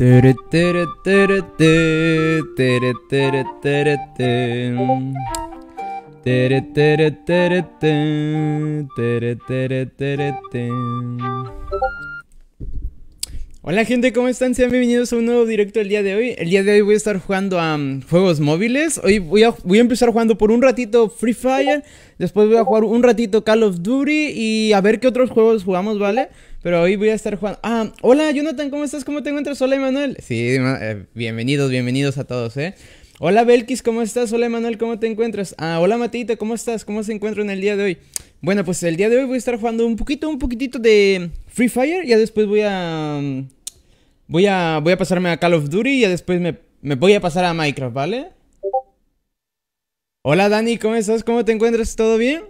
Hola gente, ¿cómo están? Sean bienvenidos a un nuevo directo el día de hoy. El día de hoy voy a estar jugando a um, juegos móviles. Hoy voy a, voy a, empezar jugando por un ratito Free Fire. Después voy a jugar un ratito Call of Duty y a ver qué otros juegos jugamos, ¿vale? vale pero hoy voy a estar jugando. Ah, hola Jonathan, ¿cómo estás? ¿Cómo te encuentras? Hola Emanuel. Sí, eh, bienvenidos, bienvenidos a todos, ¿eh? Hola Belkis, ¿cómo estás? Hola Emanuel, ¿cómo te encuentras? Ah, hola Matita, ¿cómo estás? ¿Cómo se encuentra en el día de hoy? Bueno, pues el día de hoy voy a estar jugando un poquito, un poquitito de Free Fire. Ya después voy a. Voy a. Voy a pasarme a Call of Duty y después me, me voy a pasar a Minecraft, ¿vale? Hola Dani, ¿cómo estás? ¿Cómo te encuentras? ¿Todo bien?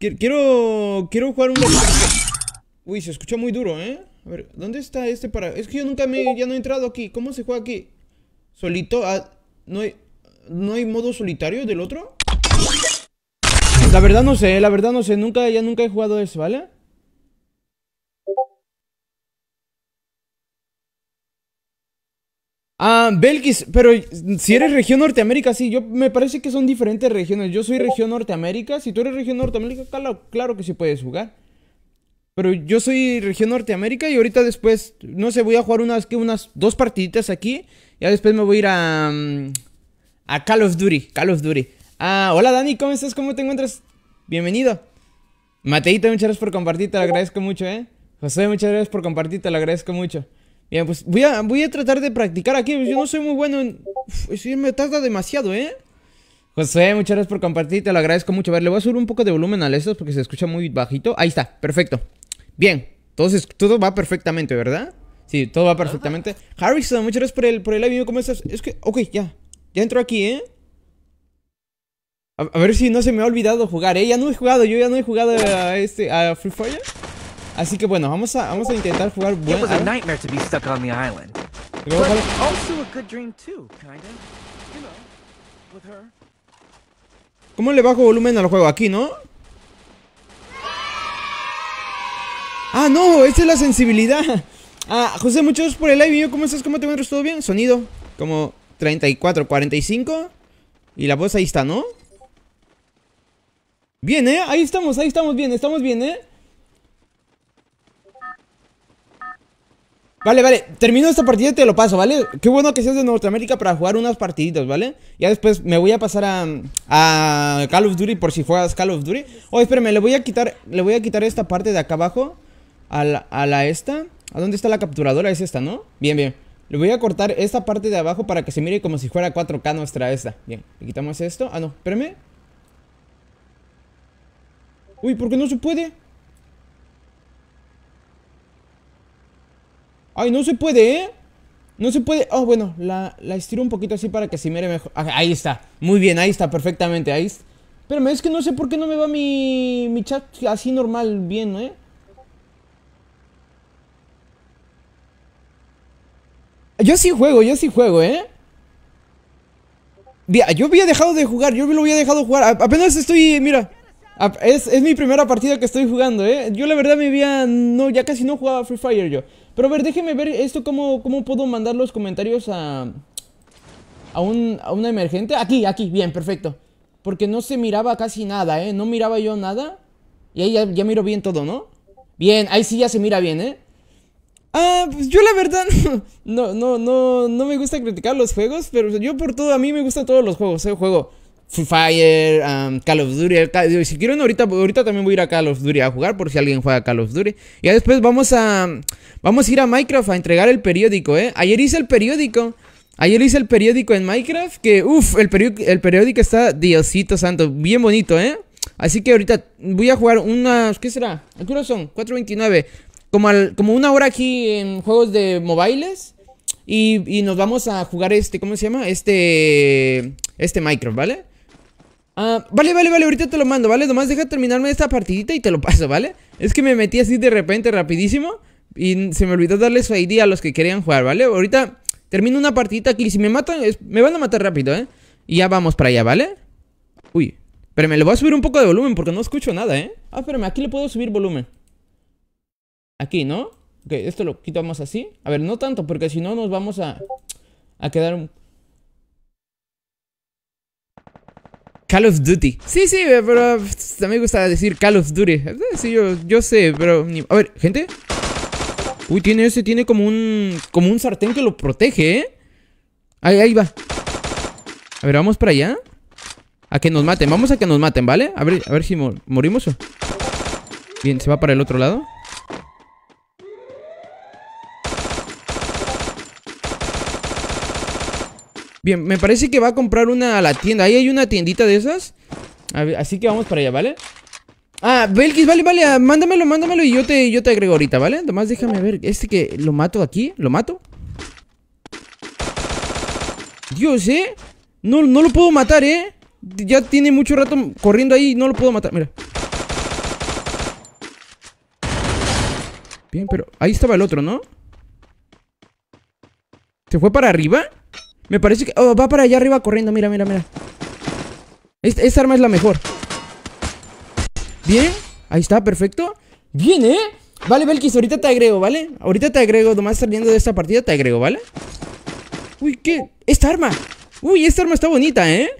Quiero. Quiero jugar un Uy, se escucha muy duro, ¿eh? A ver, ¿dónde está este para...? Es que yo nunca me... ya no he entrado aquí. ¿Cómo se juega aquí? ¿Solito? Ah, ¿no hay, ¿No hay modo solitario del otro? La verdad no sé, la verdad no sé. Nunca, ya nunca he jugado eso, ¿vale? Ah, Belkis, pero si eres región Norteamérica, sí, yo me parece que son diferentes regiones. Yo soy región Norteamérica, si tú eres región Norteamérica, claro, claro que sí puedes jugar. Pero yo soy región Norteamérica y ahorita después, no sé, voy a jugar unas, que unas dos partiditas aquí. Ya después me voy a ir a, mm, a Call of Duty, Call of Duty. Ah, hola Dani, ¿cómo estás? ¿Cómo te encuentras? Bienvenido. Mateita, muchas gracias por compartir, te lo agradezco mucho, ¿eh? José, muchas gracias por compartir, te lo agradezco mucho. Bien, pues voy a, voy a tratar de practicar aquí, yo no soy muy bueno en... me tarda demasiado, ¿eh? José, muchas gracias por compartir, te lo agradezco mucho. A ver, le voy a subir un poco de volumen a estos porque se escucha muy bajito. Ahí está, perfecto. Bien, entonces todo va perfectamente, ¿verdad? Sí, todo va perfectamente. Harrison, muchas gracias por el, por el live. ¿Cómo Es que, ok, ya. Ya entró aquí, ¿eh? A, ver si no se me ha olvidado jugar, ¿eh? Ya no he jugado, yo ya no he jugado a, este, a Free Fire. Así que bueno, vamos a, vamos a intentar jugar bueno. to be island. also a good dream too, kinda. You know, ¿Cómo le bajo volumen al juego? Aquí, ¿no? Ah, no, esa es la sensibilidad. Ah, José, muchos por el live. ¿Cómo estás? ¿Cómo te encuentras? ¿Todo bien? Sonido, como 34, 45. Y la voz ahí está, ¿no? Bien, ¿eh? Ahí estamos, ahí estamos bien, estamos bien, ¿eh? Vale, vale, termino esta partida y te lo paso, ¿vale? Qué bueno que seas de Norteamérica para jugar unas partiditas, ¿vale? Ya después me voy a pasar a, a Call of Duty por si juegas Call of Duty. Oh, espérame, le voy a quitar, le voy a quitar esta parte de acá abajo a la, esta. ¿A dónde está la capturadora? Es esta, ¿no? Bien, bien. Le voy a cortar esta parte de abajo para que se mire como si fuera 4K nuestra esta. Bien, le quitamos esto. Ah, no, espérame. Uy, ¿por qué no se puede? Ay, no se puede, ¿eh? No se puede... Oh, bueno, la, la estiro un poquito así para que se mire mejor. Ah, ahí está. Muy bien, ahí está, perfectamente. Ahí está. Espérame, es que no sé por qué no me va mi, mi chat así normal bien, ¿eh? Yo sí juego, yo sí juego, ¿eh? Yo había dejado de jugar, yo lo había dejado jugar. apenas estoy, mira. Es, mi primera partida que estoy jugando, ¿eh? Yo la verdad me había... No, ya casi no jugaba Free Fire yo. Pero a ver, déjeme ver esto, cómo, cómo puedo mandar los comentarios a... A, un, una emergente. Aquí, aquí, bien, perfecto. Porque no se miraba casi nada, ¿eh? No miraba yo nada. Y ahí ya miro bien todo, ¿no? Bien, ahí sí ya se mira bien, ¿eh? Ah, pues yo la verdad no, no, no, no me gusta criticar los juegos, pero yo por todo, a mí me gustan todos los juegos. El eh, juego Free Fire, Call of Duty. si quieren, ahorita, ahorita también voy a ir a Call of Duty a jugar por si alguien juega Call of Duty. Y después vamos a, vamos a ir a Minecraft a entregar el periódico, ¿eh? Ayer hice el periódico. Ayer hice el periódico en Minecraft, que uff, el, el periódico está, Diosito santo, bien bonito, ¿eh? Así que ahorita voy a jugar unas, ¿qué será? ¿A son? 4.29 como, una hora aquí en juegos de mobiles. Y, nos vamos a jugar este, ¿cómo se llama? Este, este Minecraft, ¿vale? Ah, vale, vale, vale, ahorita te lo mando, ¿vale? Nomás deja terminarme esta partidita y te lo paso, ¿vale? Es que me metí así de repente, rapidísimo Y se me olvidó darle su ID a los que querían jugar, ¿vale? Ahorita termino una partidita aquí Si me matan, me van a matar rápido, ¿eh? Y ya vamos para allá, ¿vale? Uy, pero me le voy a subir un poco de volumen porque no escucho nada, ¿eh? Ah, espérame, aquí le puedo subir volumen Aquí, ¿no? Ok, esto lo quitamos así. A ver, no tanto, porque si no nos vamos a, a quedar... Call of Duty. Sí, sí, pero también me gusta decir Call of Duty. Eh, sí, yo, yo sé, pero... A ver, gente. Uy, tiene ese, tiene como un... Como un sartén que lo protege, ¿eh? Ahí, ahí va. A ver, vamos para allá. A que nos maten, vamos a que nos maten, ¿vale? A ver, a ver si morimos o... Bien, se va para el otro lado. Bien, me parece que va a comprar una a la tienda. Ahí hay una tiendita de esas. así que vamos para allá, ¿vale? Ah, Belkis, vale, vale, ah, mándamelo, mándamelo y yo te, yo te agrego ahorita, ¿vale? Nomás déjame ver, este que lo mato aquí, ¿lo mato? Dios, ¿eh? No, no lo puedo matar, ¿eh? Ya tiene mucho rato corriendo ahí Y no lo puedo matar, mira. Bien, pero ahí estaba el otro, ¿no? ¿Se fue para arriba? Me parece que... Oh, va para allá arriba corriendo. Mira, mira, mira. esta arma es la mejor. Bien. Ahí está, perfecto. Bien, ¿eh? Vale, Belkis, ahorita te agrego, ¿vale? Ahorita te agrego, nomás saliendo de esta partida te agrego, ¿vale? Uy, ¿qué? Esta arma. Uy, esta arma está bonita, ¿eh?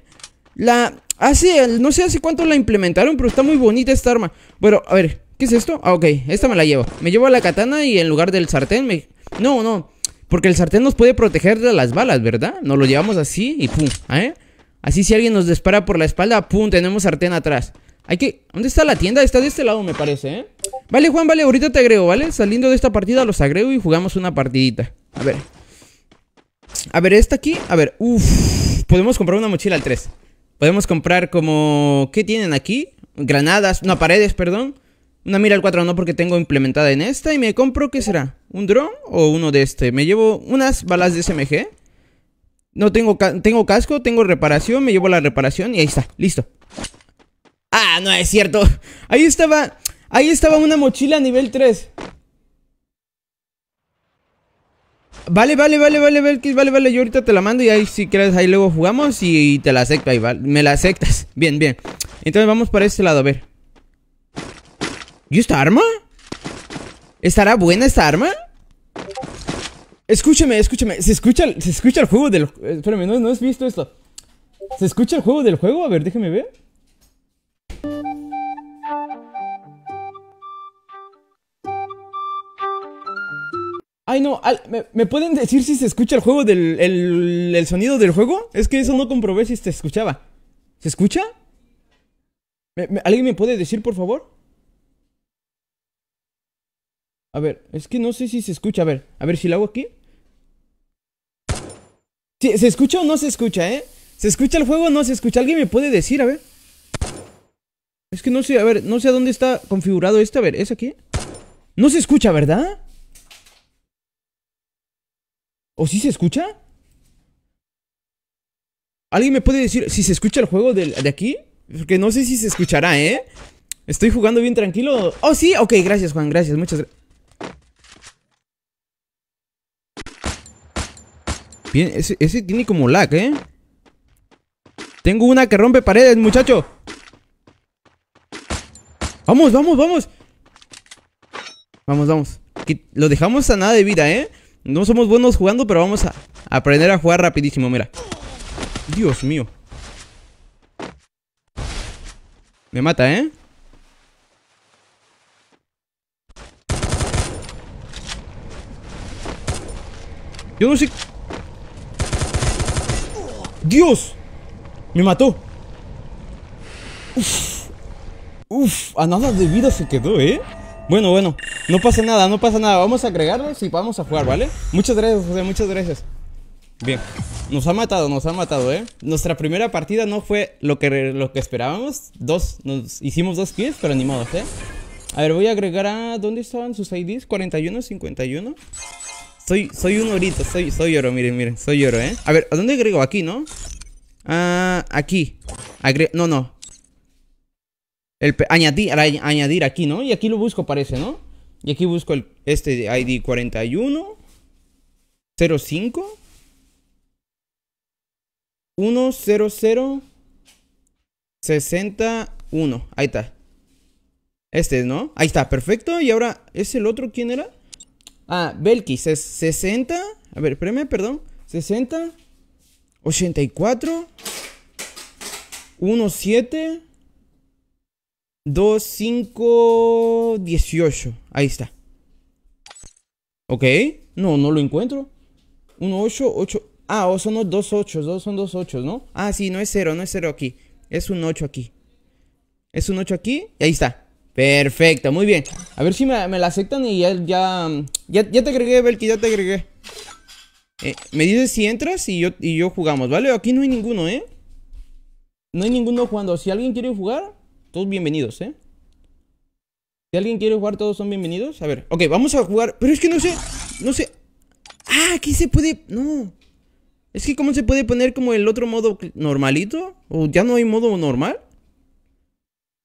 La... Hace... No sé hace cuánto la implementaron, pero está muy bonita esta arma. Bueno, a ver. ¿Qué es esto? Ah, ok. Esta me la llevo. Me llevo a la katana y en lugar del sartén me... No, no. Porque el sartén nos puede proteger de las balas, ¿verdad? Nos lo llevamos así y pum, ¿eh? Así si alguien nos dispara por la espalda, pum, tenemos sartén atrás. Hay que... ¿Dónde está la tienda? Está de este lado, me parece, ¿eh? Vale, Juan, vale, ahorita te agrego, ¿vale? Saliendo de esta partida los agrego y jugamos una partidita. A ver. A ver, esta aquí. A ver, uff. Podemos comprar una mochila al 3. Podemos comprar como... ¿Qué tienen aquí? Granadas, no, paredes, perdón una mira al 4 no porque tengo implementada en esta y me compro, ¿qué será? ¿Un drone o uno de este? Me llevo unas balas de SMG. No tengo, tengo casco, tengo reparación, me llevo la reparación y ahí está, listo. Ah, no es cierto. Ahí estaba, ahí estaba una mochila nivel 3. Vale, vale, vale, vale, vale, vale, vale, yo ahorita te la mando y ahí si quieres, ahí luego jugamos y, te la acepto, ahí va, me la aceptas. Bien, bien. Entonces vamos para este lado, a ver. ¿Y esta arma? ¿Estará buena esta arma? Escúchame, escúchame. Se escucha, se escucha el juego del... Eh, espérame, no, no has visto esto. ¿Se escucha el juego del juego? A ver, déjeme ver. Ay, no, me, pueden decir si se escucha el juego del... El, el, sonido del juego? Es que eso no comprobé si se escuchaba. ¿Se escucha? alguien me puede decir, por favor? A ver, es que no sé si se escucha. A ver, a ver si lo hago aquí. ¿Se escucha o no se escucha, eh? ¿Se escucha el juego o no se escucha? ¿Alguien me puede decir? A ver. Es que no sé, a ver, no sé a dónde está configurado esto. A ver, ¿es aquí? No se escucha, ¿verdad? ¿O sí se escucha? ¿Alguien me puede decir si se escucha el juego de, aquí? Porque no sé si se escuchará, ¿eh? Estoy jugando bien tranquilo. Oh, sí, ok, gracias, Juan, gracias, muchas gracias. ese, tiene como lag, ¿eh? Tengo una que rompe paredes, muchacho. Vamos, vamos, vamos. Vamos, vamos. lo dejamos a nada de vida, ¿eh? No somos buenos jugando, pero vamos a aprender a jugar rapidísimo, mira. Dios mío. Me mata, ¿eh? Yo no sé ¡Dios! Me mató Uf. Uf, a nada de vida se quedó, ¿eh? Bueno, bueno, no pasa nada, no pasa nada Vamos a agregarlos y vamos a jugar, ¿vale? Muchas gracias, José, muchas gracias Bien, nos ha matado, nos ha matado, ¿eh? Nuestra primera partida no fue lo que, lo que esperábamos Dos, nos hicimos dos kills, pero animados, ¿eh? A ver, voy a agregar a... ¿Dónde estaban sus IDs? 41, 51 soy, soy orito, soy, soy oro, miren, miren, soy oro, ¿eh? A ver, ¿a dónde agrego? Aquí, ¿no? Ah, aquí. no, no. El añadir, añadir aquí, ¿no? Y aquí lo busco, parece, ¿no? Y aquí busco el, este ID 41 05 100 61. Ahí está. Este, ¿no? Ahí está, perfecto. Y ahora, ¿es el otro quién era? Ah, Belkis es 60. A ver, espérame, perdón. 60. 84. 1, 7 2, 5 18. Ahí está. Ok. No, no lo encuentro. 1, 8. 8, Ah, o son los 8. Dos son 2, 8, ¿no? Ah, sí, no es 0, no es 0 aquí. Es un 8 aquí. Es un 8 aquí. Y ahí está. Perfecto, muy bien. A ver si me, la aceptan y ya, ya, ya, te agregué, Belki, ya te agregué. Eh, me dices si entras y yo, y yo jugamos, ¿vale? Aquí no hay ninguno, ¿eh? No hay ninguno jugando. Si alguien quiere jugar, todos bienvenidos, ¿eh? Si alguien quiere jugar, todos son bienvenidos. A ver, ok, vamos a jugar. Pero es que no sé, no sé. Ah, aquí se puede... No. Es que cómo se puede poner como el otro modo normalito. O ya no hay modo normal.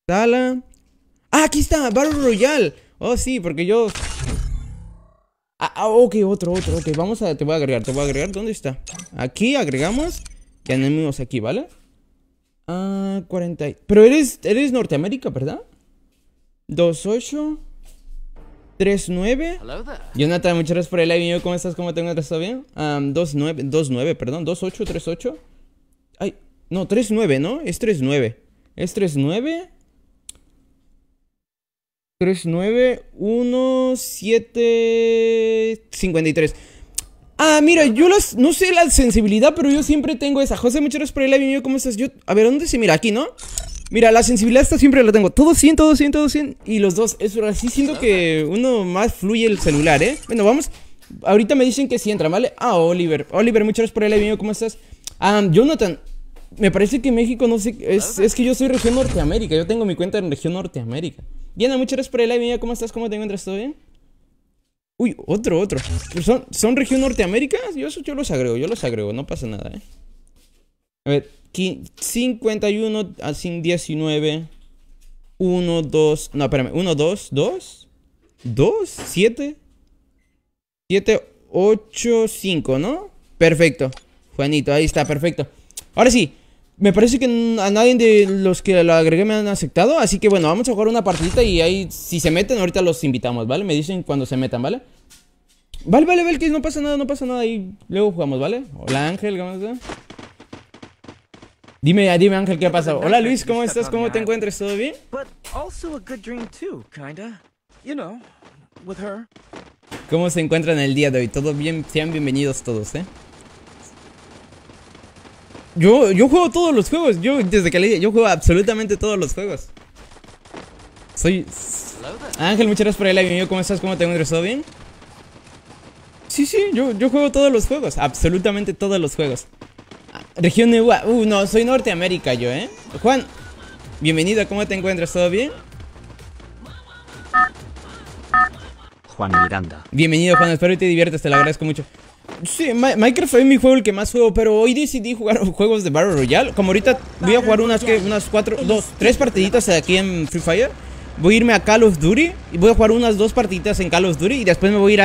Sala. ¡Ah, aquí está! ¡Battle Royal! Oh, sí, porque yo... Ah, ah, ok, otro, otro, ok. Vamos a... Te voy a agregar, te voy a agregar. ¿Dónde está? Aquí agregamos y enemigos aquí, ¿vale? Ah, 40... Pero eres, eres Norteamérica, ¿verdad? 28... 39 Jonathan, muchas gracias por el live, ¿Cómo estás? ¿Cómo te encuentras? ¿Todo bien? Um, 29, 29, perdón. 28, 38. Ay, no, 39, ¿no? Es 39. Es 39. 53 Ah, mira, yo no sé la sensibilidad, pero yo siempre tengo esa. José, muchas gracias por el live, ¿cómo estás? Yo, a ver, ¿dónde se mira? Aquí, ¿no? Mira, la sensibilidad esta siempre la tengo. Todo 100, todo 100, todo 100. Y los dos, eso así siento que uno más fluye el celular, ¿eh? Bueno, vamos. Ahorita me dicen que sí entra, ¿vale? Ah, Oliver. Oliver, muchas gracias por el live, ¿cómo estás? Ah, Jonathan, me parece que México no sé. Es, que yo soy región Norteamérica. Yo tengo mi cuenta en región Norteamérica. Diana, muchas gracias por el live. ¿cómo estás? ¿Cómo te encuentras? ¿Todo bien? Uy, otro, otro. Pues ¿Son, región Norteamérica? Yo, yo los agrego, yo los agrego. No pasa nada, ¿eh? A ver, 51 a 19. 1, 2. No, espérame. 1, 2, 2. 2, 7. 7, 8, 5, ¿no? Perfecto. Juanito, ahí está, perfecto. Ahora sí, me parece que a nadie de los que lo agregué me han aceptado. Así que bueno, vamos a jugar una partidita y ahí, si se meten, ahorita los invitamos, ¿vale? Me dicen cuando se metan, ¿vale? Vale, vale, vale, que no pasa nada, no pasa nada. Y luego jugamos, ¿vale? Hola Ángel, ¿cómo estás? Dime, dime Ángel, ¿qué ha pasado? Hola Luis, ¿cómo estás? ¿Cómo te encuentras? ¿Todo bien? ¿Cómo se encuentran el día de hoy? ¿Todo bien? Sean bienvenidos todos, ¿eh? Yo, yo juego todos los juegos. Yo, desde que le yo juego absolutamente todos los juegos. Soy... Ángel, muchas gracias por el live. ¿Cómo estás? ¿Cómo te encuentras? ¿Todo bien? Sí, sí, yo, yo juego todos los juegos. Absolutamente todos los juegos. Región de UA. Uh, no, soy Norteamérica yo, ¿eh? Juan, bienvenido. ¿Cómo te encuentras? ¿Todo bien? Juan Miranda. Bienvenido, Juan. Espero que te diviertas. Te lo agradezco mucho. Sí, Minecraft fue mi juego el que más juego, pero hoy decidí jugar juegos de Battle Royale. Como ahorita voy a jugar unas, unas cuatro, dos, tres partiditas aquí en Free Fire. Voy a irme a Call of Duty y voy a jugar unas dos partiditas en Call of Duty y después me voy a ir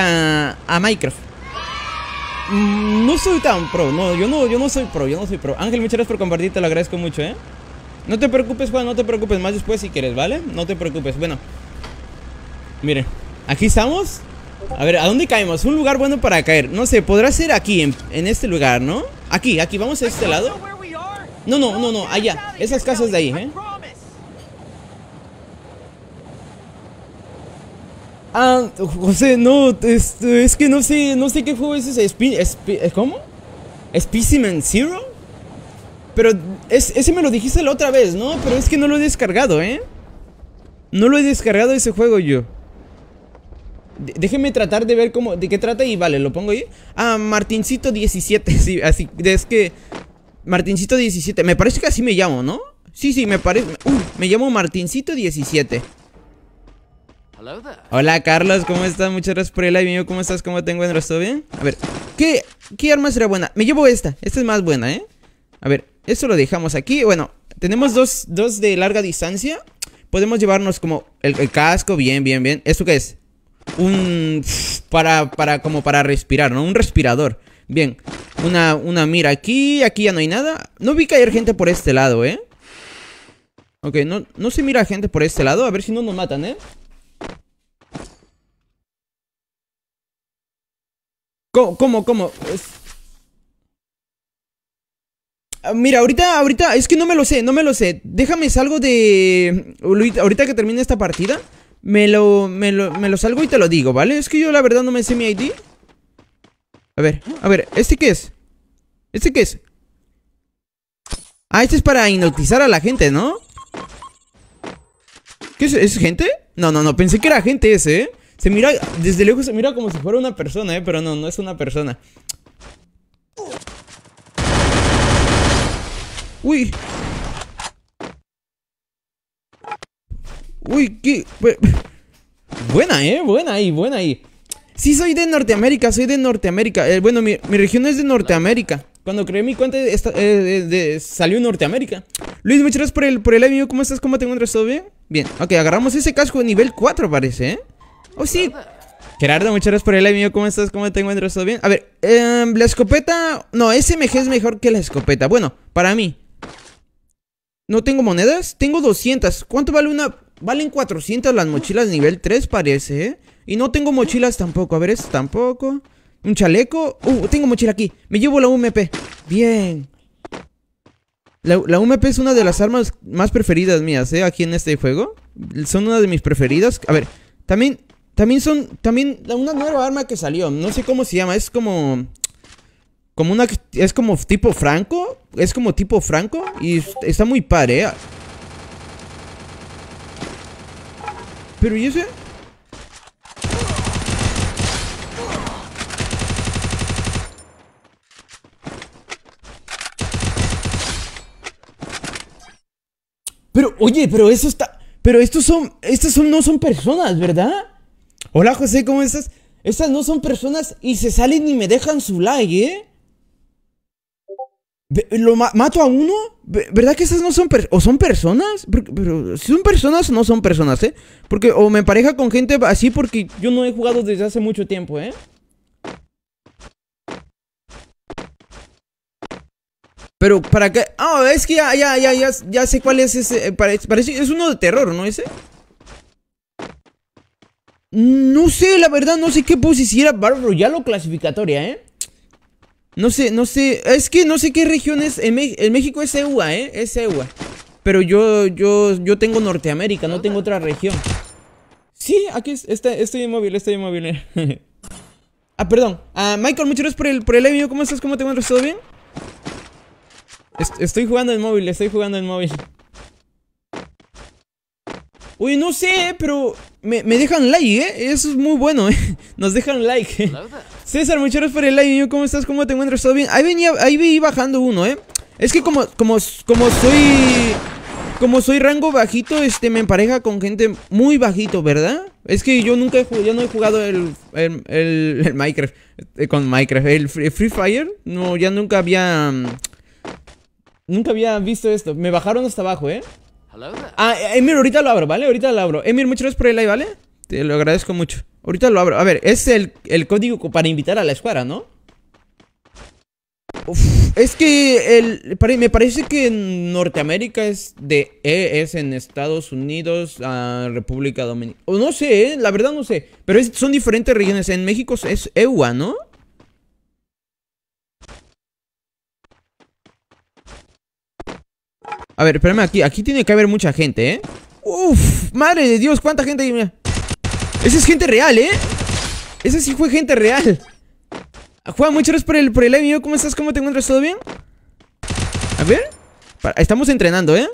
a, Minecraft. Mm, no soy tan pro, no, yo no, yo no soy pro, yo no soy pro. Ángel, muchas gracias por compartir, te lo agradezco mucho, ¿eh? No te preocupes, Juan, no te preocupes, más después si quieres, ¿vale? No te preocupes, bueno. Miren, aquí estamos a ver, ¿a dónde caemos? Un lugar bueno para caer. No sé, podrá ser aquí, en, este lugar, ¿no? Aquí, aquí, vamos a este lado. No, no, no, no, allá. Esas casas de ahí, ¿eh? Ah, José, no, es, que no sé, no sé qué juego es ese. Eh, ¿Cómo? ¿Specimen Zero? Pero ese me lo dijiste la otra vez, ¿no? Pero es que no lo he descargado, ¿eh? No lo he descargado ese juego yo. Déjenme tratar de ver cómo, de qué trata y vale, lo pongo ahí. Ah, Martincito 17, sí, así, es que... Martincito 17, me parece que así me llamo, ¿no? Sí, sí, me parece... me llamo Martincito 17. Hola Carlos, ¿cómo estás? Muchas gracias por el live, ¿Cómo estás? ¿Cómo te encuentras? ¿Todo bien? A ver, ¿qué, ¿qué arma será buena? Me llevo esta, esta es más buena, ¿eh? A ver, eso lo dejamos aquí. Bueno, tenemos dos, dos de larga distancia. Podemos llevarnos como el, el casco, bien, bien, bien. ¿Esto qué es? un... Para, para, como para respirar, ¿no? Un respirador. Bien, una, una mira aquí, aquí ya no hay nada. No vi caer gente por este lado, ¿eh? Ok, no, no se mira gente por este lado, a ver si no nos matan, ¿eh? ¿Cómo, cómo, cómo? Ah, mira, ahorita, ahorita, es que no me lo sé, no me lo sé. Déjame salgo de... Ahorita que termine esta partida... Me lo, me lo, me lo salgo y te lo digo, ¿vale? Es que yo la verdad no me sé mi ID. A ver, a ver, ¿este qué es? ¿Este qué es? Ah, este es para hipnotizar a la gente, ¿no? ¿Qué es? ¿Es gente? No, no, no, pensé que era gente ese, ¿eh? Se mira, desde lejos se mira como si fuera una persona, ¿eh? Pero no, no es una persona. Uy, Uy, qué... Buena, eh, buena ahí, buena ahí Sí, soy de Norteamérica, soy de Norteamérica eh, Bueno, mi, mi, región es de Norteamérica Cuando creé mi cuenta eh, de, salió Norteamérica Luis, muchas gracias por el, por el ¿Cómo estás? ¿Cómo te encuentras? ¿Todo bien? Bien, ok, agarramos ese casco de nivel 4 parece, ¿eh? Oh, sí Gerardo, muchas gracias por el live, ¿Cómo estás? ¿Cómo te encuentras? ¿Todo bien? A ver, em, la escopeta... No, SMG es mejor que la escopeta Bueno, para mí ¿No tengo monedas? Tengo 200 ¿Cuánto vale una Valen 400 las mochilas nivel 3 parece, ¿eh? Y no tengo mochilas tampoco. A ver, esto tampoco. Un chaleco. Uh, tengo mochila aquí. Me llevo la UMP. Bien. La, la, UMP es una de las armas más preferidas mías, ¿eh? Aquí en este juego. Son una de mis preferidas. A ver, también... También son... También una nueva arma que salió. No sé cómo se llama. Es como... Como una... Es como tipo franco. Es como tipo franco. Y está muy padre, ¿eh? ¿Pero y ese? Pero, oye, pero eso está... Pero estos son... Estas son, no son personas, ¿verdad? Hola, José, ¿cómo estás? Estas no son personas y se salen y me dejan su like, ¿eh? ¿Lo ma mato a uno? ¿Verdad que esas no son personas? ¿O son personas? Pero, si son personas, no son personas, ¿eh? Porque o me pareja con gente así porque yo no he jugado desde hace mucho tiempo, ¿eh? Pero para qué... Ah, es que ya, ya, ya, ya, ya sé cuál es ese... Eh, parece, Es uno de terror, ¿no ese? No sé, la verdad, no sé qué pusiera Battle ya lo clasificatoria, ¿eh? No sé, no sé. Es que no sé qué región es. En, México es EUA, ¿eh? Es EUA. Pero yo, yo, yo tengo Norteamérica, no tengo otra región. Sí, aquí está, estoy móvil estoy inmóvil. ah, perdón. Ah, Michael, muchas gracias por el, por el ¿Cómo estás? ¿Cómo te encuentras? ¿Todo bien? estoy jugando en móvil, estoy jugando en móvil. Uy, no sé, pero me, dejan like, ¿eh? Eso es muy bueno, ¿eh? Nos dejan like. César, muchas gracias por el like, ¿cómo estás? ¿Cómo te encuentras? ¿Todo bien? Ahí venía, ahí vi bajando uno, ¿eh? Es que como, como, como soy... Como soy rango bajito, este, me empareja con gente muy bajito, ¿verdad? Es que yo nunca he jugado, no he jugado el, el, el, Minecraft, eh, con Minecraft, el Free Fire, no, ya nunca había, nunca había visto esto, me bajaron hasta abajo, ¿eh? Ah, Emir, ahorita lo abro, ¿vale? Ahorita lo abro. Emir, muchas gracias por el like, ¿vale? Este, lo agradezco mucho. Ahorita lo abro. A ver, es el, código para invitar a la escuadra, ¿no? es que el, me parece que en Norteamérica es de E, es en Estados Unidos, República Dominicana. no sé, ¿eh? la verdad no sé. Pero son diferentes regiones. En México es EUA, e ¿no? A ver, espérame aquí. Aquí tiene que haber mucha gente, ¿eh? Uf, madre de Dios, cuánta gente hay. Esa es gente real, ¿eh? Esa sí fue gente real. Juan, muchas gracias por el, por live, amigo. ¿Cómo estás? ¿Cómo te encuentras? ¿Todo bien? A ver. Estamos entrenando, ¿eh?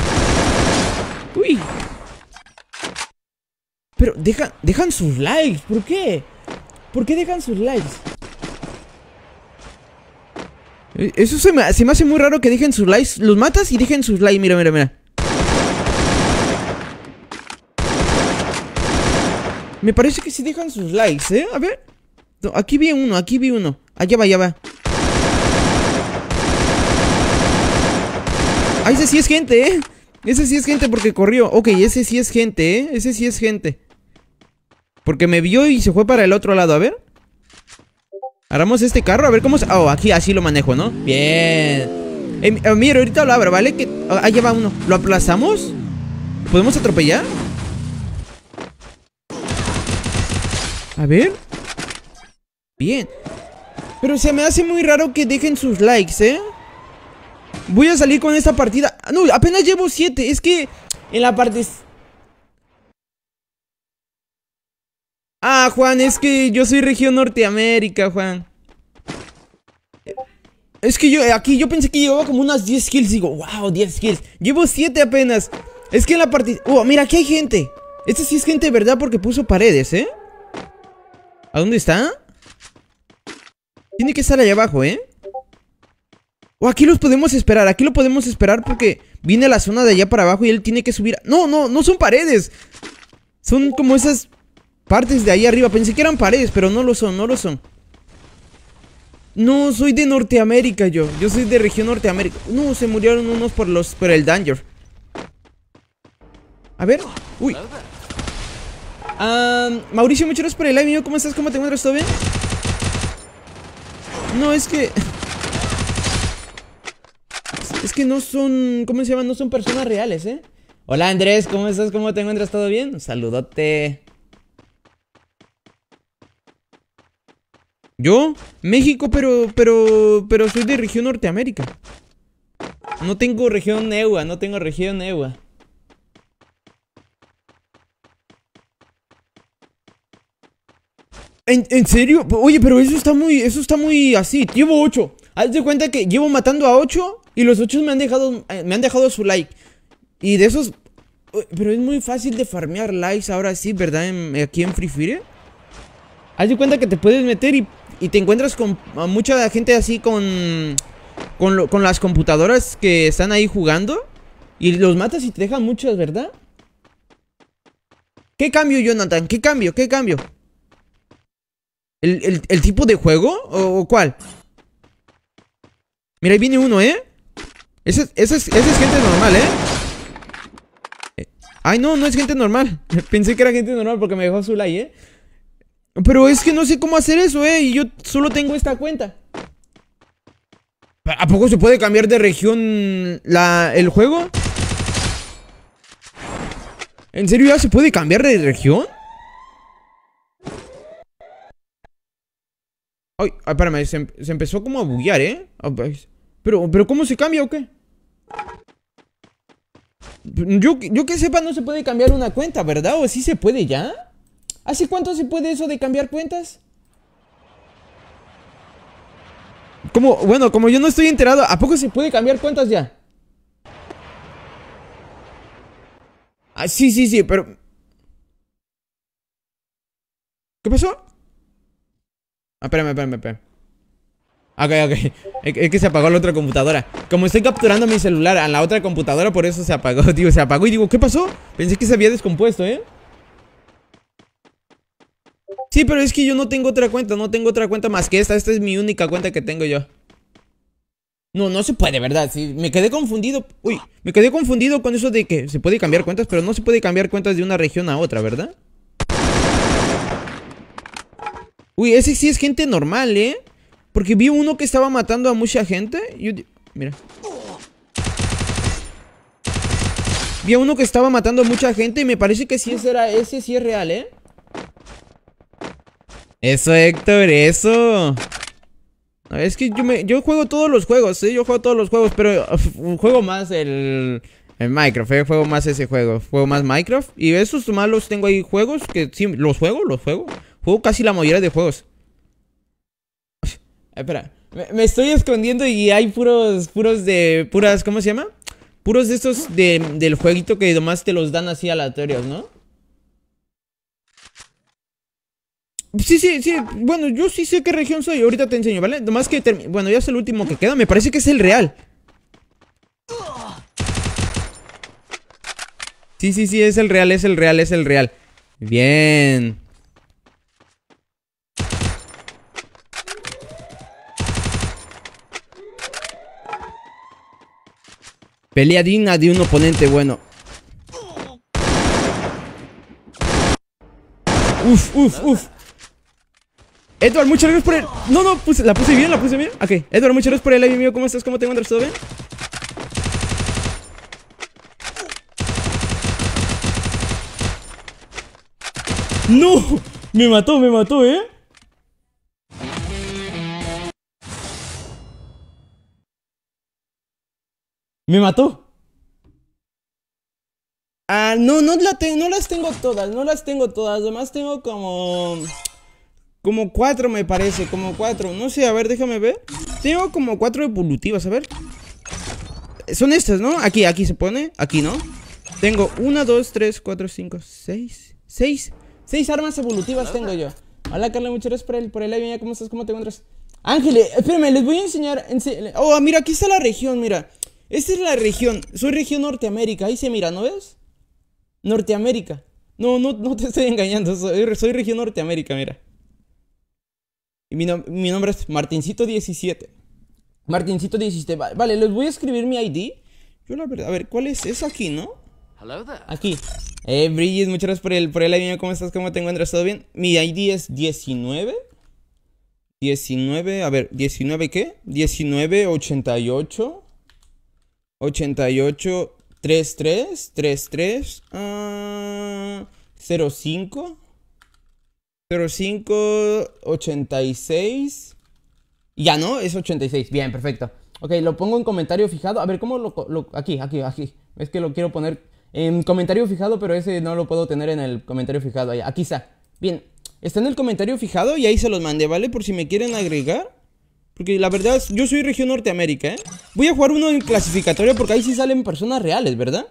Uy. Pero dejan, dejan sus likes. ¿Por qué? ¿Por qué dejan sus likes? Eso se me, se me hace muy raro que dejen sus likes. Los matas y dejen sus likes. Mira, mira, mira. Me parece que sí dejan sus likes, ¿eh? A ver. aquí vi uno, aquí vi uno. Allá va, allá va. Ah, ese sí es gente, ¿eh? Ese sí es gente porque corrió. Ok, ese sí es gente, ¿eh? Ese sí es gente. Porque me vio y se fue para el otro lado. A ver. Aramos este carro, a ver cómo... Oh, aquí así lo manejo, ¿no? Bien. Eh, em, mira, ahorita lo abro, ¿vale? Que... Ah, allá va uno. ¿Lo aplazamos? ¿Podemos atropellar? A ver. Bien. Pero se me hace muy raro que dejen sus likes, ¿eh? Voy a salir con esta partida. Ah, no, apenas llevo 7. Es que en la parte... Ah, Juan, es que yo soy región Norteamérica, Juan. Es que yo aquí yo pensé que llevaba como unas 10 kills. Digo, wow, 10 kills. Llevo 7 apenas. Es que en la partida... Oh, mira, aquí hay gente. Este sí es gente, de ¿verdad? Porque puso paredes, ¿eh? ¿A dónde está? Tiene que estar allá abajo, ¿eh? O oh, aquí los podemos esperar, aquí lo podemos esperar porque viene la zona de allá para abajo y él tiene que subir. No, no, no son paredes. Son como esas partes de ahí arriba. Pensé que eran paredes, pero no lo son, no lo son. No, soy de Norteamérica yo. Yo soy de región Norteamérica. No, se murieron unos por los por el danger. A ver. Uy. Mauricio, muchas gracias por el live, ¿Cómo estás? ¿Cómo te encuentras? ¿Todo bien? No, es que... Es que no son... ¿Cómo se llama? No son personas reales, ¿eh? Hola, Andrés. ¿Cómo estás? ¿Cómo te encuentras? ¿Todo bien? Un saludote. ¿Yo? México, pero... Pero... Pero soy de región Norteamérica. No tengo región EWA. No tengo región EWA. ¿En, serio? Oye, pero eso está muy, eso está muy así. Llevo 8. Haz de cuenta que llevo matando a 8 y los 8 me han dejado, eh, me han dejado su like. Y de esos... Eh, pero es muy fácil de farmear likes ahora sí, ¿verdad? aquí en Free Fire. Haz de cuenta que te puedes meter y, y te encuentras con mucha gente así con... Con, con las computadoras que están ahí jugando. Y los matas y te dejan muchas, ¿verdad? ¿Qué cambio, Jonathan? ¿Qué cambio? ¿Qué cambio? ¿El, tipo de juego? ¿O, cuál? Mira, ahí viene uno, ¿eh? Esa es, gente normal, ¿eh? ¿eh? Ay, no, no es gente normal. Pensé que era gente normal porque me dejó azul ahí, ¿eh? Pero es que no sé cómo hacer eso, ¿eh? Y yo solo tengo esta cuenta. ¿A poco se puede cambiar de región el juego? ¿En serio ya se puede cambiar de región? Ay, ay espérame, se, empezó como a buguear, ¿eh? Ah, pues, pero, pero ¿cómo se cambia o qué? Yo, que sepa, no se puede cambiar una cuenta, ¿verdad? ¿O sí se puede ya? ¿Hace cuánto se puede eso de cambiar cuentas? ¿Cómo? bueno, como yo no estoy enterado, ¿a poco se puede cambiar cuentas ya? Ah, sí, sí, sí, pero... ¿Qué pasó? Ah, espérame, espérame, espérame. Ok, ok. Es que se apagó la otra computadora. Como estoy capturando mi celular a la otra computadora, por eso se apagó, digo, se apagó y digo, ¿qué pasó? Pensé que se había descompuesto, ¿eh? Sí, pero es que yo no tengo otra cuenta, no tengo otra cuenta más que esta. Esta es mi única cuenta que tengo yo. No, no se puede, ¿verdad? Sí, me quedé confundido. Uy, me quedé confundido con eso de que se puede cambiar cuentas, pero no se puede cambiar cuentas de una región a otra, ¿verdad? Uy, ese sí es gente normal, ¿eh? Porque vi uno que estaba matando a mucha gente. mira. Vi a uno que estaba matando a mucha gente y me parece que sí ese era ese sí es real, ¿eh? Eso, Héctor, eso. Es que yo, me, yo juego todos los juegos, sí, ¿eh? yo juego todos los juegos, pero juego más el, el Minecraft, ¿eh? juego más ese juego, juego más Minecraft. Y esos malos tengo ahí juegos que sí, los juego, los juego casi la mayoría de juegos. Espera, me, estoy escondiendo y hay puros, puros de, puras, ¿cómo se llama? Puros de estos de, del jueguito que nomás te los dan así aleatorios, ¿no? Sí, sí, sí, bueno, yo sí sé qué región soy, ahorita te enseño, ¿vale? Nomás que, bueno, ya es el último que queda, me parece que es el real. Sí, sí, sí, es el real, es el real, es el real. Bien. Pelea digna de un oponente bueno. Uf, uf, uf. Edward, muchas gracias por el... No, no, la puse bien, la puse bien. Ok, Edward, muchas gracias por el live, ¿Cómo estás? ¿Cómo te encuentras? ¿Todo bien? ¡No! Me mató, me mató, ¿eh? Me mató. Ah, no, no, las tengo todas, no las tengo todas. Además tengo como... Como cuatro me parece, como cuatro. No sé, a ver, déjame ver. Tengo como cuatro evolutivas, a ver. Son estas, ¿no? Aquí, aquí se pone, aquí, ¿no? Tengo una, dos, tres, cuatro, cinco, seis, seis. Seis armas evolutivas tengo yo. Hola, Carla, muchas gracias por el, por live. ¿Cómo estás? ¿Cómo te encuentras? Ángel, eh, espérame, les voy a enseñar. oh, mira, aquí está la región, mira. Esta es la región. Soy región Norteamérica. Ahí se mira, ¿no ves? Norteamérica. No, no, no te estoy engañando. Soy, región Norteamérica, mira. Y mi, nombre es Martincito17. Martincito17. Vale, les voy a escribir mi ID. Yo la verdad, a ver, ¿cuál es? Es aquí, ¿no? Aquí. Eh, Bridget, muchas gracias por el, por el ID. ¿Cómo estás? ¿Cómo te encuentras? ¿Todo bien? Mi ID es 19. 19, a ver, 19 qué? 1988. 88 33 33 uh, 05 05 86 ya no, es 86. Bien, perfecto. Ok, lo pongo en comentario fijado. A ver, ¿cómo lo, Aquí, aquí, aquí. Es que lo quiero poner en comentario fijado, pero ese no lo puedo tener en el comentario fijado. Aquí está. Bien, está en el comentario fijado y ahí se los mandé, ¿vale? Por si me quieren agregar. Porque la verdad, yo soy región Norteamérica, ¿eh? Voy a jugar uno en clasificatorio porque ahí sí salen personas reales, ¿verdad?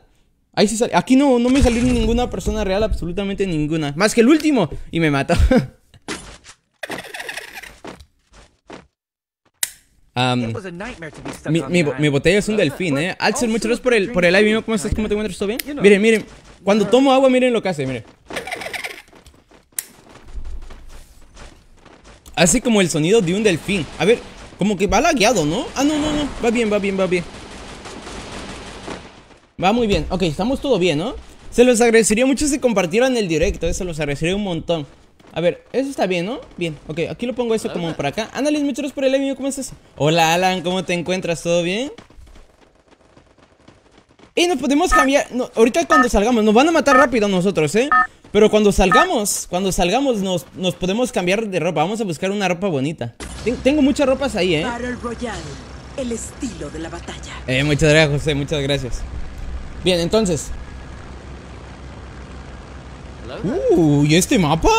Ahí sí sale. Aquí no, no me salió ninguna persona real, absolutamente ninguna. Más que el último. Y me mata. mi, botella es un delfín, eh. Alcer, muchas gracias por el, por el live. ¿Cómo estás? ¿Cómo te encuentras? ¿Todo bien? Miren, miren. Cuando tomo agua, miren lo que hace, miren. Hace como el sonido de un delfín. A ver, como que va lagueado, ¿no? Ah, no, no, no. Va bien, va bien, va bien. Va muy bien. Ok, estamos todo bien, ¿no? Se los agradecería mucho si compartieran el directo. Eh, se los agradecería un montón. A ver, eso está bien, ¿no? Bien, ok, aquí lo pongo eso como para acá. Annalise, muchachos, por el amigo ¿cómo estás? Hola Alan, ¿cómo te encuentras? ¿Todo bien? Y nos podemos cambiar. ahorita cuando salgamos, nos van a matar rápido nosotros, ¿eh? Pero cuando salgamos, cuando salgamos nos, podemos cambiar de ropa. Vamos a buscar una ropa bonita. tengo muchas ropas ahí, ¿eh? el estilo de la batalla. Eh, muchas gracias, José. Muchas gracias. Bien, entonces. Uh, ¿y este mapa?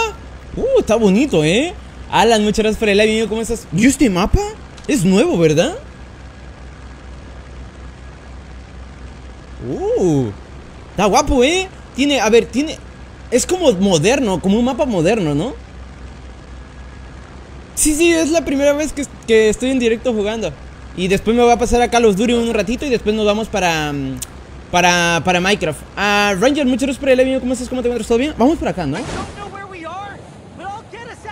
Uh, está bonito, ¿eh? Alan, muchas gracias por el live, ¿Cómo estás? ¿Y este mapa? Es nuevo, ¿verdad? Uh, está guapo, ¿eh? Tiene, a ver, tiene... Es como moderno, como un mapa moderno, ¿no? Sí, sí, es la primera vez que, estoy en directo jugando. Y después me voy a pasar a los duros un ratito y después nos vamos mm, para... Para, Minecraft. Ah, Ranger, muchas gracias por el avión. ¿Cómo estás? ¿Cómo te encuentras? ¿Todo bien? Vamos por acá, ¿no?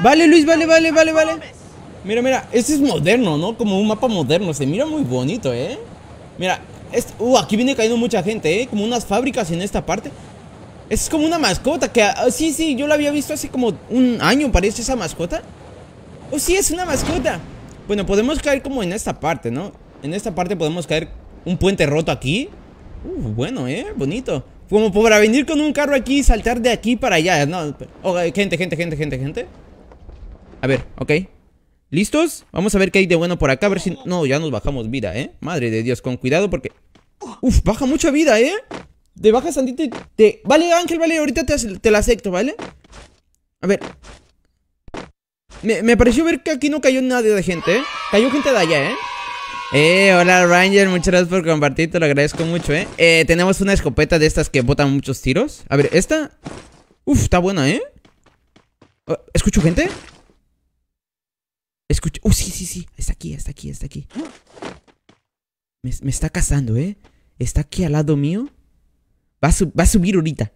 Vale, Luis, vale, vale, vale, vale. Mira, mira, este es moderno, ¿no? Como un mapa moderno. Se mira muy bonito, ¿eh? Mira, uh, aquí viene cayendo mucha gente, ¿eh? Como unas fábricas en esta parte. Es como una mascota que... Ah, sí, sí, yo la había visto hace como un año, parece esa mascota. Oh, sí, es una mascota. Bueno, podemos caer como en esta parte, ¿no? En esta parte podemos caer un puente roto aquí. Uh, bueno, ¿eh? Bonito. Como para venir con un carro aquí y saltar de aquí para allá. No, gente, gente, gente, gente, gente. A ver, ok. ¿Listos? Vamos a ver qué hay de bueno por acá, a ver si... No, ya nos bajamos vida, ¿eh? Madre de Dios, con cuidado porque... Uf, baja mucha vida, ¿eh? Te baja, Sandita, y te... Vale, Ángel, vale, ahorita te, la acepto, ¿vale? A ver... Me, pareció ver que aquí no cayó nadie de gente, ¿eh? Cayó gente de allá, ¿eh? Eh, hola Ranger, muchas gracias por compartir, te lo agradezco mucho, ¿eh? Eh, tenemos una escopeta de estas que botan muchos tiros A ver, esta... Uf, está buena, ¿eh? Oh, ¿Escucho gente? Escucha. Uh, sí, sí, sí. Está aquí, está aquí, está aquí. Me, está cazando, ¿eh? Está aquí al lado mío. Va a, va a, subir ahorita.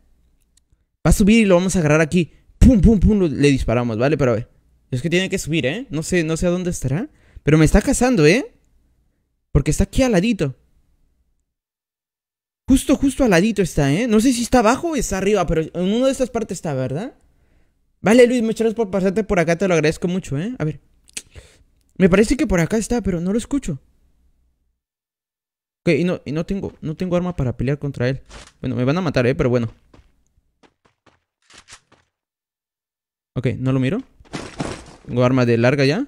Va a subir y lo vamos a agarrar aquí. Pum, pum, pum. Le disparamos, ¿vale? Pero a ver. Es que tiene que subir, ¿eh? No sé, no sé a dónde estará. Pero me está cazando, ¿eh? Porque está aquí al ladito. Justo, justo al ladito está, ¿eh? No sé si está abajo o está arriba, pero en una de estas partes está, ¿verdad? Vale, Luis, muchas gracias por pasarte por acá, te lo agradezco mucho, ¿eh? A ver. Me parece que por acá está, pero no lo escucho. Ok, y no, y no tengo, no tengo arma para pelear contra él. Bueno, me van a matar, eh, pero bueno. Ok, no lo miro. Tengo arma de larga ya.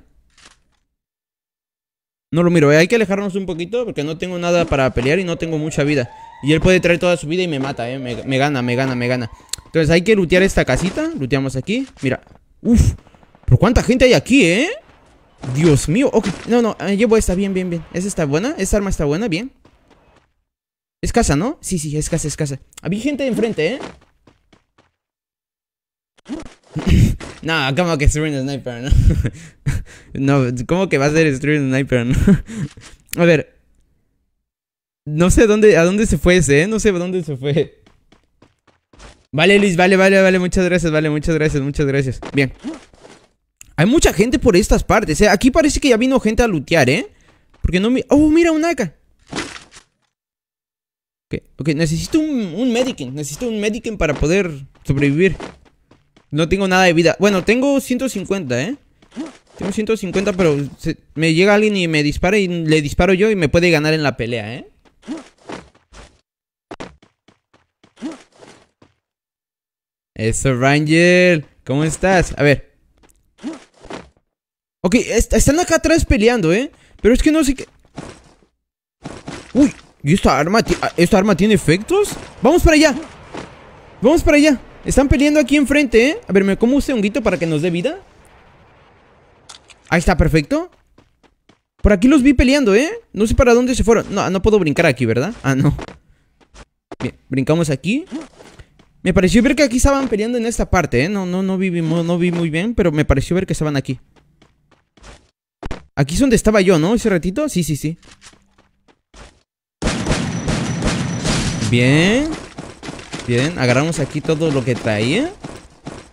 No lo miro, eh. hay que alejarnos un poquito porque no tengo nada para pelear y no tengo mucha vida. Y él puede traer toda su vida y me mata, eh. Me, gana, me gana, me gana. Entonces hay que lootear esta casita. Looteamos aquí. Mira. Uf. Pero cuánta gente hay aquí, eh. Dios mío, ok, no, no, eh, llevo esta, bien, bien, bien Esa está buena, esa arma está buena, bien Es casa, ¿no? Sí, sí, es casa, es casa Había gente enfrente, ¿eh? no, como que destruir sniper, no? no, ¿cómo que va a ser destruir sniper, a ver No sé dónde, a dónde se fue ese, ¿eh? No sé a dónde se fue Vale, Luis, vale, vale, vale, muchas gracias, vale, muchas gracias, muchas gracias Bien hay mucha gente por estas partes. ¿eh? Aquí parece que ya vino gente a lootear, ¿eh? Porque no me... ¡Oh, mira, un AK! Ok, okay. necesito un, un Necesito un mediken para poder sobrevivir. No tengo nada de vida. Bueno, tengo 150, ¿eh? Tengo 150, pero me llega alguien y me dispara y le disparo yo y me puede ganar en la pelea, ¿eh? Eso, Ranger. ¿Cómo estás? A ver, Ok, están acá atrás peleando, ¿eh? Pero es que no sé qué... Uy, ¿y ah, esta arma, tiene efectos? ¡Vamos para allá! ¡Vamos para allá! Están peleando aquí enfrente, ¿eh? A ver, ¿me como un este honguito para que nos dé vida? Ahí está, perfecto. Por aquí los vi peleando, ¿eh? No sé para dónde se fueron. No, no puedo brincar aquí, ¿verdad? Ah, no. Bien, brincamos aquí. Me pareció ver que aquí estaban peleando en esta parte, ¿eh? No, no, no vi, no vi muy bien, pero me pareció ver que estaban aquí. Aquí es donde estaba yo, ¿no? Ese ratito. Sí, sí, sí. Bien. Bien, agarramos aquí todo lo que traía.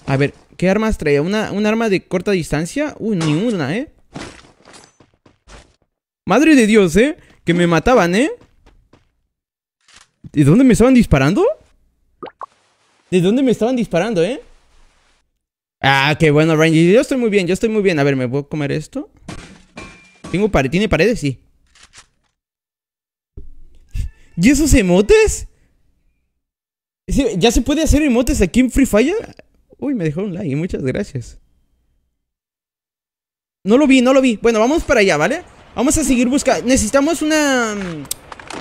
A ver, ¿qué armas traía? ¿Una, ¿Un arma de corta distancia? Uy, ni una, ¿eh? Madre de Dios, ¿eh? Que me mataban, ¿eh? ¿De dónde me estaban disparando? ¿De dónde me estaban disparando, eh? Ah, qué bueno, Ranger. Yo estoy muy bien, yo estoy muy bien. A ver, ¿me puedo comer esto? ¿Tengo ¿Tiene paredes? Sí. ¿Y esos emotes? ¿Ya se puede hacer emotes aquí en Free Fire? Uy, me dejó un like, muchas gracias. No lo vi, no lo vi. Bueno, vamos para allá, ¿vale? Vamos a seguir buscando. Necesitamos una...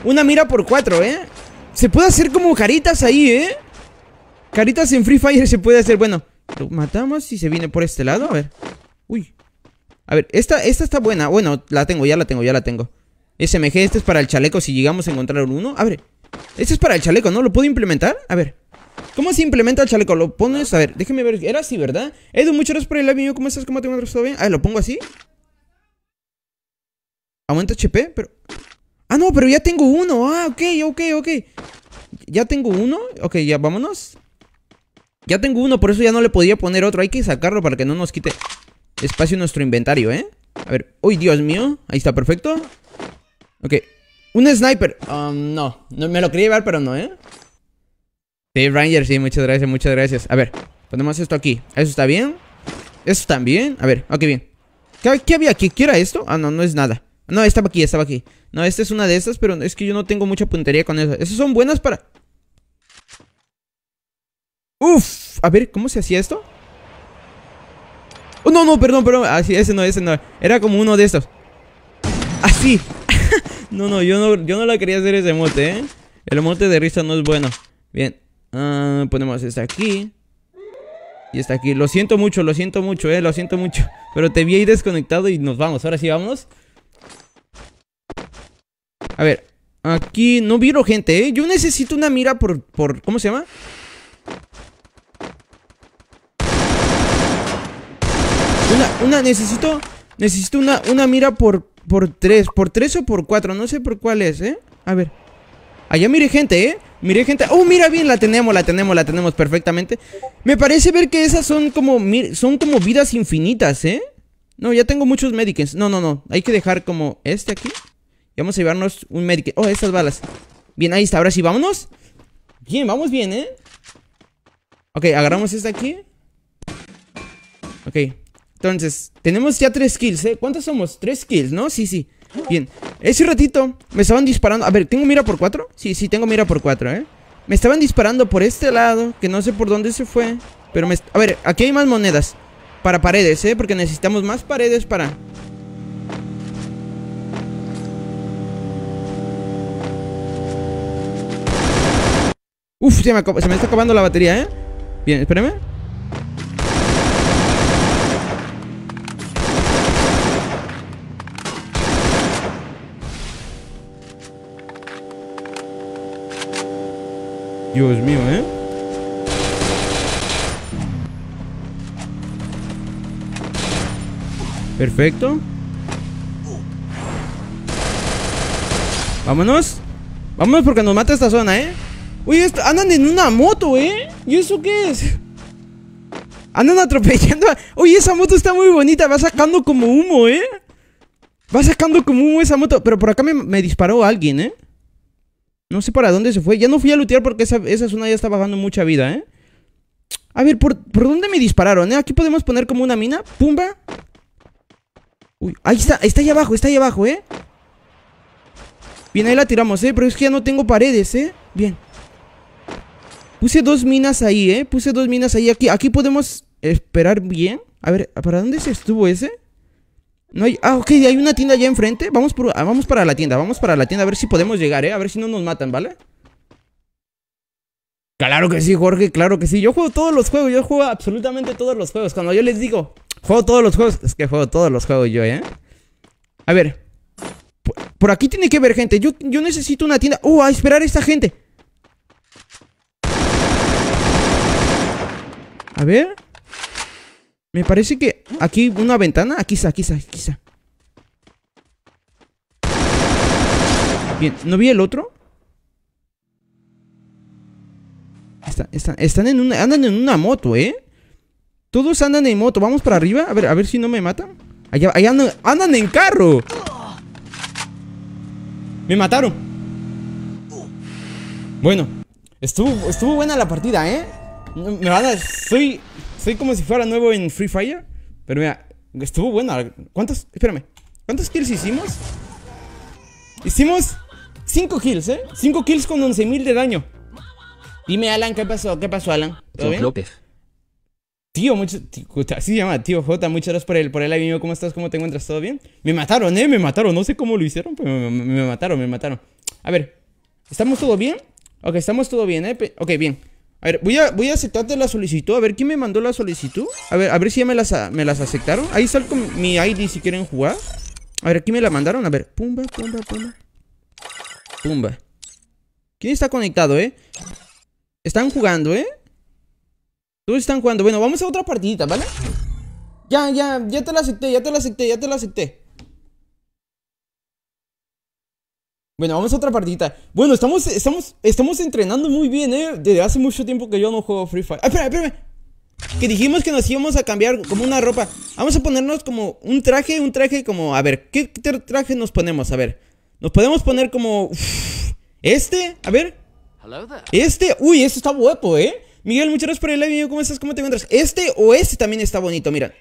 Una mira por cuatro, ¿eh? Se puede hacer como caritas ahí, ¿eh? Caritas en Free Fire se puede hacer. Bueno, lo matamos y se viene por este lado. A ver. Uy. A ver, esta, está buena. Bueno, la tengo, ya la tengo, ya la tengo. SMG, este es para el chaleco si llegamos a encontrar uno. A ver, este es para el chaleco, ¿no? ¿Lo puedo implementar? A ver. ¿Cómo se implementa el chaleco? ¿Lo pones? A ver, déjeme ver. Era así, ¿verdad? Edu, muchas gracias por el live. ¿Cómo estás? ¿Cómo te encuentras? ¿Todo bien? A ¿lo pongo así? ¿Aumenta HP? Pero... Ah, no, pero ya tengo uno. Ah, ok, ok, ok. Ya tengo uno. Ok, ya vámonos. Ya tengo uno, por eso ya no le podía poner otro. Hay que sacarlo para que no nos quite espacio en nuestro inventario, ¿eh? A ver, uy, Dios mío, ahí está, perfecto Ok, un sniper um, no. no, me lo quería llevar, pero no, ¿eh? Sí, Ranger, sí, muchas gracias, muchas gracias A ver, ponemos esto aquí, eso está bien Eso también, a ver, ok, bien ¿Qué, había aquí? ¿Qué era esto? Ah, no, no es nada No, estaba aquí, estaba aquí No, esta es una de estas, pero es que yo no tengo mucha puntería con eso Esas son buenas para... Uf, a ver, ¿cómo se hacía esto? Oh, no, no, perdón, perdón. Así, ah, ese no, ese no. Era como uno de estos. Así. Ah, no, no, yo no, yo no la quería hacer ese mote, ¿eh? El mote de risa no es bueno. Bien. Ah, ponemos esta aquí. Y está aquí. Lo siento mucho, lo siento mucho, eh. Lo siento mucho. Pero te vi ahí desconectado y nos vamos. Ahora sí, vamos. A ver. Aquí no viro gente, eh. Yo necesito una mira por... por ¿Cómo se llama? Una, una, necesito. Necesito una, una mira por, por tres. Por tres o por cuatro. No sé por cuál es, ¿eh? A ver. Allá mire gente, ¿eh? Mire gente. Oh, mira bien, la tenemos, la tenemos, la tenemos perfectamente. Me parece ver que esas son como. Son como vidas infinitas, ¿eh? No, ya tengo muchos medicines. No, no, no. Hay que dejar como este aquí. Y vamos a llevarnos un médico Oh, estas balas. Bien, ahí está. Ahora sí, vámonos. Bien, vamos bien, ¿eh? Ok, agarramos esta aquí. Ok, entonces, tenemos ya tres kills, ¿eh? ¿Cuántos somos? Tres kills, ¿no? Sí, sí. Bien. Ese ratito me estaban disparando. A ver, ¿tengo mira por cuatro? Sí, sí, tengo mira por cuatro, ¿eh? Me estaban disparando por este lado, que no sé por dónde se fue. Pero me... A ver, aquí hay más monedas. Para paredes, ¿eh? Porque necesitamos más paredes para... Uf, se me, está acabando la batería, ¿eh? Bien, espérame. Dios mío, ¿eh? Perfecto. Vámonos. Vámonos porque nos mata esta zona, ¿eh? Uy, esto, andan en una moto, ¿eh? ¿Y eso qué es? Andan atropellando a... Oye, esa moto está muy bonita. Va sacando como humo, ¿eh? Va sacando como humo esa moto. Pero por acá me disparó alguien, ¿eh? No sé para dónde se fue. Ya no fui a lootear porque esa, esa zona ya está bajando mucha vida, ¿eh? A ver, ¿por, dónde me dispararon? Eh? Aquí podemos poner como una mina. ¡Pumba! Uy, ahí está, está ahí abajo, está ahí abajo, ¿eh? Bien, ahí la tiramos, ¿eh? Pero es que ya no tengo paredes, ¿eh? Bien. Puse dos minas ahí, ¿eh? Puse dos minas ahí. Aquí, aquí podemos esperar bien. A ver, ¿para dónde se estuvo ese? No hay, ah, ok, hay una tienda allá enfrente. Vamos, ah, vamos para la tienda, vamos para la tienda a ver si podemos llegar, ¿eh? A ver si no nos matan, ¿vale? Claro que sí, Jorge, claro que sí. Yo juego todos los juegos, yo juego absolutamente todos los juegos. Cuando yo les digo, juego todos los juegos, es que juego todos los juegos yo, ¿eh? A ver. Por, aquí tiene que haber gente. Yo, yo necesito una tienda. ¡Uh! A esperar a esta gente. A ver. Me parece que aquí una ventana. Aquí está, aquí está, aquí está. Bien, ¿no vi el otro? están en una, andan en una moto, ¿eh? Todos andan en moto. Vamos para arriba. A ver, a ver si no me matan. Allá, allá andan, andan en carro. Me mataron. Bueno, estuvo, estuvo buena la partida, ¿eh? Me van a... Soy como si fuera nuevo en Free Fire. Pero mira, estuvo bueno ¿Cuántos? Espérame. ¿Cuántos kills hicimos? Hicimos 5 kills, ¿eh? 5 kills con 11.000 de daño. Dime, Alan, ¿qué pasó? ¿Qué pasó, Alan? ¿Todo bien? Tío, mucho, así se llama, tío J, muchas gracias por el, por el live, ¿Cómo estás? ¿Cómo te encuentras? ¿Todo bien? Me mataron, eh, me mataron. No sé cómo lo hicieron, pero me, mataron, me mataron. A ver, ¿estamos todo bien? Ok, estamos todo bien, eh. ok, bien. A ver, voy a, voy a aceptarte la solicitud. A ver, ¿quién me mandó la solicitud? A ver, a ver si ya me las, ah, me las aceptaron. Ahí salgo mi ID si quieren jugar. A ver, ¿quién me la mandaron? A ver, pumba, pumba, pumba. Pumba. ¿Quién está conectado, eh? Están jugando, ¿eh? Todos están jugando. Bueno, vamos a otra partidita, ¿vale? Ya, ya, ya te la acepté, ya te la acepté, ya te la acepté. Bueno, vamos a otra partita Bueno, estamos, estamos, estamos entrenando muy bien, ¿eh? Desde hace mucho tiempo que yo no juego Free Fire. ¡Ah, espérame, espérame! Que dijimos que nos íbamos a cambiar como una ropa. Vamos a ponernos como un traje, un traje como... A ver, ¿qué traje nos ponemos? A ver. Nos podemos poner como... este, a ver. Este, uy, este está guapo, ¿eh? Miguel, muchas gracias por el live, ¿cómo estás? ¿Cómo te encuentras? Este o este también está bonito, mira.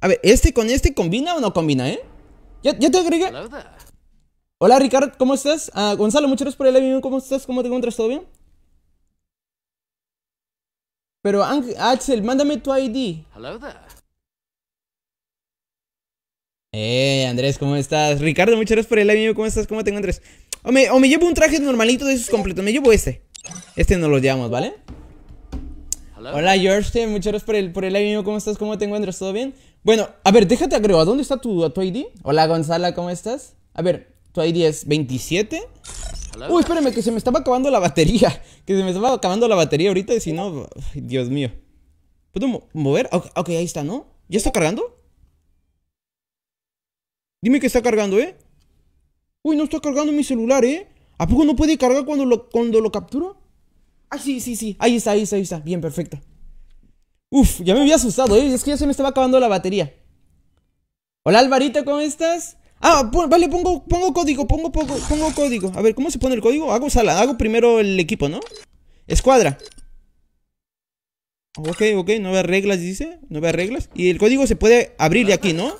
A ver, ¿este con este combina o no combina, eh? Ya, ya te agregué. Hola Ricardo, ¿cómo estás? Ah, Gonzalo, muchas gracias por el live, ¿Cómo estás? ¿Cómo te encuentras? ¿Todo bien? Pero Axel, mándame tu ID. Hello there. Eh, Andrés, ¿cómo estás? Ricardo, muchas gracias por el live, ¿Cómo estás? ¿Cómo te encuentras? O me, llevo un traje normalito de esos completos. Me llevo este. Este no lo llevamos, ¿vale? Hola George, muchas gracias por el, por ¿Cómo estás? ¿Cómo te encuentras? ¿Todo bien? Bueno, a ver, déjate agregar, ¿A dónde está tu, tu ID? Hola Gonzalo, ¿cómo estás? A ver, ahí 10, 27. Uy, espérenme, que se me estaba acabando la batería. Que se me estaba acabando la batería ahorita y si no... Dios mío. ¿Puedo mover? ok, ahí está, ¿no? ¿Ya está cargando? Dime que está cargando, ¿eh? Uy, no está cargando mi celular, ¿eh? ¿A poco no puede cargar cuando lo, cuando lo capturo? Ah, sí, sí, sí. Ahí está, ahí está, ahí está. Bien, perfecto. Uf, ya me había asustado, ¿eh? Es que ya se me estaba acabando la batería. Hola, Alvarito, ¿cómo estás? Ah, vale, pongo, pongo código, pongo, pongo, pongo código. A ver, ¿cómo se pone el código? Hago sala, hago primero el equipo, ¿no? Escuadra. Ok, ok, veo reglas, dice. No veo reglas. Y el código se puede abrir de aquí, ¿no?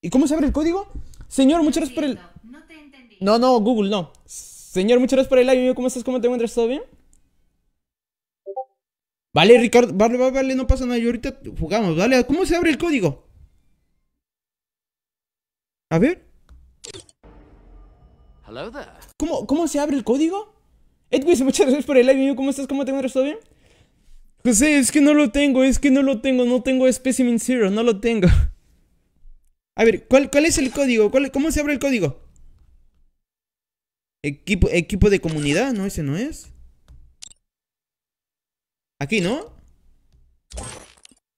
¿Y cómo se abre el código? Señor, muchas gracias por el... No, no, Google, no. Señor, muchas gracias por el live. ¿Cómo estás? ¿Cómo te encuentras? ¿Todo bien? Vale, Ricardo. Vale, vale, vale, no pasa nada. Yo ahorita jugamos. Vale, ¿cómo se abre el código? A ver. ¿Cómo, ¿Cómo se abre el código? Edwin, muchas gracias por el live. ¿Cómo estás? ¿Cómo te encuentras? ¿Todo bien? José, es que no lo tengo, es que no lo tengo, no tengo Specimen Zero, no lo tengo. A ver, ¿cuál, cuál es el código? ¿Cómo se abre el código? Equipo, equipo de comunidad, no, ese no es. Aquí, ¿no?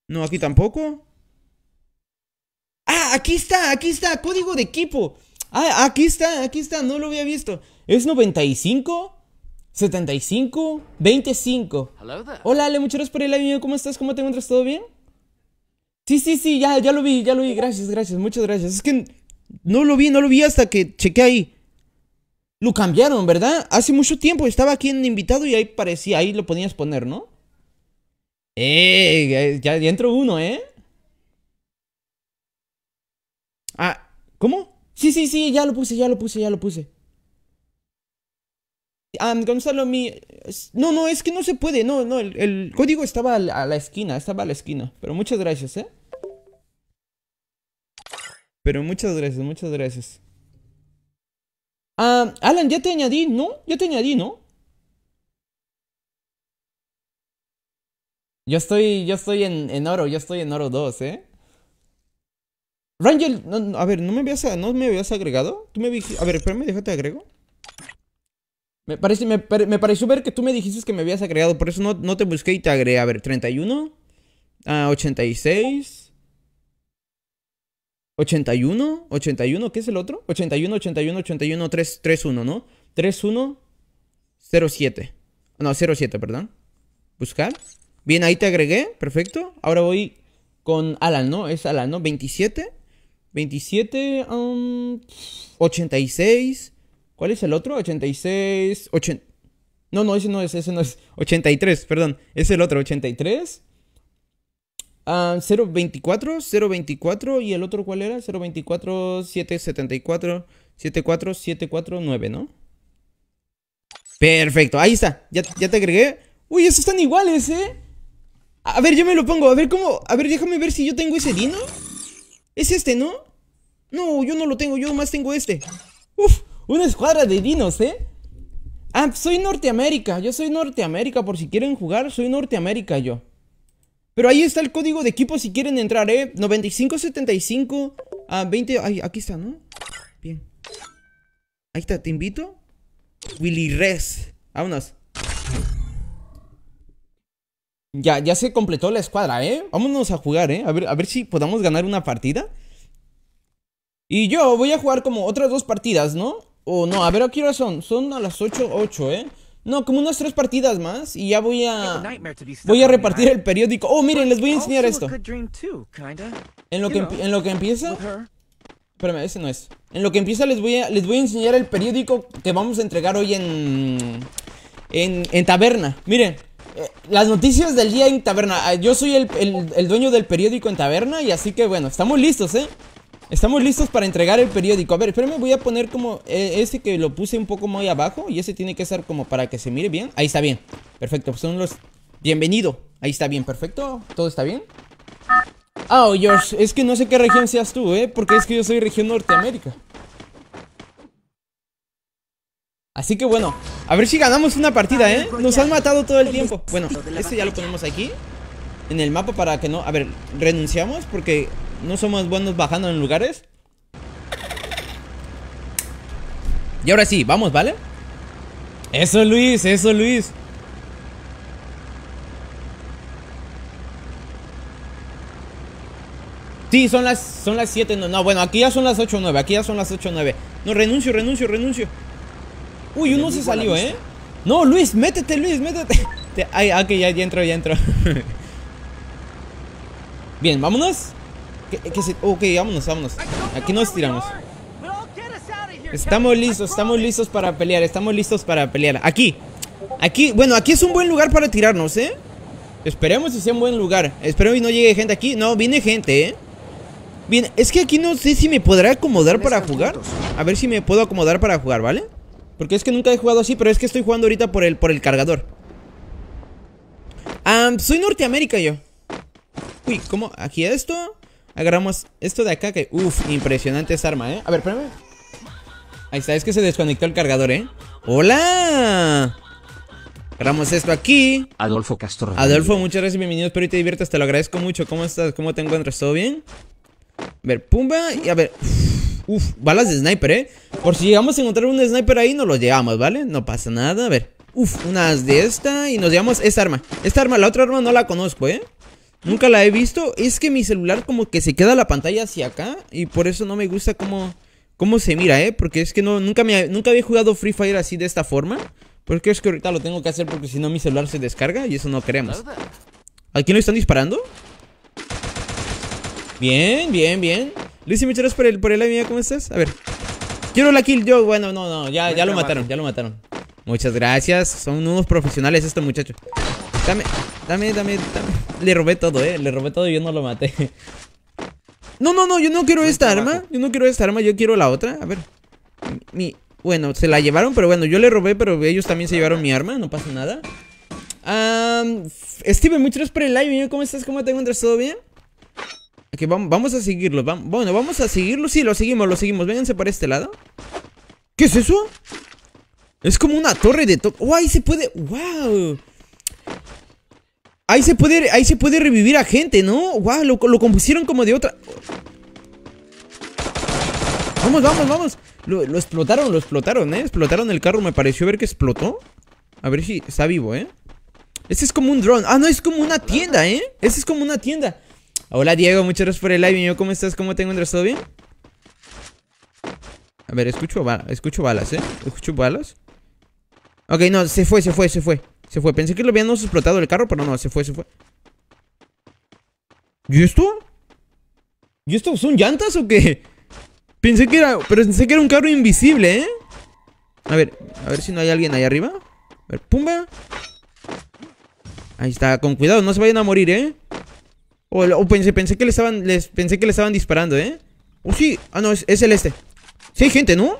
No, aquí tampoco. Ah, aquí está, aquí está, código de equipo. Ah, aquí está, aquí está, no lo había visto. ¿Es 95? 75, 25. Hola, Ale, muchas gracias por el avión, ¿Cómo estás? ¿Cómo te encuentras? ¿Todo bien? Sí, sí, sí, ya, ya lo vi, ya lo vi. Gracias, gracias, muchas gracias. Es que no lo vi, no lo vi hasta que chequé ahí. Lo cambiaron, ¿verdad? Hace mucho tiempo estaba aquí en invitado y ahí parecía, ahí lo podías poner, ¿no? Eh, ya, ya uno, ¿eh? ¿Cómo? Sí, sí, sí, ya lo puse, ya lo puse, ya lo puse. Gonzalo, ah, mi... No, no, es que no se puede, no, no, el, código estaba a la, esquina, estaba a la esquina. Pero muchas gracias, ¿eh? Pero muchas gracias, muchas gracias. Ah, Alan, ya te añadí, ¿no? Ya te añadí, ¿no? Yo estoy, yo estoy en, en oro, yo estoy en oro 2, ¿eh? Rangel, a ver, ¿no me, habías, ¿no me habías agregado? ¿Tú me A ver, espérame, déjate agrego. Me, parece, me, me, pareció ver que tú me dijiste que me habías agregado, por eso no, no te busqué y te agregué. A ver, 31, 86, 81, 81, ¿qué es el otro? 81, 81, 81, 3, 3 1, ¿no? 3, 1, 0, No, 0, perdón. Buscar. Bien, ahí te agregué, perfecto. Ahora voy con Alan, ¿no? Es Alan, ¿no? 27. 27, 86. Um, ¿Cuál es el otro? 86, 80. No, no, ese no es, ese no es. 83, perdón. Es el otro, 83. 024, 024. ¿Y el otro cuál era? 024, 774, 74, 749, ¿no? Perfecto, ahí está. Ya, ya te agregué. Uy, esos están iguales, ¿eh? A ver, yo me lo pongo. A ver cómo. A ver, déjame ver si yo tengo ese dino. ¿Es este, no? No, yo no lo tengo, yo más tengo este. Uf, una escuadra de dinos, ¿eh? Ah, soy Norteamérica, yo soy Norteamérica, por si quieren jugar, soy Norteamérica yo. Pero ahí está el código de equipo si quieren entrar, ¿eh? 9575 a 20... aquí está, ¿no? Bien. Ahí está, te invito. Willy Res. Vámonos. Ya, ya se completó la escuadra, ¿eh? Vámonos a jugar, ¿eh? A ver, si podamos ganar una partida. Y yo voy a jugar como otras dos partidas, ¿no? O no, a ver, ¿a qué hora son? Son a las 8, 8, ¿eh? No, como unas tres partidas más y ya voy a... Voy a repartir el periódico. Oh, miren, les voy a enseñar esto. En lo que, en lo que empieza... Espérame, ese no es. En lo que empieza les voy a, les voy a enseñar el periódico que vamos a entregar hoy en... En, en taberna. Miren, eh, las noticias del día en taberna. Ah, yo soy el, dueño del periódico en taberna y así que bueno, estamos listos, ¿eh? Estamos listos para entregar el periódico. A ver, espérame, voy a poner como eh, ese que lo puse un poco más abajo y ese tiene que ser como para que se mire bien. Ahí está bien. Perfecto, pues son los... Bienvenido. Ahí está bien, perfecto. ¿Todo está bien? oh, George, es que no sé qué región seas tú, ¿eh? Porque es que yo soy región Norteamérica. Así que bueno, a ver si ganamos una partida, ¿eh? Nos han matado todo el tiempo Bueno, este ya lo ponemos aquí En el mapa para que no... A ver, renunciamos porque no somos buenos bajando en lugares Y ahora sí, vamos, ¿vale? Eso Luis, eso Luis Sí, son las, son las 7, no, no, bueno, aquí ya son las 8 9, aquí ya son las 8 9 No, renuncio, renuncio, renuncio Uy, uno se salió, ¿eh? No, Luis, métete, Luis, métete. Ay, ok, ya, ya entro, ya entro. Bien, vámonos. Ok, vámonos, vámonos. Aquí nos tiramos. Estamos listos, estamos listos para pelear, estamos listos para pelear. Aquí, aquí, bueno, aquí es un buen lugar para tirarnos, ¿eh? Esperemos que sea un buen lugar. Espero que no llegue gente aquí. No, viene gente, ¿eh? Bien, es que aquí no sé si me podrá acomodar para jugar. A ver si me puedo acomodar para jugar, ¿vale? vale porque es que nunca he jugado así, pero es que estoy jugando ahorita por el, por el cargador. soy Norteamérica yo. Uy, ¿cómo? Aquí esto. Agarramos esto de acá que... Uf, impresionante esa arma, ¿eh? A ver, espérame. Ahí está, es que se desconectó el cargador, ¿eh? ¡Hola! Agarramos esto aquí. Adolfo Castro. Adolfo, muchas gracias, bienvenidos Espero que te diviertas, te lo agradezco mucho. ¿Cómo estás? ¿Cómo te encuentras? ¿Todo bien? A ver, pumba. Y a ver... Uf, balas de sniper, ¿eh? Por si llegamos a encontrar un sniper ahí, nos lo llevamos, ¿vale? No pasa nada, a ver Uf, unas de esta y nos llevamos esta arma Esta arma, la otra arma no la conozco, ¿eh? Nunca la he visto Es que mi celular como que se queda la pantalla hacia acá Y por eso no me gusta cómo, cómo se mira, ¿eh? Porque es que no, nunca, nunca había jugado Free Fire así de esta forma Porque es que ahorita lo tengo que hacer porque si no mi celular se descarga Y eso no queremos ¿A quién lo están disparando? Bien, bien, bien Luis muchas gracias por el, por el ¿cómo estás? A ver. Quiero la kill yo. Bueno, no, no. Ya, ya lo mataron, ya lo mataron. Muchas gracias. Son unos profesionales estos muchachos Dame, dame, dame, dame. Le robé todo, eh. Le robé todo y yo no lo maté. No, no, no. Yo no quiero esta arma. Yo no quiero esta arma. Yo quiero la otra. A ver. Mi, bueno, se la llevaron, pero bueno, yo le robé, pero ellos también se llevaron mi arma, no pasa nada. Um, Steven, muchas gracias por el live, ¿cómo estás? ¿Cómo te encuentras? ¿Todo bien? vamos, a seguirlo. bueno, vamos a seguirlo. Sí, lo seguimos, lo seguimos. Vénganse para este lado. ¿Qué es eso? Es como una torre de toque. ¡Oh, ahí se puede! ¡Wow! Ahí se puede, ahí se puede revivir a gente, ¿no? ¡Wow! Lo, lo compusieron como de otra... ¡Vamos, vamos, vamos! Lo, explotaron, lo explotaron, ¿eh? Explotaron el carro, me pareció ver que explotó. A ver si está vivo, ¿eh? Ese es como un dron, Ah, no, es como una tienda, ¿eh? Ese es como una tienda. Hola Diego, muchas gracias por el live. ¿cómo estás? ¿Cómo tengo encuentras? ¿Todo bien? A ver, escucho, escucho balas, ¿eh? ¿Escucho balas? Ok, no, se fue, se fue, se fue. Se fue. Pensé que lo habíamos explotado el carro, pero no, se fue, se fue. ¿Y esto? ¿Y esto son llantas o qué? Pensé que era... Pero pensé que era un carro invisible, ¿eh? A ver, a ver si no hay alguien ahí arriba. A ver, pumba. Ahí está, con cuidado, no se vayan a morir, ¿eh? O, pensé, que le estaban, les, pensé que le estaban disparando, ¿eh? Oh, sí. Ah, no, es, el este. Sí hay gente, ¿no?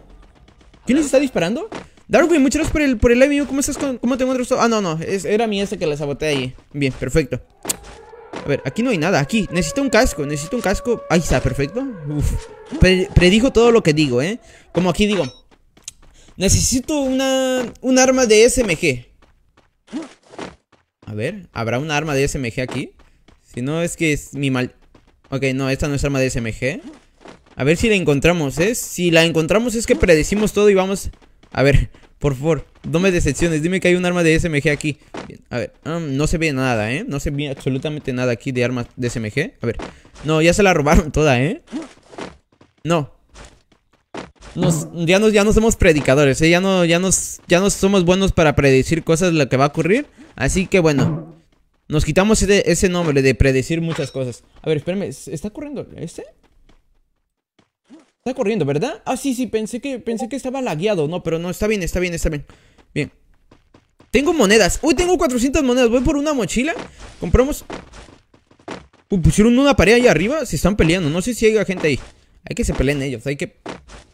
¿Quién les está disparando? Darwin, muchas gracias por el, por el live, ¿Cómo estás? Con, ¿Cómo te encuentras? Ah, no, no. era mi este que la saboteé ahí. Bien, perfecto. A ver, aquí no hay nada. Aquí. Necesito un casco. Necesito un casco. Ahí está, perfecto. predijo todo lo que digo, ¿eh? Como aquí digo. Necesito una... Un arma de SMG. A ver, ¿habrá una arma de SMG aquí? no, es que es mi mal... Ok, no, esta no es arma de SMG. A ver si la encontramos, ¿eh? Si la encontramos es que predecimos todo y vamos... A ver, por favor, no me decepciones. Dime que hay un arma de SMG aquí. a ver, um, no se ve nada, ¿eh? No se ve absolutamente nada aquí de armas de SMG. A ver. No, ya se la robaron toda, ¿eh? No. ya, ya no somos predicadores, ¿eh? Ya no, ya, nos, ya no somos buenos para predecir cosas lo que va a ocurrir. Así que bueno, nos quitamos ese, nombre de predecir muchas cosas. A ver, espérame, ¿está corriendo este? Está corriendo, ¿verdad? Ah, sí, sí, pensé que, pensé que estaba lagueado. No, pero no, está bien, está bien, está bien. Bien. Tengo monedas. Uy, tengo 400 monedas. Voy por una mochila. Compramos. Uy, pusieron una pared ahí arriba. Se están peleando. No sé si hay gente ahí. Hay que se peleen ellos. Hay que.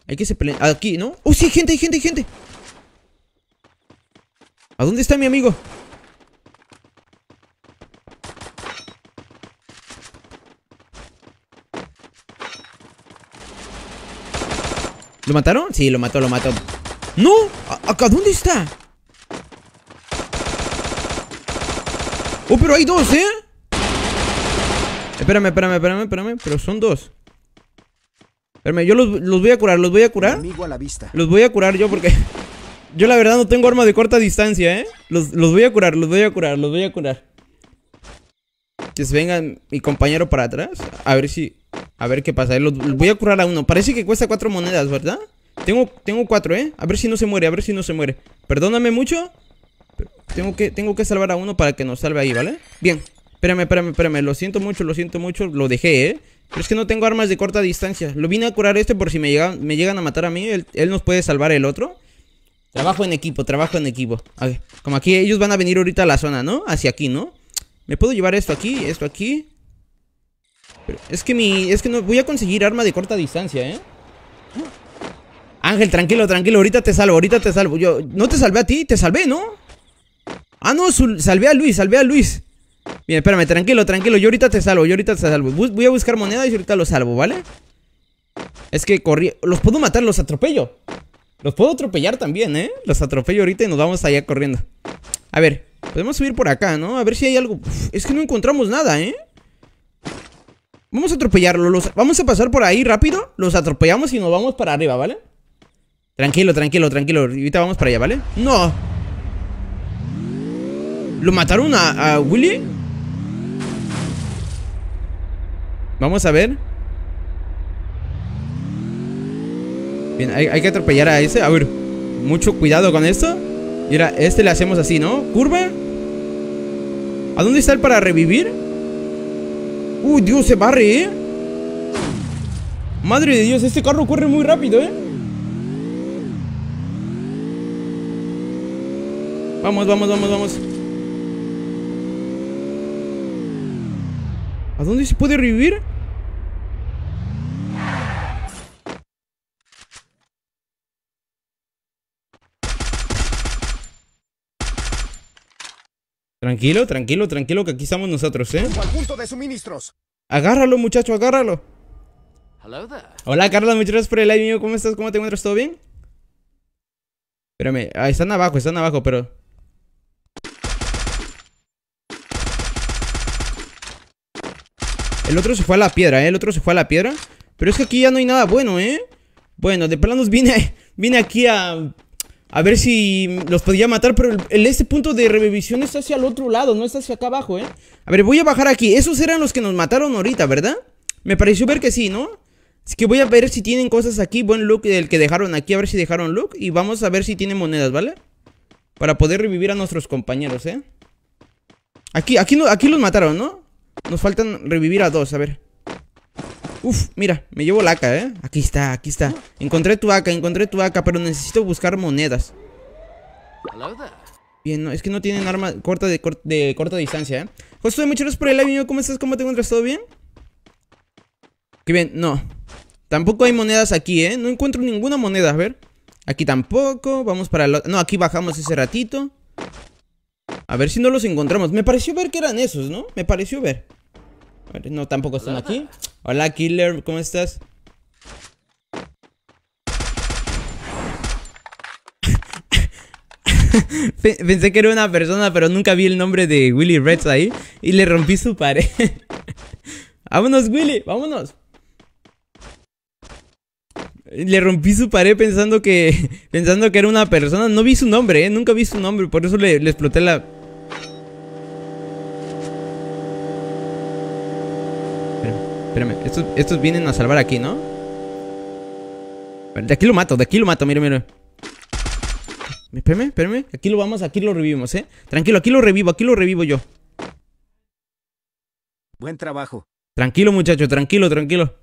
Hay que se peleen. Aquí, ¿no? ¡Oh, sí, gente, hay gente, hay gente! ¿A dónde está mi amigo? ¿Lo mataron? Sí, lo mató, lo mató ¡No! ¿Acá dónde está? ¡Oh, pero hay dos, eh! Espérame, espérame, espérame, espérame Pero son dos Espérame, yo los, voy a curar, los voy a curar a la vista. Los voy a curar yo porque Yo la verdad no tengo arma de corta distancia, eh los voy a curar, los voy a curar, los voy a curar que se venga mi compañero para atrás. A ver si. A ver qué pasa. voy a curar a uno. Parece que cuesta cuatro monedas, ¿verdad? Tengo, tengo cuatro, ¿eh? A ver si no se muere, a ver si no se muere. Perdóname mucho. tengo que, tengo que salvar a uno para que nos salve ahí, ¿vale? Bien. Espérame, espérame, espérame. Lo siento mucho, lo siento mucho. Lo dejé, ¿eh? Pero es que no tengo armas de corta distancia. Lo vine a curar este por si me llegan, me llegan a matar a mí. Él, nos puede salvar el otro. Trabajo en equipo, trabajo en equipo. Como aquí ellos van a venir ahorita a la zona, ¿no? Hacia aquí, ¿no? ¿Me puedo llevar esto aquí? ¿Esto aquí? es que mi... Es que no... Voy a conseguir arma de corta distancia, ¿eh? Ángel, tranquilo, tranquilo. Ahorita te salvo, ahorita te salvo. Yo... No te salvé a ti, te salvé, ¿no? Ah, no, salvé a Luis, salvé a Luis. Bien, espérame, tranquilo, tranquilo. Yo ahorita te salvo, yo ahorita te salvo. Voy a buscar moneda y ahorita los salvo, ¿vale? Es que corrí... Los puedo matar, los atropello. Los puedo atropellar también, ¿eh? Los atropello ahorita y nos vamos allá corriendo. A ver, Podemos subir por acá, ¿no? A ver si hay algo... es que no encontramos nada, ¿eh? Vamos a atropellarlo. Vamos a pasar por ahí rápido. Los atropellamos y nos vamos para arriba, ¿vale? Tranquilo, tranquilo, tranquilo. Ahorita vamos para allá, ¿vale? ¡No! ¿Lo mataron a, Willy? Vamos a ver. Bien, hay que atropellar a ese. A ver, mucho cuidado con esto. Y ahora, este le hacemos así, ¿no? Curva. ¿A dónde está el para revivir? Uy, Dios, se barre, ¿eh? Madre de Dios, este carro corre muy rápido, ¿eh? Vamos, vamos, vamos, vamos. ¿A dónde se puede revivir? Tranquilo, tranquilo, tranquilo, que aquí estamos nosotros, ¿eh? de suministros. Agárralo, muchacho, agárralo. Hola, Carlos, muchas gracias por el live, mío. ¿Cómo estás? ¿Cómo te encuentras? ¿Todo bien? Espérame, ah, están abajo, están abajo, pero... El otro se fue a la piedra, ¿eh? El otro se fue a la piedra. Pero es que aquí ya no hay nada bueno, ¿eh? Bueno, de planos viene, viene aquí a a ver si los podía matar, pero el, este punto de revivición está hacia el otro lado, no está hacia acá abajo, ¿eh? A ver, voy a bajar aquí. Esos eran los que nos mataron ahorita, ¿verdad? Me pareció ver que sí, ¿no? Así que voy a ver si tienen cosas aquí. Buen look del que dejaron aquí, a ver si dejaron look. Y vamos a ver si tienen monedas, ¿vale? Para poder revivir a nuestros compañeros, ¿eh? Aquí, aquí, aquí los mataron, ¿no? Nos faltan revivir a dos, a ver. Uf, mira, me llevo la AK, ¿eh? Aquí está, aquí está. Encontré tu AK, encontré tu AK, pero necesito buscar monedas. Bien, no, es que no tienen arma corta de, corta distancia, ¿eh? Josué, muchas gracias por el live, ¿Cómo estás? ¿Cómo te encuentras? ¿Todo bien? Qué bien, no. Tampoco hay monedas aquí, ¿eh? No encuentro ninguna moneda, a ver. Aquí tampoco, vamos para el otro No, aquí bajamos ese ratito. A ver si no los encontramos. Me pareció ver que eran esos, ¿no? Me pareció ver. A ver no, tampoco están aquí. Hola, Killer, ¿cómo estás? Pensé que era una persona, pero nunca vi el nombre de Willy Reds ahí. Y le rompí su pared. vámonos, Willy, vámonos. Le rompí su pared pensando que. pensando que era una persona. No vi su nombre, ¿eh? Nunca vi su nombre. Por eso le exploté la. espérame. Estos, vienen a salvar aquí, ¿no? De aquí lo mato, de aquí lo mato, mire, mire. Espérame, espérame. Aquí lo vamos, aquí lo revivimos, ¿eh? Tranquilo, aquí lo revivo, aquí lo revivo yo. Buen trabajo. Tranquilo, muchacho, tranquilo, tranquilo.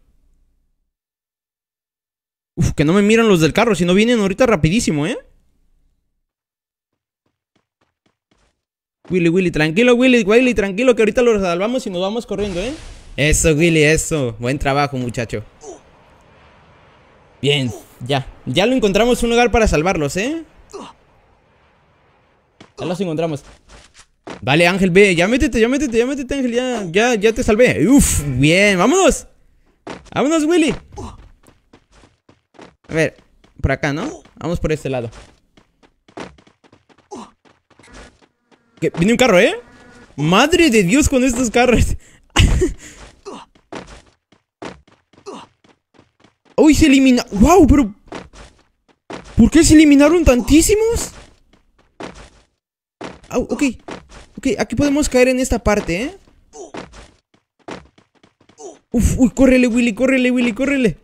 Uf, que no me miran los del carro, si no vienen ahorita rapidísimo, ¿eh? Willy, Willy, tranquilo, Willy, Willy, tranquilo, que ahorita lo salvamos y nos vamos corriendo, ¿eh? Eso, Willy, eso. Buen trabajo, muchacho. Bien, ya. Ya lo encontramos un lugar para salvarlos, ¿eh? Ya los encontramos. Vale, Ángel, ve. Ya métete, ya métete, ya métete, Ángel. Ya, ya, te salvé. Uf, bien. Vámonos. Vámonos, Willy. A ver, por acá, ¿no? Vamos por este lado. ¿Qué? Viene un carro, ¿eh? Madre de Dios con estos carros. ¡Uy! se elimina... ¡Wow! Pero... ¿Por qué se eliminaron tantísimos? ok. Ok, aquí podemos caer en esta parte, ¿eh? Uf, uy, córrele, Willy, córrele, Willy, córrele.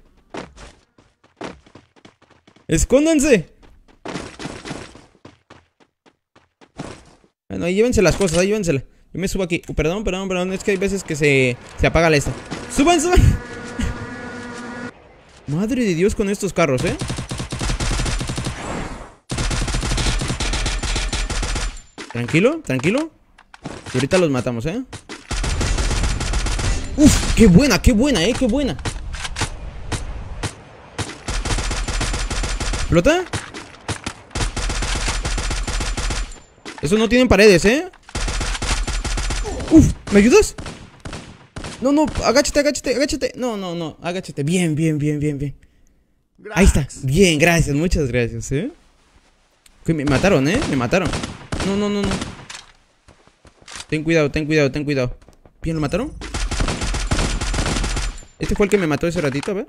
¡Escóndanse! Bueno, ahí llévense las cosas, ahí llévenselas. Yo me subo aquí. perdón, perdón, perdón. Es que hay veces que se, se apaga la esta. ¡Suban, suban! Madre de Dios con estos carros, ¿eh? Tranquilo, tranquilo y ahorita los matamos, ¿eh? Uf, qué buena, qué buena, ¿eh? Qué buena Flota. Eso no tienen paredes, ¿eh? Uf, ¿me ayudas? No, no, agáchate, agáchate, agáchate. No, no, no, agáchate. Bien, bien, bien, bien, bien. Ahí está. Bien, gracias, muchas gracias, ¿eh? me mataron, ¿eh? Me mataron. No, no, no, no. Ten cuidado, ten cuidado, ten cuidado. Bien, ¿lo mataron? Este fue el que me mató ese ratito, a ver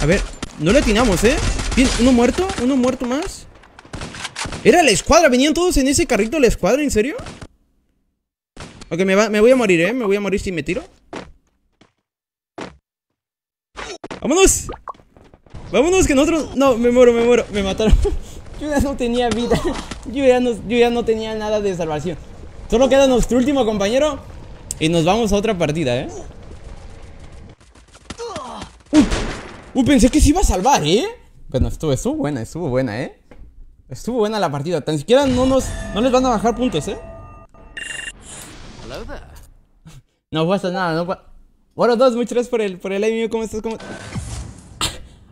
A ver, no le atinamos, ¿eh? Bien, uno muerto, uno muerto más Era la escuadra, venían todos en ese carrito la escuadra, ¿en serio? Ok, me, voy a morir, ¿eh? Me voy a morir si me tiro ¡Vámonos! ¡Vámonos que nosotros... No, me muero, me muero, me mataron Yo ya no tenía vida yo ya no, tenía nada de salvación Solo queda nuestro último compañero Y nos vamos a otra partida, ¿eh? Uy, ¡Uh! ¡Uh, pensé que se iba a salvar, ¿eh? Bueno, estuvo, estuvo buena, estuvo buena, ¿eh? Estuvo buena la partida. Tan siquiera no nos... No les van a bajar puntos, ¿eh? No pasa nada, no pasa... Oro 2, muchas gracias por el, por el amigo, ¿cómo estás?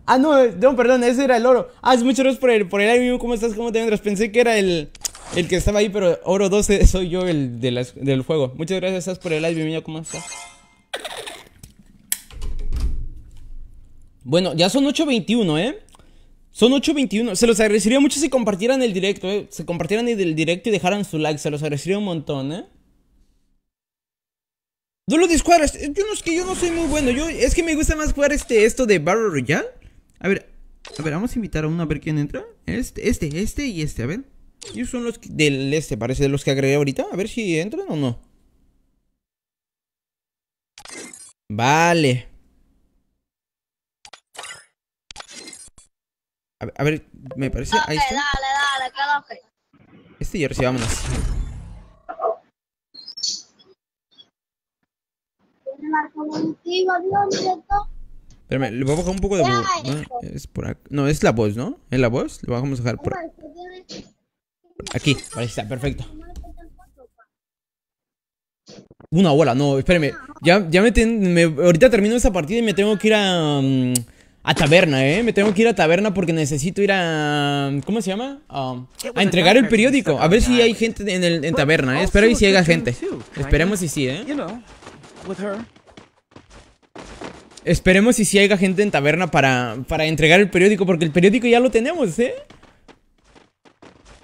Ah, no, eh, no, perdón, ese era el oro. Ah, es muchas gracias por el, por el amigo, ¿cómo estás? ¿Cómo te encuentras? Pensé que era el... El que estaba ahí, pero oro 2 soy yo el del juego. Muchas gracias estás por el live, bienvenido, ¿cómo estás? Bueno, ya son 8.21, ¿eh? Son 8.21. Se los agradecería mucho si compartieran el directo, eh. Se compartieran el directo y dejaran su like. Se los agradecería un montón, eh. No lo descuadras. Eh, yo no, que yo no soy muy bueno. Yo, es que me gusta más jugar este, esto de Battle Royale. A ver, a ver, vamos a invitar a uno a ver quién entra. Este, este, este y este, a ver. Ellos son los del este, parece, de los que agregué ahorita. A ver si entran o no. Vale. A ver, me parece. Dale, ahí está. Dale, dale, coloque. Este ya ahora Espérame, le voy a bajar un poco de voz. ¿no? Es por acá. No, es la voz, ¿no? Es la voz. Lo vamos a dejar por aquí. Ahí está, perfecto. Una bola, no, espérame. Ya, ya me, ten... Ahorita termino esta partida y me tengo que ir a. Mm, a taberna, ¿eh? Me tengo que ir a taberna porque necesito ir a... ¿Cómo se llama? a entregar el periódico. A ver si hay gente en, el, en taberna, ¿eh? Espero y si haya gente. Esperemos y sí, ¿eh? Esperemos y si haya gente en taberna para, para entregar el periódico porque el periódico ya lo tenemos, ¿eh?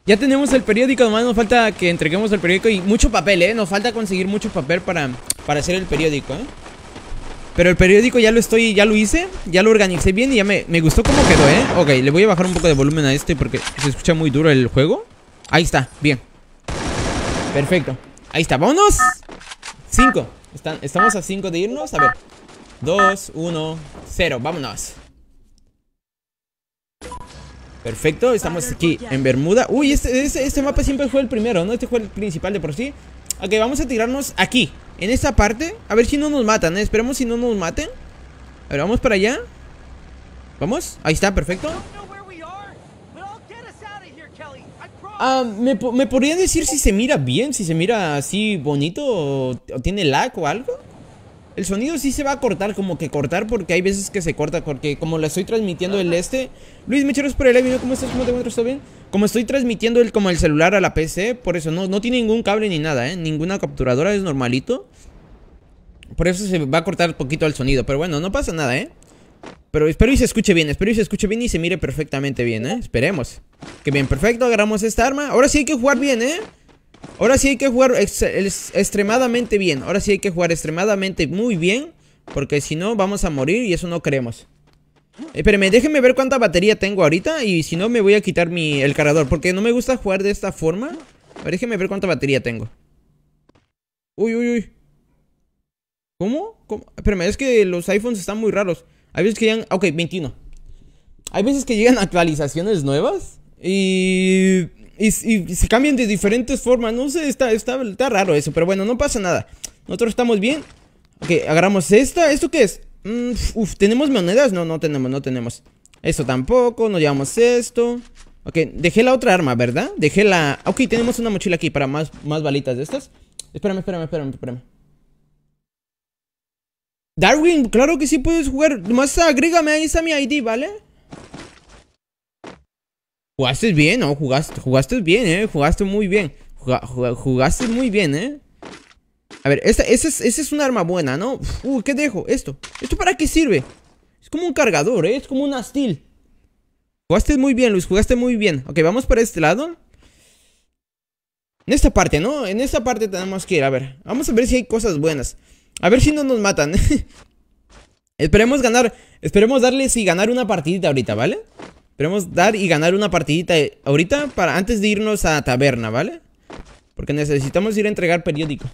Ya tenemos el periódico, nomás nos falta que entreguemos el periódico y mucho papel, ¿eh? Nos falta conseguir mucho papel para, para hacer el periódico, ¿eh? Pero el periódico ya lo estoy, ya lo hice Ya lo organicé bien y ya me, me gustó cómo quedó, ¿eh? Ok, le voy a bajar un poco de volumen a este porque se escucha muy duro el juego Ahí está, bien Perfecto, ahí está, vámonos Cinco, estamos a cinco de irnos, a ver Dos, uno, cero, vámonos Perfecto, estamos aquí en Bermuda Uy, este, este, este mapa siempre fue el primero, ¿no? Este fue el principal de por sí Ok, vamos a tirarnos aquí En esta parte A ver si no nos matan, ¿eh? Esperemos si no nos maten A ver, vamos para allá ¿Vamos? Ahí está, perfecto ah, ¿me, ¿me, podrían decir si se mira bien? Si se mira así bonito o tiene lag o algo? El sonido sí se va a cortar, como que cortar, porque hay veces que se corta, porque como la estoy transmitiendo el este. Luis Michelos por el video, ¿cómo estás? ¿Cómo te encuentras? ¿Todo bien? Como estoy transmitiendo el, como el celular a la PC, por eso no, no tiene ningún cable ni nada, ¿eh? Ninguna capturadora, es normalito. Por eso se va a cortar poquito el sonido, pero bueno, no pasa nada, ¿eh? Pero espero y se escuche bien, espero y se escuche bien y se mire perfectamente bien, ¿eh? Esperemos. Que bien, perfecto, agarramos esta arma. Ahora sí hay que jugar bien, ¿eh? Ahora sí hay que jugar extremadamente bien. Ahora sí hay que jugar extremadamente muy bien. Porque si no, vamos a morir y eso no queremos. Espérame, déjenme ver cuánta batería tengo ahorita. Y si no, me voy a quitar mi, el cargador. Porque no me gusta jugar de esta forma. Pero déjenme ver cuánta batería tengo. Uy, uy, uy. ¿Cómo? ¿Cómo? Espérame, es que los iPhones están muy raros. Hay veces que llegan... Ok, 21. Hay veces que llegan actualizaciones nuevas. Y... Y, se cambian de diferentes formas. No sé, está, está, raro eso. Pero bueno, no pasa nada. Nosotros estamos bien. Ok, agarramos esta. ¿Esto qué es? Mm, uf, ¿tenemos monedas? No, no tenemos, no tenemos. Esto tampoco. No llevamos esto. Ok, dejé la otra arma, ¿verdad? Dejé la... Ok, tenemos una mochila aquí para más, más balitas de estas. Espérame, espérame, espérame, espérame. Darwin, claro que sí puedes jugar. Más agrégame ahí esa mi ID, ¿vale? Jugaste bien, ¿no? Jugaste, jugaste bien, ¿eh? Jugaste muy bien. jugaste muy bien, ¿eh? A ver, esta, esa, es, un arma buena, ¿no? Uh, ¿qué dejo? Esto. ¿Esto para qué sirve? Es como un cargador, ¿eh? Es como un astil. Jugaste muy bien, Luis. Jugaste muy bien. Ok, vamos para este lado. En esta parte, ¿no? En esta parte tenemos que ir. A ver, vamos a ver si hay cosas buenas. A ver si no nos matan. esperemos ganar. Esperemos darles y ganar una partidita ahorita, ¿vale? Esperemos dar y ganar una partidita eh, ahorita para antes de irnos a taberna, ¿vale? Porque necesitamos ir a entregar periódico.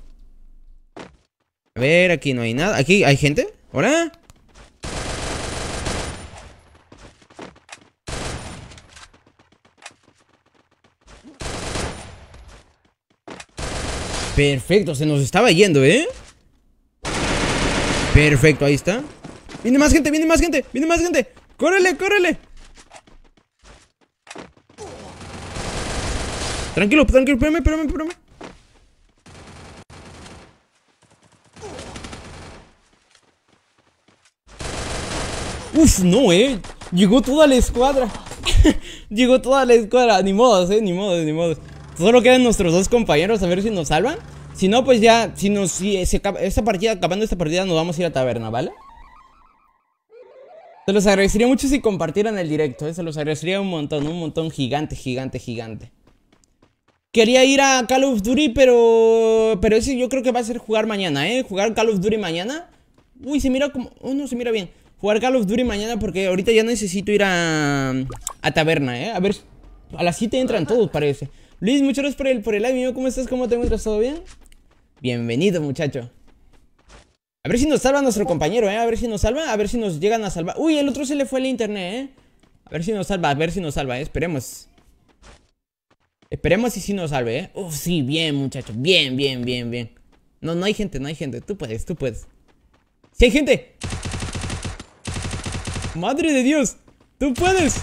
A ver, aquí no hay nada. ¿Aquí hay gente? ¿Hola? Perfecto, se nos estaba yendo, ¿eh? Perfecto, ahí está. Viene más gente, viene más gente, viene más gente. ¡Córrele, córrele! Tranquilo, tranquilo, espérame, espérame, espérame. Uf, no, eh. Llegó toda la escuadra. Llegó toda la escuadra. Ni modos, eh, ni modos, ni modos. Solo quedan nuestros dos compañeros a ver si nos salvan. Si no, pues ya, si nos, si esta partida, acabando esta partida, nos vamos a ir a taberna, ¿vale? Se los agradecería mucho si compartieran el directo, ¿eh? se los agradecería un montón, un montón gigante, gigante, gigante. Quería ir a Call of Duty, pero... Pero ese yo creo que va a ser jugar mañana, ¿eh? Jugar Call of Duty mañana. Uy, se mira como... Oh, no, se mira bien. Jugar Call of Duty mañana porque ahorita ya necesito ir a... A taberna, ¿eh? A ver... A las 7 entran todos, parece. Luis, muchas gracias por el, por el live, amigo. ¿Cómo estás? ¿Cómo te encuentras? ¿Todo bien? Bienvenido, muchacho. A ver si nos salva nuestro compañero, ¿eh? A ver si nos salva, a ver si nos llegan a salvar. Uy, el otro se le fue el internet, ¿eh? A ver si nos salva, a ver si nos salva, ¿eh? Esperemos. Esperemos si sí nos salve, ¿eh? Uf, sí, bien, muchachos. Bien, bien, bien, bien. No, no hay gente, no hay gente. Tú puedes, tú puedes. ¡Sí hay gente! ¡Madre de Dios! ¡Tú puedes!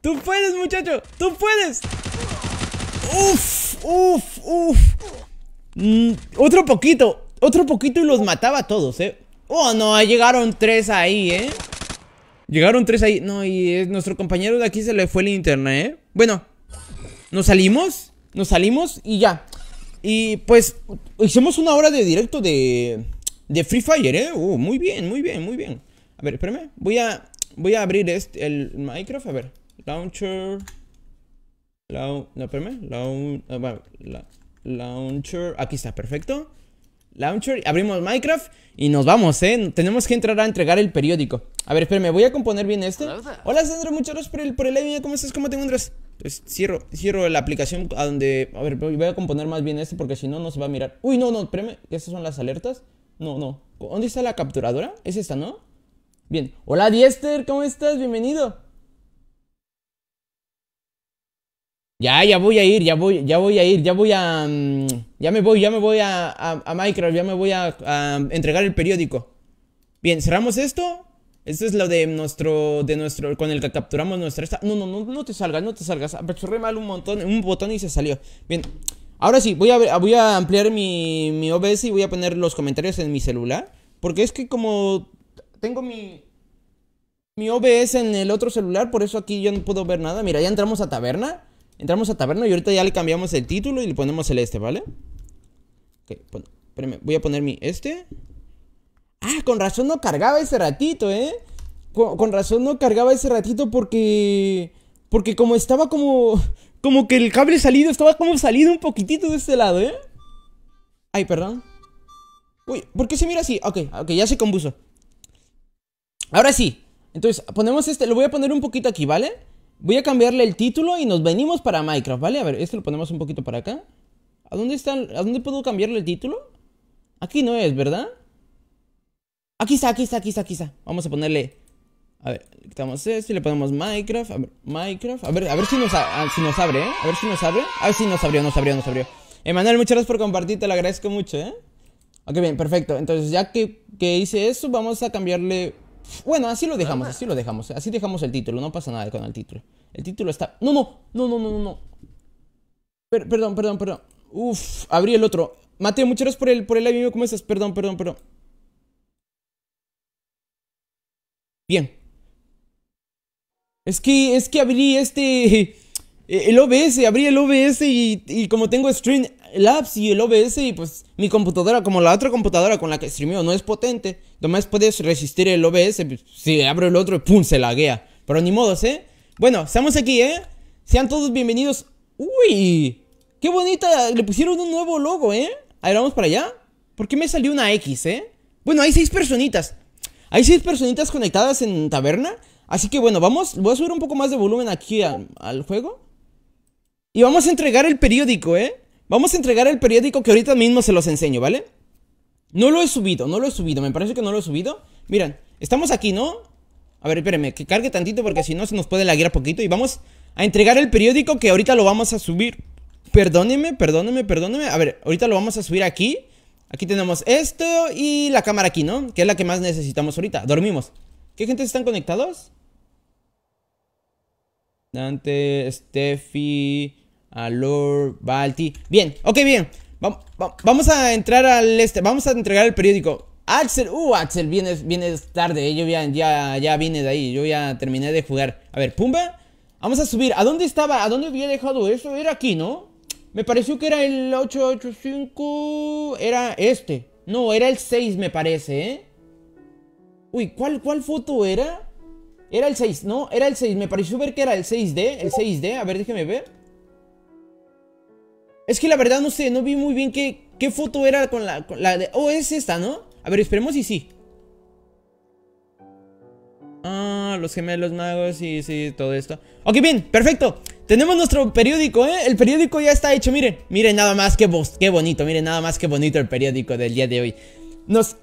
¡Tú puedes, muchacho! ¡Tú puedes! ¡Uf! ¡Uf! ¡Uf! Mm, otro poquito. Otro poquito y los mataba a todos, ¿eh? ¡Oh, no! Llegaron tres ahí, ¿eh? Llegaron tres ahí. No, y eh, nuestro compañero de aquí se le fue el internet, ¿eh? Bueno, nos salimos, nos salimos y ya. Y pues hicimos una hora de directo de, Free Fire, ¿eh? Uh, muy bien, muy bien, muy bien. A ver, espérame. Voy a, voy a abrir este, el Minecraft. A ver. Launcher. no, ah, launcher. Aquí está, perfecto. Launcher, abrimos Minecraft y nos vamos, ¿eh? Tenemos que entrar a entregar el periódico. A ver, espérame, voy a componer bien este. Hola, Sandro, muchas gracias por el, por ¿Cómo estás? ¿Cómo te encuentras? Pues, cierro, cierro la aplicación a donde... A ver, voy a componer más bien este porque si no, no se va a mirar. Uy, no, no, espérame. ¿Estas son las alertas? No, no. ¿Dónde está la capturadora? Es esta, ¿no? Bien. Hola, Diester, ¿cómo estás? Bienvenido. Ya, ya voy a ir, ya voy, ya voy a ir, ya voy a... Mm, ya me voy, ya me voy a, a, Minecraft, ya me voy a, entregar el periódico. Bien, cerramos esto. Esto es lo de nuestro, de nuestro, con el que capturamos nuestra... No, no, no, no te salgas, no te salgas. Apachurré mal un montón, un botón y se salió. Bien, ahora sí, voy a, voy a ampliar mi, mi OBS y voy a poner los comentarios en mi celular. Porque es que como tengo mi mi OBS en el otro celular, por eso aquí yo no puedo ver nada. Mira, ya entramos a taberna. Entramos a taberna y ahorita ya le cambiamos el título y le ponemos el este, ¿vale? Ok, bueno, espérame, voy a poner mi este. Ah, con razón no cargaba ese ratito, ¿eh? Con, razón no cargaba ese ratito porque... Porque como estaba como... Como que el cable salido estaba como salido un poquitito de este lado, ¿eh? Ay, perdón. Uy, ¿por qué se mira así? Ok, ok, ya se compuso. Ahora sí. Entonces, ponemos este, lo voy a poner un poquito aquí, ¿vale? Voy a cambiarle el título y nos venimos para Minecraft, ¿vale? A ver, esto lo ponemos un poquito para acá. ¿A dónde, está, ¿A dónde puedo cambiarle el título? Aquí no es, ¿verdad? Aquí está, aquí está, aquí está, aquí está. Vamos a ponerle... A ver, quitamos esto y le ponemos Minecraft. A ver, A ver, si, nos, si nos abre, ¿eh? A ver si nos abre. A ver nos abrió, nos abrió, nos abrió. Emanuel, muchas gracias por compartir, te lo agradezco mucho, ¿eh? Ok, bien, perfecto. Entonces, ya que, que hice eso, vamos a cambiarle bueno, así lo dejamos, así lo dejamos. Así dejamos el título, no pasa nada con el título. El título está. No, no, no, no, no, no. perdón, perdón, perdón. Uf, abrí el otro. Mateo, muchas gracias por el, por el live. ¿Cómo estás? Perdón, perdón, perdón. Bien. Es que, es que abrí este. Eh, el OBS, abrí el OBS y, y como tengo stream el apps y el OBS y pues mi computadora, como la otra computadora con la que streameo, no es potente, nomás puedes resistir el OBS, pues, si abro el otro, ¡pum! se laguea. Pero ni modos, ¿eh? Bueno, estamos aquí, ¿eh? Sean todos bienvenidos. ¡Uy! ¡Qué bonita! Le pusieron un nuevo logo, ¿eh? Ahí vamos para allá. ¿Por qué me salió una X, eh? Bueno, hay seis personitas. Hay seis personitas conectadas en taberna. Así que bueno, vamos. Voy a subir un poco más de volumen aquí al juego. Y vamos a entregar el periódico, ¿eh? Vamos a entregar el periódico que ahorita mismo se los enseño, ¿vale? No lo he subido, no lo he subido. Me parece que no lo he subido. Miren, estamos aquí, ¿no? A ver, espérenme, que cargue tantito porque si no se nos puede laguear poquito. Y vamos a entregar el periódico que ahorita lo vamos a subir. Perdóneme, perdóneme, perdóneme. A ver, ahorita lo vamos a subir aquí. Aquí tenemos esto y la cámara aquí, ¿no? Que es la que más necesitamos ahorita. Dormimos. ¿Qué gente están conectados? Dante, Steffi, Alor, Balti. Bien, ok, bien. vamos a entrar al este. Vamos a entregar el periódico. Axel, uh, Axel, vienes, tarde. Eh, yo ya, ya, ya vine de ahí. Yo ya terminé de jugar. A ver, Pumba. Vamos a subir. ¿A dónde estaba? ¿A dónde había dejado eso? Era aquí, ¿no? Me pareció que era el 885. Era este. No, era el 6, me parece, ¿eh? Uy, ¿cuál, cuál foto era? Era el 6, no, era el 6. Me pareció ver que era el 6D. El 6D, a ver, déjeme ver. Es que la verdad no sé, no vi muy bien qué, qué foto era con la, de... Oh, es esta, ¿no? A ver, esperemos y sí. Ah, los gemelos magos y sí, todo esto. Ok, bien, perfecto. Tenemos nuestro periódico, ¿eh? El periódico ya está hecho, miren. Miren nada más qué, qué bonito, miren nada más qué bonito el periódico del día de hoy. Nos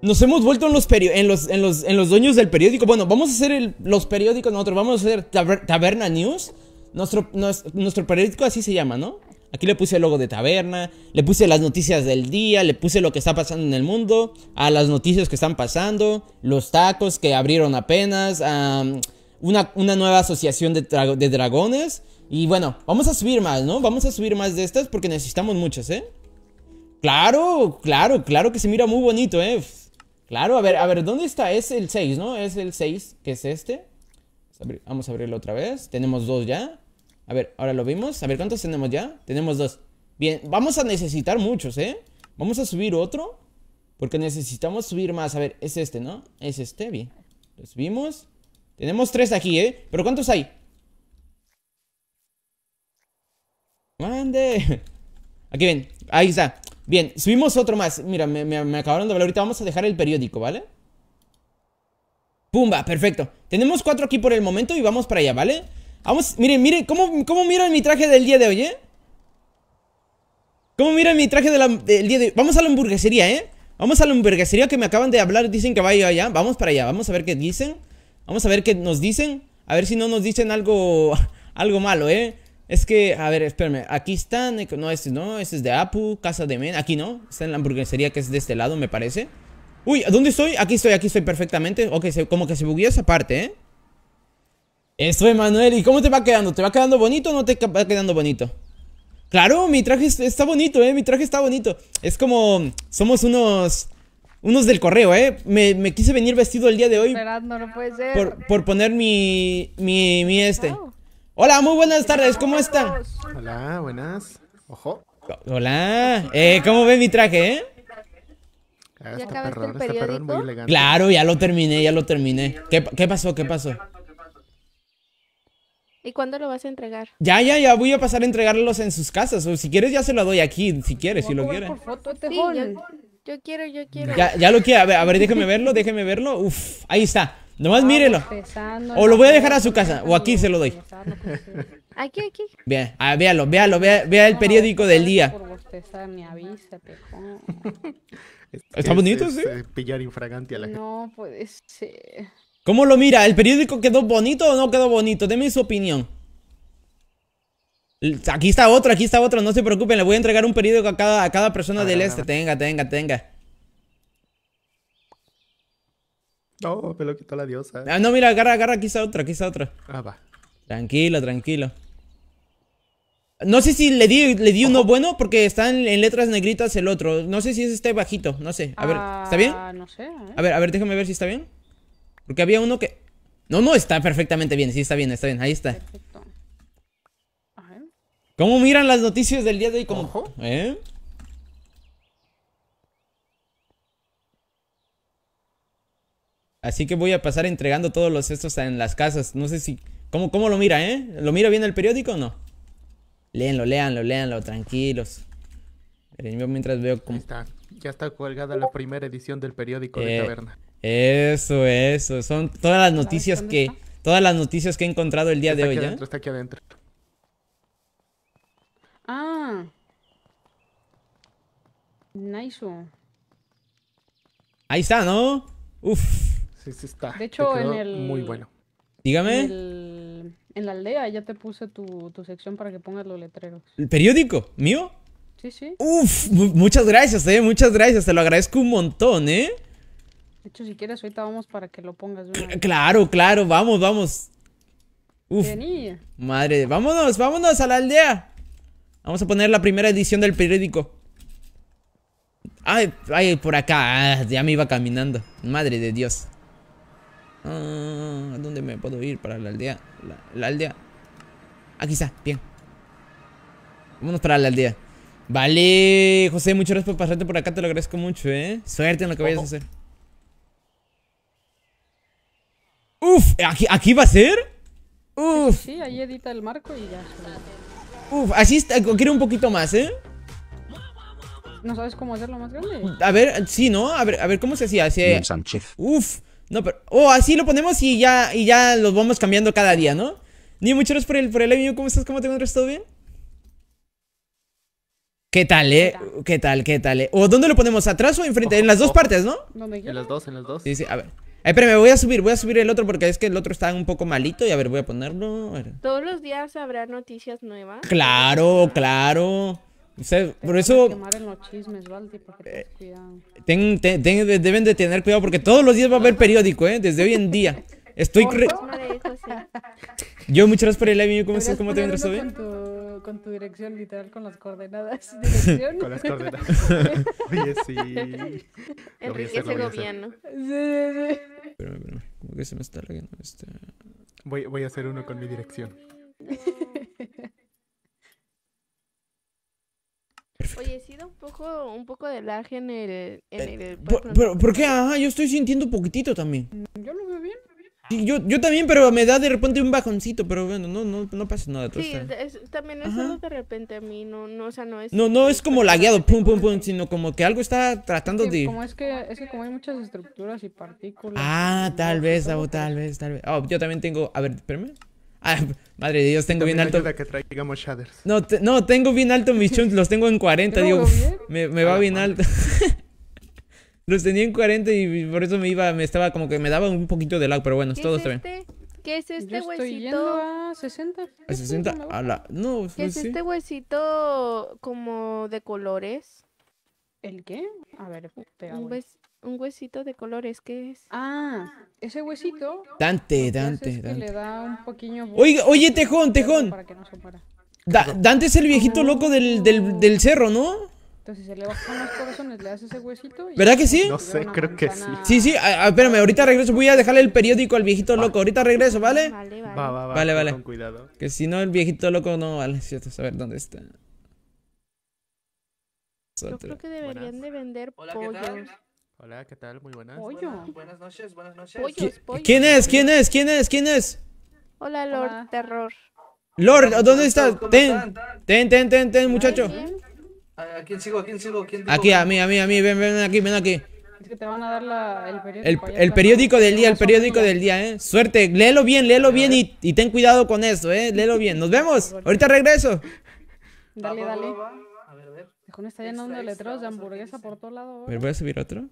Nos hemos vuelto en los, en los, dueños del periódico. Bueno, vamos a hacer los periódicos nosotros. Vamos a hacer Taberna News. Nuestro, nuestro, periódico así se llama, ¿no? Aquí le puse el logo de taberna, le puse las noticias del día, le puse lo que está pasando en el mundo, a las noticias que están pasando, los tacos que abrieron apenas, mm, una, nueva asociación de, de dragones. Y bueno, vamos a subir más, ¿no? Vamos a subir más de estas porque necesitamos muchas, ¿eh? Claro, claro, claro que se mira muy bonito, ¿eh? Claro, a ver, a ver, ¿dónde está? Es el 6, ¿no? Es el 6, que es este. Vamos a abrirlo otra vez. Tenemos dos ya. A ver, ahora lo vimos. A ver, ¿cuántos tenemos ya? Tenemos dos. Bien, vamos a necesitar muchos, ¿eh? Vamos a subir otro. Porque necesitamos subir más. A ver, es este, ¿no? Es este, bien. Lo subimos. Tenemos tres aquí, ¿eh? ¿Pero cuántos hay? Mande. Aquí ven. Ahí está. Bien, subimos otro más. Mira, me, acabaron de hablar. Ahorita vamos a dejar el periódico, ¿vale? Pumba, perfecto. Tenemos cuatro aquí por el momento y vamos para allá, ¿vale? Vamos, miren, miren, ¿cómo, cómo mi traje del día de hoy, eh? ¿Cómo mira mi traje del día de hoy? Vamos a la hamburguesería, ¿eh? Vamos a la hamburguesería que me acaban de hablar. Dicen que vaya allá. Vamos para allá. Vamos a ver qué dicen. Vamos a ver qué nos dicen. A ver si no nos dicen algo, algo malo, ¿eh? Es que, a ver, espérame, aquí están, no, este no, este es de Apu, Casa de Men, aquí no, está en la hamburguesería que es de este lado, me parece. Uy, ¿dónde estoy? Aquí estoy, aquí estoy perfectamente. Ok, como que se bugueó esa parte, ¿eh? Estoy, Manuel, ¿y cómo te va quedando? ¿Te va quedando bonito o no te va quedando bonito? Claro, mi traje está bonito, ¿eh? Mi traje está bonito. Es como, somos unos... Unos del correo, ¿eh? Me, quise venir vestido el día de hoy. no puede ser. Por, poner mi, mi, este. Hola, muy buenas tardes, ¿cómo están? Hola, buenas. Ojo. Hola. Eh, ¿Cómo ve mi traje, eh? Ah, ¿Ya acabaste el Claro, ya lo terminé, ya lo terminé. ¿Qué, pasó? ¿Qué pasó? ¿Y cuándo lo vas a entregar? Ya, ya, ya voy a pasar a entregarlos en sus casas. O si quieres ya se lo doy aquí, si quieres, si lo quieres. yo, quiero, yo quiero. Ya, ya lo quiero. A ver, a ver, déjeme verlo, déjeme verlo. Uf, ahí está. Nomás mírelo. O lo voy a dejar a su casa. O aquí se lo doy. Pues, aquí, aquí. Bien, véalo, véalo, vea, el periódico del día. Está bonito, sí. Eh, pillar infragante a la No, puede ser. ¿Cómo lo mira? ¿El periódico quedó bonito o no quedó bonito? Deme su opinión. Aquí está otro, aquí está otro, no se preocupen, le voy a entregar un periódico a cada, a cada persona del este. Tenga, tenga, tenga. No, me lo quitó la diosa. Ah, no, mira, agarra, agarra, aquí está otra, aquí está otra. Ah, va. Tranquilo, tranquilo. No sé si le di, le di uno bueno porque está en, letras negritas el otro. No sé si es este bajito, no sé. A ver, ¿está bien? Ah, no sé. A ver. a ver, déjame ver si está bien. Porque había uno que... No, no, está perfectamente bien, sí, está bien, está bien, ahí está. ¿Cómo miran las noticias del día de hoy? ¿Cómo? ¿Eh? Así que voy a pasar entregando todos los estos en las casas. No sé si... ¿Cómo, cómo lo mira, eh? ¿Lo mira bien el periódico o no? Léanlo, léanlo, léanlo, tranquilos. Yo mientras veo cómo... Ya está colgada la primera edición del periódico de eh, Taberna. Eso, eso. Son todas las noticias que... Todas las noticias que he encontrado el día de hoy, ¿eh? Está aquí adentro. Ah. Nice. Ahí está, ¿no? Uf. De hecho, en el. Muy bueno. Dígame. En, la aldea ya te puse tu, sección para que pongas los letreros. ¿El periódico? ¿Mío? Sí, sí. Uf, muchas gracias, eh. Muchas gracias. Te lo agradezco un montón, eh. De hecho, si quieres, ahorita vamos para que lo pongas. claro, claro. Vamos, vamos. Uf. Madre, vámonos, vámonos a la aldea. Vamos a poner la primera edición del periódico. Ay, ay, por acá. Ah, ya me iba caminando. Madre de Dios. Ah, ¿A ¿Dónde me puedo ir para la aldea? La, aldea. Aquí está, bien. Vámonos para la aldea. Vale, José, muchas gracias por pasarte por acá, te lo agradezco mucho, ¿eh? Suerte en lo que vayas a oh, oh. hacer. Uf, ¿aquí, aquí va a ser? Uf. Sí, ahí edita el marco y ya. Uf, así está, quiero un poquito más, ¿eh? ¿No sabes cómo hacerlo más grande? A ver, sí, ¿no? A ver, a ver ¿cómo se hacía? Sánchez. Uf. No, pero. Oh, así lo ponemos y ya, y ya los vamos cambiando cada día, ¿no? Ni muchas por el, por el amigo. ¿Cómo estás? ¿Cómo te encuentras? ¿Todo bien? ¿Qué tal, eh? ¿Qué tal, qué tal, eh? ¿O dónde lo ponemos? ¿Atrás o enfrente? en las dos partes, ¿no? En las dos, en las dos. Sí, sí, a ver. espera me voy a subir, voy a subir el otro porque es que el otro está un poco malito y a ver, voy a ponerlo. ¿Todos los días habrá noticias nuevas? Claro, claro. ¿Sabes? Por eso... deben de tener cuidado porque todos los días va a haber periódico, ¿eh? Desde hoy en día. Estoy... Re... Yo muchas gracias por el live, ¿cómo estás? ¿Cómo te vendrás hoy? Con tu, con tu dirección, literal, con las coordenadas. ¿Dirección? con las coordenadas. Oye, sí. Enrique Segoviano. Sí, sí, sí. Espérame, espérame. Como que se me está lagando este... Voy, voy a hacer uno con mi dirección. Oye, sí da un poco, un poco de laje en el... Eh, por, qué? Ajá, yo estoy sintiendo un poquitito también. Mm, yo lo veo bien. Sí, yo, yo también, pero me da de repente un bajoncito, pero bueno, no, no, no pasa nada. Sí, también es algo de repente a mí, no, no, o sea, no es... No, no es como lagueado, pum, pum, pum, sino como que algo está tratando de... Como es que, como hay muchas estructuras y partículas... Ah, tal vez, Davo, tal vez, tal vez. Oh, yo también tengo... A ver, espérame. Ah, madre de Dios, tengo bien alto. No, no, tengo bien alto mis chunks, los tengo en 40. Digo, me, va bien alto. los tenía en 40 y por eso me iba, me estaba como que me daba un poquito de lag, pero bueno, todo está bien. Este? ¿Qué es este huesito? Estoy yendo a 60. ¿A 60? Este no, ¿Qué pues es este huesito como de colores? ¿El qué? A ver, Un, un huesito de colores, ¿qué es? Ah, ese huesito. Dante, Dante, Dante. oye, Tejón, Tejón. Dante es el viejito loco del, del, del cerro, ¿no? Entonces se le bajan los corazones, le das ese huesito. ¿Verdad que sí? No sé, creo que sí. Sí, sí, espérame, ahorita regreso. Voy a dejarle el periódico al viejito loco. Ahorita regreso, ¿vale? Vale, vale. vale, Con cuidado. Que si no, el viejito loco no vale. Cierto, a ver dónde está. Yo creo que deberían de vender pollos. Hola, ¿qué tal? Muy buenas. Buenas, buenas noches, buenas noches. ¿Quién es? ¿Quién es? ¿Quién es? ¿Quién es? Hola, Lord Terror. Lord, ¿dónde estás? Ten, ten, ten, ten, ten, muchacho. ¿A quién sigo? ¿A quién sigo? Aquí, a mí, a mí, a mí. Ven, ven aquí, ven aquí. Es que te van a dar la, el periódico. El, periódico del día, el periódico del día, eh. Suerte, léelo bien, léelo bien y, ten cuidado con eso, eh. Léelo bien. Nos vemos. Ahorita regreso. Dale, dale. A ver, a ver. está llenando de letreros de hamburguesa por todos lados. ¿eh? A ver, voy a subir otro.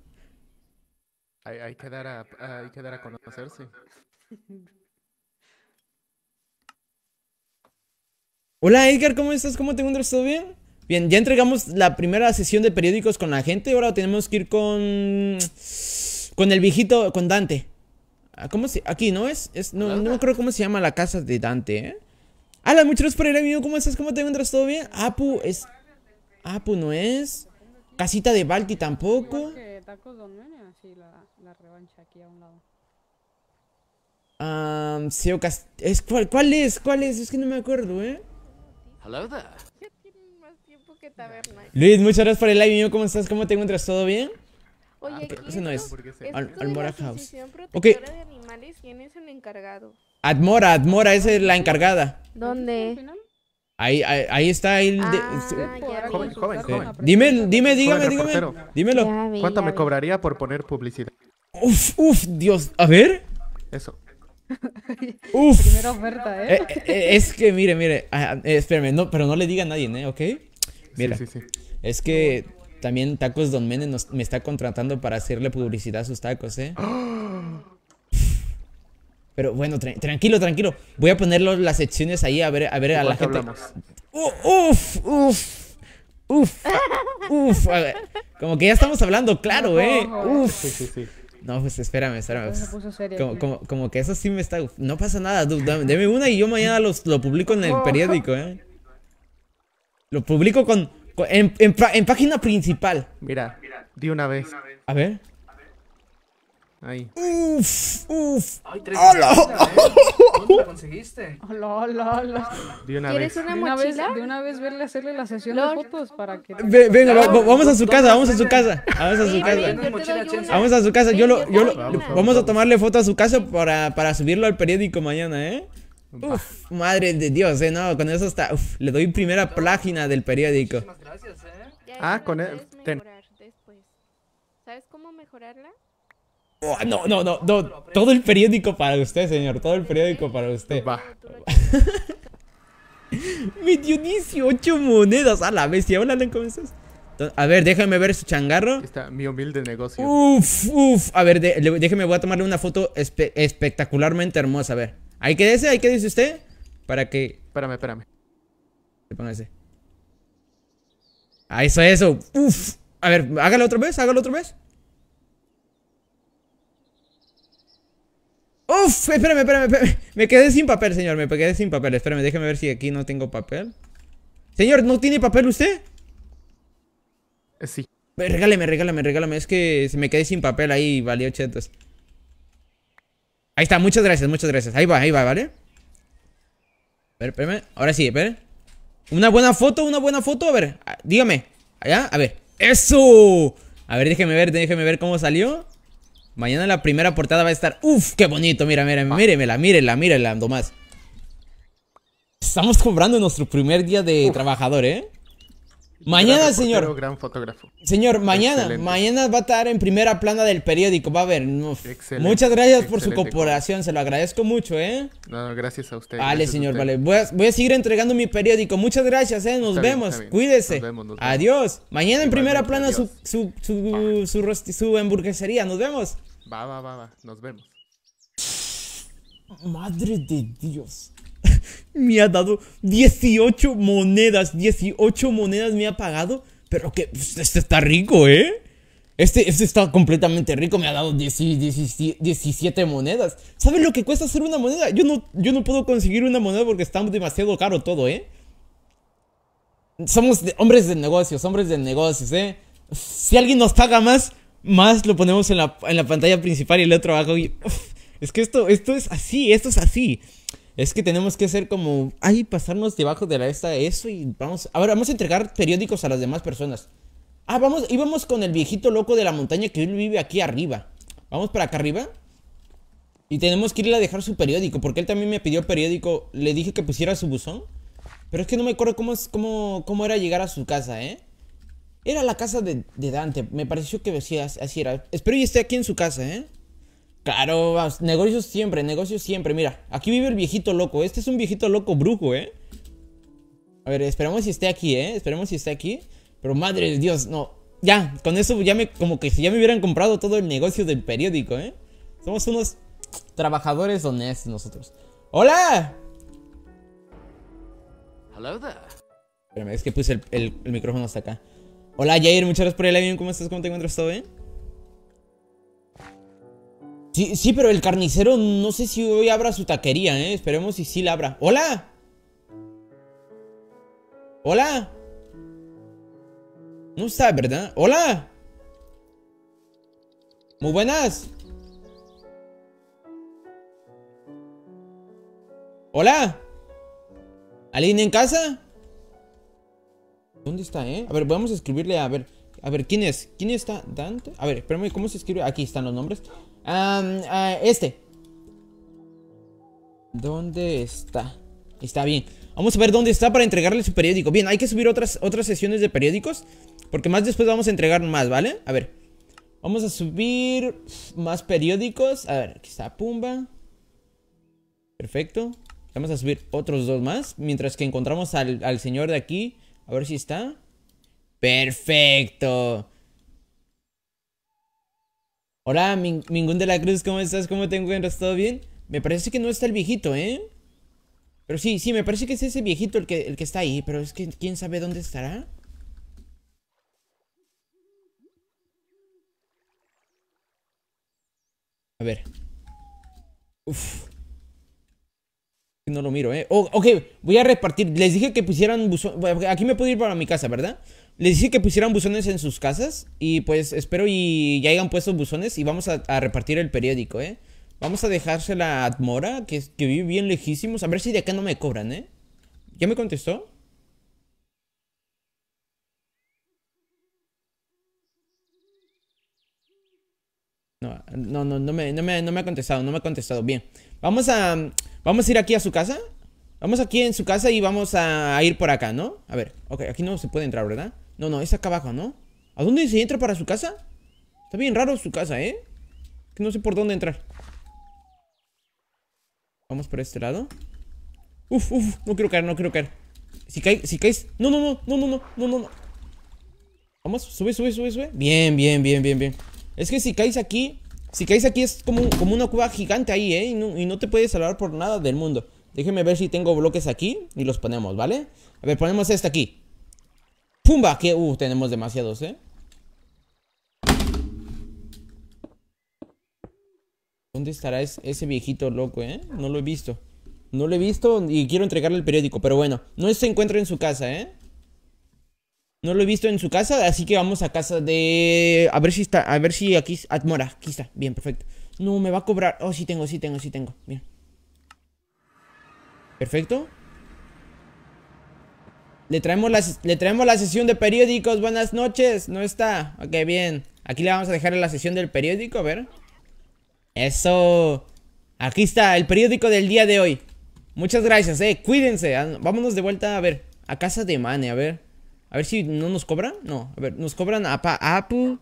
Hay, que dar a, conocerse. Hola Edgar, ¿cómo estás? ¿Cómo te encuentras? ¿Todo bien? Bien, ya entregamos la primera sesión de periódicos con la gente. Ahora tenemos que ir con. Con el viejito, con Dante. Ah, ¿Cómo se.? Aquí, ¿no es? es no, no creo cómo se llama la casa de Dante, ¿eh? Hola, muchas gracias por ir, amigo. ¿Cómo estás? ¿Cómo te encuentras? ¿Todo bien? Apu ah, es. Apu ah, no es. Casita de Balti tampoco aquí Seo Cast... Es, ¿cuál, es? ¿Cuál es? Es que no me acuerdo, ¿eh? Luis, muchas gracias por el live, mío. ¿Cómo estás? ¿Cómo te encuentras? ¿Todo bien? Oye, ah, eso no es. Al Almora House. ¿quién es el encargado? Admora, Admora, esa es la encargada. ¿Dónde? Ahí, ahí, está el... Ah, dime, dime, dígame, dígame. Dímelo. ¿Cuánto me cobraría por poner publicidad? Uf, uf, Dios. A ver. Eso. Uf. Primera oferta, ¿eh? Eh, ¿eh? eh, Es que, mire, mire. Ah, ah, eh, espérame, no, pero no le diga a nadie, ¿eh? ¿Ok? Mira. Es que también Tacos Don Mene me está contratando para hacerle publicidad a sus tacos, ¿eh? Pero bueno, tranquilo, tranquilo. Voy a poner las secciones ahí a ver a, ver a la gente. Uf, uf, uf. Uf, uf, a Como que ya estamos hablando, claro, ¿eh? Uf. Sí, sí, no, pues espérame, espérame. como, que eso sí me está. No pasa nada, dude. Dame, deme una y yo mañana lo publico en el periódico, ¿eh? Lo publico con. en, página principal. Mira, de una vez. A ver. Uf, uf. hola. Mochilas, ¿eh? conseguiste? Hola, hola, hola. ¿Quieres una mochila? De una vez, verle hacerle la sesión de fotos para que. venga, vamos a su casa, vamos a su casa. Vamos a su casa. Vamos a su casa. Yo lo, yo lo, vamos, a tomarle foto a su casa para, para subirlo al periódico mañana, ¿eh? Uf, madre de Dios, eh, no, con eso hasta uf, le doy primera página del periódico. Muchísimas gracias, eh. Ah, con él. ¿Sabes cómo mejorarla? Oh, no, no, no, no, todo el periódico para usted, señor, todo el periódico para usted. Va. Me dio 18 monedas a la bestia. Hola, estás? A ver, déjame ver su changarro. Está mi humilde negocio. Uf, uf. A ver, déjeme, voy a tomarle una foto espectacularmente hermosa. A ver, ahí quédese, ahí dice usted. Para que. Espérame, espérame. Póngase. Ahí eso, eso. Uf. A ver, hágalo otra vez, hágalo otra vez. Uf, espérame, espérame, espérame. Me quedé sin papel, señor. Me quedé sin papel. Espérame, déjeme ver si aquí no tengo papel. Señor, ¿no tiene papel usted? Eh, sí. Regáleme, regálame, regálame. Es que me quedé sin papel ahí, valió chetos. Ahí está, muchas gracias, muchas gracias. Ahí va, ahí va, ¿vale? A ver, espérame. Ahora sí, espérame. Una buena foto, una buena foto. A ver, dígame. Allá, a ver. ¡Eso! A ver, déjeme ver, déjeme ver cómo salió. Mañana la primera portada va a estar. Uf, qué bonito. Mira, mira, ah. míremela, mírenla, mírenla, más Estamos cobrando nuestro primer día de trabajador, ¿eh? Mañana, señor. Gran fotógrafo. Señor, mañana, mañana va a estar en primera plana del periódico. Va a ver. Muchas gracias por su cooperación, se lo agradezco mucho, ¿eh? No, gracias a usted. Vale, señor, vale. Voy a, seguir entregando mi periódico. Muchas gracias, ¿eh? Nos vemos. Cuídese. Adiós. Mañana en primera plana su, su, su, su, su hamburguesería. Nos vemos. Va, va, va, va. Nos vemos. Madre de Dios. me ha dado 18 monedas. 18 monedas me ha pagado. Pero que pues, este está rico, ¿eh? Este, este está completamente rico, me ha dado 17 monedas. ¿Sabes lo que cuesta hacer una moneda? Yo no, yo no puedo conseguir una moneda porque está demasiado caro todo, ¿eh? Somos hombres de negocios, hombres de negocios, ¿eh? Si alguien nos paga más, más lo ponemos en la, en la pantalla principal y el otro abajo. Y, es que esto, esto es así, esto es así. Es que tenemos que hacer como, ay, pasarnos debajo de la esta eso y vamos, A ver, vamos a entregar periódicos a las demás personas. Ah, vamos, íbamos con el viejito loco de la montaña que vive aquí arriba. Vamos para acá arriba. Y tenemos que irle a dejar su periódico, porque él también me pidió periódico. Le dije que pusiera su buzón. Pero es que no me acuerdo cómo, es, cómo, cómo era llegar a su casa, ¿eh? Era la casa de, Dante. Me pareció que así, así era. Espero y esté aquí en su casa, ¿eh? Claro, negocios siempre, negocios siempre. Mira, aquí vive el viejito loco. Este es un viejito loco brujo, ¿eh? A ver, esperemos si esté aquí, ¿eh? Esperemos si esté aquí. Pero madre de Dios, no. Ya, con eso ya me... Como que si ya me hubieran comprado todo el negocio del periódico, ¿eh? Somos unos trabajadores honestos nosotros. ¡Hola! Hello there. Espérame, es que puse el micrófono hasta acá. Hola Jair, muchas gracias por el avión. ¿Cómo estás? ¿Cómo te encuentras? ¿Todo bien? Sí, sí, pero el carnicero no sé si hoy abra su taquería, ¿eh? Esperemos si sí la abra. ¡Hola! ¡Hola! No está, ¿verdad? ¡Hola! ¡Muy buenas! ¡Hola! ¿Alguien en casa? ¿Dónde está, eh? A ver, vamos a escribirle, a ver. A ver, ¿quién es? ¿Quién está? ¿Dante? A ver, espérame, ¿cómo se escribe? Aquí están los nombres. este. ¿Dónde está? Está bien. Vamos a ver dónde está para entregarle su periódico. Bien, hay que subir otras, otras sesiones de periódicos. Porque más después vamos a entregar más, ¿vale? A ver. Vamos a subir más periódicos. A ver, aquí está Pumba. Perfecto. Vamos a subir otros dos más. Mientras que encontramos al, al señor de aquí. A ver si está. Perfecto. Hola, Mingún de la Cruz, ¿cómo estás? ¿Cómo te encuentras? ¿Todo bien? Me parece que no está el viejito, ¿eh? Pero sí, sí, me parece que es ese viejito el que, el que está ahí. Pero es que quién sabe dónde estará. A ver. Uf. No lo miro, ¿eh? ok, voy a repartir. Les dije que pusieran buzones. Aquí me puedo ir para mi casa, ¿verdad? Les dije que pusieran buzones en sus casas. Y pues espero y ya hayan puesto buzones. Y vamos a, repartir el periódico, ¿eh? Vamos a dejarse a Admora, que, que vive bien lejísimos. A ver si de acá no me cobran, ¿eh? ¿Ya me contestó? No, no, no me, ha contestado, no me ha contestado. Bien. Vamos a. Vamos a ir aquí a su casa. Vamos aquí en su casa y vamos a, ir por acá, ¿no? A ver, ok, aquí no se puede entrar, ¿verdad? No, no, es acá abajo, ¿no? ¿A dónde se entra para su casa? Está bien raro su casa, ¿eh? Que no sé por dónde entrar. Vamos por este lado. Uf, uf, no quiero caer, no quiero caer. Si caes, si caes. No, no, no, no, no, no, no, no, no. Vamos, sube, sube, sube, sube. Bien, bien, bien, bien, bien. Es que si caes aquí, si caes aquí es como, una cueva gigante ahí, ¿eh? Y no, te puedes salvar por nada del mundo. Déjenme ver si tengo bloques aquí y los ponemos, ¿vale? A ver, ponemos este aquí. ¡Pumba! Que, uh, tenemos demasiados, ¿eh? ¿Dónde estará ese viejito loco, eh? No lo he visto. No lo he visto y quiero entregarle el periódico, pero bueno. No se encuentra en su casa, ¿eh? No lo he visto en su casa, así que vamos a casa de... A ver si está, a ver si aquí... Atmora, ah, aquí está, bien, perfecto No, me va a cobrar, oh, sí tengo, sí tengo, sí tengo Bien Perfecto le traemos, la, le traemos la sesión de periódicos Buenas noches, no está Ok, bien, aquí le vamos a dejar la sesión del periódico A ver Eso Aquí está, el periódico del día de hoy Muchas gracias, eh, cuídense ah, Vámonos de vuelta, a ver A casa de Mane, a ver a ver si no nos cobran. No, a ver, nos cobran a, a Apu.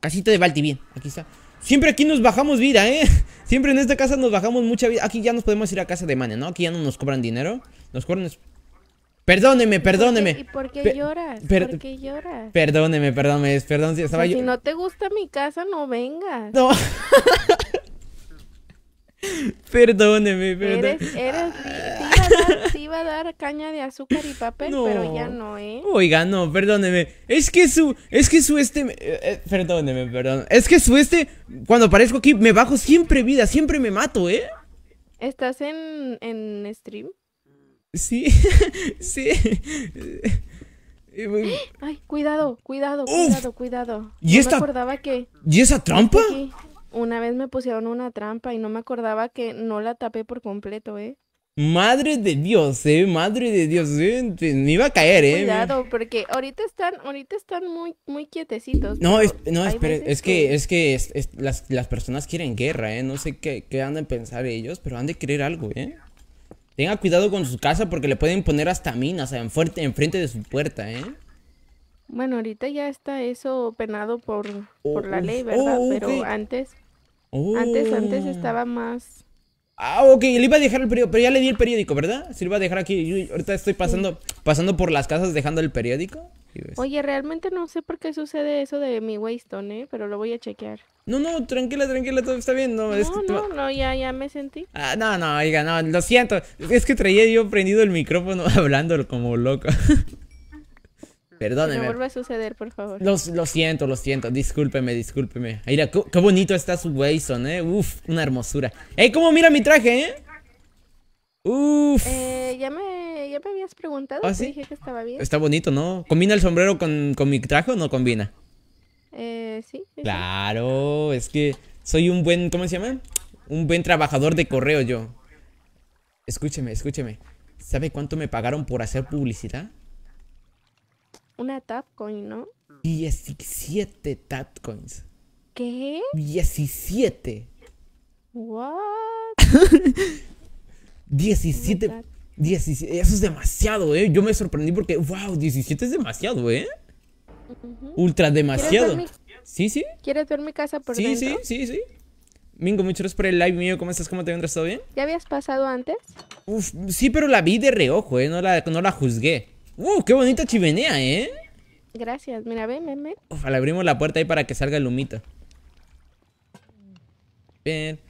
Casita de Balti, bien, aquí está. Siempre aquí nos bajamos vida, ¿eh? Siempre en esta casa nos bajamos mucha vida. Aquí ya nos podemos ir a casa de Mane, ¿no? Aquí ya no nos cobran dinero. Nos cobran... Perdóneme, perdóneme. ¿Y por qué, lloras? ¿Por qué lloras? Perdóneme, perdóneme. Perdón si no te gusta mi casa, no vengas. No. perdóneme, perdóneme. Eres, eres iba a dar caña de azúcar y papel, pero ya no, ¿eh? Oiga, no, perdóneme. Es que su, es que su este, eh, eh, perdóneme, perdón. Es que su este, cuando aparezco aquí, me bajo siempre vida, siempre me mato, ¿eh? ¿Estás en, stream? Sí, sí. Ay, cuidado, cuidado, cuidado, cuidado. ¿Y no Me acordaba que... ¿Y esa trampa? una vez me pusieron una trampa y no me acordaba que no la tapé por completo, ¿eh? Madre de Dios, eh, madre de Dios, eh, me iba a caer, eh. Cuidado, porque ahorita están, ahorita están muy, muy quietecitos. No, es, no, espere, es que, es que las, personas quieren guerra, eh. No sé qué, qué andan a pensar ellos, pero han de querer algo, eh. Tenga cuidado con su casa porque le pueden poner hasta minas en fuerte, enfrente de su puerta, eh. Bueno, ahorita ya está eso penado por, la oh, ley, oh, ¿verdad? Oh, pero antes, antes, antes estaba más Ah, ok, le iba a dejar el periódico, pero ya le di el periódico, ¿verdad? Se le iba a dejar aquí. Yo ahorita estoy pasando, pasando por las casas dejando el periódico. Oye, realmente no sé por qué sucede eso de mi Waystone, ¿eh? pero lo voy a chequear. No, no, tranquila, tranquila, todo está bien. No, no, no, no, ya, ya me sentí. Ah, no, no, oiga, no, lo siento. Es que traía yo prendido el micrófono hablando como loco. Perdóname. No vuelva a suceder, por favor. lo siento, lo siento. Discúlpeme, discúlpeme. Mira, qué bonito está su Wayson, ¿eh? Uf, una hermosura. ¡Ey, cómo mira mi traje, eh! Uf. Eh, ya me, ya me habías preguntado. ¿Ah, Dije que estaba bien. Está bonito, ¿no? ¿Combina el sombrero con, con mi traje o no combina? Eh, sí. Claro, es que soy un buen, ¿cómo se llama? Un buen trabajador de correo yo. Escúcheme, escúcheme. ¿Sabe cuánto me pagaron por hacer publicidad? Una Tapcoin, ¿no? 17 Tapcoins. ¿Qué? 17. What? 17, Eso es demasiado, ¿eh? Yo me sorprendí porque, wow, 17 es demasiado, ¿eh? Ultra demasiado. Sí, sí. ¿Quieres ver mi casa por sí, dentro? Sí, sí, sí, sí. Mingo, muchas gracias por el live mío. ¿Cómo estás? ¿Cómo te encuentras? ¿Todo bien? ¿Ya habías pasado antes? Uf, sí, pero la vi de reojo, ¿eh? No la, no la juzgué. ¡Uh, qué bonita chimenea, eh! Gracias, mira, ven, ven, ven. Ojalá abrimos la puerta ahí para que salga el humito. Ven.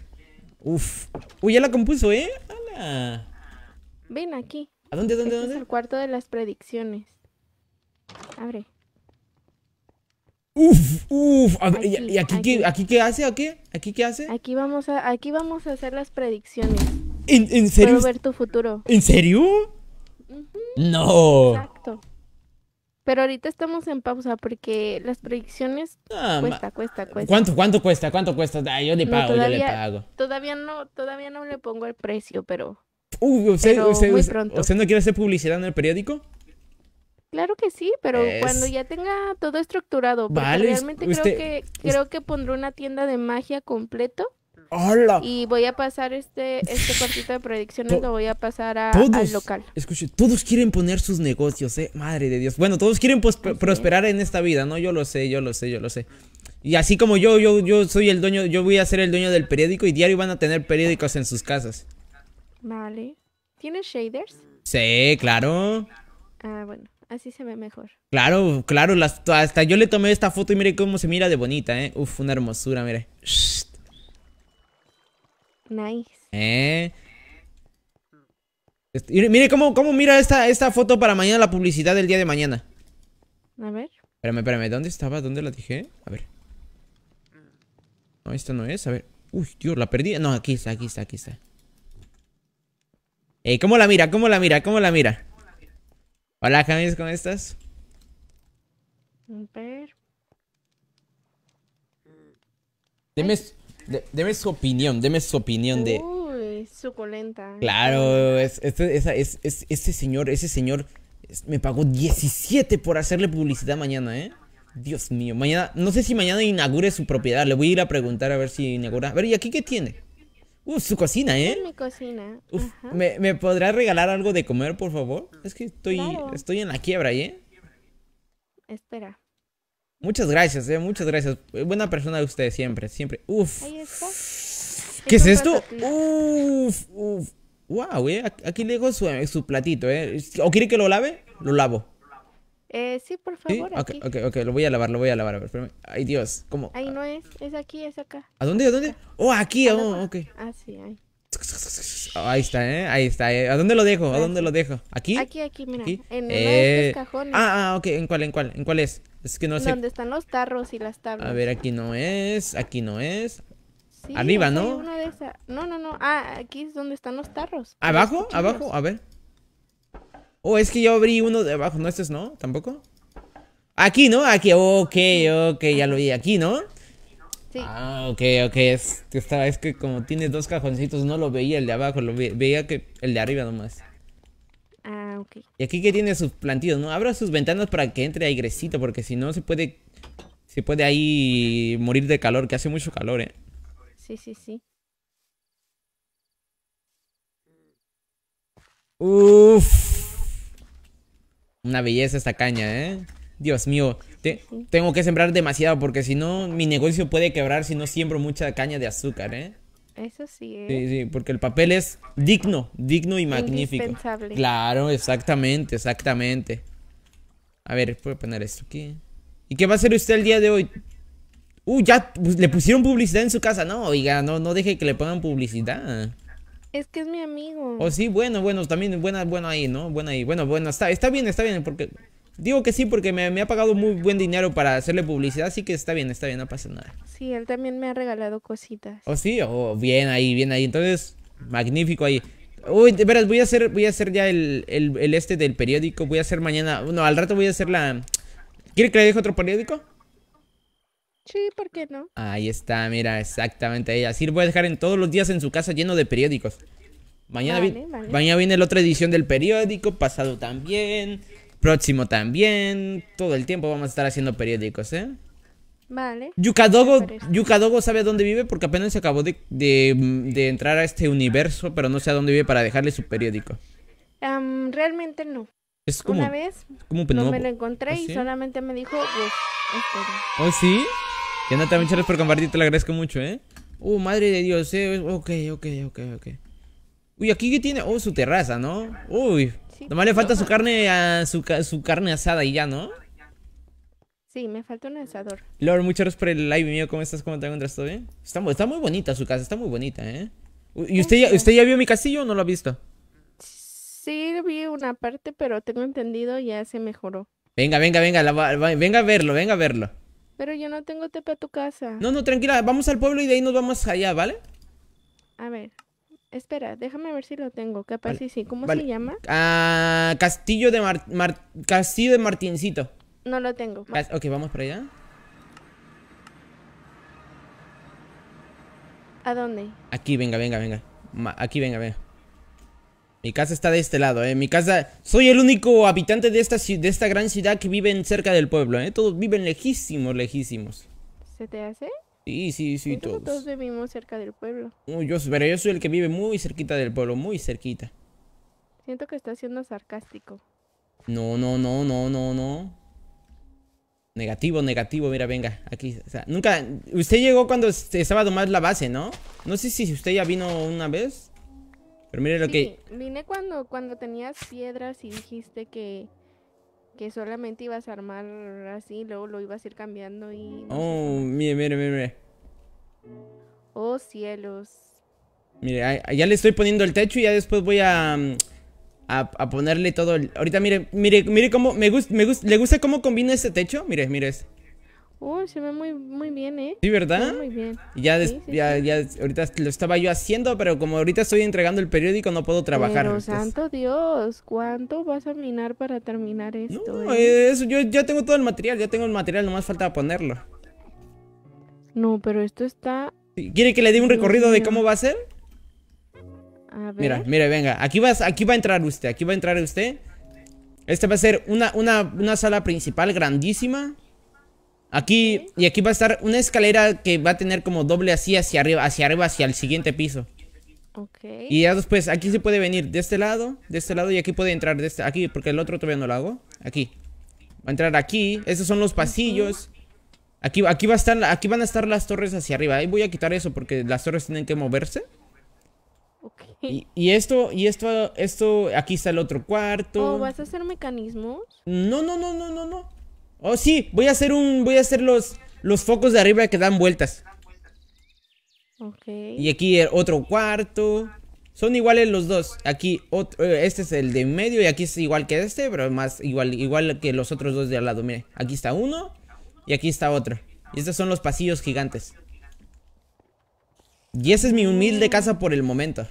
Uf. Uy, ya la compuso, ¿eh? Ven aquí. ¿A dónde, dónde, este dónde? Es el cuarto de las predicciones. Abre. Uf, uf. ¿Y, aquí, Qué, hace ¿Aquí qué hace? Aquí vamos a, aquí vamos a hacer las predicciones. ¿En, serio? Para ver tu futuro. ¿En serio? No. Exacto. Pero ahorita estamos en pausa porque las predicciones cuesta, cuesta, cuesta. ¿Cuánto, cuánto cuesta? ¿Cuánto cuesta? yo le pago, yo le pago. Todavía no, todavía no le pongo el precio, pero. Uh, Uy, ¿usted, no quiere hacer publicidad en el periódico? Claro que sí, pero cuando ya tenga todo estructurado, realmente creo que creo que pondré una tienda de magia completo y voy a pasar este, este cortito de predicciones, lo voy a pasar al local. todos quieren poner sus negocios, ¿eh? Madre de Dios. Bueno, todos quieren pues, prosperar en esta vida, ¿no? Yo lo sé, yo lo sé, yo lo sé. Y así como yo, yo, yo soy el dueño, yo voy a ser el dueño del periódico y diario van a tener periódicos en sus casas. Vale. ¿Tienes shaders? Sí, claro. Ah, bueno. Así se ve mejor. Claro, claro, hasta yo le tomé esta foto y mire cómo se mira de bonita, ¿eh? Uf, una hermosura, mire. Nice. Eh. mire cómo, cómo mira esta, esta foto para mañana, la publicidad del día de mañana. A ver. Espérame, espérame, ¿dónde estaba? ¿Dónde la dije? A ver. No, esta no es, a ver. Uy, Dios, la perdí. No, aquí está, aquí está, aquí está. Eh, ¿cómo la mira? ¿Cómo la mira? ¿Cómo la mira? Hola, James, ¿cómo estás? A ver. Deme, deme su opinión, deme su opinión de... Uy, suculenta. Claro, este, esa, es, ese este señor, ese señor me pagó 17 por hacerle publicidad mañana, ¿eh? Dios mío, mañana, no sé si mañana inaugure su propiedad, le voy a ir a preguntar a ver si inaugura. A ver, ¿y aquí qué tiene? Uf, uh, su cocina, ¿eh? Es mi cocina. ¿me, ¿me, podrá regalar algo de comer, por favor? Es que estoy, estoy en la quiebra, ¿eh? Espera. Muchas gracias, eh, muchas gracias. Eh, buena persona de usted siempre, siempre. Uf. ¿Qué es esto? Uf, uf. Wow, eh. Aquí le dejo su, eh, su, platito, eh. ¿O quiere que lo lave? Lo lavo. Eh, sí, por favor. Aquí. ok, ok, lo voy a lavar, lo voy a lavar. A ver, ay, Dios, ¿cómo? Ahí no es, es aquí, es acá. ¿A dónde? ¿A dónde? Oh, aquí, ah oh, ok. Ah, sí, ahí ahí está, ¿eh? Ahí está. ¿eh? ¿A dónde lo dejo? ¿A dónde lo dejo? ¿Aquí? Aquí, aquí, mira. En uno de eh, cajones. Ah, ah, ok. ¿En cuál, en cuál? ¿En cuál es? Es que no sé. ¿Dónde están los tarros y las tablas. A ver, aquí no es. Aquí no es. Arriba, ¿no? No, no, no. Ah, aquí es donde están los tarros. ¿Abajo? ¿Abajo? A ver. Oh, es que yo abrí uno de abajo. ¿No? ¿Este no? ¿Tampoco? Aquí, ¿no? Aquí. Ok, ok. Ya lo vi. Aquí, ¿no? Ah, ok, ok. Es, es que como tiene dos cajoncitos, no lo veía el de abajo, lo veía que el de arriba nomás. Ah, ok. Y aquí que tiene sus plantillos, ¿no? Abra sus ventanas para que entre airecito, porque si no se puede. Se puede ahí morir de calor, que hace mucho calor, ¿eh? Sí, sí, sí. Uff. Una belleza esta caña, ¿eh? Dios mío, tengo que sembrar demasiado porque si no, mi negocio puede quebrar si no siembro mucha caña de azúcar, ¿eh? Eso sí, ¿eh? Sí, sí, porque el papel es digno, digno y magnífico. Claro, exactamente, exactamente. A ver, puedo poner esto aquí. ¿Y qué va a hacer usted el día de hoy? Uh, ya pues, le pusieron publicidad en su casa. No, oiga, no, no deje que le pongan publicidad. Es que es mi amigo. Oh, sí, bueno, bueno, también buena, bueno ahí, ¿no? Buena ahí. Bueno, bueno, está, está bien, está bien, porque Digo que sí porque me, ha pagado muy buen dinero para hacerle publicidad, así que está bien, está bien, no pasa nada. Sí, él también me ha regalado cositas. Oh, sí, oh, bien ahí, bien ahí. Entonces, magnífico ahí. Uy, de veras, voy a hacer, voy a hacer ya el, el, el este del periódico. Voy a hacer mañana. No, al rato voy a hacer la. ¿Quiere que le deje otro periódico? Sí, ¿por qué no? Ahí está, mira, exactamente ahí. Así lo voy a dejar en todos los días en su casa lleno de periódicos. Mañana, mañana viene la otra edición del periódico, pasado también. Próximo también. Todo el tiempo vamos a estar haciendo periódicos, ¿eh? Vale. Yukadogo, Yukadogo sabe dónde vive porque apenas se acabó de, de, entrar a este universo, pero no sé a dónde vive para dejarle su periódico. realmente no. Es como, Una vez como no me lo encontré ¿Ah, y solamente me dijo, este ¿Oh, sí? te muchas charles por compartir, te lo agradezco mucho, ¿eh? Uh, madre de Dios, eh. Ok, ok, ok, ok. Uy, aquí qué tiene. Oh, su terraza, ¿no? Uy, Nomás le falta su carne, a, su, carne asada y ya, ¿no? Sí, me falta un asador. Lord, muchas gracias por el live mío. ¿Cómo estás? ¿Cómo te encuentras? ¿Todo bien? Está, muy bonita su casa, está muy bonita, ¿eh? ¿Y usted ya, usted ya vio mi castillo o no lo ha visto? Sí, vi una parte, pero tengo entendido ya se mejoró. Venga, venga, venga, venga a verlo, venga a verlo. Pero yo no tengo tepe a tu casa. No, no, tranquila, vamos al pueblo y de ahí nos vamos allá, ¿vale? A ver. Espera, déjame ver si lo tengo. Capaz sí, ¿Cómo se llama? Ah, Castillo de Mar Castillo de Martincito. No lo tengo. ok, vamos para allá. ¿A dónde? Aquí, venga, venga, venga. aquí, venga, venga. Mi casa está de este lado, eh. Mi casa... Soy el único habitante de esta, de esta gran ciudad que vive cerca del pueblo, eh. Todos viven lejísimos, lejísimos. ¿Se te hace? Sí, sí, sí, Nosotros todos. vivimos cerca del pueblo. yo, pero yo soy el que vive muy cerquita del pueblo, muy cerquita. Siento que está siendo sarcástico. No, no, no, no, no, no. Negativo, negativo, mira, venga, aquí. nunca, usted llegó cuando estaba tomando la base, ¿no? No sé si usted ya vino una vez. Pero mire lo que... Vine cuando, cuando tenías piedras y dijiste que que solamente ibas a armar así, luego lo ibas a ir cambiando y... oh, mire, mire, mire. Oh, cielos. Mire, ya le estoy poniendo el techo y ya después voy a... Mm, a, ponerle todo el... Ahorita mire, mire, mire cómo... Me gusta, me gusta, ¿Le gusta cómo combina este techo? Mire, mire este. Uy, se ve muy, muy bien, ¿eh? Sí, ¿verdad? Muy bien. Ya, ya, ahorita lo estaba yo haciendo, pero como ahorita estoy entregando el periódico, no puedo trabajar. Pero santo Dios, ¿cuánto vas a minar para terminar esto? No, eh? eso, yo ya tengo todo el material, ya tengo el material, nomás falta ponerlo. No, pero esto está... ¿Quiere que le dé un recorrido de cómo va a ser? A ver. Mira, mira, venga, aquí, vas, aquí va a entrar usted, aquí va a entrar usted. Esta va a ser una, una, una sala principal grandísima. Aquí, y aquí va a estar una escalera que va a tener como doble así hacia arriba, hacia arriba, hacia el siguiente piso. Okay. Y ya después, aquí se puede venir de este lado, de este lado, y aquí puede entrar de este, aquí, porque el otro todavía no lo hago. Aquí. Va a entrar aquí. Estos son los pasillos. Aquí, aquí, va a estar, aquí van a estar las torres hacia arriba. Ahí voy a quitar eso porque las torres tienen que moverse. Okay. Y, esto, y esto, esto, aquí está el otro cuarto. Oh, ¿vas a hacer mecanismos? No, no, no, no, no, no. Oh, sí, voy a hacer un... Voy a hacer los, los focos de arriba que dan vueltas. Y aquí er, otro cuarto. Son iguales los dos. Aquí otro, eh, este es el de en medio y aquí es igual que este, pero más igual, igual que los otros dos de al lado. Mire, aquí está uno y aquí está otro. Y estos son los pasillos gigantes. Y ese es mi humilde mm. casa por el momento.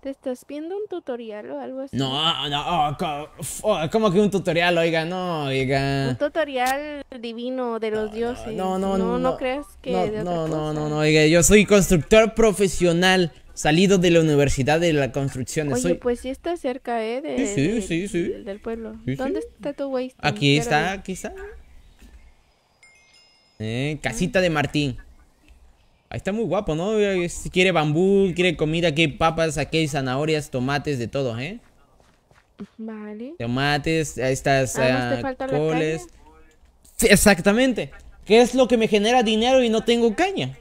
¿Te estás viendo un tutorial o algo así? No, no, oh, como oh, que un tutorial, oiga, no, oiga. Un tutorial divino de los dioses. No, no, no. No, que. No, no, no, oiga, yo soy constructor profesional salido de la Universidad de la Construcción. Oye, pues sí está cerca, ¿eh? sí, sí, sí, Del, pueblo. ¿Dónde está tu güey? Aquí está, aquí está. Eh, casita de Martín. Ahí Está muy guapo, ¿no? Eh, si Quiere bambú, quiere comida, aquí hay papas, aquí hay zanahorias, tomates, de todo, ¿eh? Vale. Tomates, ahí están ah, coles. exactamente. ¿Qué es lo que me genera dinero y no tengo caña?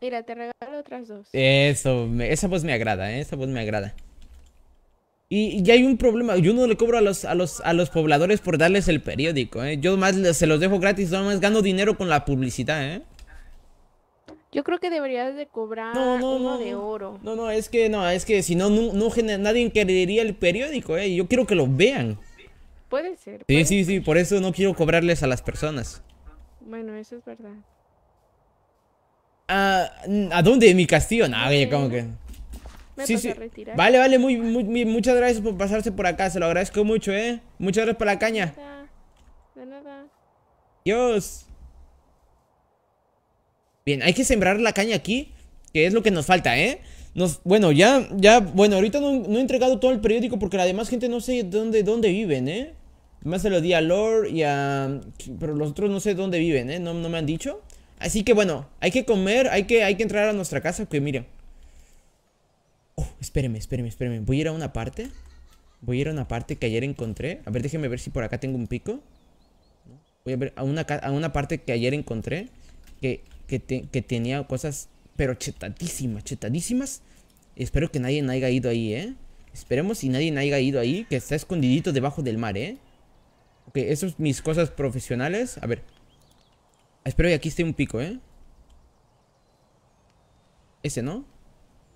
Mira, te regalo otras dos. Eso, esa voz pues me agrada, ¿eh? esa voz pues me agrada. Y, hay un problema, yo no le cobro a los, a los, a los pobladores por darles el periódico, ¿eh? Yo más se los dejo gratis, yo más gano dinero con la publicidad, ¿eh? Yo creo que deberías de cobrar no, de oro. No, no, es que no, es que si no, no, nadie querería el periódico, eh. Yo quiero que lo vean. Puede ser. sí, sí, sí, por eso no quiero cobrarles a las personas. Bueno, eso es verdad. Ah, ¿A dónde? ¿En ¿Mi castillo? No, ya como que... Me sí, sí. Retirar. Vale, vale, muy, muchas gracias por pasarse por acá, se lo agradezco mucho, eh. Muchas gracias por la caña. De nada. Dios. Bien, hay que sembrar la caña aquí, que es lo que nos falta, ¿eh? bueno, ya, ya, bueno, ahorita no, no, he entregado todo el periódico porque la demás gente no sé dónde, dónde viven, ¿eh? Más se lo di a Lord y a... Pero los otros no sé dónde viven, ¿eh? No, no me han dicho. Así que bueno, hay que comer, hay que, hay que entrar a nuestra casa, que miren. Oh, espéreme, espéreme, espéreme. Voy a ir a una parte. Voy a ir a una parte que ayer encontré. A ver, déjenme ver si por acá tengo un pico. Voy a ver a una, a una parte que ayer encontré. Que que, tenía cosas, pero chetadísimas, chetadísimas. Espero que nadie haya ido ahí, ¿eh? Esperemos si nadie haya ido ahí, que está escondidito debajo del mar, ¿eh? Ok, eso es mis cosas profesionales. A ver. Espero que aquí esté un pico, ¿eh? Ese, ¿no?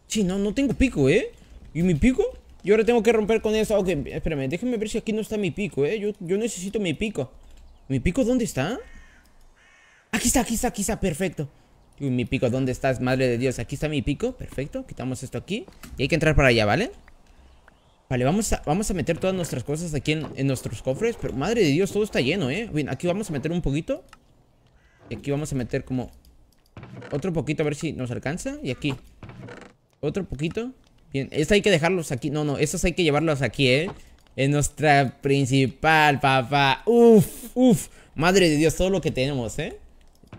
Sí, no, no tengo pico, ¿eh? ¿Y mi pico? Yo ahora tengo que romper con eso. Ok, espérame, déjenme ver si aquí no está mi pico, ¿eh? Yo, yo necesito mi pico. ¿Mi pico dónde está? Aquí está, aquí está, aquí está, perfecto. Uy, mi pico, ¿dónde estás, madre de Dios? Aquí está mi pico, perfecto. Quitamos esto aquí. Y hay que entrar para allá, ¿vale? Vale, vamos a, vamos a meter todas nuestras cosas aquí en, nuestros cofres. Pero madre de Dios, todo está lleno, ¿eh? Bien, aquí vamos a meter un poquito. Y aquí vamos a meter como otro poquito, a ver si nos alcanza. Y aquí. Otro poquito. Bien, estos hay que dejarlos aquí. No, no, estos hay que llevarlos aquí, ¿eh? En nuestra principal, papá. Uf, uf. Madre de Dios, todo lo que tenemos, ¿eh?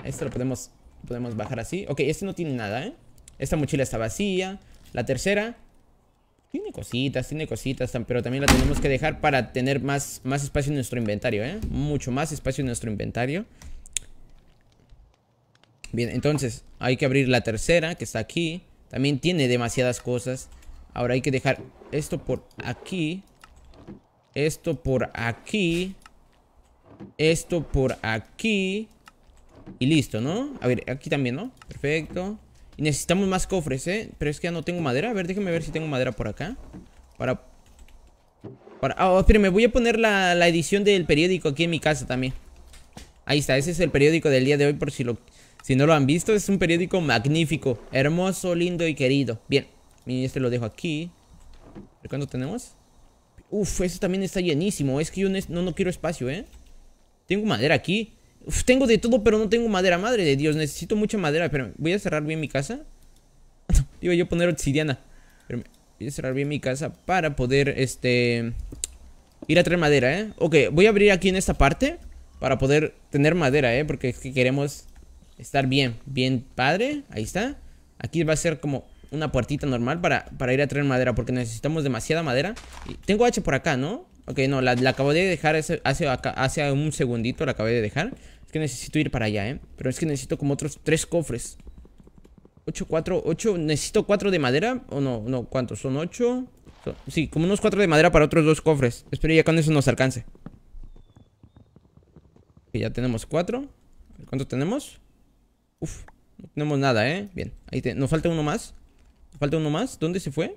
Esto lo podemos, podemos bajar así. Ok, este no tiene nada, ¿eh? Esta mochila está vacía. La tercera tiene cositas, tiene cositas, pero también la tenemos que dejar para tener más, más espacio en nuestro inventario, ¿eh? Mucho más espacio en nuestro inventario. Bien, entonces hay que abrir la tercera que está aquí. También tiene demasiadas cosas. Ahora hay que dejar esto por aquí. Esto por aquí. Esto por aquí. Y listo, ¿no? A ver, aquí también, ¿no? Perfecto Y necesitamos más cofres, ¿eh? Pero es que ya no tengo madera A ver, déjenme ver si tengo madera por acá Para... Para... Ah, me voy a poner la, edición del periódico aquí en mi casa también Ahí está, ese es el periódico del día de hoy por si lo... Si no lo han visto, es un periódico magnífico, hermoso, lindo y querido. Bien, este lo dejo aquí. ¿Cuándo tenemos? Uf, eso también está llenísimo. Es que yo no, no quiero espacio, ¿eh? Tengo madera aquí tengo de todo, pero no tengo madera. Madre de Dios, necesito mucha madera. Pero voy a cerrar bien mi casa. iba yo a poner obsidiana. voy a cerrar bien mi casa para poder, este... Ir a traer madera, ¿eh? Ok, voy a abrir aquí en esta parte para poder tener madera, ¿eh? Porque que queremos estar bien, bien padre. Ahí está. Aquí va a ser como una puertita normal para, para ir a traer madera porque necesitamos demasiada madera. Y tengo H por acá, ¿no? Ok, no, la, acabo de dejar hace, hace, un segundito, la acabé de dejar. Es que necesito ir para allá, ¿eh? Pero es que necesito como otros tres cofres. 8, 4, 8. Necesito cuatro de madera. O no, no, ¿cuántos? Son ocho, sí, como unos cuatro de madera para otros dos cofres. Espero ya con eso nos alcance. Ok, ya tenemos cuatro ¿Cuánto tenemos? Uf, no tenemos nada, ¿eh? Bien, ahí nos falta uno más. falta uno más. ¿Dónde se fue?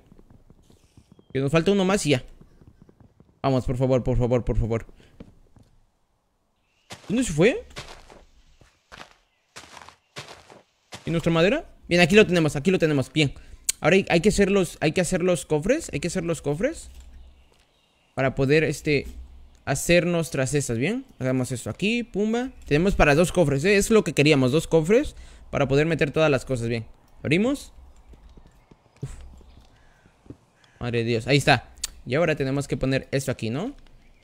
Que nos falta uno más y ya. Vamos, por favor, por favor, por favor. ¿Dónde se fue? ¿Y nuestra madera? Bien, aquí lo tenemos, aquí lo tenemos, bien Ahora hay, que hacer los, hay que hacer los cofres Hay que hacer los cofres Para poder, este Hacer nuestras esas, ¿bien? Hagamos esto aquí, pumba Tenemos para dos cofres, ¿eh? es lo que queríamos, dos cofres Para poder meter todas las cosas, bien Abrimos Madre de Dios, ahí está y ahora tenemos que poner esto aquí, ¿no?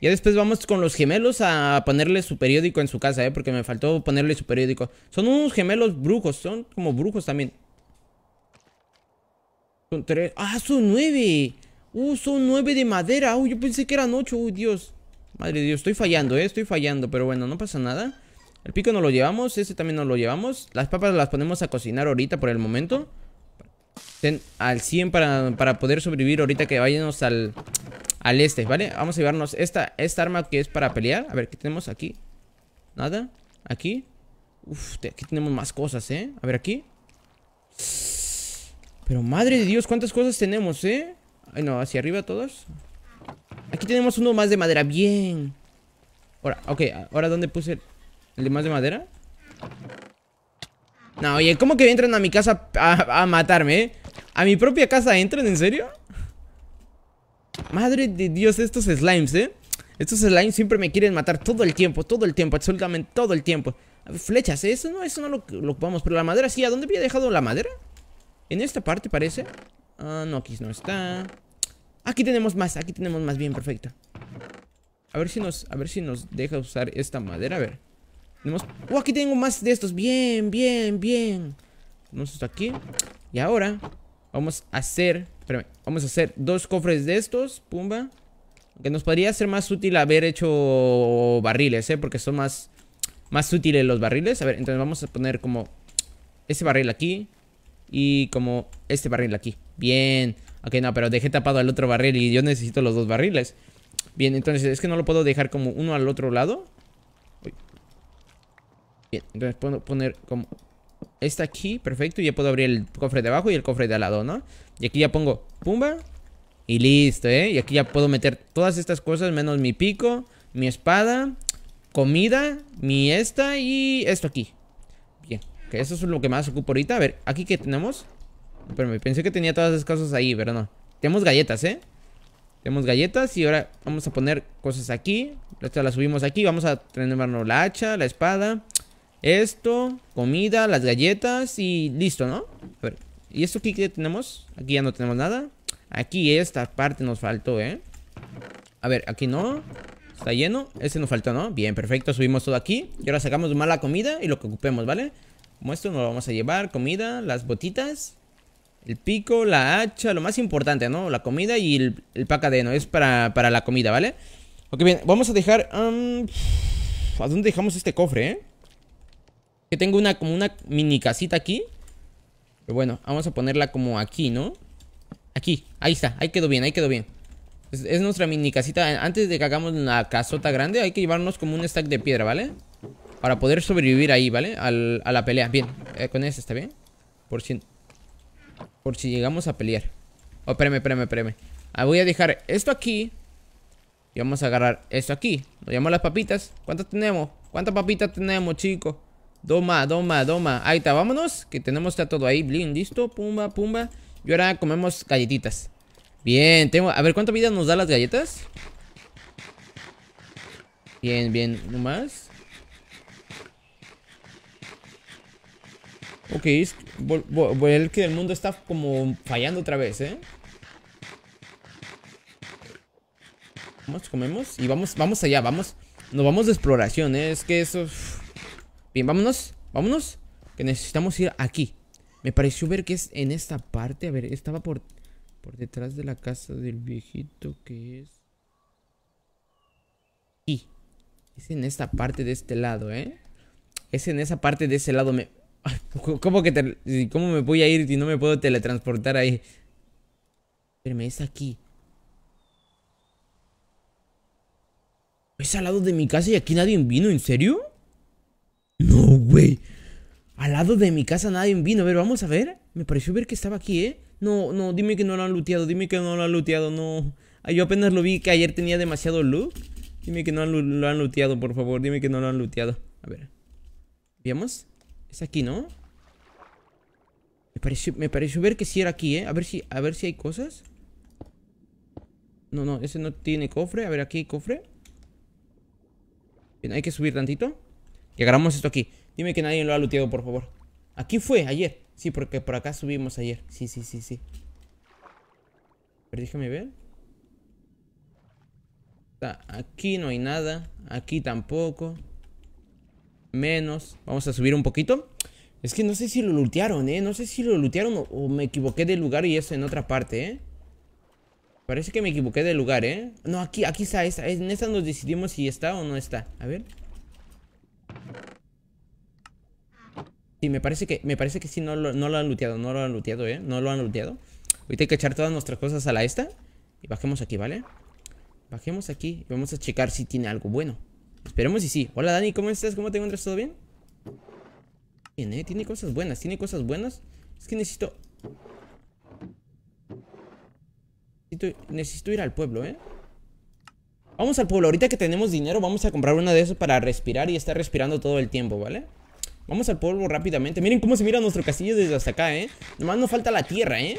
Ya después vamos con los gemelos a ponerle su periódico en su casa, ¿eh? Porque me faltó ponerle su periódico. Son unos gemelos brujos, son como brujos también. Son tres. ¡Ah, son nueve! ¡Uh, son nueve de madera! ¡Uh, yo pensé que eran ocho! ¡Uy, Dios! Madre Dios, estoy fallando, ¿eh? Estoy fallando, pero bueno, no pasa nada. El pico no lo llevamos, ese también no lo llevamos. Las papas las ponemos a cocinar ahorita por el momento al 100 para, poder sobrevivir ahorita que vayamos al, este, ¿vale? Vamos a llevarnos esta, esta arma que es para pelear. A ver, ¿qué tenemos aquí? Nada. Aquí. Uf, aquí tenemos más cosas, ¿eh? A ver, aquí. Pero madre de Dios, ¿cuántas cosas tenemos, eh? Ay, no, hacia arriba todos. Aquí tenemos uno más de madera, bien. Ahora, ok, ahora ¿dónde puse el, de más de madera? No, oye, ¿cómo que entran a mi casa a, a matarme, eh? ¿A mi propia casa entran? ¿En serio? Madre de Dios, estos slimes, ¿eh? Estos slimes siempre me quieren matar todo el tiempo, todo el tiempo, absolutamente todo el tiempo. Flechas, ¿eh? eso no, eso no lo, lo pero la madera sí, ¿a dónde había dejado la madera? En esta parte parece. Ah, no, aquí no está. Aquí tenemos más, aquí tenemos más, bien, perfecto. A ver si nos, a ver si nos deja usar esta madera, a ver. Tenemos, oh, aquí tengo más de estos, bien, bien, bien. Tenemos esto aquí. Y ahora, Vamos a hacer, espérame, vamos a hacer dos cofres de estos, pumba. Que nos podría ser más útil haber hecho barriles, ¿eh? Porque son más, más útiles los barriles. A ver, entonces vamos a poner como este barril aquí y como este barril aquí. Bien. Ok, no, pero dejé tapado el otro barril y yo necesito los dos barriles. Bien, entonces es que no lo puedo dejar como uno al otro lado. Bien, entonces puedo poner como esta aquí, perfecto. Y ya puedo abrir el cofre de abajo y el cofre de al lado, ¿no? Y aquí ya pongo, pumba. Y listo, ¿eh? Y aquí ya puedo meter todas estas cosas, menos mi pico, mi espada, comida, mi esta y esto aquí. Bien, que eso es lo que más ocupo ahorita. A ver, ¿aquí qué tenemos? Pero me pensé que tenía todas esas cosas ahí, pero no. Tenemos galletas, ¿eh? Tenemos galletas y ahora vamos a poner cosas aquí. Esta la subimos aquí. Vamos a tener la hacha, la espada. Esto, comida, las galletas y listo, ¿no? A ver, ¿y esto aquí tenemos? Aquí ya no tenemos nada. Aquí esta parte nos faltó, ¿eh? A ver, aquí no. Está lleno. Ese nos faltó, ¿no? Bien, perfecto. Subimos todo aquí. Y ahora sacamos más la comida y lo que ocupemos, ¿vale? Como esto nos lo vamos a llevar. Comida, las botitas. El pico, la hacha, lo más importante, ¿no? La comida y el, pacadeno. Es para, la comida, ¿vale? Ok, bien. Vamos a dejar... Um, ¿A dónde dejamos este cofre, eh? tengo una como una mini casita aquí. Pero bueno, vamos a ponerla como aquí, ¿no? Aquí, ahí está, ahí quedó bien, ahí quedó bien. Es, nuestra mini casita. Antes de que hagamos Una casota grande, hay que llevarnos como un stack de piedra, ¿vale? Para poder sobrevivir ahí, ¿vale? a la pelea. Bien, eh, con eso está bien. Por si, por si llegamos a pelear. Oh, espérame, espérame, espérame. Ah, voy a dejar esto aquí. Y vamos a agarrar esto aquí. Lo llamamos las papitas. ¿Cuántas tenemos? ¿Cuántas papitas tenemos, chicos? Doma, doma, doma. Ahí está, vámonos. Que tenemos ya todo ahí. Blin, listo. Pumba, pumba. Y ahora comemos galletitas. Bien, tengo. A ver, ¿cuánta vida nos da las galletas? Bien, bien. ¿No más? Ok, es el que el mundo está como fallando otra vez, ¿eh? Vamos, comemos y vamos, vamos allá, vamos. Nos vamos de exploración, ¿eh? Es que eso. Bien, vámonos, vámonos. Que necesitamos ir aquí. Me pareció ver que es en esta parte. A ver, estaba por, por detrás de la casa del viejito que es... Y es en esta parte de este lado, ¿eh? Es en esa parte de ese lado. Me... ¿Cómo que ¿Cómo me voy a ir si no me puedo teletransportar ahí? me es aquí. Es al lado de mi casa y aquí nadie vino, ¿en serio? No, güey. Al lado de mi casa nadie vino. A ver, vamos a ver. Me pareció ver que estaba aquí, ¿eh? No, no, dime que no lo han looteado. Dime que no lo han looteado. No. Ah, yo apenas lo vi que ayer tenía demasiado loot. Dime que no lo han looteado, por favor. Dime que no lo han looteado. A ver. ¿Veamos? Es aquí, ¿no? Me pareció, me pareció ver que sí era aquí, ¿eh? A ver si, a ver si hay cosas. No, no, ese no tiene cofre. A ver, aquí hay cofre. Bien, hay que subir tantito. Y agarramos esto aquí. Dime que nadie lo ha looteado, por favor. Aquí fue, ayer. Sí, porque por acá subimos ayer. Sí, sí, sí, sí. Pero déjame ver. Aquí no hay nada. Aquí tampoco. Menos. Vamos a subir un poquito. Es que no sé si lo lootearon, ¿eh? No sé si lo lootearon o, me equivoqué de lugar y eso en otra parte, ¿eh? Parece que me equivoqué de lugar, ¿eh? No, aquí, aquí está, En esta nos decidimos si está o no está. A ver. Y me parece que, me parece que sí, no lo, no lo han looteado, no lo han looteado, ¿eh? No lo han looteado. Ahorita hay que echar todas nuestras cosas a la esta. Y bajemos aquí, ¿vale? Bajemos aquí y vamos a checar si tiene algo bueno. Esperemos y sí. Hola, Dani, ¿cómo estás? ¿Cómo te encuentras? ¿Todo bien? Bien, ¿eh? Tiene cosas buenas, tiene cosas buenas. Es que Necesito, necesito ir al pueblo, ¿eh? Vamos al pueblo. Ahorita que tenemos dinero, vamos a comprar una de esos para respirar y estar respirando todo el tiempo, ¿vale? Vamos al pueblo rápidamente. Miren cómo se mira nuestro castillo desde hasta acá, ¿eh? Nomás nos falta la tierra, ¿eh?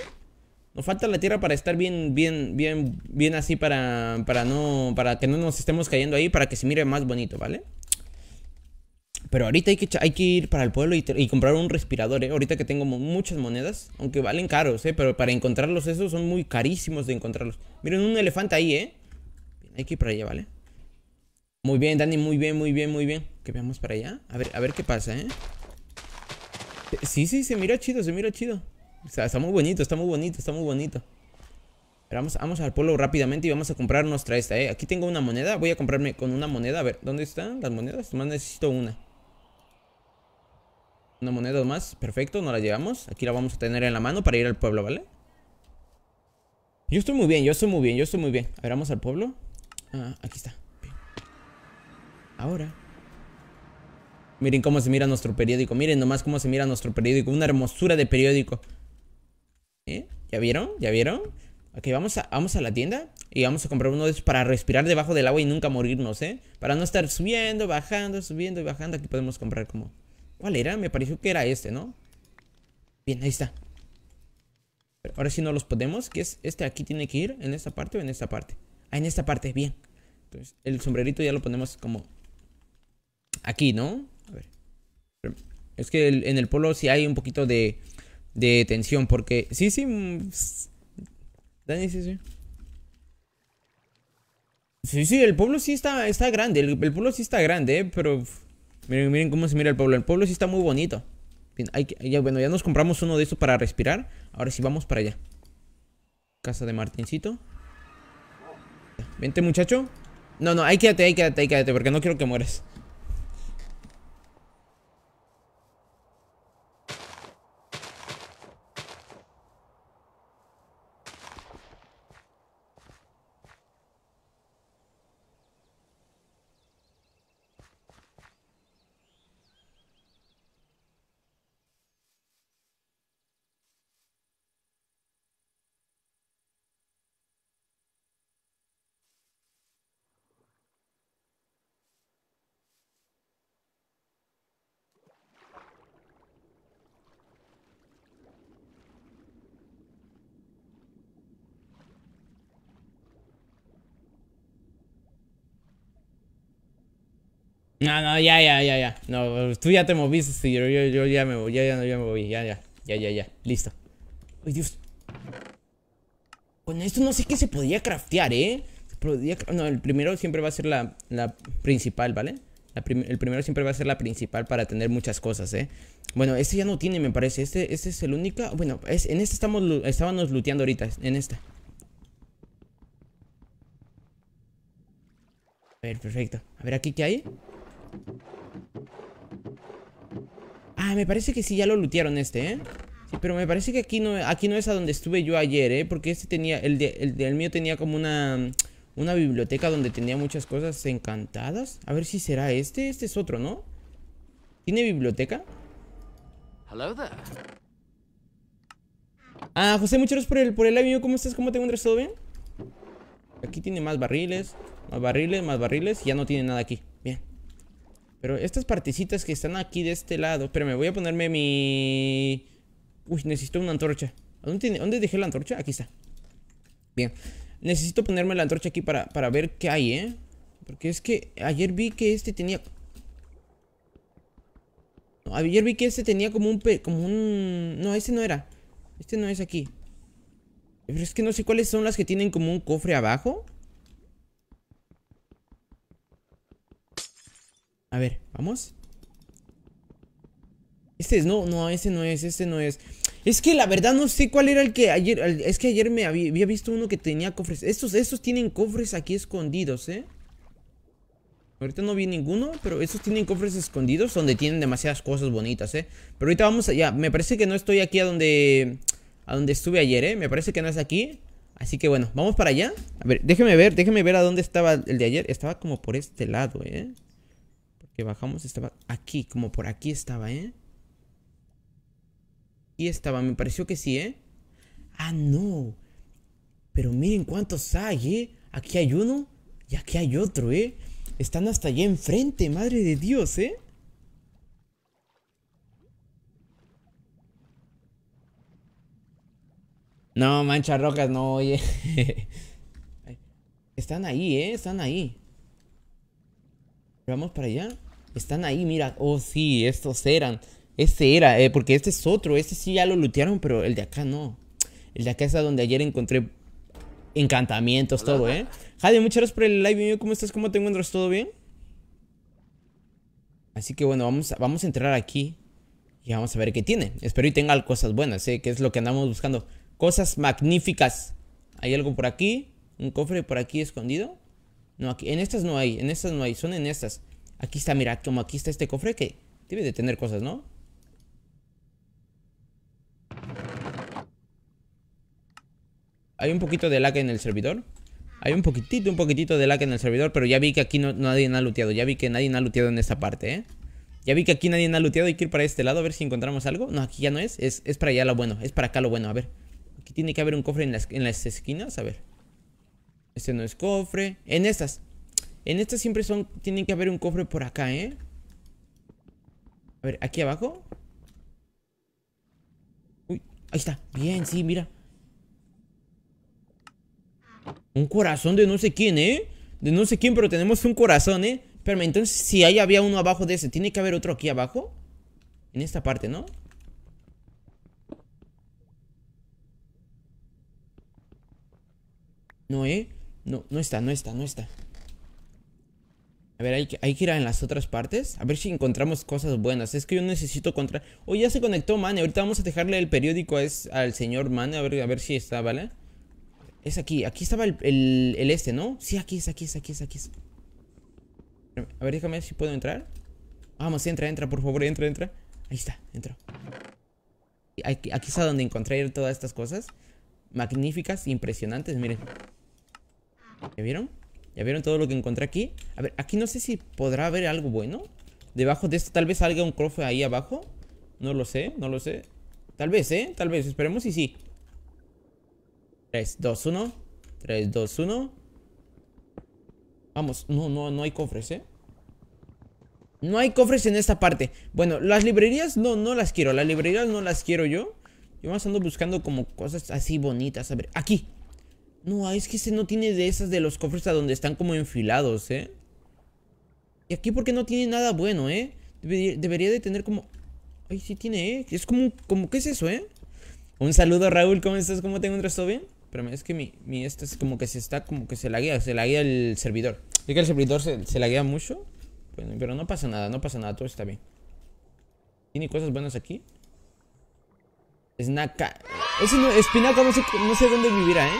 Nos falta la tierra para estar bien, bien, bien, bien así para, para no, para que no nos estemos cayendo ahí, para que se mire más bonito, ¿vale? Pero ahorita hay que, hay que ir para el pueblo y, comprar un respirador, ¿eh? Ahorita que tengo muchas monedas, aunque valen caros, ¿eh? Pero para encontrarlos esos son muy carísimos de encontrarlos. Miren, un elefante ahí, ¿eh? Hay que ir para allá, ¿vale? Muy bien, Dani, muy bien, muy bien, muy bien. Que veamos para allá. A ver, a ver qué pasa, ¿eh? Sí, sí, se mira chido, se mira chido. O sea, está muy bonito, está muy bonito, está muy bonito. Pero vamos, vamos al pueblo rápidamente y vamos a comprar nuestra esta, ¿eh? Aquí tengo una moneda. Voy a comprarme con una moneda. A ver, ¿dónde están las monedas? Más necesito una. Una moneda más. Perfecto, nos la llevamos. Aquí la vamos a tener en la mano para ir al pueblo, ¿vale? Yo estoy muy bien, yo estoy muy bien, yo estoy muy bien. A ver, vamos al pueblo. Ah, aquí está. Ahora. Miren cómo se mira nuestro periódico. Miren nomás cómo se mira nuestro periódico. Una hermosura de periódico. ¿Eh? ¿Ya vieron? ¿Ya vieron? Ok, vamos a, vamos a la tienda y vamos a comprar uno de esos para respirar debajo del agua y nunca morirnos, ¿eh? Para no estar subiendo, bajando, subiendo y bajando. Aquí podemos comprar como... ¿Cuál era? Me pareció que era este, ¿no? Bien, ahí está. ahora sí no los podemos. ¿Qué es? Este aquí tiene que ir en esta parte o en esta parte. Ah, en esta parte, bien. Entonces, el sombrerito ya lo ponemos como aquí, ¿no? A ver. Es que en el pueblo sí hay un poquito de, de tensión, porque... Sí, sí. Mm, Dani, sí, sí. Sí, sí, el pueblo sí está, está grande. El, pueblo sí está grande, ¿eh? pero... Miren, miren cómo se mira el pueblo. El pueblo sí está muy bonito. bueno, ya nos compramos uno de estos para respirar. Ahora sí vamos para allá. Casa de Martincito. Vente, muchacho. No, no, ahí quédate, ahí quédate, ahí quédate, porque no quiero que mueras Ah, ya, ya, ya, ya. No, tú ya te moviste, yo, yo, ya me moví ya, ya, ya ya, ya, ya, Listo. Ay, Dios. Con esto no sé qué se podía craftear, ¿eh? No, el primero siempre va a ser la, la principal, ¿vale? el primero siempre va a ser la principal para tener muchas cosas, ¿eh? Bueno, este ya no tiene, me parece. Este, este es el único... Bueno, es, en este estamos, estábamos looteando ahorita, en esta. A ver, perfecto. A ver, ¿aquí qué hay? Ah, me parece que sí ya lo lootearon este, ¿eh? Sí, pero me parece que aquí no, aquí no es a donde estuve yo ayer, ¿eh? Porque este tenía, el, mío tenía como una, una biblioteca donde tenía muchas cosas encantadas. A ver si será este. Este es otro, ¿no? ¿Tiene biblioteca? Hello there. Ah, José, muchas por el, por el ¿Cómo estás? ¿Cómo te encuentras? ¿Todo bien? Aquí tiene más barriles, más barriles, más barriles. Y ya no tiene nada aquí. Pero estas partecitas que están aquí de este lado... Pero me voy a ponerme mi... Uy, necesito una antorcha. ¿Dónde, dejé la antorcha? Aquí está. Bien. Necesito ponerme la antorcha aquí para, para ver qué hay, ¿eh? Porque es que ayer vi que este tenía... No, ayer vi que este tenía como un... Pe... Como un... No, este no era. Este no es aquí. Pero es que no sé cuáles son las que tienen como un cofre abajo. A ver, vamos. Este es, no, no, ese no es, este no es. Es que la verdad no sé cuál era el que ayer. Es que ayer me había, visto uno que tenía cofres. Estos, estos tienen cofres aquí escondidos, ¿eh? Ahorita no vi ninguno, pero estos tienen cofres escondidos donde tienen demasiadas cosas bonitas, ¿eh? Pero ahorita vamos allá. Me parece que no estoy aquí a donde a donde estuve ayer, ¿eh? Me parece que no es aquí. Así que bueno, vamos para allá. A ver, déjeme ver, déjeme ver a dónde estaba el de ayer. Estaba como por este lado, ¿eh? que bajamos estaba aquí, como por aquí estaba, ¿eh? Y estaba, me pareció que sí, ¿eh? Ah, no. Pero miren cuántos hay, ¿eh? Aquí hay uno y aquí hay otro, ¿eh? Están hasta allá enfrente, madre de Dios, ¿eh? No, mancha rocas, no, oye. Están ahí, ¿eh? Están ahí. Vamos para allá. Están ahí, mira, oh sí, estos eran. Este era, eh, porque este es otro, este sí ya lo lutearon, pero el de acá no. El de acá es donde ayer encontré encantamientos, todo, ¿eh? Jade, muchas gracias por el live, ¿cómo estás? ¿Cómo te encuentras? ¿Todo bien? Así que bueno, vamos a, vamos a entrar aquí y vamos a ver qué tiene. Espero y tenga cosas buenas, ¿eh? Que es lo que andamos buscando. Cosas magníficas. Hay algo por aquí, un cofre por aquí escondido. No, aquí, en estas no hay, en estas no hay, son en estas. Aquí está, mira, como aquí está este cofre que debe de tener cosas, ¿no? Hay un poquito de lag en el servidor. Hay un poquitito, un poquitito de lag en el servidor, pero ya vi que aquí no, nadie ha looteado. Ya vi que nadie ha looteado en esta parte, ¿eh? Ya vi que aquí nadie ha looteado. Hay que ir para este lado a ver si encontramos algo. No, aquí ya no es. Es, para allá lo bueno. Es para acá lo bueno. A ver. Aquí tiene que haber un cofre en las, en las esquinas. A ver. Este no es cofre. En estas. En esta siempre son... Tienen que haber un cofre por acá, ¿eh? A ver, ¿aquí abajo? Uy, ahí está. Bien, sí, mira. Un corazón de no sé quién, ¿eh? De no sé quién, pero tenemos un corazón, ¿eh? Espérame, entonces si ahí había uno abajo de ese, ¿tiene que haber otro aquí abajo? En esta parte, ¿no? No, ¿eh? No, no está, no está, no está. A ver, hay que, ir a las otras partes. A ver si encontramos cosas buenas. Es que yo necesito contra... Oh, ya se conectó Mane. Ahorita vamos a dejarle el periódico al señor Mane. A ver, si está, ¿vale? Es aquí. Aquí estaba el, este, ¿no? Sí, aquí es, aquí es, aquí es, aquí A ver, déjame ver si puedo entrar. Vamos, entra, entra, por favor, entra, entra. Ahí está, entra. Aquí, está donde encontré todas estas cosas. Magníficas, impresionantes, miren. ¿Me vieron? ¿Ya vieron todo lo que encontré aquí? A ver, aquí no sé si podrá haber algo bueno. Debajo de esto tal vez salga un cofre ahí abajo. No lo sé, no lo sé. Tal vez, ¿eh? Tal vez, esperemos y sí. 3, 2, 1. 3, 2, 1. Vamos, no, no, no hay cofres, ¿eh? No hay cofres en esta parte. Bueno, las librerías no, no las quiero. Las librerías no las quiero yo. Yo más ando buscando como cosas así bonitas. A ver, aquí. No, es que ese no tiene de esas de los cofres a donde están como enfilados, ¿eh? Y aquí porque no tiene nada bueno, ¿eh? Debería, de tener como... Ay, sí tiene, ¿eh? Es como, como... ¿Qué es eso, eh? Un saludo, Raúl. ¿Cómo estás? ¿Cómo te encuentras? ¿Todo bien? Pero es que mi, mi este es como que se está... Como que se la guía, Se la guía el servidor. ¿Y que el servidor se, se guía mucho. Bueno, pero no pasa nada. No pasa nada. Todo está bien. ¿Tiene cosas buenas aquí? Snaca... Ah, ese no, espinaca no no sé dónde vivirá, ¿eh?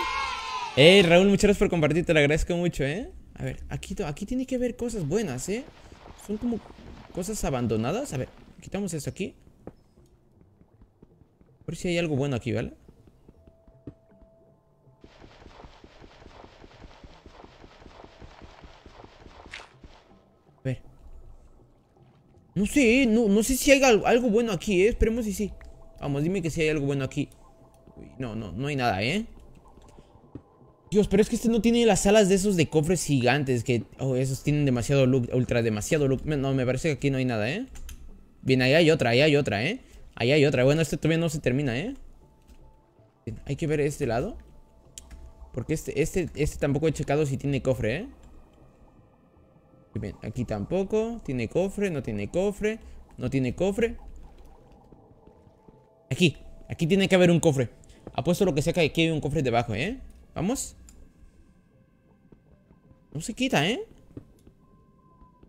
Eh, Raúl, muchas gracias por compartir, te lo agradezco mucho, ¿eh? A ver, aquí, aquí tiene que haber cosas buenas, ¿eh? Son como cosas abandonadas. A ver, quitamos esto aquí. A ver si hay algo bueno aquí, ¿vale? A ver. No sé, ¿eh? no, sé si hay algo, bueno aquí, ¿eh? Esperemos si sí. Vamos, dime que si hay algo bueno aquí. no, no, no hay nada, ¿eh? Dios, pero es que este no tiene las alas de esos de cofres gigantes que... Oh, esos tienen demasiado look, ultra demasiado look. No, me parece que aquí no hay nada, ¿eh? Bien, ahí hay otra, ahí hay otra, ¿eh? Ahí hay otra. Bueno, este todavía no se termina, ¿eh? hay que ver este lado. Porque este, este, este tampoco he checado si tiene cofre, ¿eh? Bien, aquí tampoco. Tiene cofre, no tiene cofre, no tiene cofre. Aquí, aquí tiene que haber un cofre. Apuesto lo que sea que aquí hay un cofre debajo, ¿eh? ¿Vamos? No se quita, ¿eh?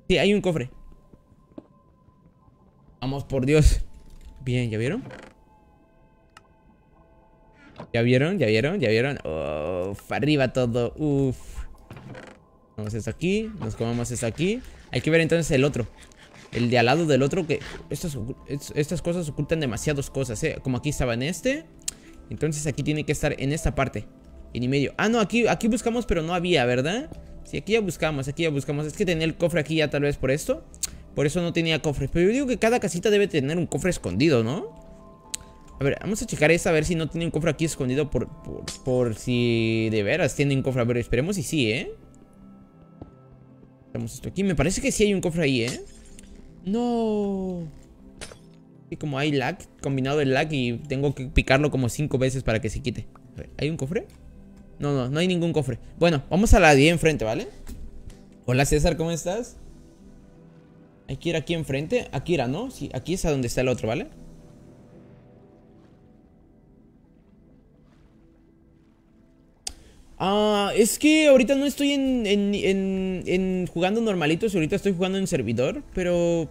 Sí, hay un cofre. Vamos, por Dios. Bien, ¿ya vieron? ¿Ya vieron? ¿Ya vieron? ¿Ya vieron? arriba todo. Uf. Vamos esto aquí. Nos comemos esto aquí. Hay que ver entonces el otro. El de al lado del otro que... Estas, estas cosas ocultan demasiadas cosas, ¿eh? Como aquí estaba en este. Entonces aquí tiene que estar en esta parte. En el medio. Ah, no, aquí, aquí buscamos pero no había, ¿verdad? Si aquí ya buscamos, aquí ya buscamos. Es que tenía el cofre aquí ya tal vez por esto. Por eso no tenía cofres. Pero yo digo que cada casita debe tener un cofre escondido, ¿no? A ver, vamos a checar esta a ver si no tiene un cofre aquí escondido por, por, si de veras tiene un cofre. A ver, esperemos y sí, ¿eh? Tenemos esto aquí. Me parece que sí hay un cofre ahí, ¿eh? No. Y como hay lag, combinado el lag y tengo que picarlo como cinco veces para que se quite. A ver, ¿hay un cofre? No, no, no hay ningún cofre. Bueno, vamos a la 10 enfrente, ¿vale? Hola César, ¿cómo estás? Hay que ir aquí enfrente. Aquí era, ¿no? Sí, aquí es a donde está el otro, ¿vale? Ah, es que ahorita no estoy en, en, en, jugando normalitos. Ahorita estoy jugando en servidor. Pero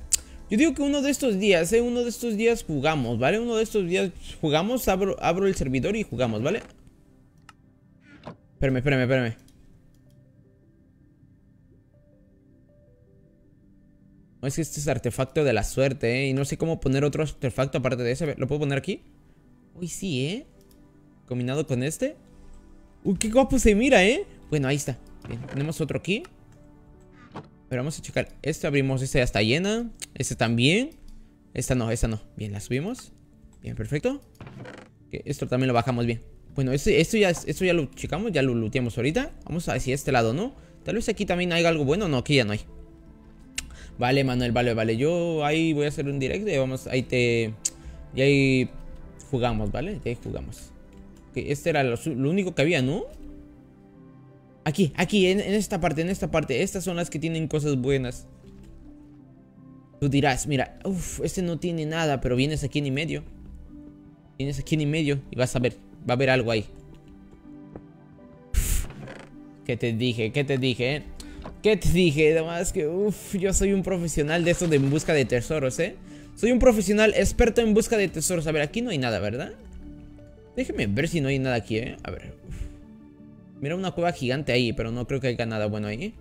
yo digo que uno de estos días, ¿eh? Uno de estos días jugamos, ¿vale? Uno de estos días jugamos, abro, abro el servidor y jugamos, ¿vale? Espérame, espérame, espérame. No, es que este es artefacto de la suerte, ¿eh? Y no sé cómo poner otro artefacto aparte de ese. ¿Lo puedo poner aquí? Uy, sí, ¿eh? Combinado con este. Uy, qué guapo se mira, ¿eh? Bueno, ahí está. Bien, tenemos otro aquí. Pero vamos a checar. Este abrimos, este ya está llena. Este también. Esta no, esta no. Bien, la subimos. Bien, perfecto. esto también lo bajamos bien. Bueno, esto, ya, esto ya lo checamos, ya lo looteamos ahorita. Vamos a ver si este lado no. Tal vez aquí también haya algo bueno. No, aquí ya no hay. Vale, Manuel, vale, vale. Yo ahí voy a hacer un directo y vamos, ahí te... Y ahí jugamos, ¿vale? Y ahí jugamos. este era lo, único que había, ¿no? Aquí, aquí, en, esta parte, en esta parte. Estas son las que tienen cosas buenas. Tú dirás, mira, uff, este no tiene nada, pero vienes aquí en y medio. Vienes aquí en y medio y vas a ver. Va a haber algo ahí. ¿Qué te dije? ¿Qué te dije? ¿Qué te dije? más que, uff, yo soy un profesional de esto de en busca de tesoros, ¿eh? Soy un profesional experto en busca de tesoros. A ver, aquí no hay nada, ¿verdad? Déjeme ver si no hay nada aquí, ¿eh? A ver. Mira una cueva gigante ahí, pero no creo que haya nada bueno ahí.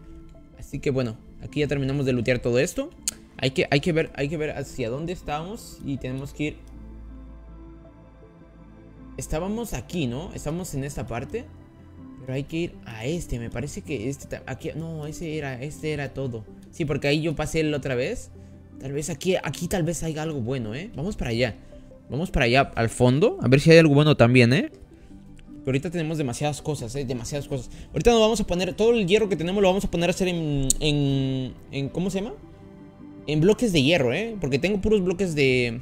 Así que bueno, aquí ya terminamos de lootear todo esto. Hay que, hay que, ver, hay que ver hacia dónde estamos y tenemos que ir estábamos aquí, ¿no? Estamos en esta parte. Pero hay que ir a este. Me parece que este... Aquí, no, ese era, este era todo. Sí, porque ahí yo pasé la otra vez. Tal vez aquí, aquí tal vez haya algo bueno, ¿eh? Vamos para allá. Vamos para allá, al fondo. A ver si hay algo bueno también, ¿eh? Pero ahorita tenemos demasiadas cosas, ¿eh? Demasiadas cosas. Ahorita nos vamos a poner... Todo el hierro que tenemos lo vamos a poner a hacer en, en ¿Cómo se llama? En bloques de hierro, ¿eh? Porque tengo puros bloques de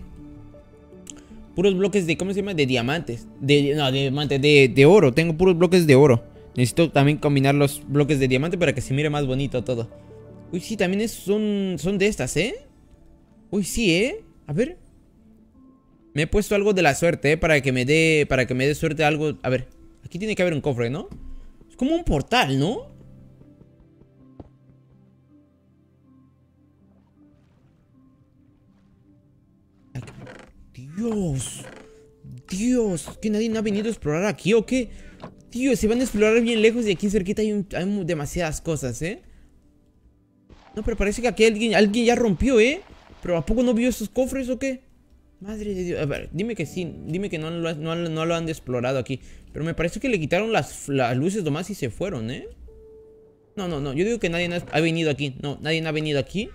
puros bloques de, ¿cómo se llama? De diamantes. De, no, de diamantes, de, oro. Tengo puros bloques de oro. Necesito también combinar los bloques de diamante para que se mire más bonito todo. Uy, sí, también es, son, son de estas, ¿eh? Uy, sí, ¿eh? A ver. Me he puesto algo de la suerte, ¿eh? Para que me dé, para que me dé suerte algo. A ver, aquí tiene que haber un cofre, ¿no? Es como un portal, ¿no? Dios. Dios. ¿Que nadie no ha venido a explorar aquí o qué? Tío, se van a explorar bien lejos y aquí cerquita hay, demasiadas cosas, ¿eh? No, pero parece que aquí alguien, ya rompió, ¿eh? ¿Pero a poco no vio esos cofres o qué? Madre de Dios. A ver, dime que sí. Dime que no lo, no, lo han explorado aquí. Pero me parece que le quitaron las, las luces nomás y se fueron, ¿eh? No, no, no. Yo digo que nadie ha venido aquí. No, nadie ha venido aquí.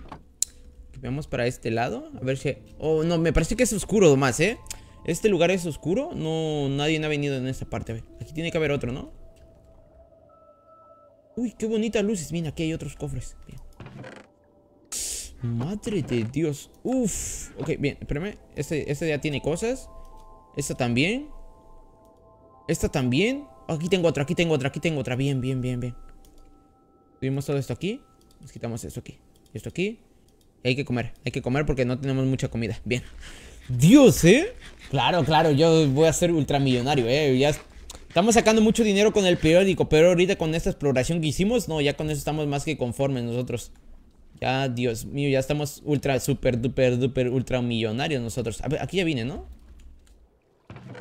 Veamos para este lado. A ver si... Oh, no, me parece que es oscuro nomás, ¿eh? Este lugar es oscuro. No, nadie ha venido en esta parte. A ver, aquí tiene que haber otro, ¿no? Uy, qué bonitas luces. Mira, aquí hay otros cofres. Madre de Dios. Uf. Ok, bien, espérame. Este, este, ya tiene cosas. Esta también. Esta también. aquí tengo otra, aquí tengo otra, aquí tengo otra. Bien, bien, bien, bien. Subimos todo esto aquí. Nos quitamos esto aquí. Esto aquí. Hay que comer, hay que comer porque no tenemos mucha comida. Bien. Dios, ¿eh? Claro, claro, yo voy a ser ultramillonario, ¿eh? Ya estamos sacando mucho dinero con el periódico, pero ahorita con esta exploración que hicimos, no, ya con eso estamos más que conformes nosotros. Ya, Dios mío, ya estamos ultra, super, duper, duper, ultra nosotros. A ver, aquí ya vine, ¿no?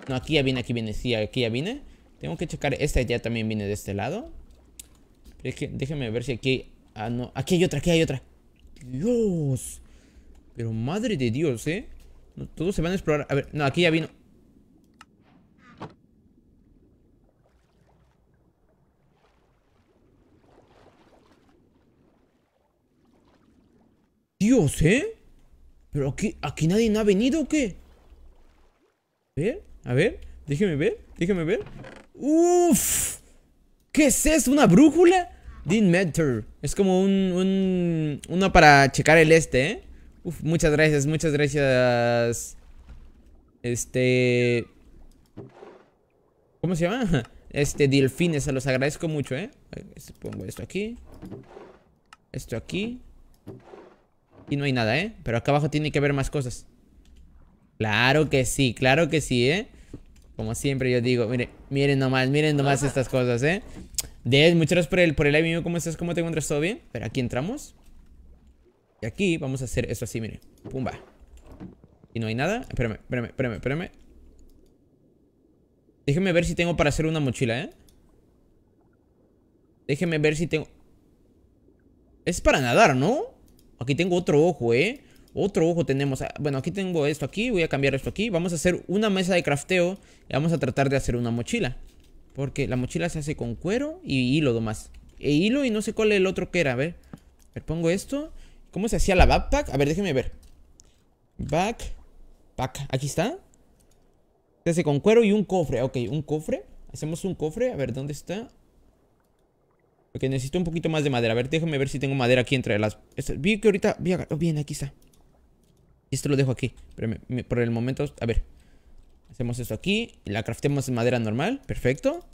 No, aquí ya viene, aquí viene, sí, aquí ya viene. Tengo que checar, esta ya también viene de este lado. déjenme ver si aquí... Ah, no, aquí hay otra, aquí hay otra. Dios. Pero madre de Dios, ¿eh? todos se van a explorar. A ver, no, aquí ya vino. Dios, ¿eh? Pero aquí, aquí nadie no ha venido o qué? A ver, a ver, déjeme ver, déjeme ver. ¡Uf! ¿Qué es eso? ¿Una brújula? Dean Meter. Es como un, un, Uno para checar el este, ¿eh? Uf, muchas gracias, muchas gracias. Este... ¿Cómo se llama? Este, delfines, se los agradezco mucho, ¿eh? Este, pongo esto aquí. Esto aquí. Y no hay nada, ¿eh? Pero acá abajo tiene que haber más cosas. Claro que sí, claro que sí, ¿eh? Como siempre yo digo, mire, miren nomás, miren nomás estas cosas, ¿eh? Dead, muchas gracias por el, por el live, ¿Cómo estás? ¿Cómo te encuentras? ¿Todo bien? Pero aquí entramos. Y aquí vamos a hacer eso así, mire. Pumba. Y no hay nada. Espérame, espérame, espérame, espérame. Déjeme ver si tengo para hacer una mochila, ¿eh? Déjeme ver si tengo... Es para nadar, ¿no? Aquí tengo otro ojo, ¿eh? Otro ojo tenemos, ah, bueno, aquí tengo esto aquí, voy a cambiar esto aquí. Vamos a hacer una mesa de crafteo y vamos a tratar de hacer una mochila. Porque la mochila se hace con cuero y hilo nomás. E hilo y no sé cuál es el otro que era, a ver. A ver, pongo esto. ¿Cómo se hacía la backpack? A ver, déjeme ver. Backpack, aquí está. Se hace con cuero y un cofre, ok, un cofre. Hacemos un cofre, a ver, ¿dónde está? Porque necesito un poquito más de madera. A ver, déjeme ver si tengo madera aquí entre las... Vi que ahorita... Oh, bien, aquí está. Y esto lo dejo aquí. por el momento, a ver. Hacemos esto aquí. La craftemos en madera normal. Perfecto.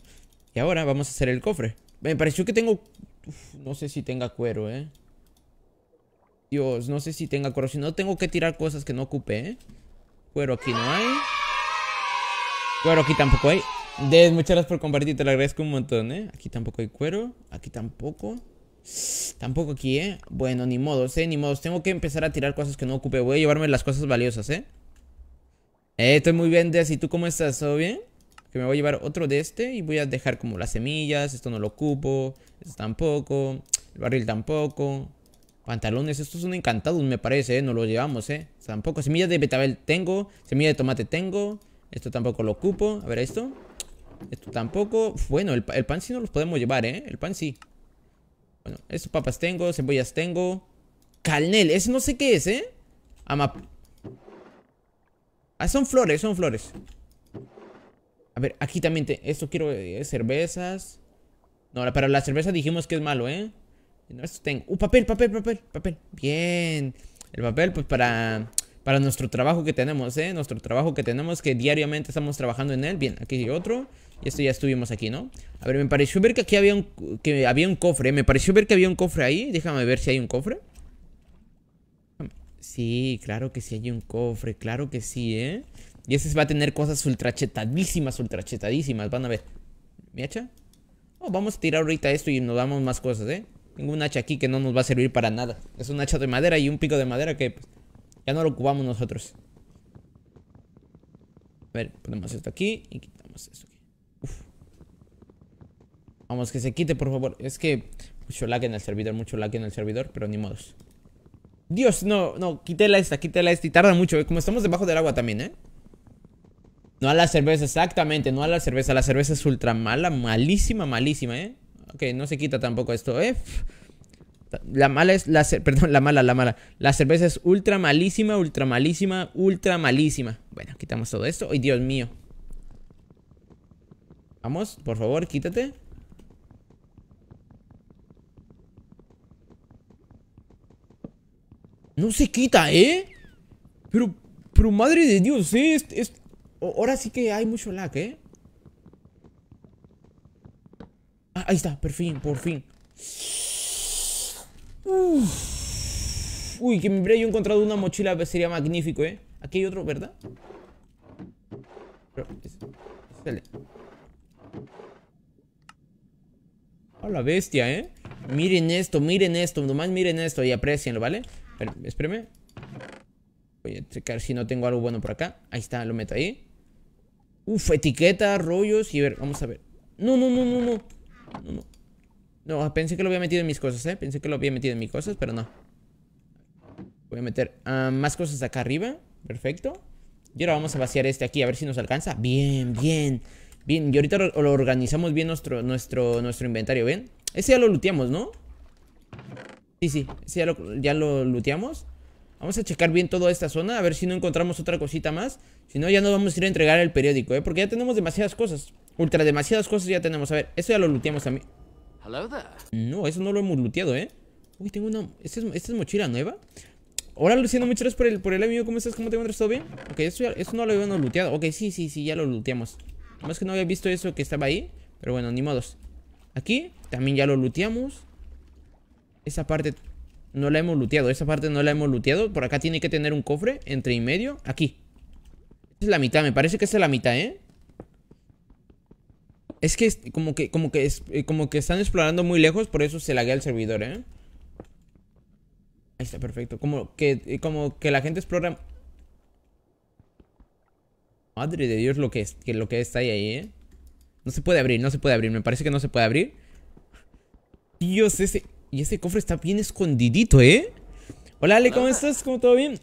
Y ahora vamos a hacer el cofre. Me pareció que tengo... no sé si tenga cuero, ¿eh? Dios, no sé si tenga cuero. Si no, tengo que tirar cosas que no ocupe, ¿eh? Cuero aquí no hay. Cuero aquí tampoco hay. De, muchas gracias por compartir. Te lo agradezco un montón, ¿eh? Aquí tampoco hay cuero. Aquí tampoco. Tampoco aquí, ¿eh? Bueno, ni modos, ¿eh? Ni modos. Tengo que empezar a tirar cosas que no ocupe. Voy a llevarme las cosas valiosas, ¿eh? Eh, estoy muy bien, Des. ¿Y tú cómo estás? ¿Todo bien? Que me voy a llevar otro de este y voy a dejar como las semillas. Esto no lo ocupo. Esto tampoco. El barril tampoco. Pantalones, Esto es un encantado, me parece, ¿eh? No lo llevamos, ¿eh? Tampoco. Semillas de betabel tengo. Semilla de tomate tengo. Esto tampoco lo ocupo. A ver, esto. Esto tampoco. Bueno, el, el pan sí no los podemos llevar, ¿eh? El pan sí. Bueno, esos papas tengo, cebollas tengo. Calnel, ese no sé qué es, ¿eh? Ah, son flores, son flores. A ver, aquí también Esto quiero... Eh, cervezas. No, para la cerveza dijimos que es malo, ¿eh? No, esto tengo... ¡Uh, papel, papel, papel, papel! Bien. El papel, pues, para... Para nuestro trabajo que tenemos, ¿eh? Nuestro trabajo que tenemos, que diariamente estamos trabajando en él. Bien, aquí hay otro. Y esto ya estuvimos aquí, ¿no? A ver, me pareció ver que aquí había un, que había un cofre. Me pareció ver que había un cofre ahí. Déjame ver si hay un cofre. Sí, claro que sí hay un cofre. Claro que sí, ¿eh? Y ese va a tener cosas ultrachetadísimas, ultrachetadísimas. Van a ver. ¿Mi hacha? Oh, vamos a tirar ahorita esto y nos damos más cosas, ¿eh? Tengo un hacha aquí que no nos va a servir para nada. Es un hacha de madera y un pico de madera que pues, ya no lo ocupamos nosotros. A ver, ponemos esto aquí y quitamos esto Vamos, que se quite, por favor. Es que mucho lag en el servidor, mucho lag en el servidor, pero ni modos. Dios, no, no, quítela esta, quítela esta. Y tarda mucho, eh. como estamos debajo del agua también, ¿eh? No a la cerveza, exactamente, no a la cerveza. La cerveza es ultra mala, malísima, malísima, ¿eh? Ok, no se quita tampoco esto, ¿eh? La mala es la perdón, la mala, la mala. La cerveza es ultra malísima, ultra malísima, ultra malísima. Bueno, quitamos todo esto. Ay, Dios mío. Vamos, por favor, quítate. No se quita, ¿eh? Pero, pero madre de Dios, ¿eh? Es, es... Ahora sí que hay mucho lag, ¿eh? Ah, ahí está, por fin, por fin. Uy, que me hubiera yo encontrado una mochila pues, sería magnífico, ¿eh? Aquí hay otro, ¿verdad? A la bestia, ¿eh? Miren esto, miren esto, nomás miren esto y aprecienlo, ¿vale? Ver, espérame. Voy a checar si no tengo algo bueno por acá. Ahí está, lo meto ahí. Uf, etiqueta, rollos y a ver, vamos a ver. No, no, no, no, no. No, no. pensé que lo había metido en mis cosas, ¿eh? Pensé que lo había metido en mis cosas, pero no. Voy a meter ah, más cosas acá arriba. Perfecto. Y ahora vamos a vaciar este aquí, a ver si nos alcanza. Bien, bien. Bien, y ahorita lo, organizamos bien nuestro, nuestro, nuestro inventario, ¿bien? Ese ya lo looteamos, ¿no? Sí, sí, ya, lo, ya lo looteamos. Vamos a checar bien toda esta zona, a ver si no encontramos otra cosita más. Si no, ya no vamos a ir a entregar el periódico, ¿eh? Porque ya tenemos demasiadas cosas. Ultra demasiadas cosas ya tenemos. A ver, eso ya lo looteamos también. No, eso no lo hemos looteado, ¿eh? Uy, tengo una... ¿Esta es, mochila nueva? Hola, Luciano, muchas gracias por el, por el amigo. ¿Cómo estás? ¿Cómo te encuentras? ¿Todo bien? Ok, eso, no lo habíamos looteado. Ok, sí, sí, sí, ya lo looteamos. Más que no había visto eso que estaba ahí. Pero bueno, ni modos. Aquí también ya lo looteamos. Esa parte no la hemos looteado. Esa parte no la hemos looteado. Por acá tiene que tener un cofre entre y medio. Aquí. es la mitad. Me parece que esa es la mitad, ¿eh? Es que como que como que eh, como que están explorando muy lejos, por eso se laguea el servidor, ¿eh? Ahí está, perfecto. Como que eh, como que la gente explora Madre de Dios lo que es lo que está ahí, ahí, ¿eh? No se puede abrir, no se puede abrir, me parece que no se puede abrir. Dios, ese y ese cofre está bien escondidito, ¿eh? Hola Ale, ¿cómo ah. estás? ¿Cómo todo bien?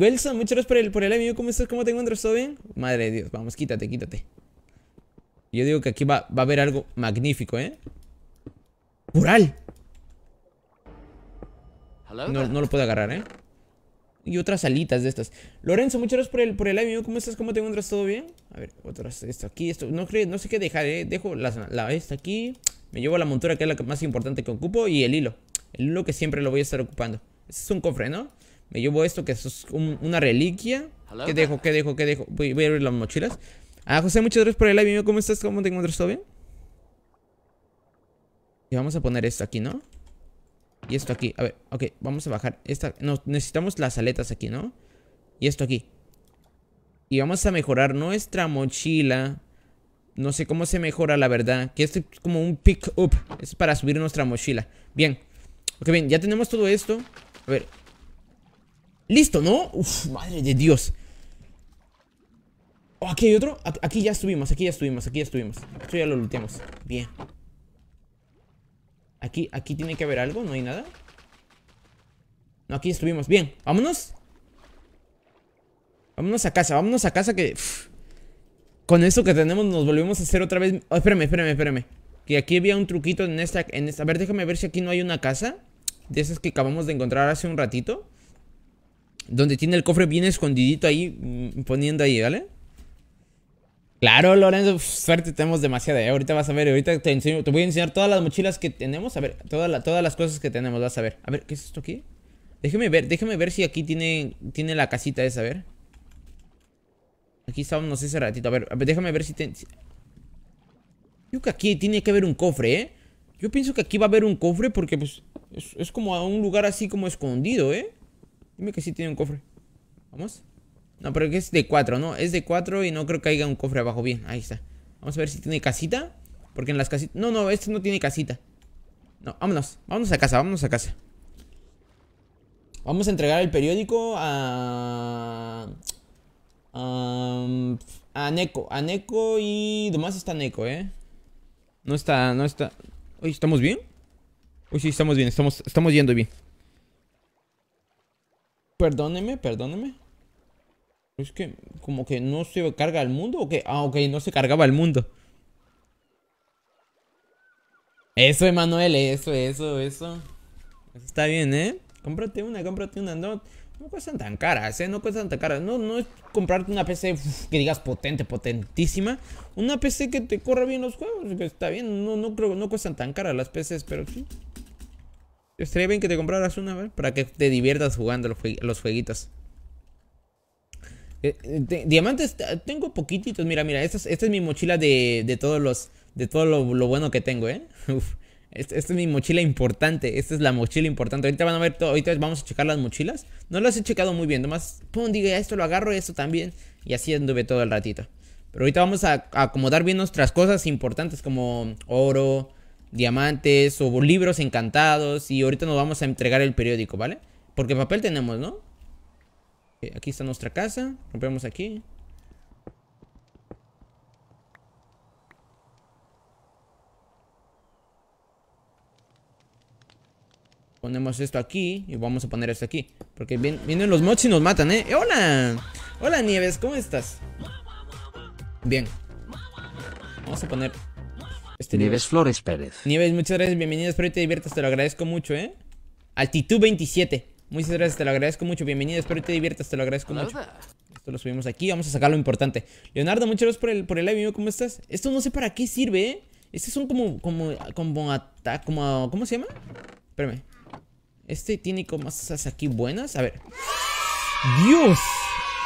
Wilson, muchas gracias por el, por el amigo. ¿Cómo estás? ¿Cómo te encuentras? ¿Todo bien? Madre de Dios, vamos, quítate, quítate. Yo digo que aquí va, va a haber algo magnífico, ¿eh? Pural. No, no lo puedo agarrar, ¿eh? y otras alitas de estas. Lorenzo, muchas gracias por el, por el live, ¿Cómo estás? ¿Cómo te encuentras? ¿Todo bien? A ver, otras, esto aquí, esto. No, no sé qué dejar, ¿eh? Dejo la, la, esta aquí. Me llevo la montura, que es la más importante que ocupo. Y el hilo. El hilo que siempre lo voy a estar ocupando. Este es un cofre, ¿no? Me llevo esto, que es una reliquia. ¿Qué dejo? ¿Qué dejo? ¿Qué dejo? Voy, a abrir las mochilas. Ah, José, muchas gracias por el live, ¿Cómo estás? ¿Cómo te encuentras? ¿Todo bien? Y vamos a poner esto aquí, ¿no? Y esto aquí, a ver, ok, vamos a bajar esta, no, necesitamos las aletas aquí, ¿no? Y esto aquí Y vamos a mejorar nuestra mochila No sé cómo se mejora, la verdad Que esto es como un pick up Es para subir nuestra mochila Bien, ok, bien, ya tenemos todo esto A ver Listo, ¿no? Uf, madre de Dios oh, aquí hay otro Aquí ya estuvimos, aquí ya estuvimos, aquí ya estuvimos Esto ya lo looteamos bien Aquí, aquí tiene que haber algo, no hay nada. No, aquí estuvimos. Bien, vámonos. Vámonos a casa, vámonos a casa que... con esto que tenemos nos volvemos a hacer otra vez... Oh, espérame, espérame, espérame. Que aquí había un truquito en esta, en esta... A ver, déjame ver si aquí no hay una casa. De esas que acabamos de encontrar hace un ratito. Donde tiene el cofre bien escondidito ahí, mm, poniendo ahí, ¿vale? Claro, Lorenzo, suerte tenemos demasiada. ¿eh? Ahorita vas a ver, ahorita te voy a enseñar todas las mochilas que tenemos. A ver, todas las cosas que tenemos, vas a ver. A ver, ¿qué es esto aquí? Déjeme ver, déjeme ver si aquí tiene, tiene la casita esa, a ver. Aquí estábamos ese ratito, a ver, déjame ver si, tiene. Yo que aquí tiene que haber un cofre, ¿eh? Yo pienso que aquí va a haber un cofre porque, pues, es, es como a un lugar así como escondido, ¿eh? Dime que sí tiene un cofre. Vamos. No, pero es de 4, ¿no? Es de 4 y no creo que haya un cofre abajo. Bien, ahí está. Vamos a ver si tiene casita. Porque en las casitas... No, no, este no tiene casita. No, vámonos. Vámonos a casa, vámonos a casa. Vamos a entregar el periódico a... A, a Neko. A Neko y... Nomás está Neko, ¿eh? No está, no está... Uy, ¿estamos bien? Uy, sí, estamos bien, estamos, estamos yendo bien. Perdóneme, perdóneme. Es que como que no se carga el mundo o que... Ah, ok, no se cargaba el mundo. Eso, Emanuel, eso, eso, eso. Eso está bien, ¿eh? Cómprate una, cómprate una. No, cuestan tan caras, ¿eh? No cuestan tan caras. No, no es comprarte una PC que digas potente, potentísima. Una PC que te corra bien los juegos, que está bien. No, no creo, no cuestan tan caras las PCs, pero sí. Estaría bien que te compraras una, ¿ver? Para que te diviertas jugando los jueguitos. Eh, eh, diamantes tengo poquititos. Mira, mira, esta es, mi mochila de, de, todos los. De todo lo, bueno que tengo, ¿eh? Este, esta, es mi mochila importante. Esta es la mochila importante. Ahorita van a ver Ahorita vamos a checar las mochilas. No las he checado muy bien. Nomás, pum, diga, esto lo agarro, esto también. Y así anduve todo el ratito. Pero ahorita vamos a acomodar bien nuestras cosas importantes como oro, diamantes o libros encantados. Y ahorita nos vamos a entregar el periódico, ¿vale? Porque papel tenemos, ¿no? Eh, aquí está nuestra casa. Rompemos aquí. Ponemos esto aquí y vamos a poner esto aquí. Porque vienen los mods y nos matan, ¿eh? ¿eh? ¡Hola! Hola, Nieves, ¿cómo estás? Bien. Vamos a poner... Este Nieves Flores Pérez. Nieves, muchas gracias, bienvenido, espero que te diviertas, te lo agradezco mucho, ¿eh? Altitud 27. Muy gracias, te lo agradezco mucho. Bienvenido, espero que te diviertas, te lo agradezco mucho. Esto lo subimos aquí, vamos a sacar lo importante. Leonardo, muchas gracias por el, por el live, ¿cómo estás? Esto no sé para qué sirve, ¿eh? Este son como, como, como, como, ¿cómo se llama? Espérame. Este tiene como, cosas aquí buenas. A ver. ¡Dios!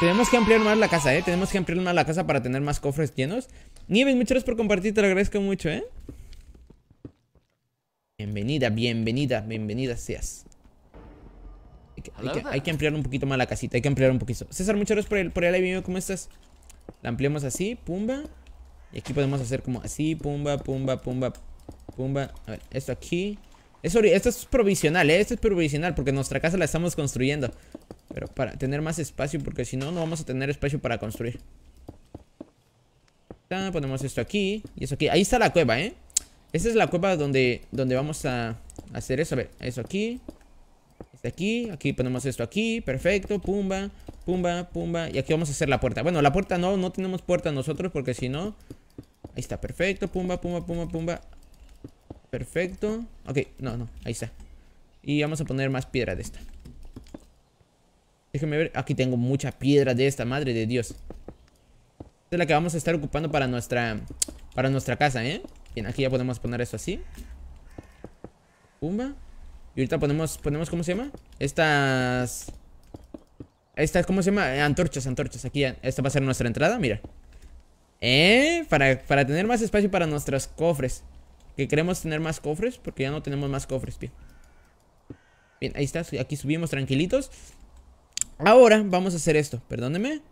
Tenemos que ampliar más la casa, ¿eh? Tenemos que ampliar más la casa para tener más cofres llenos. Nieves, muchas gracias por compartir, te lo agradezco mucho, ¿eh? Bienvenida, bienvenida, bienvenida seas. Hay que, ampliar un poquito más la casita, hay que ampliar un poquito. César, muchas gracias por el, por el ¿cómo estás? La ampliamos así, pumba. Y aquí podemos hacer como así, pumba, pumba, pumba, pumba. A ver, esto aquí. Esto, esto es provisional, ¿eh? Esto es provisional porque nuestra casa la estamos construyendo. Pero para tener más espacio, porque si no, no vamos a tener espacio para construir. Ponemos esto aquí y eso aquí. Ahí está la cueva, ¿eh? Esa es la cueva donde, donde vamos a hacer eso. A ver, eso aquí de aquí, aquí ponemos esto aquí, perfecto, pumba, pumba, pumba. Y aquí vamos a hacer la puerta. Bueno, la puerta no, no tenemos puerta nosotros porque si no... Ahí está, perfecto, pumba, pumba, pumba, pumba. Perfecto. Ok, no, no, ahí está. Y vamos a poner más piedra de esta. Déjenme ver, aquí tengo mucha piedra de esta, madre de Dios. Esta es la que vamos a estar ocupando para nuestra, para nuestra casa, ¿eh? Bien, aquí ya podemos poner esto así. Pumba. Y ahorita ponemos, ponemos, ¿cómo se llama? Estas... Estas, ¿cómo se llama? Eh, antorchas, antorchas. Aquí, esta va a ser nuestra entrada, mira. ¿Eh? Para, tener más espacio para nuestros cofres. Que queremos tener más cofres, porque ya no tenemos más cofres, bien. Bien, ahí está, aquí subimos tranquilitos. Ahora vamos a hacer esto, perdónenme.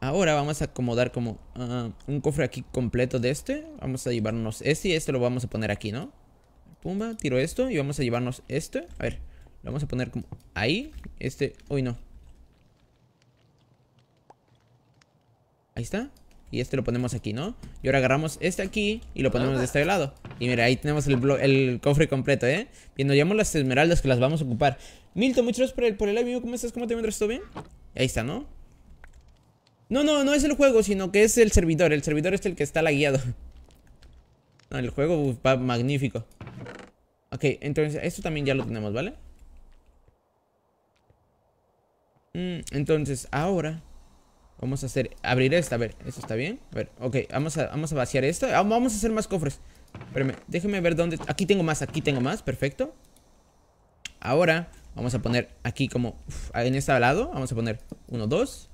Ahora vamos a acomodar como ah, un cofre aquí completo de este. Vamos a llevarnos este y este lo vamos a poner aquí, ¿no? Pumba, tiro esto y vamos a llevarnos esto. A ver, lo vamos a poner como ahí. Este, uy no. Ahí está. Y este lo ponemos aquí, ¿no? Y ahora agarramos este aquí y lo ponemos de este lado. Y mira, ahí tenemos el, cofre completo, ¿eh? Y nos llevamos las esmeraldas que las vamos a ocupar. Milton, muchas gracias por el, por el ¿Cómo estás? ¿Cómo te encuentras? ¿Todo bien? Ahí está, ¿no? No, no, no es el juego, sino que es el servidor. El servidor es el que está lagueado. el juego va magnífico. Ok, entonces esto también ya lo tenemos, ¿vale? Mm, entonces, ahora Vamos a hacer, abrir esta, a ver, ¿esto está bien? A ver, ok, vamos a, vamos a vaciar esto ah, Vamos a hacer más cofres Espérame, déjeme ver dónde, aquí tengo más, aquí tengo más, perfecto Ahora, vamos a poner aquí como, en este lado Vamos a poner uno, dos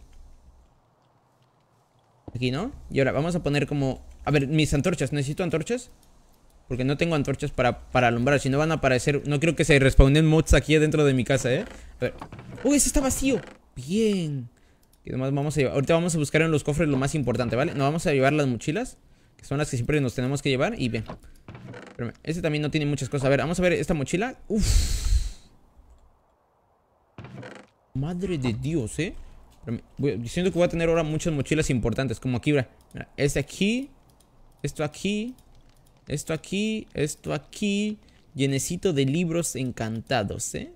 Aquí, ¿no? Y ahora vamos a poner como, a ver, mis antorchas, necesito antorchas porque no tengo antorchas para, para alumbrar. Si no van a aparecer... No creo que se respawnen mods aquí adentro de mi casa, ¿eh? A ¡Uy, ese está vacío! Bien. Y además vamos a llevar... Ahorita vamos a buscar en los cofres lo más importante, ¿vale? Nos vamos a llevar las mochilas. Que son las que siempre nos tenemos que llevar. Y bien. Este también no tiene muchas cosas. A ver, vamos a ver esta mochila. Uf. Madre de Dios, ¿eh? siento que voy a tener ahora muchas mochilas importantes. Como aquí, mira. Este aquí. Esto aquí. Esto aquí, esto aquí. Llenecito de libros encantados, ¿eh?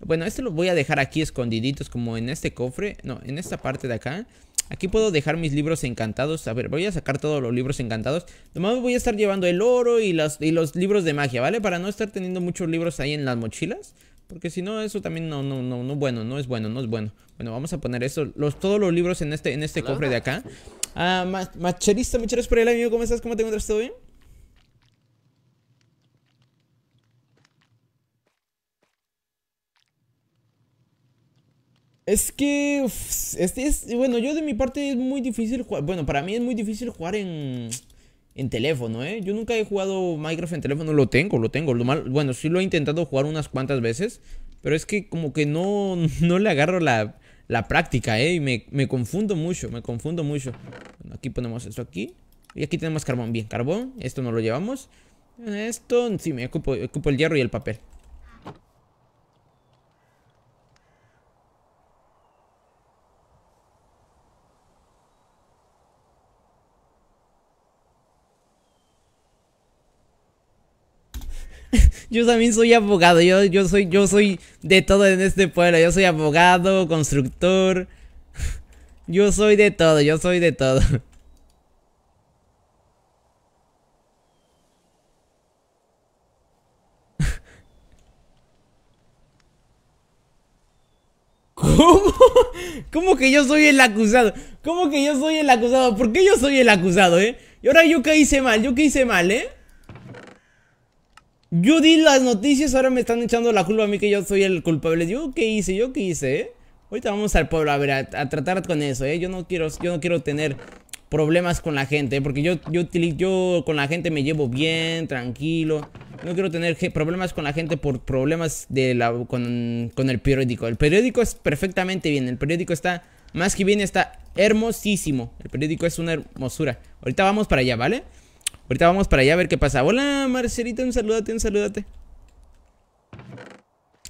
Bueno, esto lo voy a dejar aquí escondiditos como en este cofre. No, en esta parte de acá. Aquí puedo dejar mis libros encantados. A ver, voy a sacar todos los libros encantados. Nomás voy a estar llevando el oro y los, y los libros de magia, ¿vale? Para no estar teniendo muchos libros ahí en las mochilas. Porque si no, eso también no, no, no, no, bueno, no es bueno, no es bueno. Bueno, vamos a poner eso, los, todos los libros en este, en este cofre de acá. Ah, macherista, muchas por amigo. ¿Cómo estás? ¿Cómo te encuentras? ¿Todo bien? Es que. este es. Bueno, yo de mi parte es muy difícil jugar. Bueno, para mí es muy difícil jugar en. En teléfono, ¿eh? Yo nunca he jugado Minecraft en teléfono. Lo tengo, lo tengo. Lo mal, bueno, sí lo he intentado jugar unas cuantas veces. Pero es que como que no, no le agarro la, práctica, ¿eh? Y me, confundo mucho, me confundo mucho. aquí ponemos esto aquí. Y aquí tenemos carbón. Bien, carbón. Esto no lo llevamos. Esto, sí, me ocupo el hierro y el papel. yo también soy abogado, yo, yo soy, yo soy de todo en este pueblo, yo soy abogado, constructor, yo soy de todo, yo soy de todo. ¿Cómo? ¿Cómo que yo soy el acusado? ¿Cómo que yo soy el acusado? ¿Por qué yo soy el acusado, eh? Y ahora yo qué hice mal, yo qué hice mal, eh. Yo di las noticias, ahora me están echando la culpa a mí que yo soy el culpable. Yo qué hice, yo qué hice, ¿eh? Ahorita vamos al pueblo a ver, a, tratar con eso, ¿eh? Yo no quiero, yo no quiero tener problemas con la gente, ¿eh? porque yo, yo, con la gente me llevo bien, tranquilo. No quiero tener problemas con la gente por problemas de con, con el periódico. El periódico es perfectamente bien, el periódico está más que bien está hermosísimo. El periódico es una hermosura. Ahorita vamos para allá, ¿vale? Ahorita vamos para allá a ver qué pasa. Hola, Marcelita, un saludate, un saludate.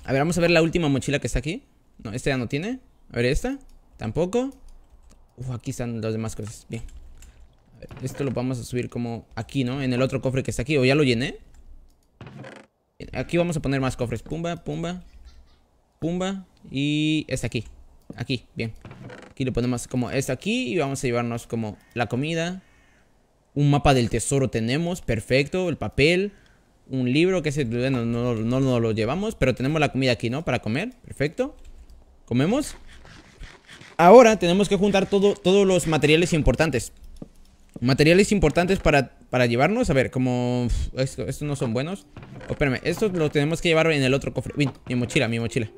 A ver, vamos a ver la última mochila que está aquí. No, esta ya no tiene. A ver, esta. Tampoco. Uf, aquí están las demás cosas. Bien. esto lo vamos a subir como aquí, ¿no? En el otro cofre que está aquí. ¿O ya lo llené? Aquí vamos a poner más cofres. Pumba, pumba. Pumba. Y esta aquí. Aquí, bien. Aquí le ponemos como esta aquí. Y vamos a llevarnos como la comida. Un mapa del tesoro tenemos, perfecto. El papel, un libro, que se bueno, no, no, lo llevamos, pero tenemos la comida aquí, ¿no? Para comer, perfecto. Comemos. Ahora tenemos que juntar todo, todos los materiales importantes. Materiales importantes para, llevarnos. A ver, como... estos no son buenos, oh, espérame, estos los tenemos que llevar en el otro cofre. mi mochila, mi mochila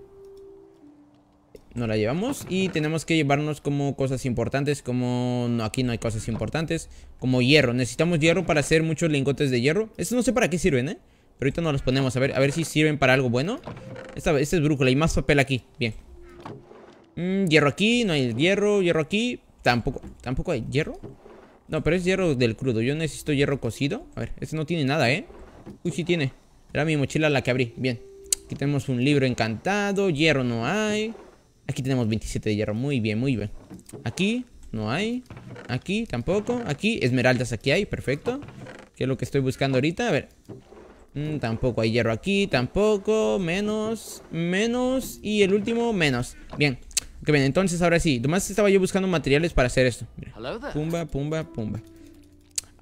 no la llevamos y tenemos que llevarnos como cosas importantes, como no, aquí no hay cosas importantes, como hierro. Necesitamos hierro para hacer muchos lingotes de hierro. Esto no sé para qué sirven, ¿eh? Pero ahorita nos los ponemos, a ver, a ver si sirven para algo bueno. Esta, este es brújula y más papel aquí, bien. Mm, hierro aquí, no hay hierro, hierro aquí. Tampoco, tampoco hay hierro. No, pero es hierro del crudo. Yo necesito hierro cocido. A ver, este no tiene nada, ¿eh? Uy, sí tiene. Era mi mochila la que abrí. Bien. Aquí tenemos un libro encantado. Hierro no hay. Aquí tenemos 27 de hierro. Muy bien, muy bien. Aquí no hay. Aquí tampoco. Aquí esmeraldas aquí hay. Perfecto. Que es lo que estoy buscando ahorita. A ver. Mm, tampoco hay hierro aquí. Tampoco. Menos. Menos. Y el último, menos. Bien. que bien. Entonces, ahora sí. Nomás estaba yo buscando materiales para hacer esto. Pumba, pumba, pumba.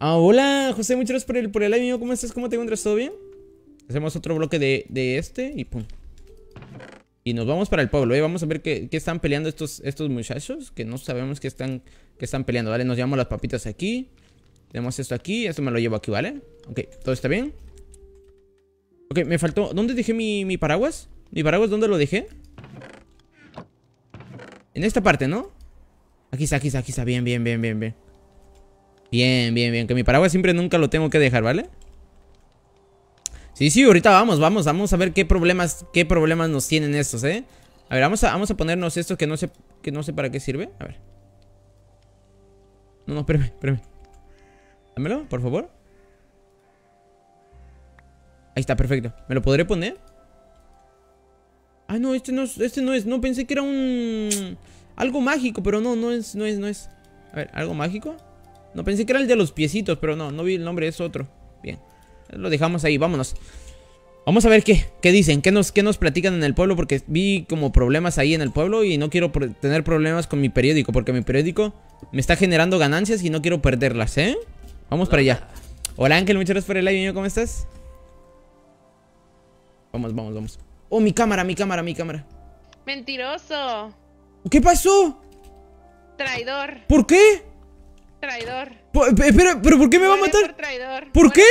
Ah, hola, José. Muchas gracias por el, por el live. ¿Cómo estás? ¿Cómo te encuentras? ¿Todo bien? Hacemos otro bloque de, de este y pum. Y nos vamos para el pueblo. ¿eh? vamos a ver qué, están peleando estos, estos muchachos. Que no sabemos qué están, están peleando. Vale, nos llevamos las papitas aquí. Tenemos esto aquí. Esto me lo llevo aquí, ¿vale? Ok, todo está bien. Ok, me faltó... ¿Dónde dejé mi, paraguas? ¿Mi paraguas dónde lo dejé? En esta parte, ¿no? Aquí está, aquí está, aquí está. Bien, bien, bien, bien, bien. Bien, bien, bien. Que mi paraguas siempre nunca lo tengo que dejar, ¿vale? vale Sí, sí, ahorita vamos, vamos, vamos a ver qué problemas, qué problemas nos tienen estos, ¿eh? A ver, vamos a, vamos a ponernos estos que no sé, que no sé para qué sirve. A ver. No, no, espérame, espérame. Dámelo, por favor. Ahí está, perfecto. ¿Me lo podré poner? Ah, no, este no es, este no es. No, pensé que era un... Algo mágico, pero no, no es, no es, no es. A ver, ¿algo mágico? No, pensé que era el de los piecitos, pero no, no vi el nombre, es otro. Bien lo dejamos ahí, vámonos. Vamos a ver qué, qué dicen, qué nos, qué nos platican en el pueblo, porque vi como problemas ahí en el pueblo y no quiero tener problemas con mi periódico, porque mi periódico me está generando ganancias y no quiero perderlas, ¿eh? Vamos para allá. Hola Ángel, muchas gracias por el niño, ¿cómo estás? Vamos, vamos, vamos. Oh, mi cámara, mi cámara, mi cámara. Mentiroso. ¿Qué pasó? Traidor. ¿Por qué? traidor. Pues, eh, pero ¿por qué me va a matar? Por, traidor. ¿Por, qué?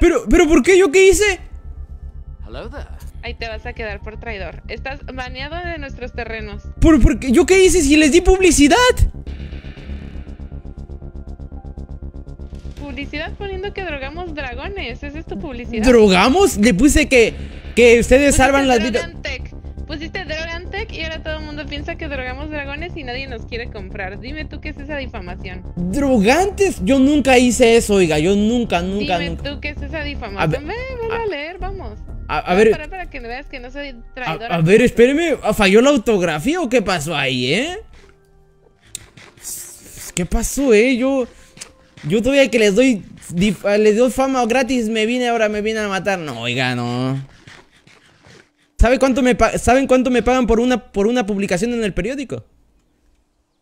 Pero, pero ¿por qué? ¿Yo qué hice? Ahí te vas a quedar por traidor. Estás baneado de nuestros terrenos. ¿Por, por qué? ¿Yo qué hice si les di publicidad? Publicidad poniendo que drogamos dragones. Esa es tu publicidad. ¿Drogamos? Le puse que, que ustedes salvan la vida... Pusiste Drogantec y ahora todo el mundo piensa que drogamos dragones y nadie nos quiere comprar. Dime tú qué es esa difamación. ¿Drogantes? Yo nunca hice eso, oiga. Yo nunca, nunca, Dime tú qué es esa difamación. Ve, ve a, leer, vamos. A, ver. Para, que veas que no soy A, ver, espéreme. ¿ah, ¿Falló la autografía o qué pasó ahí, eh? ¿Qué pasó, eh? Yo. Yo todavía que les doy. Ah, les doy fama gratis. Me vine ahora, me vine a matar. No, oiga, no cuánto me ¿Saben cuánto me pagan por una, por una publicación en el periódico?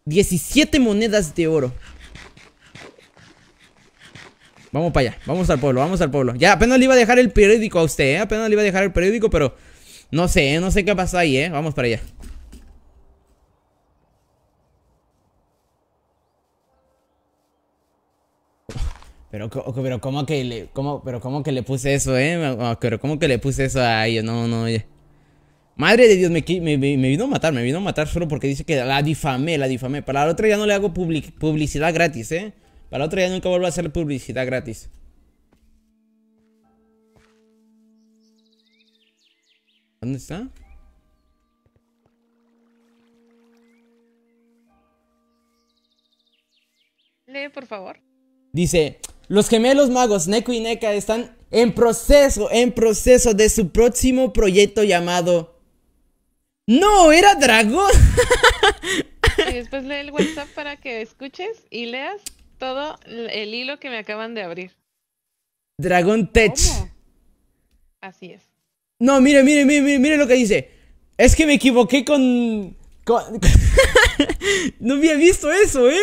17 monedas de oro. Vamos para allá, vamos al pueblo, vamos al pueblo. Ya, apenas le iba a dejar el periódico a usted, ¿eh? Apenas le iba a dejar el periódico, pero... No sé, ¿eh? no sé qué pasa ahí, ¿eh? Vamos para allá. Pero, pero cómo que le, cómo, pero cómo que le puse eso, eh, ah, ah, pero cómo que le puse eso a ellos, no, no, oye. Madre de Dios, me, vino a matar, me vino a matar solo porque dice que la difamé, la difamé. Para la otra ya no le hago publicidad gratis, ¿eh? Para la otra ya nunca vuelvo a hacer publicidad gratis. ¿Dónde está? Lee, por favor. Dice, los gemelos magos Neko y Neka están en proceso, en proceso de su próximo proyecto llamado no, era dragón. y después lee el WhatsApp para que escuches y leas todo el hilo que me acaban de abrir. Dragón Tech. Así es. No, mire, mire, mire, mire lo que dice. Es que me equivoqué con... no había visto eso, ¿eh?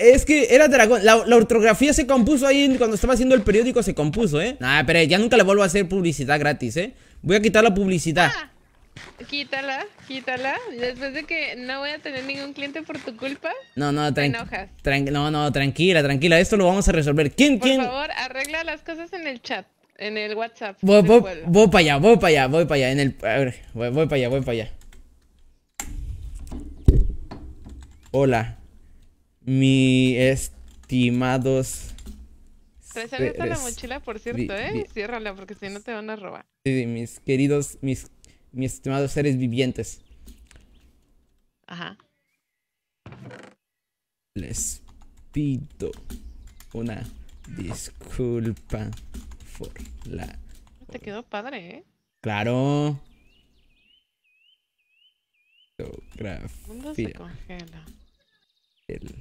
Es que era dragón. La, ortografía se compuso ahí cuando estaba haciendo el periódico, se compuso, ¿eh? Nah, pero ya nunca le vuelvo a hacer publicidad gratis, ¿eh? Voy a quitar la publicidad. Ah. Quítala, quítala. Después de que no voy a tener ningún cliente por tu culpa. No, no, te enojas. no, no, tranquila, tranquila. Esto lo vamos a resolver. ¿Quién, quién? Por favor, arregla las cosas en el chat, en el WhatsApp. Voy, voy, para allá, voy para allá, voy para allá. En el, a ver, voy, para allá, voy para allá. Hola, mi estimados. Traes la mochila, por cierto, ¿eh? Ciérrala porque si no te van a robar. Sí, mis queridos, mis mis estimados seres vivientes. Ajá. Les pido una disculpa por la... Te quedó padre, ¿eh? Claro. yo se congela? El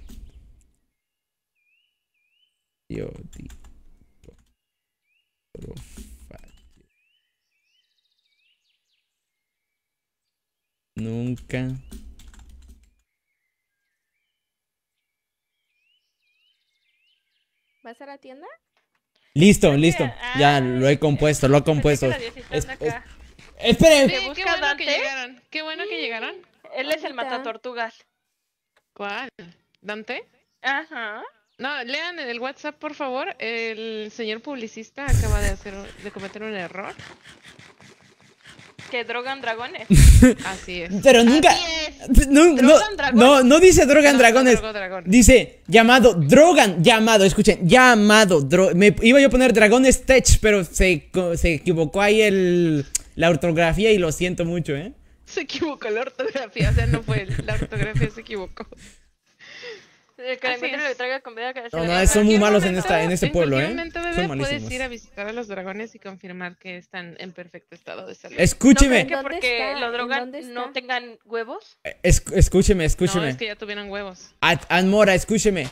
Nunca. ¿Vas a la tienda? Listo, listo. Ah, ya lo he compuesto, lo he compuesto. Es, esperen. qué, bueno que llegaron. Él es el matatortugas. ¿Cuál? ¿Dante? Ajá. No, lean en el WhatsApp, por favor. El señor publicista acaba de hacer de cometer un error que drogan dragones. Así es. Pero nunca. No, no, dice drogan dragones. dice llamado, drogan, llamado. Escuchen, llamado. Dro me iba yo a poner dragones tech, pero se, se equivocó ahí el, la ortografía y lo siento mucho, ¿eh? Se equivocó la ortografía, o sea, no fue. La ortografía se equivocó. Eh, no, no, son muy malos en, esta, en este pues, pueblo, ¿eh? Momento, Puedes ir a visitar a los dragones y confirmar que están en perfecto estado de salud. Escúcheme. los dragones no tengan huevos. Eh, escúcheme, escúcheme. No, es que ya tuvieron huevos. escúcheme.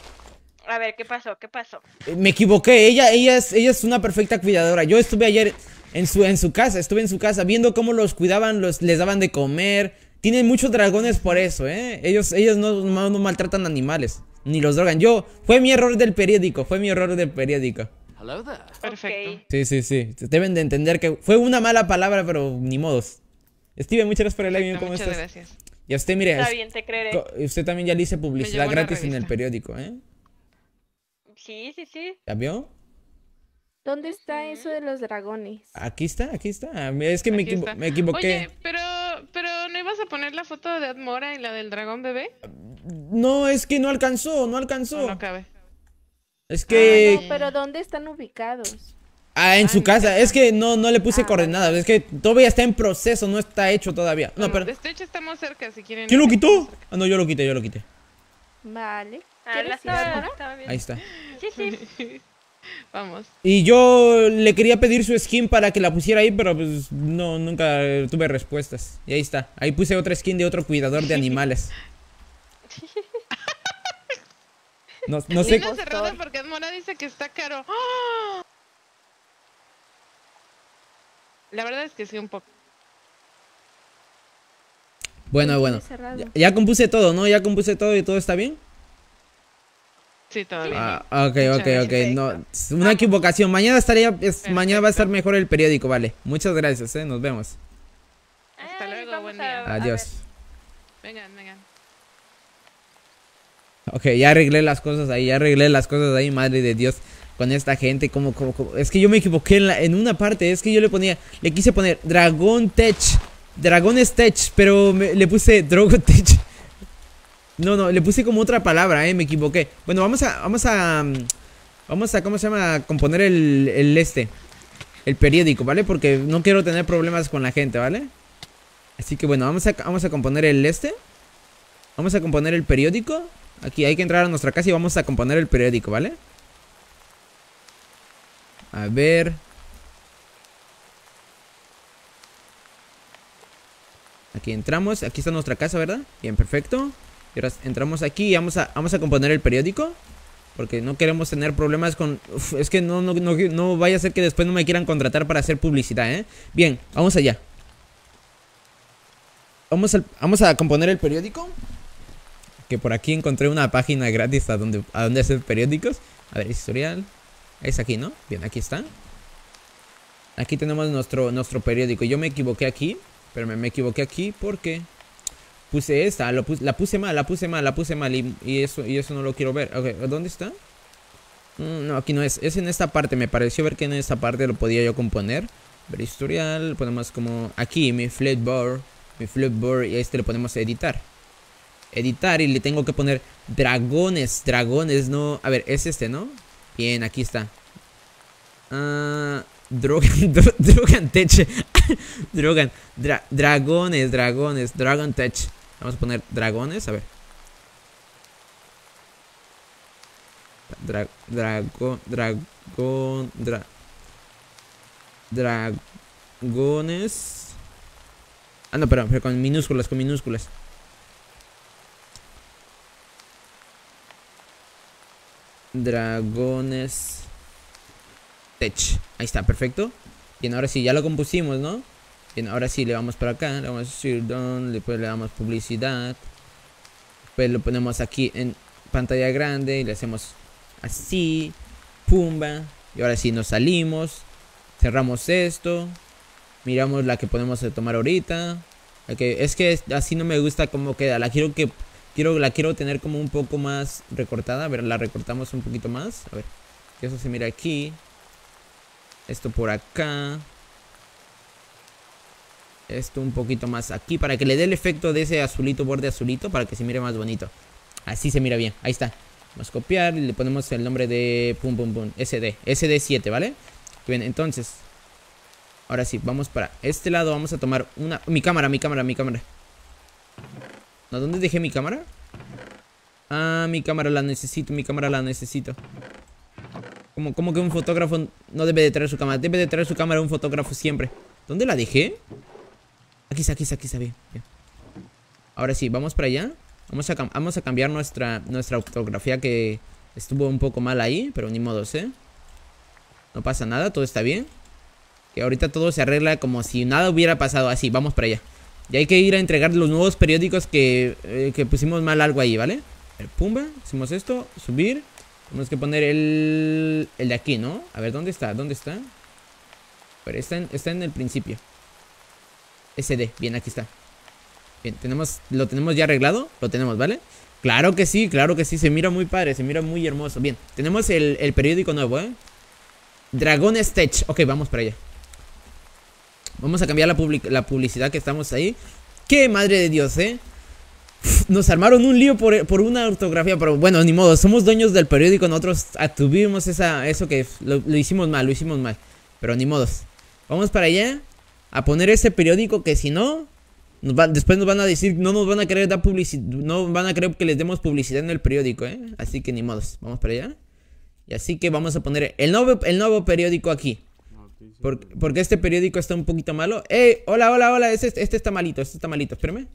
A ver, ¿qué pasó? ¿Qué pasó? Eh, me equivoqué. Ella, ella, es, ella es una perfecta cuidadora. Yo estuve ayer en su, en su casa, estuve en su casa viendo cómo los cuidaban, los, les daban de comer, tienen muchos dragones por eso, ¿eh? Ellos, ellos no, maltratan animales. Ni los drogan. Yo, fue mi error del periódico. Fue mi error del periódico. Perfecto. Sí, sí, sí. Deben de entender que fue una mala palabra, pero ni modos. Steven, muchas gracias por el live ¿Cómo muchas gracias. Y a usted, mire. Está bien, te creeré. Usted también ya le hice publicidad gratis en el periódico, ¿eh? Sí, sí, sí. ¿Ya vio? ¿Dónde está eso de los dragones? Aquí está, aquí está. Es que me, equivoqué. pero, pero ¿no ibas a poner la foto de Admora y la del dragón bebé? No, es que no alcanzó, no alcanzó. No, cabe. Es ah, que... pero ¿dónde están ubicados? Ah, en su ah, casa. Es que no, no le puse ah, coordenadas. Es que todavía está en proceso, no está hecho todavía. No, pero... De hecho estamos cerca, si quieren... ¿Quién lo quitó? Ah, no, yo lo quité, yo lo quité. Vale. Ahí está. Sí, sí. Vamos. Y yo le quería pedir su skin para que la pusiera ahí, pero pues no, nunca tuve respuestas. Y ahí está. Ahí puse otra skin de otro cuidador de animales. No, no sé. Nina porque Mora dice que está caro. ¡Ah! La verdad es que sí, un poco. Bueno, bueno. ya compuse todo, ¿no? Ya compuse todo y todo está bien. Sí, todavía. Ah, ok, ok, ok. No, una equivocación. Mañana estaría, mañana va a estar mejor el periódico, vale. Muchas gracias, eh. Nos vemos. Hasta luego, buen día. Adiós. Vengan, vengan. Ok, ya arreglé las cosas ahí, ya arreglé las cosas ahí, madre de Dios. Con esta gente, como, como, como. Es que yo me equivoqué en, la, en una parte, es que yo le ponía, le quise poner Dragón Tech, Dragón Tech, pero le puse Drogo Tech. No, no, le puse como otra palabra, eh, me equivoqué. Bueno, vamos a, vamos a, mm, vamos a, ¿cómo se llama? componer el, este, el periódico, ¿vale? Porque no quiero tener problemas con la gente, ¿vale? Así que bueno, vamos vamos a componer el este. Vamos a componer el periódico. Aquí hay que entrar a nuestra casa y vamos a componer el periódico, ¿vale? A ver. Aquí entramos. Aquí está nuestra casa, ¿verdad? Bien, perfecto. Y entramos aquí y vamos a, vamos a componer el periódico. Porque no queremos tener problemas con... es que no, no, vaya a ser que después no me quieran contratar para hacer publicidad, ¿eh? Bien, vamos allá. Vamos a, vamos a componer el periódico. Que por aquí encontré una página gratis a donde, a donde hacer periódicos. A ver, historial. Es aquí, ¿no? Bien, aquí está. Aquí tenemos nuestro, nuestro periódico. Yo me equivoqué aquí. Pero me, me equivoqué aquí porque... Puse esta, la puse, mal, la puse mal, la puse mal y, eso, y eso no lo quiero ver. Okay, ¿dónde está? Mm, no, aquí no es. Es en esta parte, me pareció ver que en esta parte lo podía yo componer. Ver historial, ponemos como aquí mi flipboard mi flipboard y a este le ponemos editar. Editar y le tengo que poner dragones, dragones, no. A ver, es este, ¿no? Bien, aquí está. Ah... dragon Drogan, Drogan Tech. dragones, dragones, Dragon Tech. Vamos a poner dragones, a ver. Dragón, drago dragón, dra dragones. Ah, no, perdón, pero con minúsculas, con minúsculas. Dragones. Tech. Ahí está, perfecto. Y ahora sí, ya lo compusimos, ¿no? ahora sí le vamos para acá, le vamos a decir Done, después le damos publicidad. Pues lo ponemos aquí en pantalla grande y le hacemos así, pumba. Y ahora sí nos salimos, cerramos esto, miramos la que podemos tomar ahorita. es que así no me gusta cómo queda, la quiero que quiero la quiero tener como un poco más recortada, a ver, la recortamos un poquito más, a ver. Eso se mira aquí. Esto por acá esto un poquito más aquí para que le dé el efecto de ese azulito, borde azulito, para que se mire más bonito. Así se mira bien, ahí está. Vamos a copiar y le ponemos el nombre de pum pum pum, SD, SD7, ¿vale? Bien, entonces, ahora sí, vamos para este lado, vamos a tomar una... Mi cámara, mi cámara, mi cámara. dónde dejé mi cámara? Ah, mi cámara la necesito, mi cámara la necesito. Como, que un fotógrafo no debe de traer su cámara? Debe de traer su cámara un fotógrafo siempre. ¿Dónde la dejé? Aquí está, aquí está, aquí está bien. Ahora sí, vamos para allá. Vamos a, vamos a cambiar nuestra, nuestra ortografía que estuvo un poco mal ahí, pero ni modo, ¿eh? No pasa nada, todo está bien. Que ahorita todo se arregla como si nada hubiera pasado. Así, vamos para allá. Y hay que ir a entregar los nuevos periódicos que, eh, pusimos mal algo ahí, ¿vale? Pumba, hicimos esto, subir. Tenemos que poner el, el de aquí, ¿no? A ver, ¿dónde está? ¿Dónde está? Pero está está en el principio. SD. Bien, aquí está. Bien, tenemos, ¿lo tenemos ya arreglado? Lo tenemos, ¿vale? Claro que sí, claro que sí. Se mira muy padre, se mira muy hermoso. Bien, tenemos el, periódico nuevo, ¿eh? Dragon Stage. Ok, vamos para allá. Vamos a cambiar la, la publicidad que estamos ahí. ¡Qué madre de Dios, eh! Nos armaron un lío por, una ortografía, pero bueno, ni modo, somos dueños del periódico, nosotros tuvimos eso que lo, lo, hicimos mal, lo hicimos mal, pero ni modos. Vamos para allá, a poner ese periódico que si no, después nos van a decir, no nos van a querer dar publicidad, no van a querer que les demos publicidad en el periódico, ¿eh? Así que ni modos, vamos para allá. Y así que vamos a poner el nuevo, el nuevo periódico aquí. Porque, este periódico está un poquito malo. ¡Ey! Hola, hola, hola. Este, este está malito, este está malito. Espérame.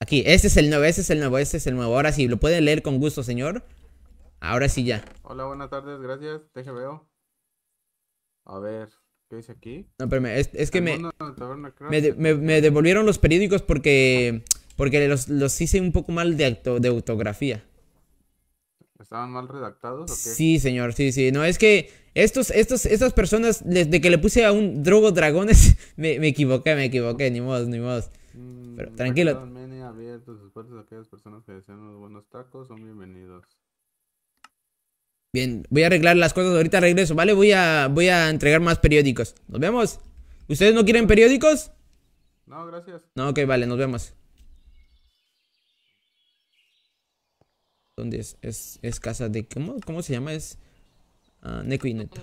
Aquí, Este es el nuevo, Este es el nuevo, Este es el nuevo. Ahora sí, lo pueden leer con gusto, señor. Ahora sí ya. Hola, buenas tardes, gracias. Te veo. A ver, aquí? No, pero es, que me, me, devolvieron los periódicos porque, porque los, hice un poco mal de, auto, de autografía. ¿Estaban mal redactados Sí, señor, sí, sí. No, es que estos, estos, estas personas, desde que le puse a un drogo dragones, me, equivoqué, me equivoqué, ni modo, ni modo. Mm, pero tranquilo. bienvenidos. Bien, voy a arreglar las cosas. Ahorita regreso, ¿vale? Voy a, voy a entregar más periódicos. Nos vemos. ¿Ustedes no quieren periódicos? No, gracias. No, ok, vale, nos vemos. ¿Dónde es? Es, casa de... ¿Cómo, cómo se llama? Es... Uh,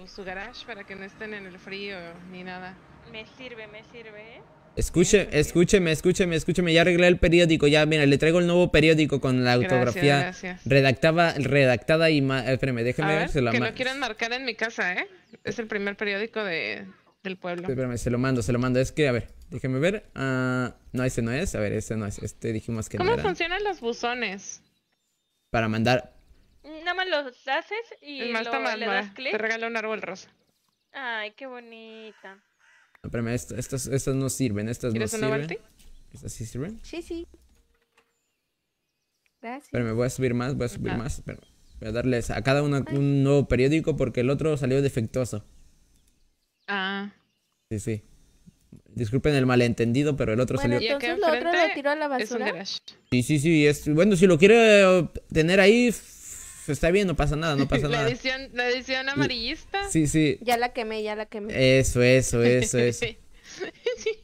su garage para que no estén en el frío ni nada. Me sirve, me sirve, ¿eh? Escuche, escúcheme, escúcheme, escúcheme. Ya arreglé el periódico. Ya, mira, le traigo el nuevo periódico con la autografía gracias, redactada, y Espérame, déjeme ver, se mando. Que lo quieren marcar en mi casa, ¿eh? Es el primer periódico de, del pueblo. se lo mando, se lo mando. Es que, a ver, déjeme ver. Ah, no, ese no es. A ver, ese no es. Este dijimos que ¿Cómo no funcionan los buzones? Para mandar. Nada más los haces y le das Te regalo un árbol rosa. Ay, qué bonita. Espérame, estas, estas, no sirven, estas no sirven. ¿Estas sí sirven? Sí, sí. Gracias. Espérame, voy a subir más, voy a subir ah. más. Voy a darles a cada uno un nuevo periódico porque el otro salió defectuoso. Ah. Sí, sí. Disculpen el malentendido, pero el otro bueno, salió. Entonces lo otro lo tiró a la basura. Sí, sí, sí. Bueno, si lo quiere tener ahí, está bien, no pasa nada, no pasa nada. La edición, la edición amarillista. Sí, sí. Ya la quemé, ya la quemé. Eso, eso, eso, eso. sí.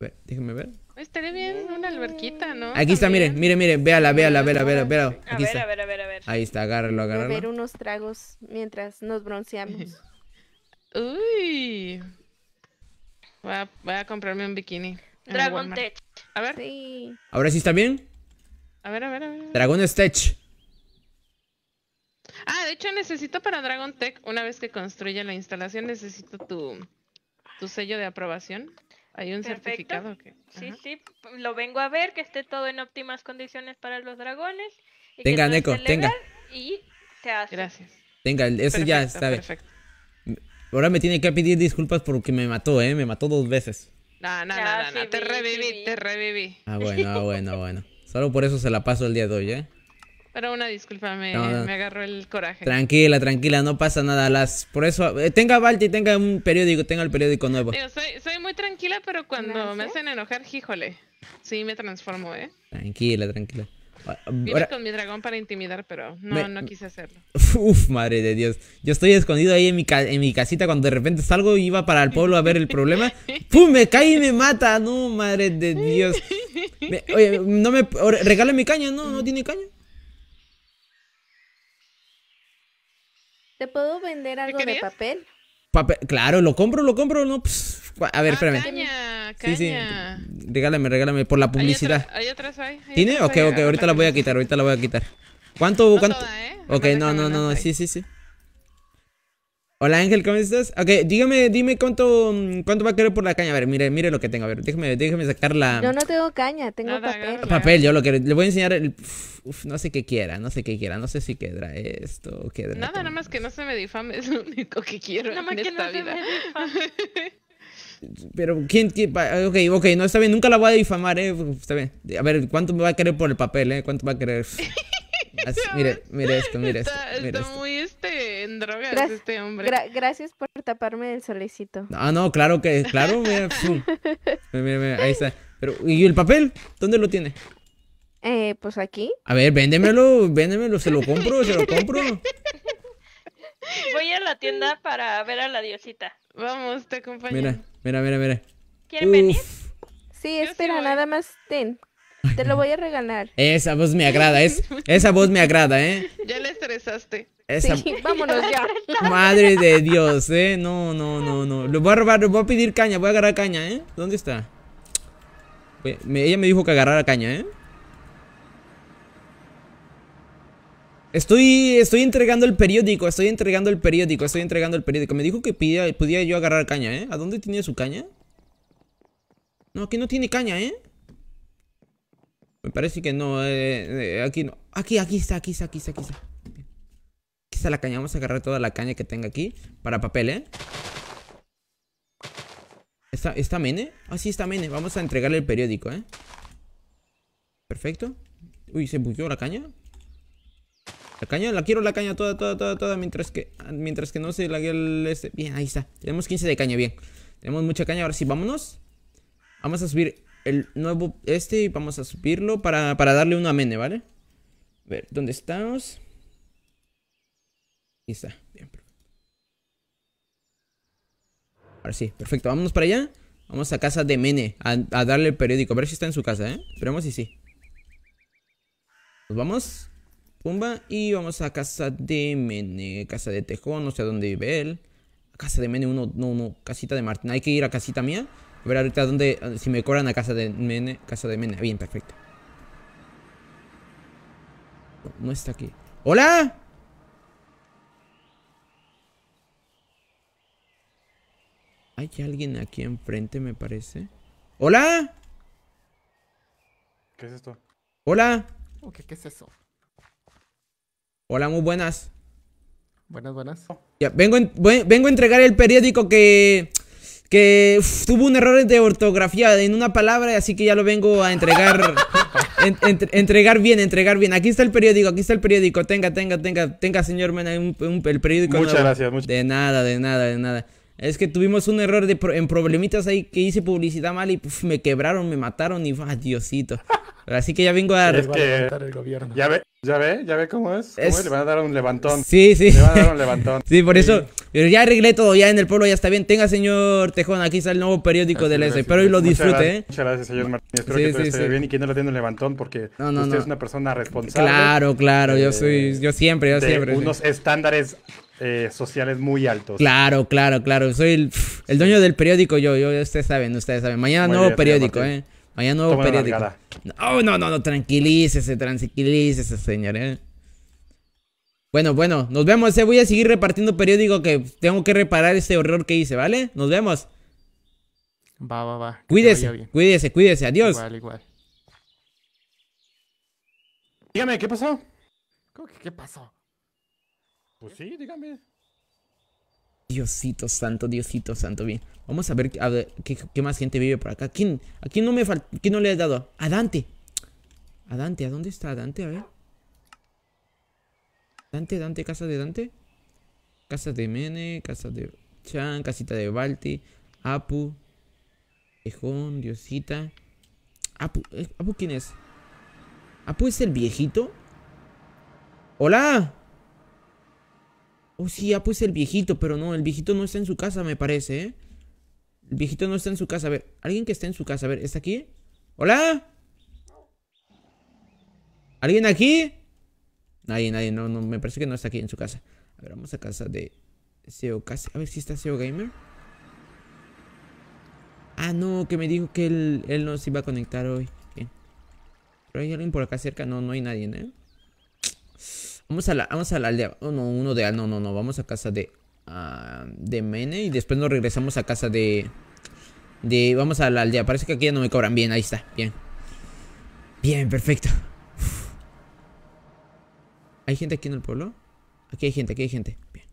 ver, déjame ver. Estaría bien una alberquita, ¿no? Aquí está, miren, miren, miren, véala, véala, véala, véala, véala. Aquí a ver, está. a ver, a ver, a ver. Ahí está, agárralo, agárralo. Beber unos tragos mientras nos bronceamos. Uy. Voy a, comprarme un bikini. Dragon Tech. A ver. Sí. ¿Ahora sí está bien? A ver, a ver, a ver. Dragon Tech. Ah, de hecho necesito para Dragon Tech, una vez que construya la instalación, necesito tu, tu sello de aprobación. Hay un certificado que... Sí, sí, lo vengo a ver, que esté todo en óptimas condiciones para los dragones. tenga, Neko, tenga. Y te hace. Gracias. Tenga, eso ya está. Perfecto. Ahora me tiene que pedir disculpas porque me mató, ¿eh? Me mató dos veces. No, no, no, te reviví, te reviví. Ah, bueno, ah, bueno, bueno. Solo por eso se la paso el día de hoy, ¿eh? Era una disculpa, me, agarró el coraje. Tranquila, tranquila, no pasa nada. Las, por eso, eh, tenga Balti, tenga un periódico, tenga el periódico nuevo. soy, muy tranquila, pero cuando me hacen enojar, híjole. Sí, me transformo, ¿eh? Tranquila, tranquila. Ah, ah, Vine con mi dragón para intimidar, pero no, no quise hacerlo. Uf, madre de Dios. Yo estoy escondido ahí en mi, en mi casita cuando de repente salgo y iba para el pueblo a ver el problema. ¡Pum! Me cae y me mata. No, madre de Dios. oye, no me. Regale mi caña. No, no tiene caña. ¿Te puedo vender algo de papel? papel? Claro, lo compro, lo compro, no. Pues, a ver, ah, espérame. Caña, caña. Sí, sí. Regálame, regálame por la publicidad. Hay atrás, hay. ¿Tiene? ok, ok, ahorita la voy a quitar, ahorita la voy a quitar. ¿Cuánto? No ¿eh? Ok, no, no, no, sí, sí, sí. Hola Ángel, ¿cómo estás? Ok, dígame, dime cuánto, cuánto va a querer por la caña. A ver, mire, mire lo que tengo. A ver, déjeme, déjeme sacar la. Yo no tengo caña, tengo papel. Papel, yo lo quiero. Le voy a enseñar el. Uf, no sé qué quiera, no sé qué quiera. No sé si quedará esto o quedará. Nada, nada más que no se me difame, es lo único que quiero. Nada más en que esta no vida. se me difame. Pero, ¿quién, ¿quién? Ok, ok, no, está bien, nunca la voy a difamar, eh. Está bien. A ver, ¿cuánto me va a querer por el papel, eh? ¿Cuánto va a querer? mire, mire esto, mire esto. Está, está muy este, en drogas este hombre. gracias por taparme el solecito. Ah, no, claro que, claro, mira, mira, mira, ahí está. Pero, ¿y el papel? ¿Dónde lo tiene? Eh, pues aquí. A ver, véndemelo, véndemelo, se lo compro, se lo compro. Voy a la tienda para ver a la diosita. Vamos, te acompaño. Mira, mira, mira, mira. ¿Quieren venir? Sí, espera, nada más ten, te lo voy a regalar. Esa voz me agrada, es, esa voz me agrada, ¿eh? Ya le estresaste. Sí, vámonos ya. Madre de Dios, ¿eh? No, no, no, no. Lo voy a robar, lo voy a pedir caña, voy a agarrar caña, ¿eh? ¿Dónde está? ella me dijo que agarrara caña, ¿eh? Estoy, estoy entregando el periódico, estoy entregando el periódico, estoy entregando el periódico. Me dijo que podía yo agarrar caña, ¿eh? ¿A dónde tenía su caña? No, aquí no tiene caña, ¿eh? Me parece que no, eh, eh, aquí no. Aquí, aquí está, aquí está, aquí está, aquí está. Aquí está la caña, vamos a agarrar toda la caña que tenga aquí para papel, ¿eh? ¿Está, está Mene? Ah, sí, está Mene. Vamos a entregarle el periódico, ¿eh? Perfecto. Uy, ¿se buqueó la caña? La caña, la quiero la caña toda, toda, toda, toda Mientras que, mientras que no se la el este. Bien, ahí está, tenemos 15 de caña, bien Tenemos mucha caña, ahora sí, vámonos Vamos a subir el nuevo este y vamos a subirlo para, para darle una Mene, ¿vale? A ver, ¿dónde estamos? Ahí está, bien, perfecto. Ahora sí, perfecto, vámonos para allá. Vamos a casa de Mene a, darle el periódico, a ver si está en su casa, ¿eh? Esperemos si sí. Nos vamos, pumba, y vamos a casa de Mene, casa de Tejón, no sé dónde vive él. Casa de Mene, uno, no, no, casita de Martín. Hay que ir a casita mía a ver ahorita dónde. Si me cobran a casa de Mene. Casa de Mene. Bien, perfecto. No, está aquí. ¡Hola! Hay alguien aquí enfrente, me parece. ¡Hola! ¿Qué es esto? ¡Hola! ¿Qué es eso? Hola, muy buenas. Buenas, buenas. Oh. Ya, vengo a entregar el periódico que, que tuvo un error de ortografía en una palabra, así que ya lo vengo a entregar. entregar bien, entregar bien. Aquí está el periódico, aquí está el periódico. Tenga, tenga, tenga, tenga, señor Mena, un, el periódico. Muchas gracias, muchas De nada, de nada, de nada. Es que tuvimos un error de en problemitas ahí que hice publicidad mal y me quebraron, me mataron y ah, diosito. Así que ya vengo a. Es el gobierno. Ya ve, ya ve, ya ve cómo es. Le van a dar un levantón. Sí, sí. Le van a dar un levantón. sí, por eso. ya arreglé todo, ya en el pueblo ya está bien. Tenga, señor Tejón, aquí está el nuevo periódico del S. Espero y lo disfrute. ¿eh? muchas gracias señor Martínez. Espero que esté bien y que no le tiene un levantón porque usted es una persona responsable. Claro, claro. yo soy. Eh, yo siempre, yo siempre. Unos estándares eh, sociales muy altos. Claro, claro, claro. Soy el, dueño del periódico yo, yo ustedes saben, ustedes saben. Mañana nuevo periódico, eh. Mañana nuevo periódico. No, oh, no, no, no, tranquilícese, tranquilícese, señor. ¿eh? Bueno, bueno, nos vemos. se eh. Voy a seguir repartiendo periódico que tengo que reparar este horror que hice, ¿vale? Nos vemos. Va, va, va. Cuídese, cuídese, cuídese. Adiós. Igual, igual. Dígame, ¿qué pasó? qué pasó? Pues sí, dígame. Diosito santo, Diosito santo, bien. Vamos a ver, qué, más gente vive por acá. ¿A quién, a quién no me no le has dado? A Dante. A Dante, ¿a dónde está Dante? A ver. Dante, Dante, casa de Dante. Casa de Mene, casa de Chan, casita de Balti, Apu, Tejón, Diosita. Apu, eh, ¿Apu quién es? ¿Apu es el viejito? ¡Hola! Oh, sí, ah, pues el viejito, pero no, el viejito no está en su casa, me parece, ¿eh? El viejito no está en su casa. A ver, alguien que está en su casa. A ver, ¿está aquí? ¿Hola? ¿Alguien aquí? Nadie, nadie. No, no, me parece que no está aquí en su casa. A ver, vamos a casa de SEO A ver si está SEO Gamer. Ah, no, que me dijo que él, él no se iba a conectar hoy. ¿Pero hay alguien por acá cerca? No, no hay nadie, ¿eh? Vamos a la, a la aldea. Oh, no, uno de... Ah, no, no, no. Vamos a casa de... Ah, de Mene. Y después nos regresamos a casa de... De... Vamos a la aldea. Parece que aquí ya no me cobran. Bien, ahí está. Bien. Bien, perfecto. ¿Hay gente aquí en el pueblo? Aquí hay gente, aquí hay gente. Bien.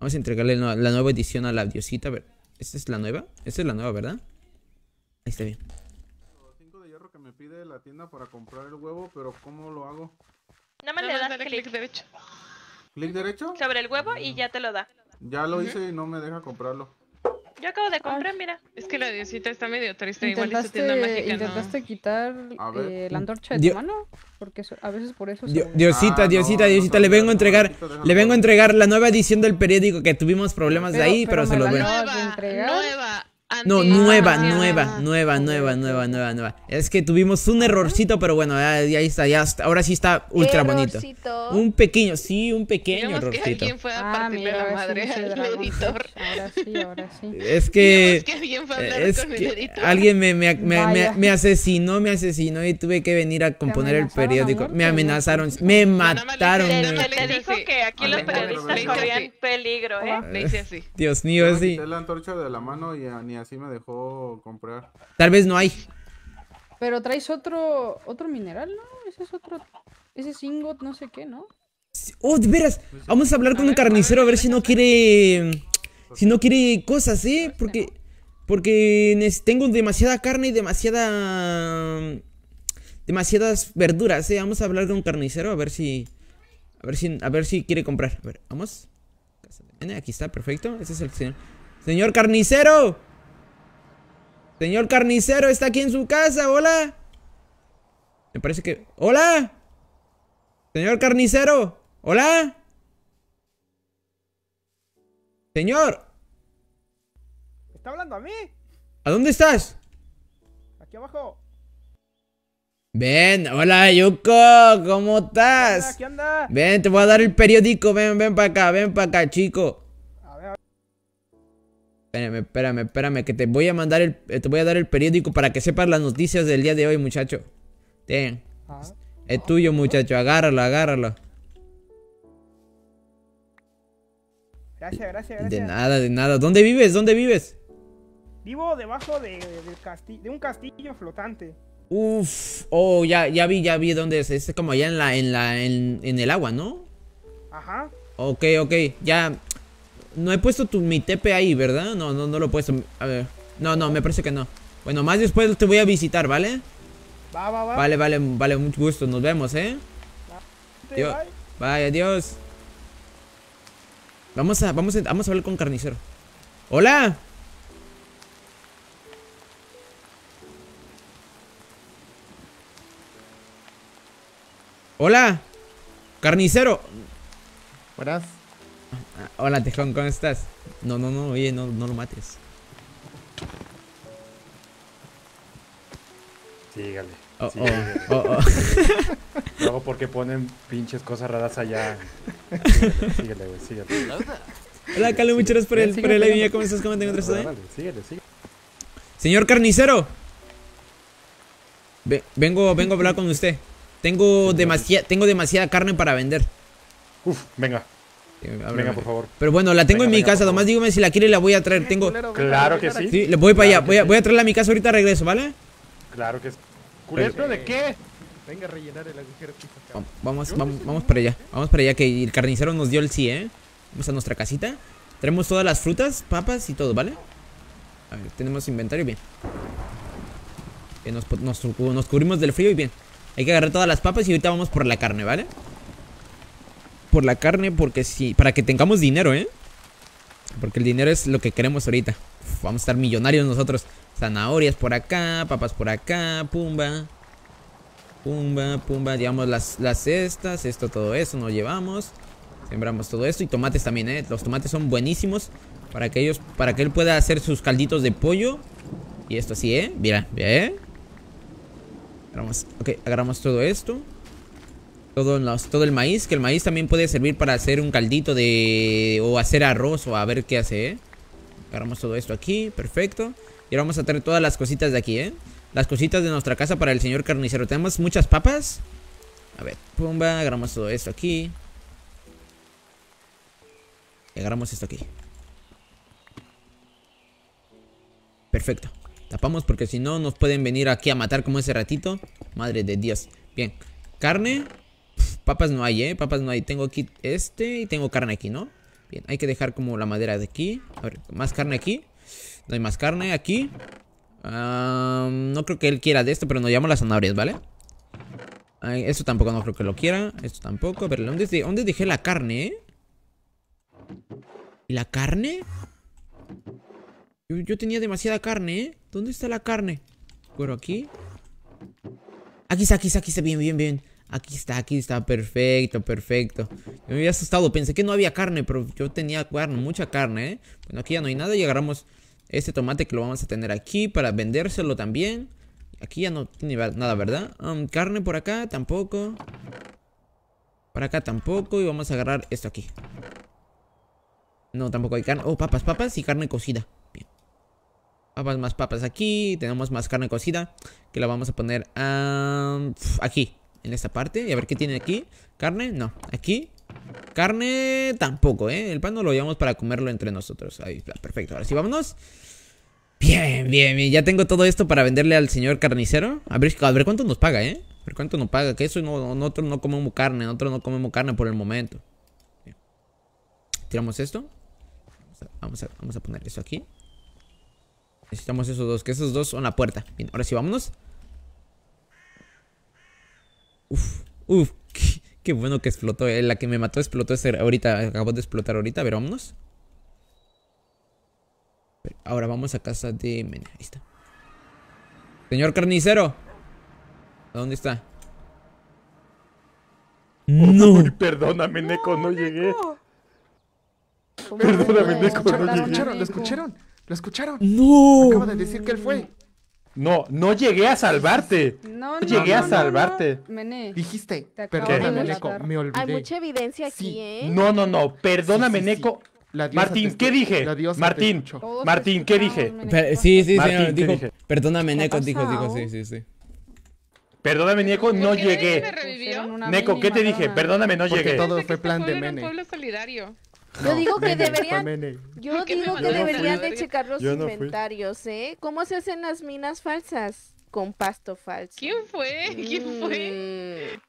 Vamos a entregarle la nueva edición a la diosita. A ver, ¿esta es la nueva? Esta es la nueva, ¿verdad? Ahí está bien. de hierro que me pide la tienda para comprar el huevo, pero ¿cómo lo hago? No me le das clic. derecho. ¿Clic derecho? Sobre el huevo y mm. ya te lo da. Ya lo hice y no me deja comprarlo. Yo acabo de comprar, mira. Es que la diosita está medio triste. Igual mágica, ¿Intentaste quitar eh, la antorcha de tu mano? Porque a veces por eso... Diosita, Diosita, Diosita, le vengo a entregar... Le vengo a entregar la nueva edición del periódico que tuvimos problemas de ahí, pero, se lo voy a... Nueva, nueva. No, nueva, nueva, nueva, nueva, nueva, nueva, nueva. Es que tuvimos un errorcito, pero bueno, ahí está, ya está, ahora sí está ultra bonito. Un pequeño, sí, un pequeño errorcito errorcito. Que alguien fue a ah, mira, la madre al editor. Ahora sí, ahora sí. Es que, que alguien fue a es con que el editor. alguien me, me, me, me, asesinó, me asesinó y tuve que venir a componer el periódico. Me amenazaron, me mataron. Le, dijo que aquí los periodistas corrían peligro, ¿eh? Ah, Le hice así. Dios mío, sí. la antorcha de la mano y ni me dejó comprar. Tal vez no hay. Pero traes otro otro mineral, ¿no? Ese es otro... Ese es ingot, no sé qué, ¿no? Oh, de veras. Pues vamos a hablar con un carnicero a ver si no quiere... Si no quiere cosas, ¿eh? Pues porque... Porque tengo demasiada carne y demasiada... Demasiadas verduras, ¿eh? Vamos a hablar con un carnicero a ver si... A ver si, a ver si quiere comprar. A ver, vamos. Aquí está, perfecto. Ese es el señor. ¡Señor carnicero! Señor carnicero, está aquí en su casa, hola. Me parece que... ¡Hola! Señor carnicero, hola. Señor. ¿Está hablando a mí? ¿A dónde estás? Aquí abajo. Ven, hola Yuko, ¿cómo estás? ¿Qué Ven, te voy a dar el periódico, ven, ven para acá, ven para acá, chico. Espérame, espérame, espérame, que te voy a mandar el, eh, te voy a dar el periódico para que sepas las noticias del día de hoy, muchacho. Ten. Ah. Es tuyo, muchacho, agárralo, agárralo. Gracias, gracias, gracias. De nada, de nada. ¿Dónde vives? ¿Dónde vives? Vivo debajo de, un castillo flotante. Uf, oh, ya, ya vi, ya vi dónde es. Es como allá en la, en la, en, en el agua, ¿no? Ajá. Ok, ok, ya, no he puesto tu, mi TP ahí, ¿verdad? No, no, no lo he puesto. A ver. No, no, me parece que no. Bueno, más después te voy a visitar, ¿vale? Va, va, va. Vale, vale, vale, mucho gusto. Nos vemos, ¿eh? Dios. Bye, adiós. Vamos a, vamos a, vamos a hablar con carnicero. ¡Hola! ¡Hola! ¡Carnicero! Buenas. Hola, Tejón, ¿cómo estás? No, no, no, oye, no, no lo mates. Sígale. Oh oh, oh, oh, Luego porque ponen pinches cosas raras allá. Sígale, güey, sígale. Hola, Calo, muchas gracias por el, por el live. ¿Cómo estás? ¿Cómo te encuentras hoy? Sígale, Señor carnicero. Vengo, vengo a hablar con usted. Tengo, demasiada tengo demasiada carne para vender. Uf, venga. Venga, por favor. Pero bueno, la tengo en mi casa. Nomás dígame si la quiere y la voy a traer. Tengo... Claro que sí. Sí, le voy para allá. Voy, a, voy a, traerla a mi casa ahorita regreso, ¿vale? Claro que sí. ¿Culero de qué? Venga a rellenar el agujero Vamos, vamos, para allá. Vamos para allá que el carnicero nos dio el sí, ¿eh? Vamos a nuestra casita. Tenemos todas las frutas, papas y todo, ¿vale? A ver, tenemos inventario bien. nos, cubrimos del frío y bien. Hay que agarrar todas las papas y ahorita vamos por la carne, ¿vale? vale por la carne porque si, para que tengamos dinero, ¿eh? Porque el dinero es lo que queremos ahorita. vamos a estar millonarios nosotros. Zanahorias por acá, papas por acá, pumba. Pumba, pumba, llevamos las, cestas, esto, todo eso, nos llevamos. Sembramos todo esto y tomates también, ¿eh? Los tomates son buenísimos para que ellos, para que él pueda hacer sus calditos de pollo. Y esto así, ¿eh? Mira, ¿eh? Agarramos, ok, agarramos todo esto. Todo, el maíz, que el maíz también puede servir para hacer un caldito de... O hacer arroz o a ver qué hace, ¿eh? Agarramos todo esto aquí, perfecto. Y ahora vamos a tener todas las cositas de aquí, ¿eh? Las cositas de nuestra casa para el señor carnicero. Tenemos muchas papas. A ver, pumba, agarramos todo esto aquí. Y agarramos esto aquí. Perfecto. Tapamos porque si no nos pueden venir aquí a matar como ese ratito. Madre de Dios. Bien. Carne. Papas no hay, ¿eh? Papas no hay. Tengo aquí este y tengo carne aquí, ¿no? Bien, hay que dejar como la madera de aquí. A ver, más carne aquí. No hay más carne aquí. Ah, no creo que él quiera de esto, pero nos llamo las zanahorias, ¿vale? esto tampoco no creo que lo quiera. Esto tampoco. Pero ¿dónde, dónde dejé la carne, eh? ¿Y la carne? Yo, tenía demasiada carne, ¿eh? ¿Dónde está la carne? Bueno, aquí. Aquí está, aquí está, aquí está. Bien, bien, bien. Aquí está, aquí está, perfecto, perfecto. me había asustado, pensé que no había carne, pero yo tenía carne, mucha carne, ¿eh? Bueno, aquí ya no hay nada y agarramos este tomate que lo vamos a tener aquí para vendérselo también. Aquí ya no tiene nada, ¿verdad? Um, carne por acá, tampoco. Por acá tampoco. Y vamos a agarrar esto aquí. No, tampoco hay carne. Oh, papas, papas y carne cocida. Bien. Papas más papas aquí. Tenemos más carne cocida. Que la vamos a poner um, aquí en esta parte. Y a ver qué tiene aquí. Carne, no. Aquí. Carne tampoco, ¿eh? El pan no lo llevamos para comerlo entre nosotros. Ahí, perfecto. Ahora sí, vámonos. Bien, bien, bien. Ya tengo todo esto para venderle al señor carnicero. A ver, cuánto nos paga, ¿eh? A ver cuánto nos paga. Que eso nosotros no comemos carne. Nosotros no comemos carne por el momento. Tiramos esto. Vamos a, vamos a, poner eso aquí. Necesitamos esos dos, que esos dos son la puerta. Bien, ahora sí, vámonos. Uf, qué, bueno que explotó. Eh, la que me mató explotó ahorita. Acabó de explotar ahorita. A ver, vámonos. Ahora vamos a casa de... Ahí está. Señor carnicero. ¿Dónde está? Oh, no. perdóname, Neko, no, llegué. Perdóname, Neko, no llegué. ¿Lo escucharon? ¿Lo escucharon? ¿Lo escucharon? No. Acaba de decir que él fue. No, no llegué a salvarte. No, llegué a salvarte. Dijiste, perdóname, Meneco, me olvidé. Hay mucha evidencia aquí, ¿eh? No, no, no, perdóname, Neco. Martín, ¿qué dije? Martín, Martín, ¿qué dije? Sí, sí, sí, Martín, señor, dijo, perdóname, Neco, dijo, dijo, sí, sí, sí. Perdóname, Neco, no llegué. Neco, ¿qué te dije? Perdóname, no llegué. todo fue plan de Mene. pueblo solidario. Yo digo que deberían, yo digo que deberían de checar los inventarios, ¿eh? ¿Cómo se hacen las minas falsas? Con pasto falso. ¿Quién fue? ¿Quién mm. fue?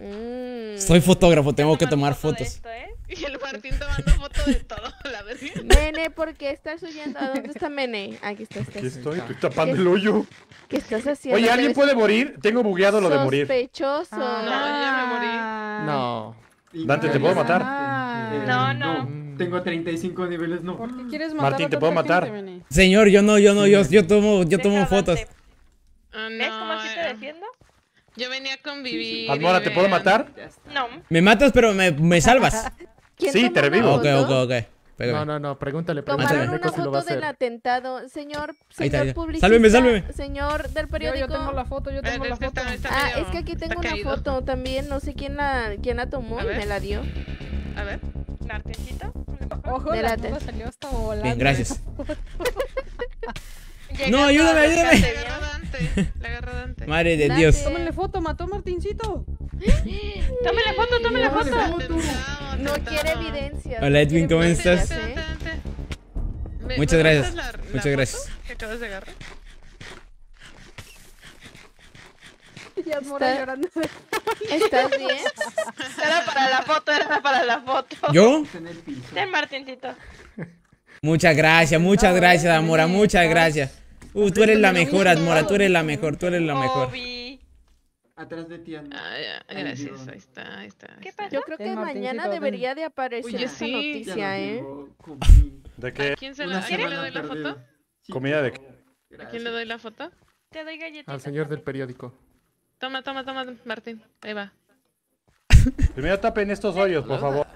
Mm. Soy fotógrafo, tengo que tomar fotos. ¿eh? Y el Martín tomando fotos de todo, la Mene, ¿por qué estás oyendo? ¿A dónde está Mene? Aquí está. Aquí estoy, estoy tapando el hoyo. ¿Qué estás haciendo? Oye, ¿alguien puede morir? Tengo bugueado lo de morir. Sospechoso. no, ya me morí. Ah. No. Dante, ¿te puedo matar? Eh, no, no, Tengo 35 niveles, no. ¿Por qué quieres matar Martín, ¿te puedo matar? Señor, yo no, yo no, yo, yo tomo, yo tomo fotos. Ah, ¿Ves cómo así te eh. defiendo? Yo venía a convivir. Almora, ¿te puedo matar? No. Me matas, pero me, me salvas. sí, te revivo. Ok, ok, ok no, no, no, pregúntale, pregúntale. Tomaron una foto del atentado. Señor, señor publicista. Sálveme, sálveme. Señor del periódico. Yo, tengo la foto, yo tengo la foto. ah, es que aquí tengo una foto también. No sé quién la, quién la tomó y me la dio. A ver, la artesita. Ojo, la la salió hasta volando. Bien, gracias. no, ayúdame, ayúdame. Madre de Dios Dios. Tómale foto, mató a Martincito. tómale foto, tómale foto. no quiere evidencia. Hola Edwin, ¿cómo estás? Muchas gracias. Muchas gracias. Que Ya ¿Estás bien? era para la foto, era para la foto. ¿Yo? Ten, Martincito. Muchas gracias, muchas gracias, Amora, muchas gracias. Uh, tú eres la mejor, Amora, tú eres la mejor, tú eres la mejor. Atrás de ti, ah, gracias, ahí está, ahí está. Yo creo que mañana debería de aparecer Uy, esa noticia, ¿eh? ¿De qué? quién se ¿Le doy la foto? ¿Comida de qué? ¿A quién le doy la foto? Te doy galletas Al señor del periódico. Toma, toma, toma, Martín. Ahí va. Primero tapen estos hoyos, por favor.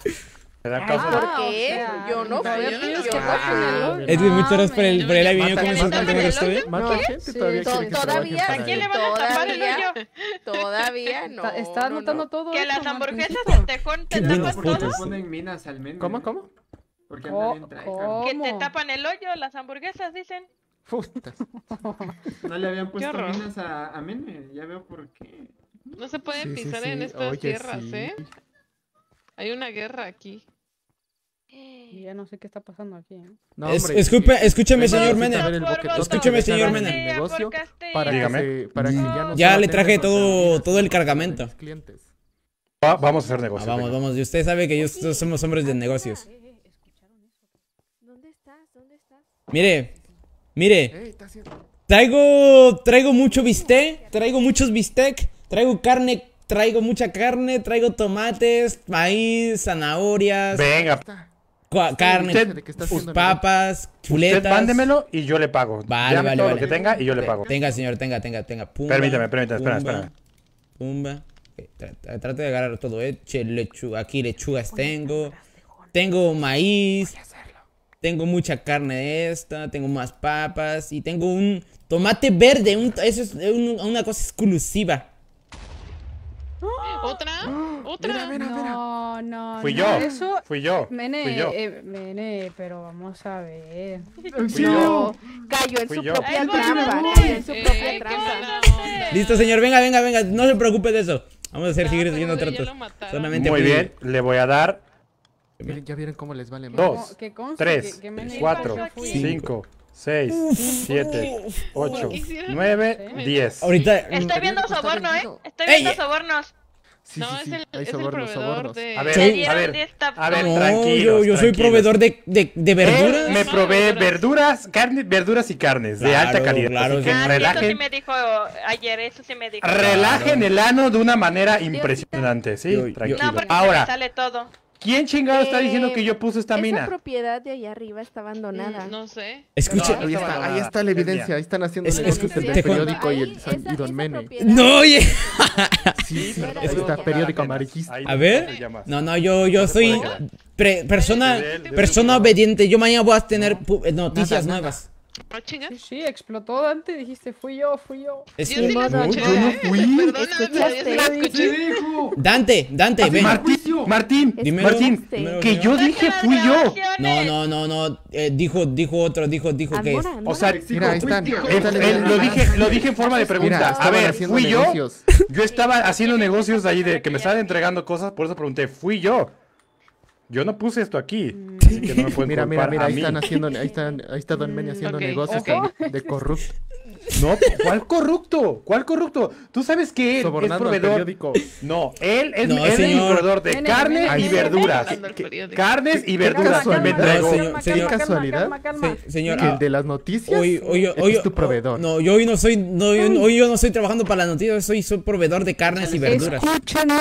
Ah, ¿Por qué? Yo no fui. Edwin, muchas gracias por el, por el avión. ¿Cómo estás? ¿Cómo esto? Más gente todavía Todavía. ¿A quién le van a tapar el hoyo? Todavía no. Está notando todo. Que las hamburguesas de tejón te tapan todo. ponen minas al menos. ¿Cómo, cómo? Porque Que te tapan el hoyo las hamburguesas, dicen. Fustas. No le habían puesto minas a, a ya veo por qué. No se pueden pisar en estas tierras, ¿eh? Hay una guerra aquí. Eh. Ya no sé qué está pasando aquí. ¿eh? No, hombre, escúchame, señor Menem. escúcheme señor Mene. para ya, ya le traje todo, todo el cargamento. vamos a hacer negocios. Ah, vamos, vamos. Y usted sabe que nosotros somos hombres de negocios. Eh, eh, ¿Dónde estás? ¿Dónde estás? Mire, mire. Traigo, traigo mucho bistec, traigo muchos bistec, traigo carne, traigo mucha carne, traigo tomates, maíz, zanahorias. Venga carne, papas, chuletas. Usted y yo le pago. Vale, vale, vale. lo que tenga y yo le pago. Tenga, señor, tenga, tenga, tenga. Pumba, permítame, permítame, espera, espera. Pumba. Eh, trate, de agarrar todo. Eh. Aquí lechugas tengo. Tengo maíz. Tengo mucha carne de esta. Tengo más papas. Y tengo un tomate verde. eso es una cosa exclusiva. ¿Otra? ¿Otra? Mira, mira, mira. No, no. Fui no. yo. Eso... Fui yo. Mene, fui yo. Eh, Mene, pero vamos a ver. Fui yo. Cayó en fui su yo. propia trampa. en su eh, propia trampa. Listo, señor. Venga, venga, venga. No se preocupe de eso. Vamos a hacer seguir haciendo tratos. Solamente Muy bien. Le voy a dar. Ya vieron cómo les vale más. Dos, tres, cuatro, cinco. 6, 7, 8, 9, 10. Estoy viendo soborno, ¿eh? Estoy viendo sobornos. Sí, no, sí, Es el, hay sobornos, sobornos. De... A ver, ¿Sí? a ver, a ver, yo, yo, soy proveedor de, de, de verduras. me provee verduras, verduras y carnes de alta calidad. Claro, que relajen, ah, eso sí me dijo ayer, eso sí me dijo. Relajen el ano de una manera impresionante, ¿sí? tranquilo. Ahora, sale todo. ¿Quién chingado está diciendo que eh, yo puse esta mina? Esa propiedad de allá arriba está abandonada. Mm, no sé. Escuche. ahí, está, ahí, está, la evidencia. Ahí están haciendo es, el, periódico y el Don Mene. No, oye. sí, sí es está periódico amarillista. A ver. No, no, yo, yo soy persona, persona obediente. Yo mañana voy a tener eh, noticias nuevas. Ah, sí, explotó Dante, dijiste fui yo, fui yo. no, no ¿eh? fui. Dante, Dante, Martín, Martín, que yo dije fui yo. No, no, no, no, eh, dijo, dijo otro, dijo, dijo que es. O sea, lo dije, lo dije en forma de pregunta. a ver, fui yo. Yo estaba haciendo negocios ahí de que me estaban entregando cosas, por eso pregunté, fui yo yo no puse esto aquí. Mm. Así que no me pueden mira, mira, mira, ahí están haciendo, ahí están, ahí está Don Meni haciendo negocios De, corrupto. No, ¿cuál corrupto? ¿Cuál corrupto? Tú sabes que es proveedor. No, él es, no, el proveedor de carne y verduras. Carnes y verduras. Me traigo. señor, casualidad? señor, el ah, de las noticias. es tu oh, proveedor. No, yo hoy no soy, no, hoy yo no estoy trabajando para las noticias. Soy, soy proveedor de carnes y verduras. Escúchame.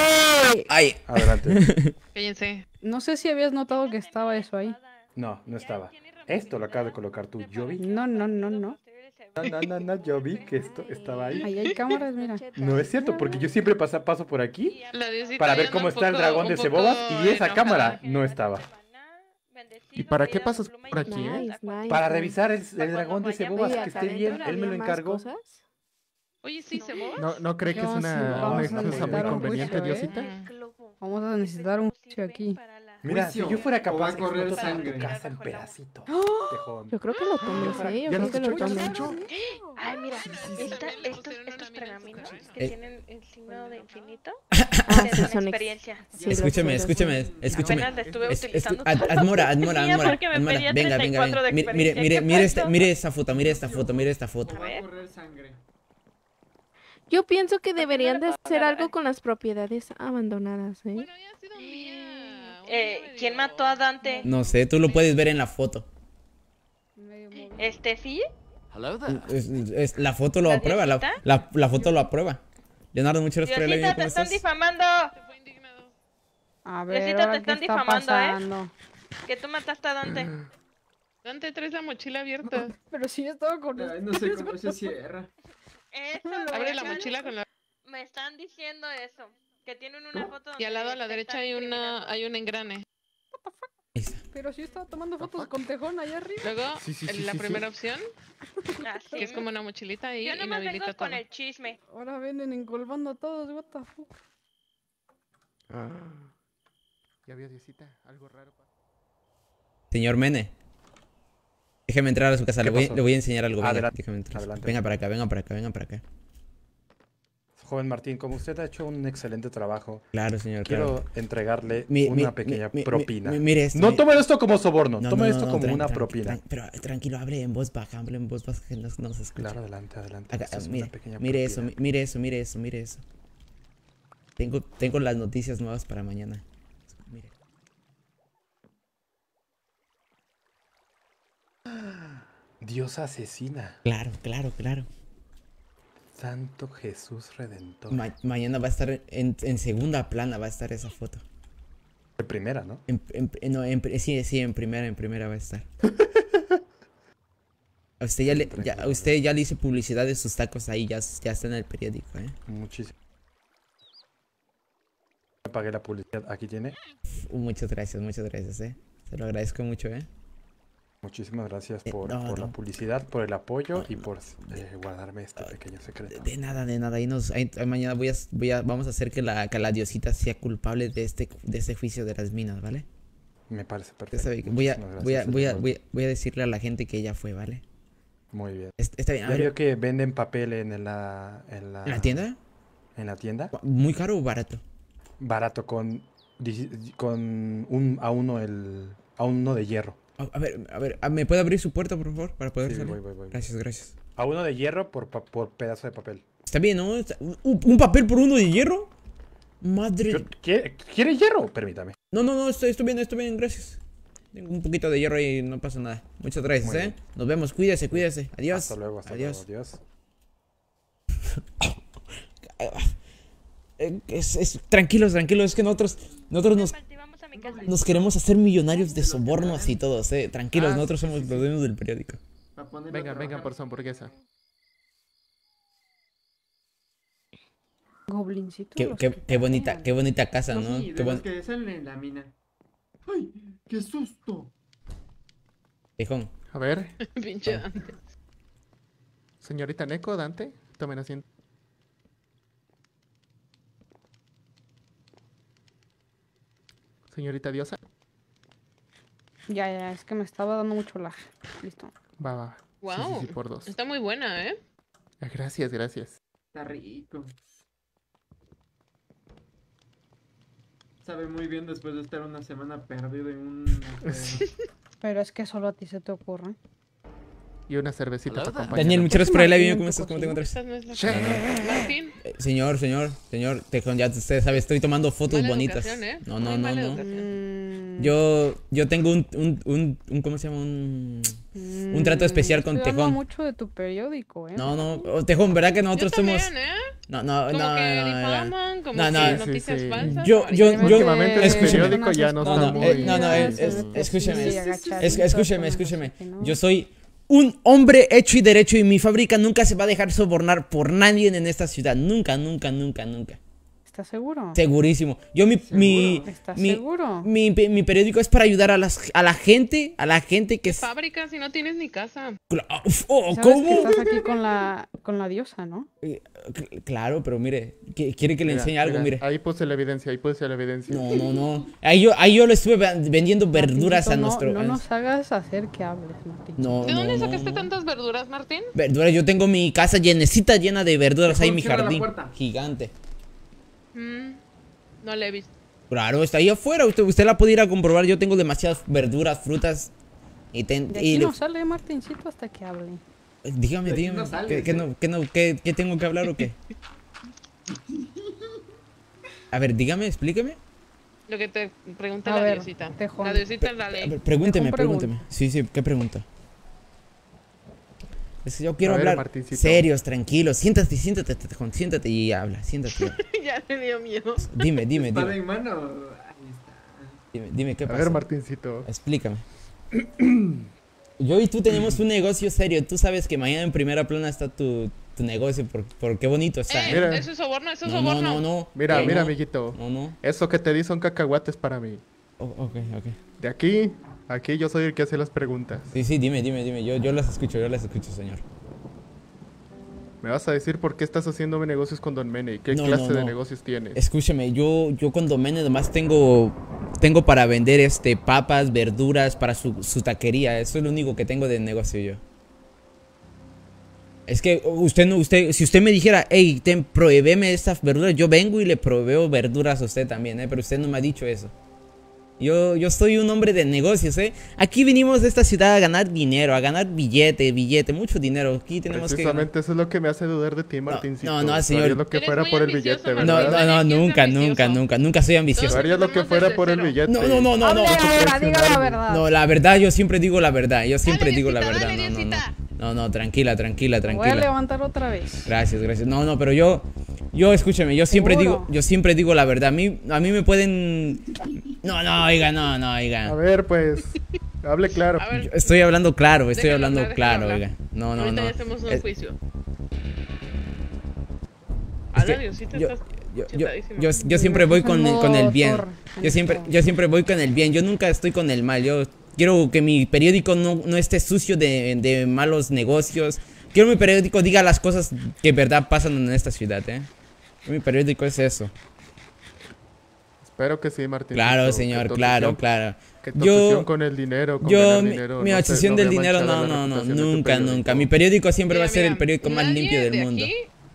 Ay. Adelante. Cállense. No sé si habías notado que estaba eso ahí. No, no estaba. Esto lo acabas de colocar tú, yo vi. No, no, no, no. No, no, no, yo vi que esto estaba ahí. Ahí hay cámaras, mira. No es cierto, porque yo siempre paso por aquí para ver cómo está el dragón de cebobas y esa cámara no estaba. ¿Y para qué pasas por aquí? Eh? Para revisar el, dragón de cebobas, que esté bien, él me lo encargó. Oye, sí, se va? ¿No, ¿No cree que es una, una excusa muy conveniente, ¿eh? Diosita? Vamos a necesitar un juicio aquí. Mira, si yo fuera capaz de correr sangre. Casa en pedacito. ¡Ah! Yo creo que lo tomé, ¿eh? Yo lo que lo mucho. Ay, mira, estos, estos pergaminos que eh, tienen el signo de infinito. Ah, son experiencia. escúchame, escúchame, escúchame. Admora, admora, admora. Venga, venga, venga. Mire, mire, este, mire esta foto, mire esta foto, mire esta foto. a correr sangre. Yo pienso que deberían de hacer algo con las propiedades abandonadas, ¿eh? Bueno, ya ha sido mía. Eh, ¿Quién mató a Dante? No sé, tú lo puedes ver en la foto. ¿Este sí? Es, es, la foto lo aprueba, la, la, foto lo aprueba. Leonardo, muchas gracias por el video. te están difamando! A ver, te están difamando, ¿eh? Que tú mataste a Dante. Dante, traes la mochila abierta. Pero si yo estaba con él. No sé cómo se cierra. Abre la mochila con la... Me están diciendo eso. Que tienen una foto Y al lado a la derecha hay una hay un engrane. Pero si yo estaba tomando fotos con tejón allá arriba. Luego, la primera opción, que es como una mochilita y Yo nomás con el chisme. Ahora vienen engolvando a todos, what ah. Ya había algo raro. Señor Mene. Déjeme entrar a su casa, le voy, a enseñar algo. Venga, déjeme entrar. Venga para acá, venga para acá, venga para acá. Joven Martín, como usted ha hecho un excelente trabajo, claro, señor, quiero entregarle una pequeña propina. no tome esto como soborno, no, esto como una propina. pero eh, tranquilo, hable en voz baja, hable en voz baja que no, se escucha. Claro, adelante, adelante. mire, eso, mire eso, mire eso, mire eso. Tengo, tengo las noticias nuevas para mañana. Dios asesina. Claro, claro, claro. Santo Jesús Redentor. mañana va a estar en, segunda plana, va a estar esa foto. En primera, ¿no? sí, sí, en primera, en primera va a estar. a usted ya, le, ya, usted ya publicidad de sus tacos ahí, ya, ya está en el periódico, ¿eh? Muchísimo. Pagué la publicidad, aquí tiene. Muchas gracias, muchas gracias, ¿eh? Se lo agradezco mucho, ¿eh? Muchísimas gracias eh, por, la publicidad, por el apoyo y por eh, guardarme este pequeño secreto. De, nada, de nada. Y nos, mañana voy vamos a hacer que la, diosita sea culpable de este, de este juicio de las minas, ¿vale? Me parece perfecto. Voy a, decirle a la gente que ella fue, ¿vale? Muy bien. Está que venden papel en la, en la... la tienda? ¿En la tienda? ¿Muy caro o barato? Barato, con, con un, a uno el, a uno de hierro. A, ver, a ver, ah, ¿me puede abrir su puerta, por favor? Para poder sí, Gracias, gracias. A uno de hierro por, pedazo de papel. Está bien, ¿no? ¿Un, papel por uno de hierro? Madre. ¿Quieres ¿quiere hierro? Permítame. No, no, no, estoy, bien, estoy bien, gracias. Tengo un poquito de hierro y no pasa nada. Muchas gracias, ¿eh? Nos vemos, cuídese, cuídese. Adiós. Hasta luego, hasta luego, adiós. Eh, es, tranquilos, tranquilos, es que nosotros, nosotros nos, nos queremos hacer millonarios de sobornos y todos, eh. Tranquilos, ah, nosotros somos los dueños del periódico. Venga, venga por su ¿por Goblincito. Qué, qué, bonita, qué bonita casa, ¿no? qué ¡Ay! ¡Qué susto! A ver. Pinche ah. Dante. Señorita Neko, Dante, tomen asiento. señorita Diosa? Ya, ya, es que me estaba dando mucho lag. Listo. Va, va. Wow. Está muy buena, ¿eh? Ah, gracias, gracias. Está rico. Sabe muy bien después de estar una semana perdida en un... Pero es que solo a ti se te ocurre y una cervecita para Daniel, muchas gracias por el avión. ¿Cómo estás? ¿Cómo te encuentras? Eh, señor, señor, señor, Tejón, ya usted sabe, estoy tomando fotos bonitas. ¿eh? No, no, no, no. Mm. Yo, yo tengo un, un, un, ¿cómo se llama? Un, mm. trato especial con Tejón. mucho de tu periódico, ¿eh? No, no, oh, Tejón, ¿verdad que nosotros somos? No, ¿eh? no, no, no, como no, noticias falsas. Yo, yo, yo, últimamente el periódico ya no está muy. No, no, escúcheme, escúcheme, escúcheme. Yo soy un hombre hecho y derecho y mi fábrica nunca se va a dejar sobornar por nadie en esta ciudad. Nunca, nunca, nunca, nunca. ¿Estás seguro? Segurísimo. Yo mi, Mi, ¿Estás seguro? mi, periódico es para ayudar a, las, a la gente, a la gente que... es... fábrica si no tienes ni casa? Ah, oh, ¿Cómo? estás aquí con la, con la diosa, ¿no? Eh, claro, pero mire, quiere que le enseñe algo, mire. Ahí puse la evidencia, ahí puse la evidencia. No, no, no. Ahí yo, ahí le estuve vendiendo verduras a no, nuestro... No nos hagas hacer que hables, Martín. ¿De dónde sacaste tantas verduras, Martín? Verduras, yo tengo mi casa llenecita llena de verduras, ahí mi jardín gigante. Mm, no la he visto. Claro, está ahí afuera. Usted, usted la puede ir a comprobar. Yo tengo demasiadas verduras, frutas. Y aquí no sale Martincito hasta que hable. Dígame, dígame. ¿qué, no, qué, no, tengo que hablar o qué? A ver, dígame, explíqueme. Lo que te pregunta la diosita. La diosita es la ley. pregúnteme, pregúnteme. Sí, sí, ¿qué pregunta? Es que yo quiero hablar serios, tranquilos. Siéntate, siéntate, siéntate, y habla. Siéntate. ya me dio miedo. Dime, dime, ¿Está dime. mano? Dime, dime qué pasa. A ver, Martincito. Explícame. yo y tú tenemos un negocio serio. Tú sabes que mañana en primera plana está tu, tu negocio. Por, qué bonito está. Eso eh, es soborno, eso es soborno. No, no, eh, no. Mira, mira, amiguito. Eso que te di son cacahuates para mí. Oh, ok, ok. De aquí Aquí yo soy el que hace las preguntas. Sí, sí, dime, dime, dime. Yo, las escucho, yo las escucho, señor. ¿Me vas a decir por qué estás haciéndome negocios con Don Mene? ¿Qué clase de negocios tienes? Escúcheme, yo, yo con Don Mene nomás tengo, tengo para vender este, papas, verduras para su, taquería. Eso es lo único que tengo de negocio yo. Es que usted no, usted, si usted me dijera, hey, prohébeme estas verduras, yo vengo y le proveo verduras a usted también, ¿eh? pero usted no me ha dicho eso. Yo, yo soy un hombre de negocios, ¿eh? Aquí vinimos de esta ciudad a ganar dinero, a ganar billete, billete, mucho dinero. Aquí tenemos Precisamente eso es lo que me hace dudar de ti, Martíncito. No, no, señor. señor. lo que fuera por el billete, ¿verdad? No, no, nunca, nunca, nunca, nunca soy ambicioso. Haría lo que fuera por el billete. No, no, no, no. No, no, no. la verdad. No, la verdad, yo siempre digo la verdad. Yo siempre digo la verdad. No, no, no. No, no, tranquila, tranquila, tranquila. voy a levantar otra vez. Gracias, gracias. No, no, pero yo, yo, escúcheme, yo siempre digo, yo siempre digo la verdad. A mí, a mí me pueden. No, no, oiga, no, no, oiga. A ver, pues. Hable claro. estoy hablando claro, estoy hablando claro, oiga. No, no, no. un juicio. yo, yo, yo, siempre voy con el, con el bien. Yo siempre, yo siempre voy con el bien. Yo nunca estoy con el mal. Yo Quiero que mi periódico no, esté sucio de, malos negocios. Quiero que mi periódico diga las cosas que verdad pasan en esta ciudad, ¿eh? Mi periódico es eso. Espero que sí, Martín. Claro, señor, claro, claro. ¿Qué yo, con el dinero, con mi, obsesión del dinero, no, no, no, nunca, nunca. Mi periódico siempre va a ser el periódico más limpio del mundo.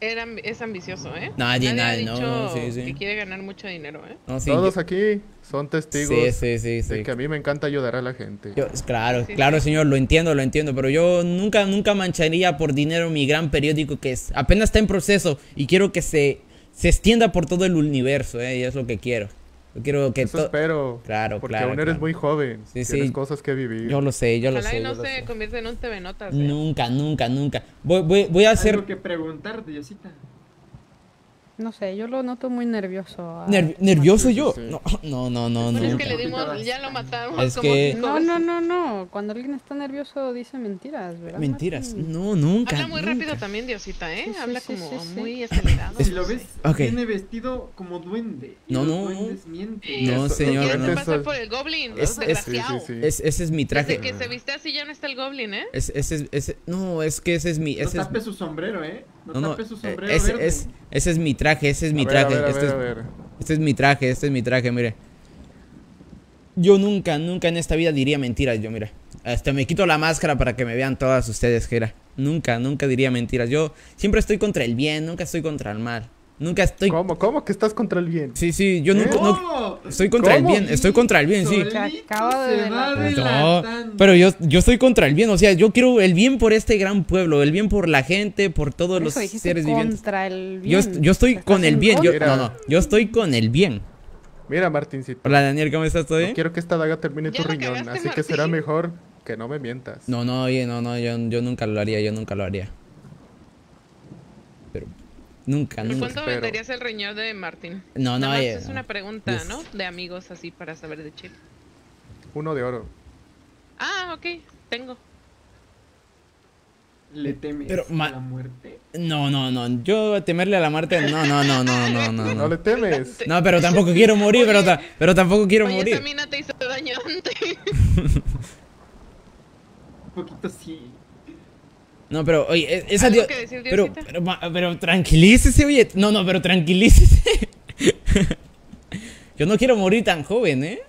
Era, es ambicioso, ¿eh? Nadie, nadie, no, que quiere ganar mucho dinero, ¿eh? Todos aquí son testigos de que a mí me encanta ayudar a la gente. claro, claro, señor, lo entiendo, lo entiendo, pero yo nunca, nunca mancharía por dinero mi gran periódico que es, apenas está en proceso y quiero que se, se extienda por todo el universo, ¿eh? Y es lo que quiero. Yo quiero que Eso espero. Claro, porque claro. Porque aún eres claro. muy joven. Sí, tienes cosas que vivir. Yo lo sé, yo Ojalá lo sé. Ojalá no se sé. convierta en un TV Notas. ¿eh? Nunca, nunca, nunca. Voy, voy, voy a hacer. Tengo que preguntarte, Yosita. No sé, yo lo noto muy nervioso. Este ¿Nervioso yo? No, no, no, no. no que le dimos, ya lo matamos. No, no, no, no. Cuando alguien está nervioso dice mentiras, ¿verdad? Mentiras. No, nunca. Habla muy rápido también, Diosita, ¿eh? Habla como muy acelerado. Si lo ves, tiene vestido como duende. No, no. No, señor. No. pasar por el goblin. Es, es, es, ese es mi traje. Desde que se viste así ya no está el goblin, ¿eh? Es, ese, ese, no, es que ese es mi. Ese no tape su sombrero, ¿eh? No, no tape su eh, sombrero. ese es mi traje ese es mi traje. Este es mi traje, este es mi traje, mire. Yo nunca, nunca en esta vida diría mentiras, yo, mira. Hasta me quito la máscara para que me vean todas ustedes, que era. Nunca, nunca diría mentiras. Yo siempre estoy contra el bien, nunca estoy contra el mal. Nunca estoy. ¿Cómo? ¿Cómo que estás contra el bien? Sí, sí, yo nunca. No, estoy contra el bien, estoy contra el bien, sí. Acabo de no, pero yo, yo estoy contra el bien, o sea, yo quiero el bien por este gran pueblo, el bien por la gente, por todos los seres vivientes. Contra el bien. Yo, estoy con el bien, yo, no, no, yo estoy con el bien. Mira, Martincito. Hola, Daniel, ¿cómo estás? ¿Todo quiero que esta daga termine tu riñón, así que será mejor que no me mientas. No, no, oye, no, no, yo nunca lo haría, yo nunca lo haría. Nunca, nunca. ¿Cuánto venderías el riñón de Martín? No, no, Es una pregunta, ¿no? De amigos así para saber de chile. Uno de oro. Ah, ok, tengo. ¿Le temes a la muerte? No, no, no. Yo temerle a la muerte, no, no, no, no, no, no. No, le temes. No, pero tampoco quiero morir, pero, tampoco quiero morir. Esa mina te hizo daño antes. Un poquito sí. No, pero, oye, e-, esa diosita... pero, pero, tranquilícese, oye. No, no, pero tranquilícese. yo no quiero morir tan joven, ¿eh?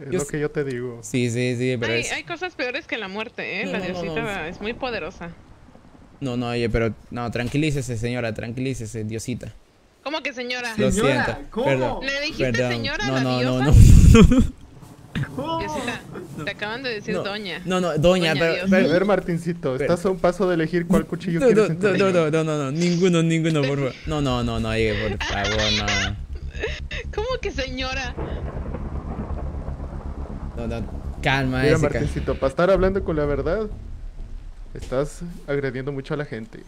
Es lo que yo te digo. Sí, sí, sí, pero hay, hay cosas peores que la muerte, ¿eh? la diosita es muy poderosa. No, no, oye, pero... No, tranquilícese, señora, tranquilícese, diosita. ¿Cómo que señora? Lo señora, siento. ¿Cómo? ¿Le dijiste señora a la diosa? no, no, no. Oh. te, acaban de decir doña. No, no, doña, A ver, Martincito, estás a un paso de elegir cuál cuchillo no, quieres. No, no, no, no, no, no, ninguno, ninguno, por favor. No, no, no, no, por favor, no. ¿Cómo que señora? No, no, calma, Mira, Martincito, para estar hablando con la verdad, estás agrediendo mucho a la gente.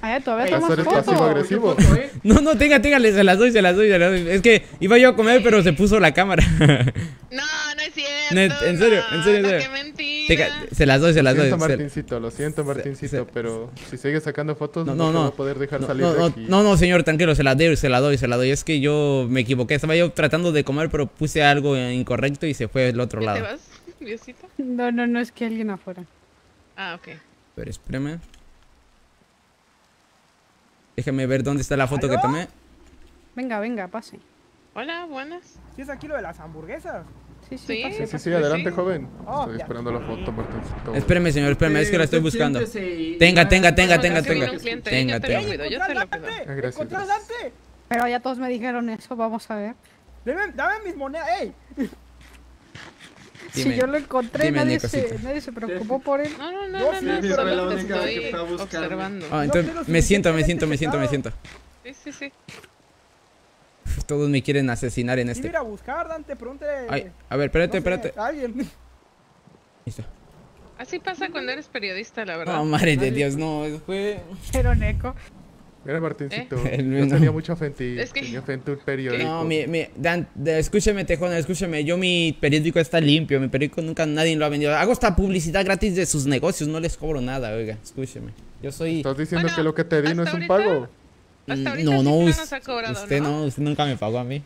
Ah, todavía tomas fotos. agresivo. No, no, tenga, tenga, se las doy, se las doy, se las doy. Es que iba yo a comer, pero se puso la cámara. No, no es cierto. en serio, en serio, en se las doy, se las doy. Lo siento, Martincito, lo siento, Martincito, pero si sigue sacando fotos no, no, no, a poder dejar salir no, aquí. No, no, señor, tranquilo, se las doy, se las doy, se las doy. Es que yo me equivoqué, estaba yo tratando de comer, pero puse algo incorrecto y se fue al otro lado. ¿Te vas, Diosito? No, no, no, es que alguien afuera. Ah, ok. Pero espérame. Déjeme ver dónde está la foto que tomé. Venga, venga, pase. Hola, buenas. ¿Sí es aquí lo de las hamburguesas? Sí, sí, sí, sí, sí, adelante, joven. Oh, estoy esperando la foto, Martincito. Espéreme, señor, espéreme, es que la estoy buscando. Tenga, tenga, tenga, tenga, tenga. Tenga, tenga. Pero ya todos me dijeron eso, vamos a ver. Dame, dame mis monedas, ey si yo lo encontré, nadie, se, nadie, se, preocupó por él. No, no, no, no, no, estoy observando. Ah, entonces, me siento, me siento, me siento, me siento. Sí, sí, sí. Todos me quieren asesinar en este. Ir a buscar, Dante, pregúntale. a ver, espérate, espérate. Alguien. Listo. Así pasa cuando eres periodista, la verdad. No, oh, madre de Dios, no, fue... Pero Neko Mira, Martincito, ¿Eh? tenía mucha fe periódico. No, mi, mi, escúcheme, Tejona, escúcheme. Yo, mi periódico está limpio. Mi periódico nunca nadie lo ha vendido. Hago esta publicidad gratis de sus negocios. No les cobro nada, oiga. Escúcheme. Yo soy. ¿Estás diciendo que lo que te di no es un pago? no, no, usted ¿no? usted nunca me pagó a mí.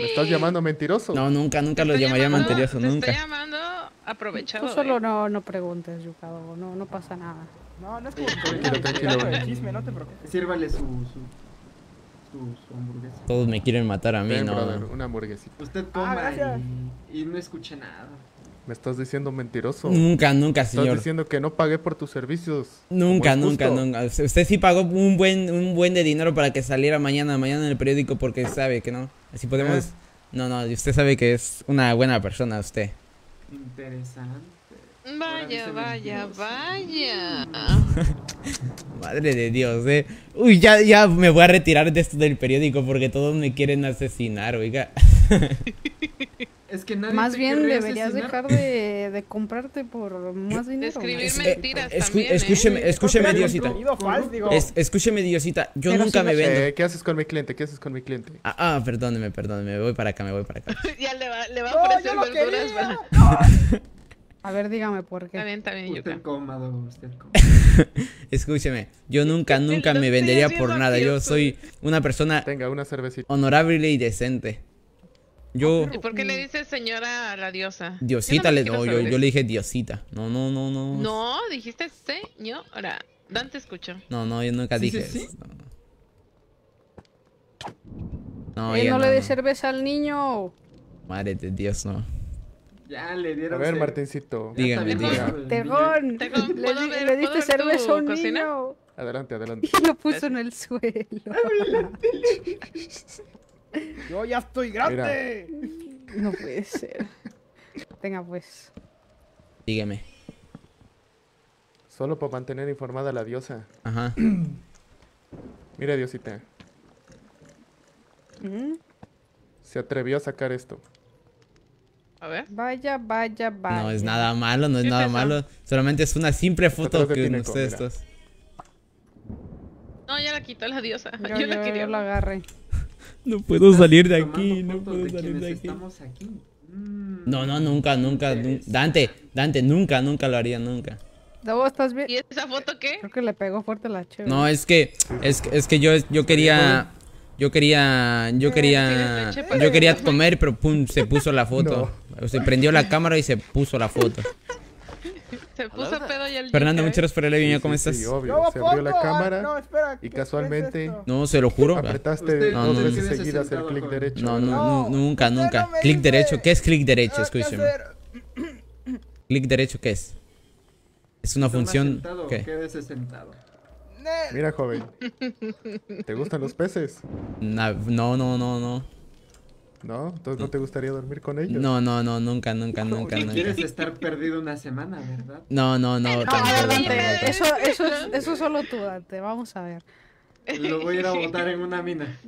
¿Me estás llamando mentiroso? No, nunca, nunca lo llamaría mentiroso, nunca. Te estoy llamando aprovechado. Tú solo no, no preguntes, Yucado, no, no pasa nada. No, no es como chisme, no te preocupes. Sírvale su, su, su, hamburguesa. Todos me quieren matar a mí, ¿no? una hamburguesita. Usted toma ah, y, no escucha nada. Me estás diciendo mentiroso. Nunca, nunca, señor. Estás diciendo que no pagué por tus servicios. Nunca, nunca, nunca. Usted sí pagó un buen, un buen de dinero para que saliera mañana, mañana en el periódico porque sabe que no. Así podemos... Ah. No, no, usted sabe que es una buena persona usted. Interesante. Vaya, vaya, vaya. Madre de Dios, eh. Uy, ya, ya me voy a retirar de esto del periódico porque todos me quieren asesinar, oiga. Es que nadie Más bien deberías dejar de, comprarte por más dinero. Escribir eh, mentiras también, ¿eh? Escúcheme, escúcheme Diosita. escúcheme, Diosita. Yo nunca me vendo. Eh, ¿Qué haces con mi cliente? ¿Qué haces con mi cliente? Ah, ah perdóneme, perdóneme. Voy para acá, me voy para acá. ya le va, le va a ofrecer verduras. va. A ver, dígame por qué. También, también, yo cómodo, Escúcheme, yo nunca, nunca me vendería por nada. Yo soy una persona honorable y decente. Yo... por qué le dices señora a la diosa? Diosita le doy. yo, le dije diosita. No, no, no, no. No, dijiste señora. Dante escuchó. No, no, yo nunca dije eh, No, no, le dé cerveza al niño? Madre de Dios, no. Ya le dieron. A ver, Martincito. Dígame, Tejón. Le, diste cerveza a un Adelante, adelante. Y lo puso en el suelo. Yo ya estoy grande. No puede ser. Venga pues. Dígame. Solo para mantener informada a la diosa. Ajá. Mira, diosita. Mm. Se atrevió a sacar esto. A ver. Vaya, vaya, vaya. No es nada malo, no es nada malo. Solamente es una simple foto que, ustedes estos. No, ya la quitó la diosa. Yo, la quería. lo agarre. no puedo salir de aquí, no puedo salir de aquí. Estamos aquí. Mm. no, no, nunca, nunca. Dante, Dante, nunca, nunca lo haría, nunca. No, ¿estás bien? ¿Y esa foto qué? Creo que le pegó fuerte la chévere. No, es que, es, es que yo, yo quería yo quería, yo ah, quería, yo quería comer, pero pum, se puso la foto. Se prendió la cámara y se puso la foto. Se puso pedo y el Fernando, muchas gracias por el video, ¿cómo estás? Sí, obvio, se abrió la ah, cámara y casualmente... no, se lo juro. Apretaste no, dos veces seguidas el clic derecho. No, no, nunca, nunca. clic derecho, ¿qué es clic derecho? Escúchame. ¿Clic derecho qué es? Es una función... ¿Qué? Quédese sentado. Mira, joven. ¿Te gustan los peces? No, no, no, no. ¿No? ¿Entonces no te gustaría dormir con ellos? No, no, no, nunca, nunca, nunca. quieres estar perdido una semana, ¿verdad? No, no, no. Eso, eso, solo tú, Dante. Vamos a ver. Lo voy a ir a botar en una mina.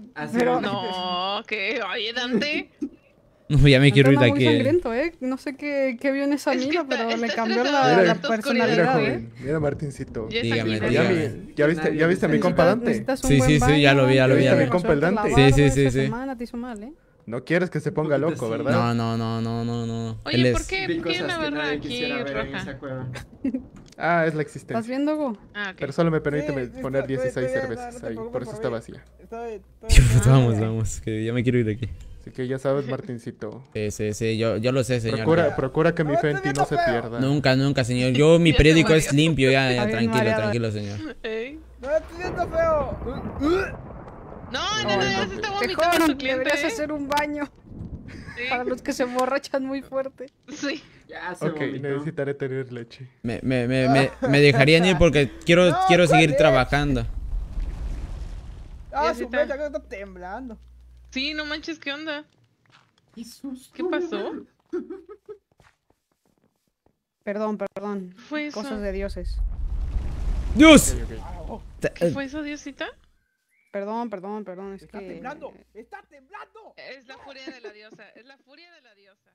No, que, oye, Dante. No, ya me quiero ir de aquí. ¿eh? No sé qué, qué vio en esa mina, pero le cambió la, la personalidad. Mira, ¿eh? mira Martincito. ¿Ya, viste, ¿Ya viste a mi compa Dante? Sí, sí, sí, ya lo vi, ya lo vi. a mi compa Dante? Sí, sí, sí. sí. te hizo mal, ¿eh? No quieres que se ponga loco, ¿verdad? No, no, no, no, no, no. Oye, ¿por qué la verdad aquí, ah, es la existencia. ¿Estás viendo, Go? Ah, ok. Pero solo me permite poner 16 cervezas ahí, por eso está vacía. Vamos, vamos, que ya me quiero ir de aquí. Así que ya sabes, Martincito. Sí, sí, sí, yo, yo lo sé, señor. Procura, procura que mi Fenty no se pierda. Nunca, nunca, señor. Yo, mi periódico es limpio, ya, ya tranquilo, tranquilo, señor. ¡No, estoy siendo feo! No, no, no, ya se está vomitando su cliente. Deberías ¿eh? hacer un baño. Para los que se emborrachan muy fuerte. Sí. Ya se Ok, vomitó. necesitaré tener leche. Me, me, me, me, me dejarían ir porque quiero, quiero seguir trabajando. Ah, su mecha está temblando. Sí, no manches, ¿qué onda? ¿Qué, ¿Qué pasó? Perdón, perdón. ¿Qué fue Cosas de dioses. ¡Dios! ¿Qué eh. fue eso, Diosita? Perdón, perdón, perdón. Es está temblando, está temblando. Es la furia de la diosa, es la furia de la diosa.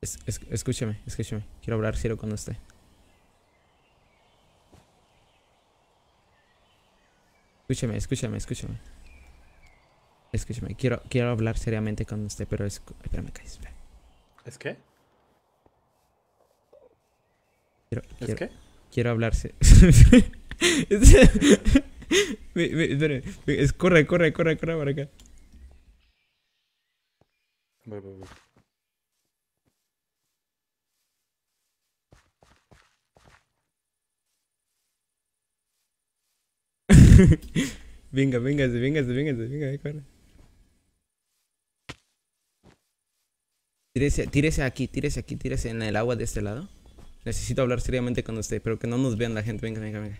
Es, escúcheme, escúchame, escúchame. Quiero hablar Ciro cuando esté. Escúchame, escúchame, escúchame. Escúchame, quiero, quiero hablar seriamente con usted, pero es... Espérame, espera. ¿Es qué? Quiero, ¿Es quiero, Quiero hablarse. me, es, corre, corre, corre, corre para acá. Voy, voy, voy. venga, véngase, véngase, véngase, venga, Tírese, tírese aquí, tírese aquí, tírese en el agua de este lado. Necesito hablar seriamente con usted, pero que no nos vean la gente. Venga, venga, venga.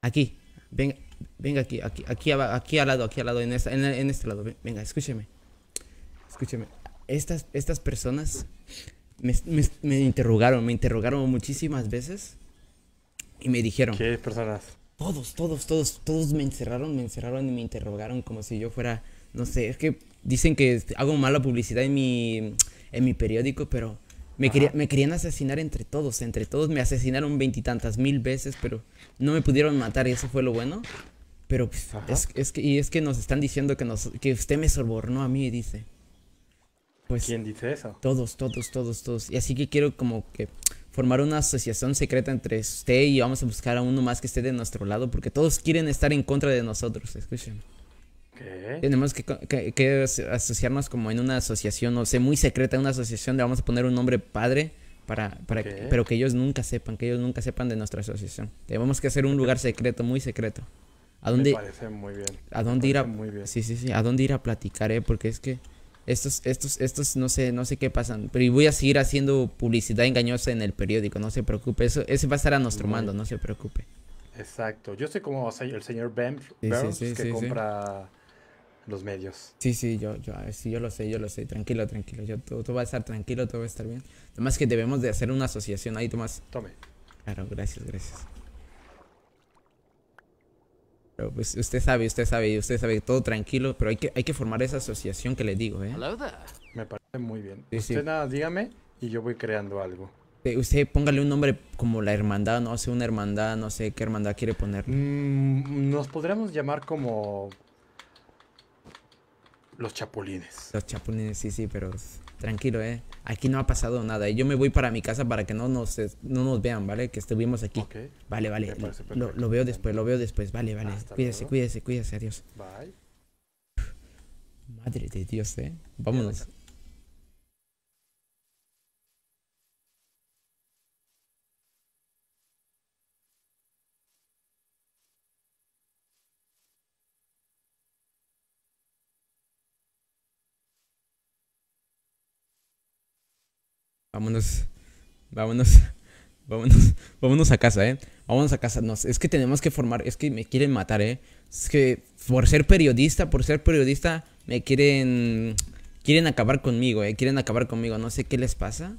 Aquí, venga, venga aquí, aquí, aquí, aquí al lado, aquí al lado, en, este lado. Venga, escúcheme. Escúcheme. Estas, estas personas me, me, interrogaron, me interrogaron muchísimas veces y me dijeron... ¿Qué personas? Todos, todos, todos, todos me encerraron, me encerraron y me interrogaron como si yo fuera no sé, es que dicen que hago mala publicidad en mi, en mi periódico, pero me, quería, me querían asesinar entre todos, entre todos me asesinaron veintitantas mil veces, pero no me pudieron matar y eso fue lo bueno. Pero pues, es, que, y es que nos están diciendo que, que usted me sobornó a mí, dice. Pues, ¿Quién dice eso? Todos, todos, todos, todos. Y así que quiero como que formar una asociación secreta entre usted y vamos a buscar a uno más que esté de nuestro lado porque todos quieren estar en contra de nosotros. escuchen tenemos que, asociarnos como en una asociación, no sé, muy secreta, en una asociación le vamos a poner un nombre padre, para, pero que ellos nunca sepan, que ellos nunca sepan de nuestra asociación. Tenemos que hacer un lugar secreto, muy secreto. ¿A dónde, Me parece muy bien. ¿A dónde ir a, Sí, sí, sí, a dónde ir a platicar, eh? Porque es que estos, estos, estos no sé, no sé qué pasan. Pero voy a seguir haciendo publicidad engañosa en el periódico, no se preocupe. Eso, ese va a estar a nuestro mando, no se preocupe. Exacto. Yo sé cómo el señor Bem, pues, que compra los medios. Sí, sí, yo, yo, sí, yo lo sé, yo lo sé. Tranquilo, tranquilo. Yo, tú, vas a estar tranquilo, todo va a estar bien. más que debemos de hacer una asociación ahí, Tomás. Tome. Claro, gracias, gracias. pues usted sabe, usted sabe, usted sabe, todo tranquilo, pero hay que, hay que formar esa asociación que le digo, ¿eh? Me parece muy bien. usted nada, dígame y yo voy creando algo. Usted póngale un nombre como la hermandad, no sé, una hermandad, no sé qué hermandad quiere poner. Mm, nos podríamos llamar como los chapulines. Los chapulines, sí, sí, pero tranquilo, ¿eh? Aquí no ha pasado nada. y Yo me voy para mi casa para que no nos, no nos vean, ¿vale? Que estuvimos aquí. Vale, vale. Lo, veo después, lo veo después. Vale, vale. cuídese, cuídese, cuídese. Adiós. Bye. Madre de Dios, ¿eh? Vámonos. vámonos, vámonos, vámonos, vámonos a casa, ¿eh? Vámonos a casa, no, es que tenemos que formar, es que me quieren matar, ¿eh? Es que por ser periodista, por ser periodista, me quieren, quieren acabar conmigo, ¿eh? Quieren acabar conmigo, no sé qué les pasa.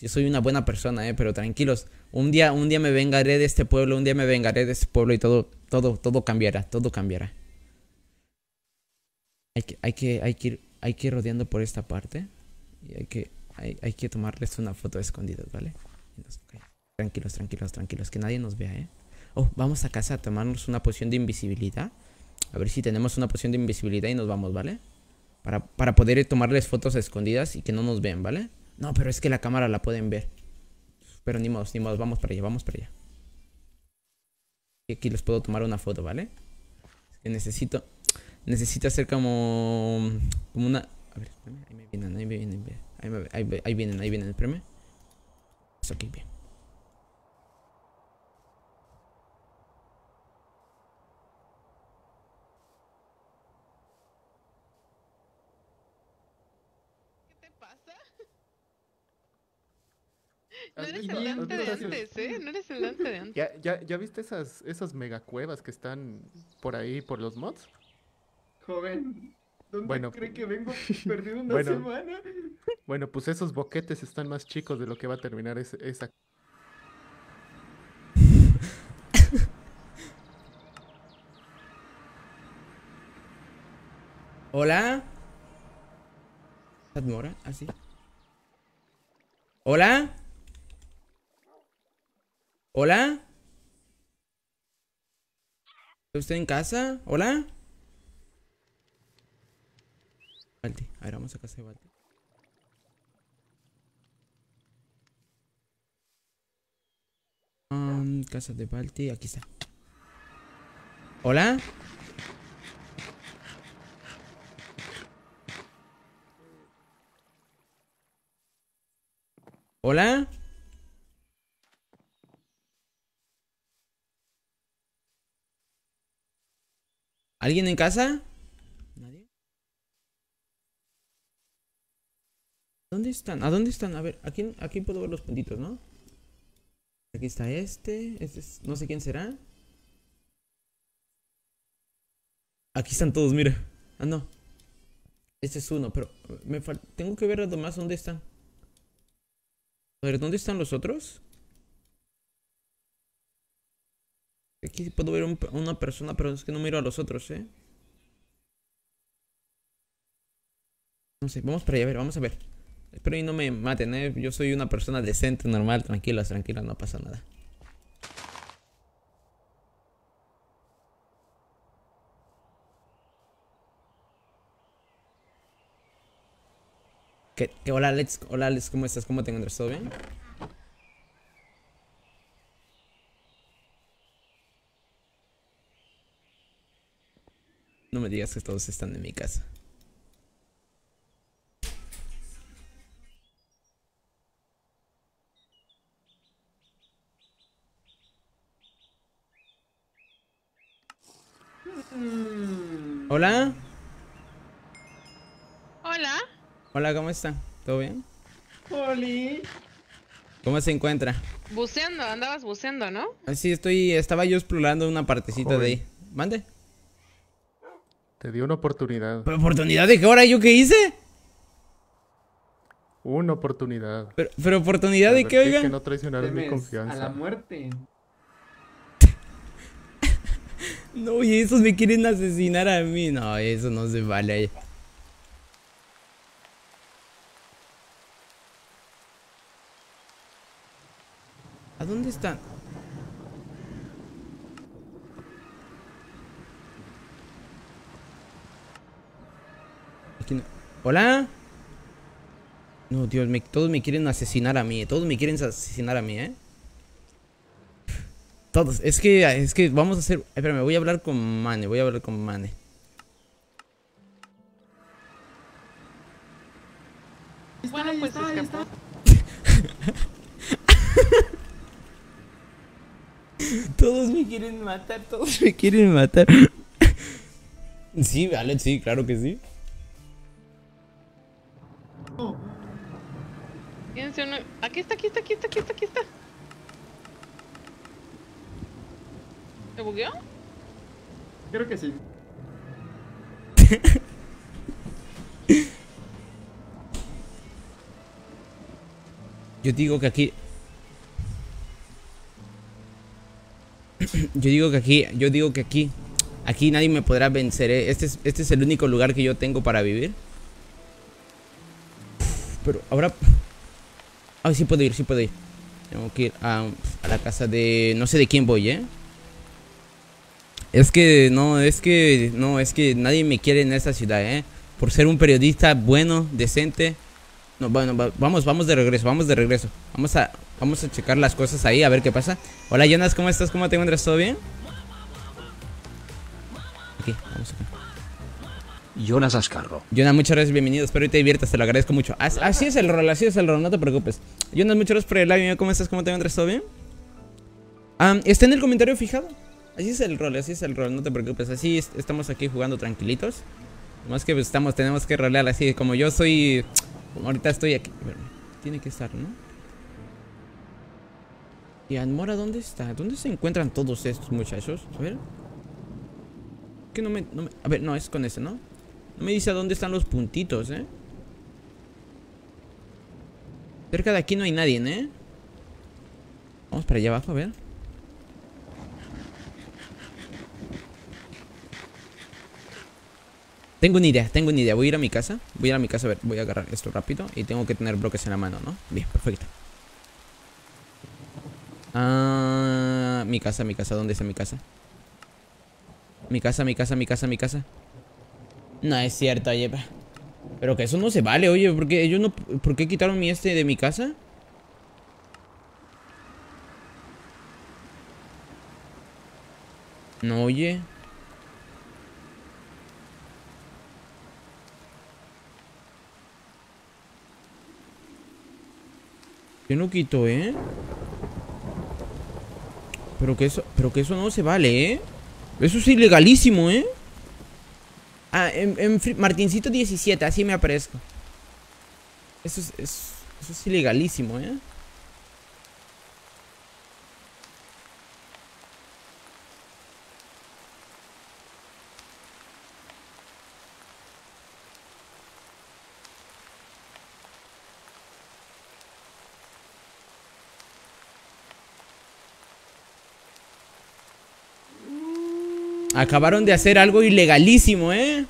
Yo soy una buena persona, ¿eh? Pero tranquilos, un día, un día me vengaré de este pueblo, un día me vengaré de este pueblo y todo, todo, todo cambiará, todo cambiará. Hay que, hay que, hay que hay que ir rodeando por esta parte y hay que hay, que tomarles una foto escondidos, ¿vale? Tranquilos, tranquilos, tranquilos, que nadie nos vea, ¿eh? Oh, vamos a casa a tomarnos una poción de invisibilidad. A ver si tenemos una poción de invisibilidad y nos vamos, ¿vale? Para, poder tomarles fotos escondidas y que no nos vean, ¿vale? No, pero es que la cámara la pueden ver. Pero ni modo, ni modo, vamos para allá, vamos para allá. Y aquí les puedo tomar una foto, ¿vale? que necesito... Necesito hacer como... Como una... A ver, ahí me vienen, ahí me vienen, ahí me vienen. Ahí, ahí, ahí vienen, ahí vienen, espérame. Eso aquí, bien. No eres el Dante de antes, ¿eh? No eres el Dante de antes. ¿Ya, ya, viste esas, esas megacuevas que están por ahí por los mods? Joven, ¿Dónde bueno, cree que vengo perdido una semana? Bueno, pues esos boquetes están más chicos de lo que va a terminar esa. Hola. Mora? Así. ¿Ah, Hola. ¿Hola? ¿Está usted en casa? ¿Hola? Balti. A vamos a casa de Balti. Um, casa de Balti. Aquí está. ¿Hola? ¿Hola? ¿Alguien en casa? ¿Dónde están? ¿A dónde están? A ver, aquí, aquí puedo ver los puntitos, ¿no? Aquí está este. este no sé quién será. Aquí están todos, mira. Ah, no. Este es uno, pero me tengo que ver los demás dónde están. A ver, ¿dónde están los otros? Aquí puedo ver una persona, pero es que no miro a los otros, ¿eh? No sé, vamos para allá, a ver, vamos a ver. Espero y no me maten, ¿eh? Yo soy una persona decente, normal, tranquila, tranquila, no pasa nada. ¿Qué, hola, Alex. Hola, Alex. ¿Cómo estás? ¿Cómo te encuentras? ¿Todo bien? No me digas que todos están en mi casa. ¿cómo está? ¿Todo bien? ¿Cómo se encuentra? Buceando, andabas buceando, ¿no? Así ah, estoy, estaba yo explorando una partecita de ahí. Mande. Te di una oportunidad. ¿Pero oportunidad de qué hora? ¿Yo qué hice? Una oportunidad. Pero, oportunidad de qué, oigan. Que no mi confianza. A la muerte. no, y esos me quieren asesinar a mí. No, eso no se vale. ¿Dónde están? ¿Hola? No, Dios, todos me quieren asesinar a mí. Todos me quieren asesinar a mí, ¿eh? Todos. Es que, es que vamos a hacer... Espérame, voy a hablar con Mane. Voy a hablar con Mane. Bueno, pues, Todos me quieren matar, todos me quieren matar. Sí, Vale, sí, claro que sí. Aquí está, aquí está, aquí está, aquí está, aquí está. ¿Se bugueó? Creo que sí. Yo digo que aquí yo digo que aquí, yo digo que aquí, aquí nadie me podrá vencer. ¿eh? Este, es, este es el único lugar que yo tengo para vivir. Pero ahora... ah sí puedo ir, sí puedo ir. Tengo que ir a, a la casa de... No sé de quién voy, ¿eh? Es que, no, es que, no, es que nadie me quiere en esta ciudad, ¿eh? Por ser un periodista bueno, decente, no, bueno, vamos, vamos de regreso, vamos de regreso. Vamos a, vamos a checar las cosas ahí, a ver qué pasa. Hola, Jonas, ¿cómo estás? ¿Cómo te encuentras? ¿Todo bien? Aquí, vamos acá. Jonas Ascarro. Jonas, muchas gracias, bienvenido. Espero que te diviertas, te lo agradezco mucho. así es el rol, así es el rol, no te preocupes. Jonas, muchas gracias por el live, ¿cómo estás? ¿Cómo te encuentras? ¿Todo bien? Ah, está en el comentario fijado. Así es el rol, así es el rol, no te preocupes. Así estamos aquí jugando tranquilitos. Más que pues, estamos, tenemos que rolear así. Como yo soy ahorita estoy aquí. tiene que estar, ¿no? ¿Y Anmora, dónde está? ¿Dónde se encuentran todos estos muchachos? A ver. Que no me, no A ver, no, es con ese, ¿no? No me dice a dónde están los puntitos, ¿eh? Cerca de aquí no hay nadie, ¿eh? Vamos para allá abajo, a ver. Tengo una idea, tengo una idea. Voy a ir a mi casa. Voy a ir a mi casa, a ver, voy a agarrar esto rápido. Y tengo que tener bloques en la mano, ¿no? Bien, perfecto. Ah, mi casa, mi casa, ¿dónde está mi casa? Mi casa, mi casa, mi casa, mi casa. No es cierto, oye. Pero que eso no se vale, oye, porque ellos no. ¿Por qué quitaron mi este de mi casa? No, oye. Yo no quito, ¿eh? Pero que eso, pero que eso no se vale, ¿eh? Eso es ilegalísimo, ¿eh? Ah, en, Martincito 17, así me aparezco. Eso es, eso, eso es ilegalísimo, ¿eh? Acabaron de hacer algo ilegalísimo, ¿eh?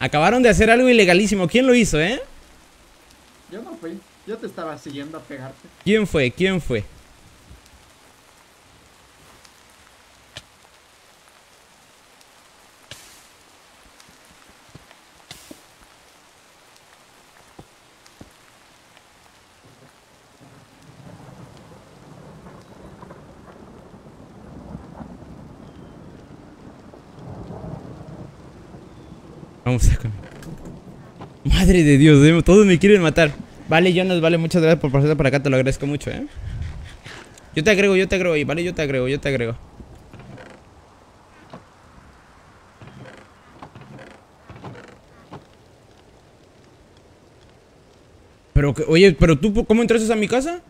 Acabaron de hacer algo ilegalísimo. ¿Quién lo hizo, eh? Yo no fui. Yo te estaba siguiendo a pegarte. ¿Quién fue? ¿Quién fue? Madre de Dios, eh, todos me quieren matar. Vale, Jonas, vale, muchas gracias por pasar para acá, te lo agradezco mucho, ¿eh? Yo te agrego, yo te agrego ahí, vale, yo te agrego, yo te agrego. Pero, que, oye, pero tú, ¿cómo entraste a mi casa?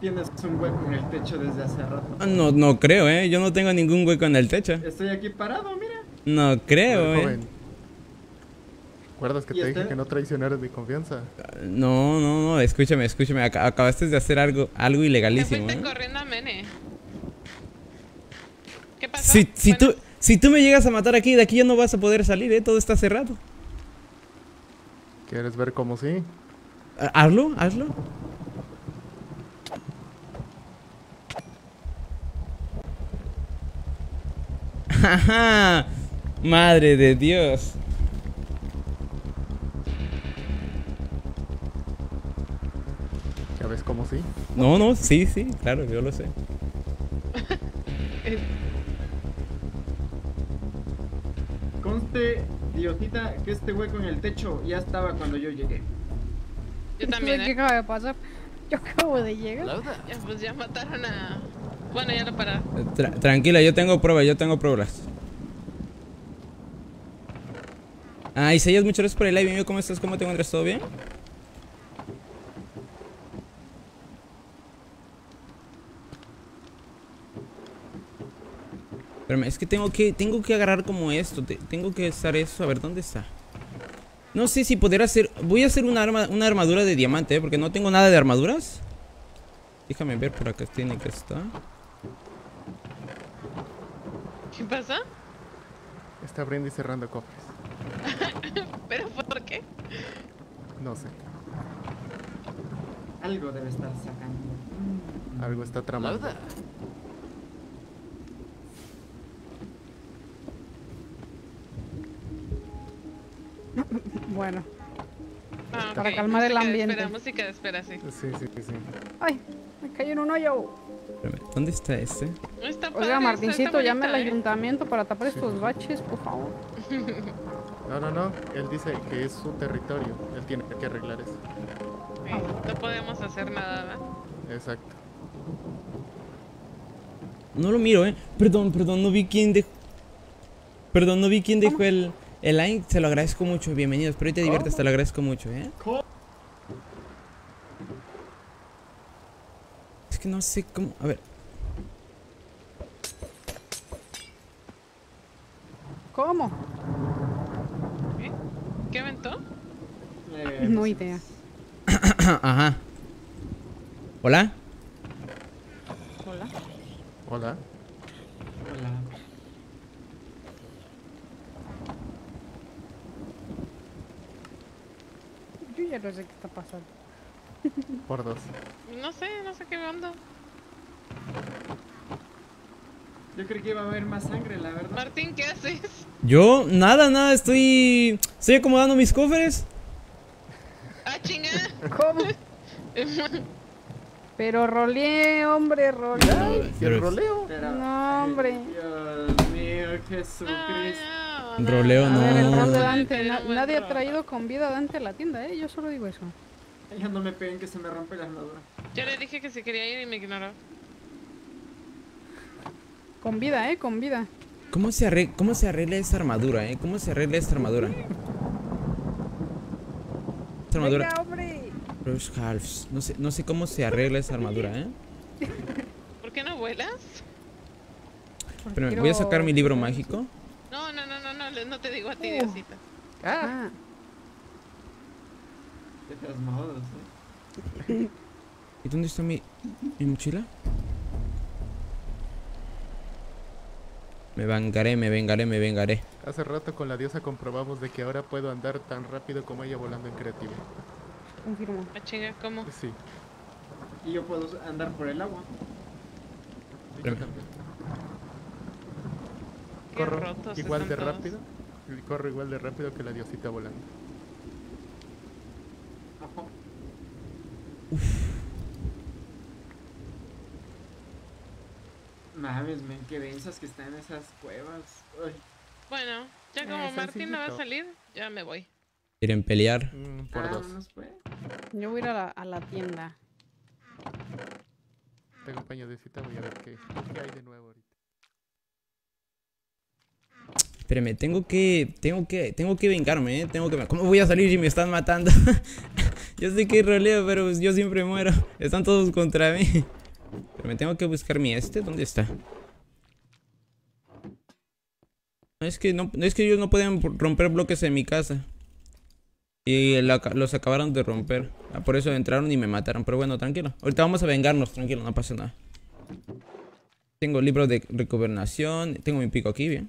Tienes un hueco en el techo desde hace rato. Ah, no, no creo, ¿eh? Yo no tengo ningún hueco en el techo. Estoy aquí parado, mira. No creo, ¿eh? ¿Recuerdas que te dije este? que no traicionaras mi confianza? No, no, no, escúchame, escúchame. acabaste de hacer algo, algo ilegalísimo. Te ¿eh? corriendo Mene. ¿Qué Si, si, tú, si tú me llegas a matar aquí, de aquí ya no vas a poder salir, ¿eh? Todo está cerrado. ¿Quieres ver cómo sí? Ah, hazlo, hazlo. ¡Jaja! Madre de Dios. ves cómo sí. No, no, sí, sí, claro, yo lo sé. Conste, Diosita que este hueco en el techo ya estaba cuando yo llegué. Yo también. ¿eh? ¿Qué acaba de pasar? Yo acabo de llegar. Ya, pues ya mataron a. Bueno, ya lo pararon. Eh, tranquila, yo tengo pruebas, yo tengo pruebas. Ah, Isaías, muchas gracias por el live, amigo. ¿Cómo estás? ¿Cómo te encuentras? ¿Todo bien? es que tengo que tengo que agarrar como esto. tengo que usar eso. A ver, ¿dónde está? No sé si poder hacer... Voy a hacer una, armadura de diamante, ¿eh? Porque no tengo nada de armaduras. Déjame ver por acá. Tiene que estar. ¿Qué pasa? Está abriendo y cerrando cofres. ¿Pero por qué? No sé. Algo debe estar sacando. Algo está tramando. bueno. Ah, para calmar el ambiente. Espera, música de espera, sí. Sí, sí, sí. Ay, me cayó en un hoyo. ¿Dónde está este? Está Oiga, Martincito, llame al ¿eh? ayuntamiento para tapar estos baches, por favor. No, no, no. Él dice que es su territorio. Él tiene que arreglar eso. no podemos hacer nada, ¿verdad? Exacto. No lo miro, ¿eh? Perdón, perdón, no vi quién dejó... Perdón, no vi quién dejó el... El like se lo agradezco mucho, bienvenidos. Pero hoy te diviertes, te lo agradezco mucho, ¿eh? Es que no sé cómo... A ver. ¿Cómo? ¿Eh? ¿Qué aventó? Eh, no idea. Ajá. ¿Hola? Hola. Hola. sé qué está pasando. Por dos. No sé, no sé qué onda. Yo creí que iba a haber más sangre, la verdad. Martín, ¿qué haces? Yo, nada, nada, estoy. Estoy acomodando mis cofres. ¡Ah, chingada! ¿Cómo? Pero roleé, hombre, roleé. ¿Qué roleo? No, hombre. Dios mío, Jesucristo. Roleo no. no, nadie ha traído con vida a Dante a la tienda, ¿eh? Yo solo digo eso. Ellos no me peguen que se me rompe la armadura. Yo le dije que se quería ir y me ignoró. Con vida, ¿eh? Con vida. ¿Cómo se, arregla, ¿Cómo se esa armadura, eh? ¿Cómo se arregla esta armadura? Esta armadura... Venga, no sé, no sé cómo se arregla esa armadura, ¿eh? ¿Por qué no vuelas? Pero voy a sacar mi libro mágico. no, no, no no, te digo a ti, uh. Diosita. Ah. ah. ¿eh? ¿Y dónde está mi, mochila? Me vengaré, me vengaré, me vengaré. Hace rato con la diosa comprobamos de que ahora puedo andar tan rápido como ella volando en creativo. Confirmo. ¿A ah, chingar cómo? Sí. Y yo puedo andar por el agua corro igual de rápido. Corro igual de rápido que la diosita volando. Uf. Mames, men, qué densas que están En esas cuevas. Bueno, ya eh, como Martín no va a salir, ya me voy. ¿Quieren pelear? Mm, ah, por dos. Yo voy a ir a la, tienda. Te acompaño de cita, voy a ver qué hay de nuevo. Espérame, tengo que, tengo que, tengo que vengarme, ¿eh? Tengo que... ¿Cómo voy a salir si me están matando? yo sé que roleo, pero pues, yo siempre muero. Están todos contra mí. Pero me tengo que buscar mi este. ¿Dónde está? Es que, no, es que ellos no pueden romper bloques en mi casa. Y los acabaron de romper. Ah, por eso entraron y me mataron. Pero bueno, tranquilo. Ahorita vamos a vengarnos, tranquilo, no pasa nada. Tengo libro de recuperación. Tengo mi pico aquí, bien.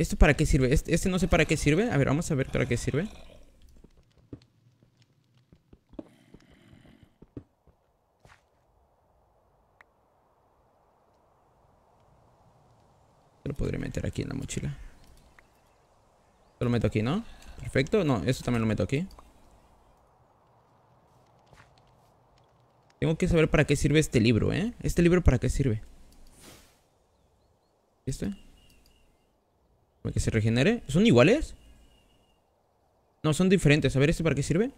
¿Esto para qué sirve? ¿Este, este, no sé para qué sirve. A ver, vamos a ver para qué sirve. Lo podré meter aquí en la mochila. Lo meto aquí, ¿no? Perfecto. No, esto también lo meto aquí. Tengo que saber para qué sirve este libro, ¿eh? ¿Este libro para qué sirve? ¿Este? Para que se regenere. ¿Son iguales? No, son diferentes. A ver, ¿este para qué sirve?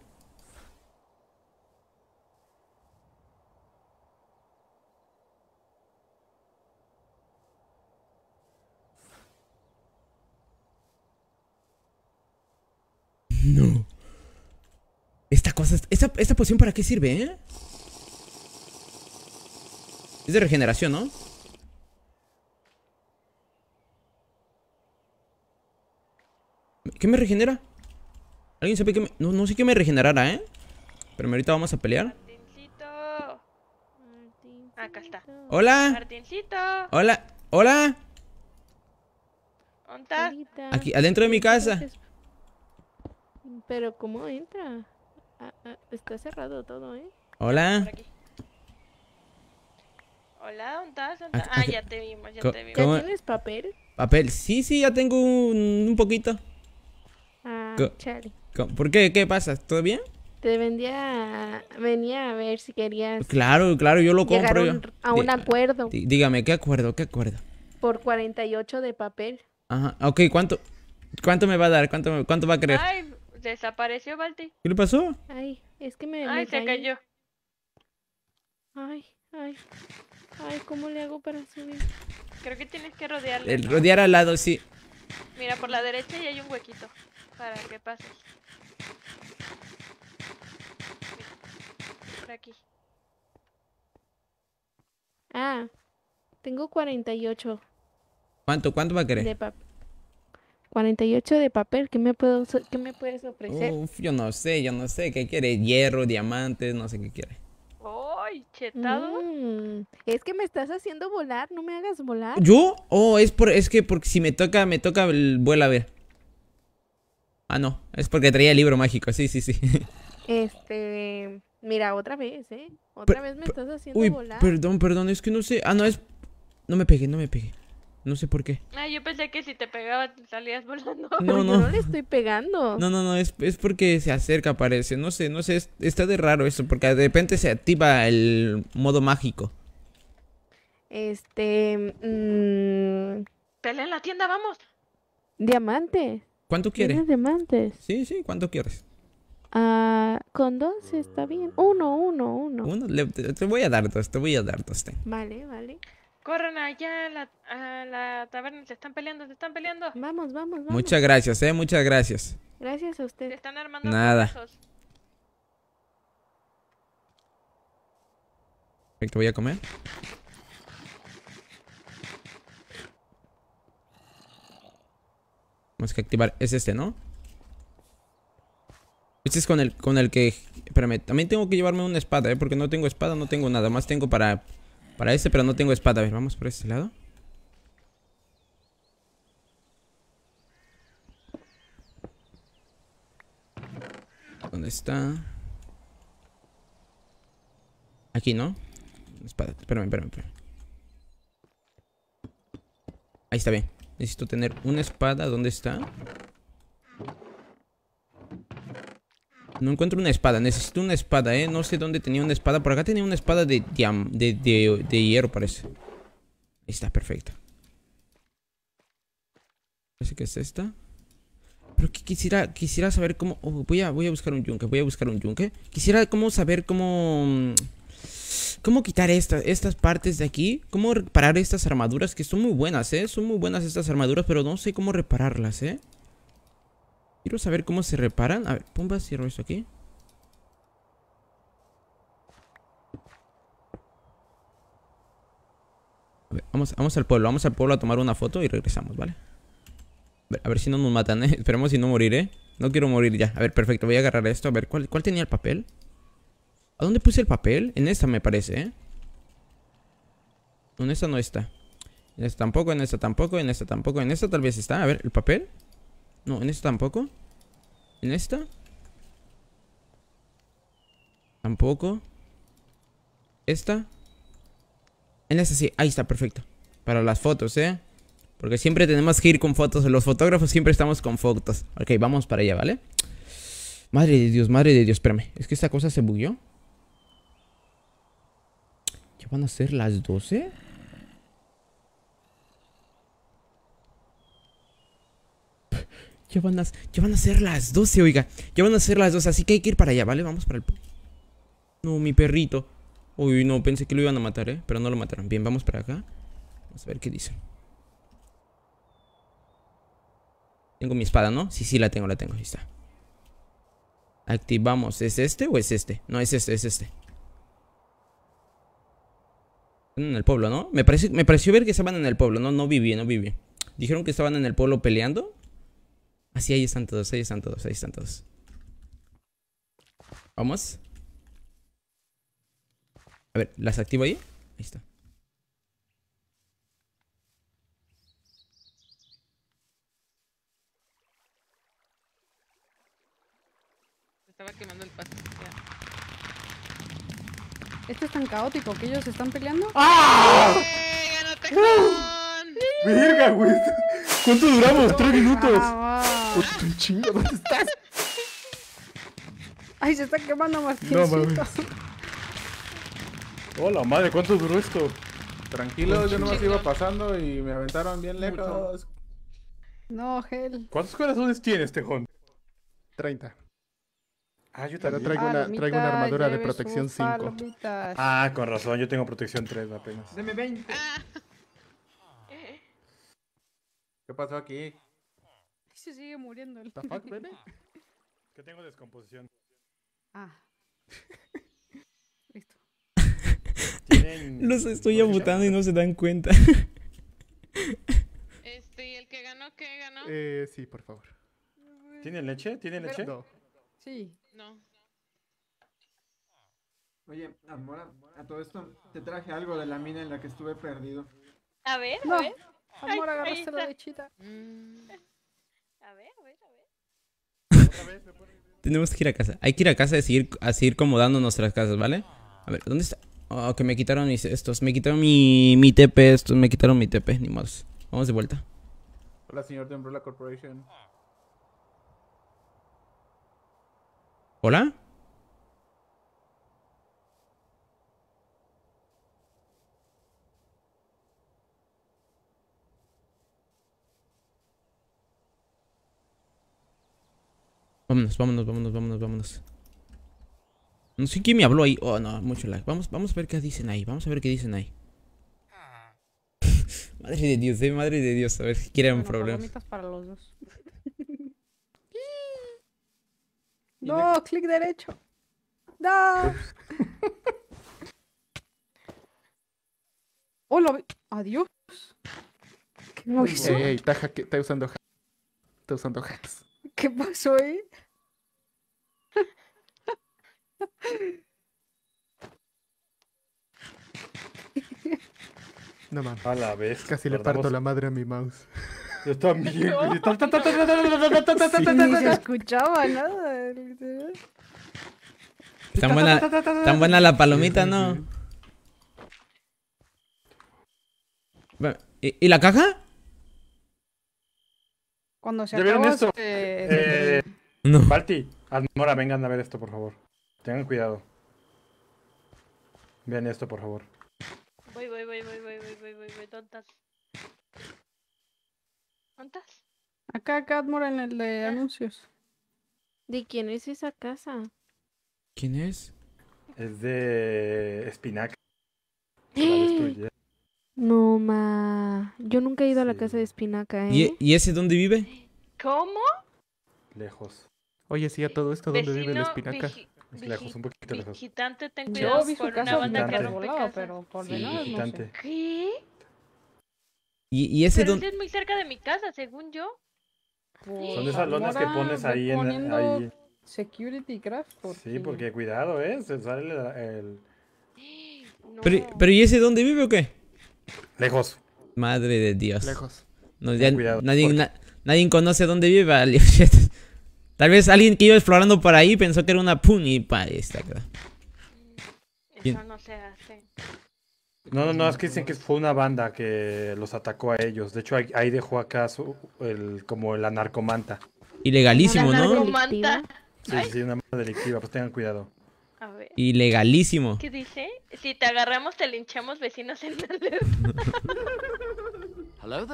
No. Esta cosa... Esta, esta poción para qué sirve, eh? Es de regeneración, ¿no? ¿Qué me regenera? ¿Alguien sabe qué me...? No, sé qué me regenerará, ¿eh? Pero ahorita vamos a pelear. Martincito. Acá está. Hola. Martincito. Hola. Hola. ¿Dónde estás? Aquí, adentro de mi casa. Pero, ¿cómo entra? Ah, ah, está cerrado todo, ¿eh? Hola. Hola, ¿dónde estás? Ah, ya te vimos, ya te vimos. tienes papel? Papel, sí, sí, ya tengo un, un poquito. Ah, ¿Por qué? ¿Qué pasa? ¿Todo bien? Te vendía, venía a ver si querías. Claro, claro, yo lo compro. A un, a un acuerdo. dígame, ¿qué acuerdo? ¿Qué acuerdo? Por 48 de papel. Ajá, ok, ¿cuánto, cuánto me va a dar? ¿Cuánto, cuánto va a creer. Ay, desapareció Balti. ¿Qué le pasó? Ay, es que me. Ay, se cayó. Ay, ay. Ay, ¿cómo le hago para subir? Creo que tienes que rodearle. El, rodear al lado, sí. Mira, por la derecha y hay un huequito para que pases. Por aquí. Ah, tengo 48. ¿Cuánto? ¿Cuánto va a querer? 48 de papel, ¿qué me, puedo, qué me puedes ofrecer? yo no sé, yo no sé, ¿qué quiere? Hierro, diamantes, no sé qué quiere. ¡Ay, chetado! Mm, es que me estás haciendo volar, no me hagas volar. ¿Yo? Oh, es por, es que porque si me toca, me toca el a ver. Ah, no, es porque traía el libro mágico, sí, sí, sí. Este, mira, otra vez, ¿eh? Otra vez me estás haciendo uy, volar. Perdón, perdón, es que no sé. Ah, no, es. No me pegué, no me pegué. No sé por qué. Ah, yo pensé que si te pegaba salías volando. No, no. no le estoy pegando. No, no, no, es, es porque se acerca, parece. No sé, no sé, está de raro eso, porque de repente se activa el modo mágico. Este. Mmm... Pelea en la tienda, vamos. Diamante. ¿Cuánto quieres? diamantes. Sí, sí, ¿cuánto quieres? Ah, con dos está bien. Uno, uno, uno. te, voy a dar dos, te voy a dar dos. Vale, vale. Corran allá a la, la taberna, se están peleando, se están peleando. Vamos, vamos, vamos. Muchas gracias, eh, muchas gracias. Gracias a ustedes están armando Nada. Perfecto, voy a comer. que activar. Es este, ¿no? Este es con el, con el que... Espérame, también tengo que llevarme una espada, ¿eh? Porque no tengo espada, no tengo nada. Más tengo para... Para este, pero no tengo espada. A ver, vamos por este lado. ¿Dónde está? Aquí, ¿no? Espada. Espérame, espérame, espérame. Ahí está bien. Necesito tener una espada. ¿Dónde está? No encuentro una espada. Necesito una espada, ¿eh? No sé dónde tenía una espada. Por acá tenía una espada de, de, hierro, parece. Está perfecta. Parece que es esta. Pero quisiera, quisiera saber cómo... Oh, voy, a, voy a buscar un yunque. Voy a buscar un yunque. Quisiera saber cómo... ¿Cómo quitar estas partes de aquí? ¿Cómo reparar estas armaduras? Que son muy buenas, ¿eh? Son muy buenas estas armaduras, pero no sé cómo repararlas, ¿eh? Quiero saber cómo se reparan. A ver, pumba, cierro esto aquí. A ver, vamos, vamos al pueblo. Vamos al pueblo a tomar una foto y regresamos, ¿vale? A ver, si no nos matan, ¿eh? Esperemos si no morir, ¿eh? No quiero morir ya. A ver, perfecto. Voy a agarrar esto. A ver, ¿cuál, cuál tenía el papel? ¿A dónde puse el papel? En esta me parece, ¿eh? En esta no está. En esta tampoco, en esta tampoco, en esta tampoco. En esta tal vez está. A ver, ¿el papel? No, en esta tampoco. ¿En esta? Tampoco. ¿Esta? En esta sí. Ahí está, perfecto. Para las fotos, ¿eh? Porque siempre tenemos que ir con fotos. Los fotógrafos siempre estamos con fotos. Ok, vamos para allá, ¿vale? Madre de Dios, madre de Dios. Espérame. Es que esta cosa se bugueó. ¿Ya van a ser las 12? Ya van, a, van a ser las 12, oiga. Ya van a ser las 12, así que hay que ir para allá, ¿vale? Vamos para el... No, mi perrito. Uy, no, pensé que lo iban a matar, ¿eh? Pero no lo mataron. Bien, vamos para acá. Vamos a ver qué dicen Tengo mi espada, ¿no? Sí, sí, la tengo, la tengo. Ahí está. Activamos. ¿Es este o es este? No, es este, es este. En el pueblo, ¿no? Me, parece, me pareció ver que estaban en el pueblo, ¿no? No viví, no viví. Dijeron que estaban en el pueblo peleando. Así, ahí están todos, ahí están todos, ahí están todos. Vamos. A ver, ¿las activo ahí? Ahí está. Estaba quemando el pasto. Esto es tan caótico que ellos están peleando. ¡Ah! ¡Ganó ¡Eh! ¡Ah! ¡Verga, güey! ¿Cuánto duramos? ¡Tres ah, minutos! Ah, ¿dónde estás? Ay, se está quemando más No, Hola madre, ¿cuánto duró esto? Tranquilo, yo nomás iba pasando y me aventaron bien lejos. No, Gel. ¿Cuántos corazones tiene este Treinta Ah, yo traigo, una, traigo una armadura de protección 5. Ah, con razón, yo tengo protección 3 apenas. Deme 20. ¿Qué pasó aquí? Se sigue muriendo. El... ¿Qué tengo descomposición. Ah. Listo. Los estoy abutando y no se dan cuenta. este, el que ganó qué ganó? Eh, sí, por favor. ¿Tiene leche? ¿Tiene leche? Sí. No. Oye, Amora, a todo esto te traje algo de la mina en la que estuve perdido. A ver, a ver. Amora, agarraste la lechita. Mm. A ver, a ver, a ver. Tenemos que ir a casa. Hay que ir a casa y seguir, a nuestras casas, ¿vale? A ver, ¿dónde está? Oh, que me quitaron mis estos. Me quitaron mi, mi TP estos. Me quitaron mi TP, ni más. Vamos de vuelta. Hola, señor de Umbrella Corporation. ¿Hola? Vámonos, vámonos, vámonos, vámonos, vámonos. No sé quién me habló ahí. Oh, no, mucho lag Vamos, vamos a ver qué dicen ahí. Vamos a ver qué dicen ahí. madre de Dios, eh, madre de Dios. A ver si quieren un problema. No, clic derecho. No. Hola, adiós. ¿Qué no hizo? Ey, ey, está, usando hacks. Está usando hacks. ¿Qué pasó, eh? No mames. A la vez. Casi le parto la madre a mi mouse. Yo también. se escuchaba nada. Tan buena, tan buena la palomita, ¿no? ¿Y, la caja? Cuando se ¿Ya vieron esto? no. Balti, Admora, vengan a ver esto, por favor. Tengan cuidado. Vean esto, por favor. Voy, voy, voy, voy, voy, voy, voy, voy, voy, tontas. ¿Cuántas? Acá, Catmore, en el de anuncios. ¿De quién es esa casa? ¿Quién es? Es de Espinaca. No, ma. Yo nunca he ido a la casa de Espinaca, ¿eh? E-, ¿Y, ese dónde vive? ¿Cómo? Lejos. Oye, sí, a todo esto, ¿dónde vive el Espinaca? Es lejos, un poquito lejos. Vigitante, ten cuidado una banda que casa. Pero por sí, no sé. ¿Qué? Y, ese es muy cerca de mi casa, según yo. Son esas lonas que pones ahí en ahí. Security Craft. Sí, porque cuidado, ¿eh? Pero, ¿y ese dónde vive o qué? Lejos. Madre de Dios. Lejos. nadie, conoce dónde vive Tal vez alguien que iba explorando por ahí pensó que era una puni para esta mm, Eso no se hace. No, no, no, es que dicen que fue una banda que los atacó a ellos. De hecho, ahí, dejó acá el, como la narcomanta. Ilegalísimo, ¿La ¿no? Narcomanta. Sí, sí, una banda delictiva, pues tengan cuidado. A Ilegalísimo. ¿Qué dice? Si te agarramos, te linchamos vecinos en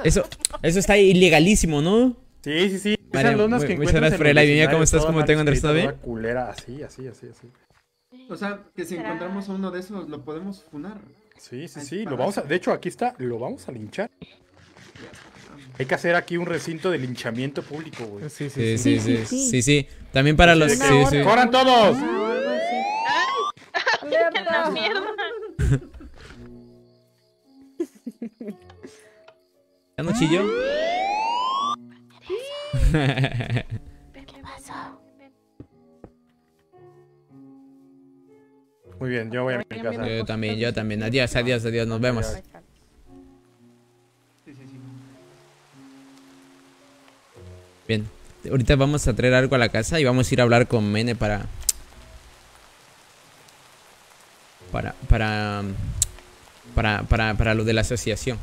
Eso, eso está ilegalísimo, ¿no? Sí, sí, sí. María, que muchas gracias por ¿Cómo estás? ¿Cómo tengo Andrés? ¿Está bien? culera, así, así, así, así. O sea, que si encontramos a uno de esos, lo podemos funar. Sí, sí, sí, lo vamos a, de hecho aquí está, lo vamos a linchar. Hay que hacer aquí un recinto de linchamiento público, güey. Sí, sí, sí, sí, sí, También para los... Sí, ¡Corran todos! Ah, ¡La mierda! ¿Ya no chilló? Muy bien, yo voy a mi casa. Yo también, yo también. Adiós, adiós, adiós. Nos vemos. Bien. Ahorita vamos a traer algo a la casa y vamos a ir a hablar con Mene para... Para... Para... Para, para, para lo de la asociación.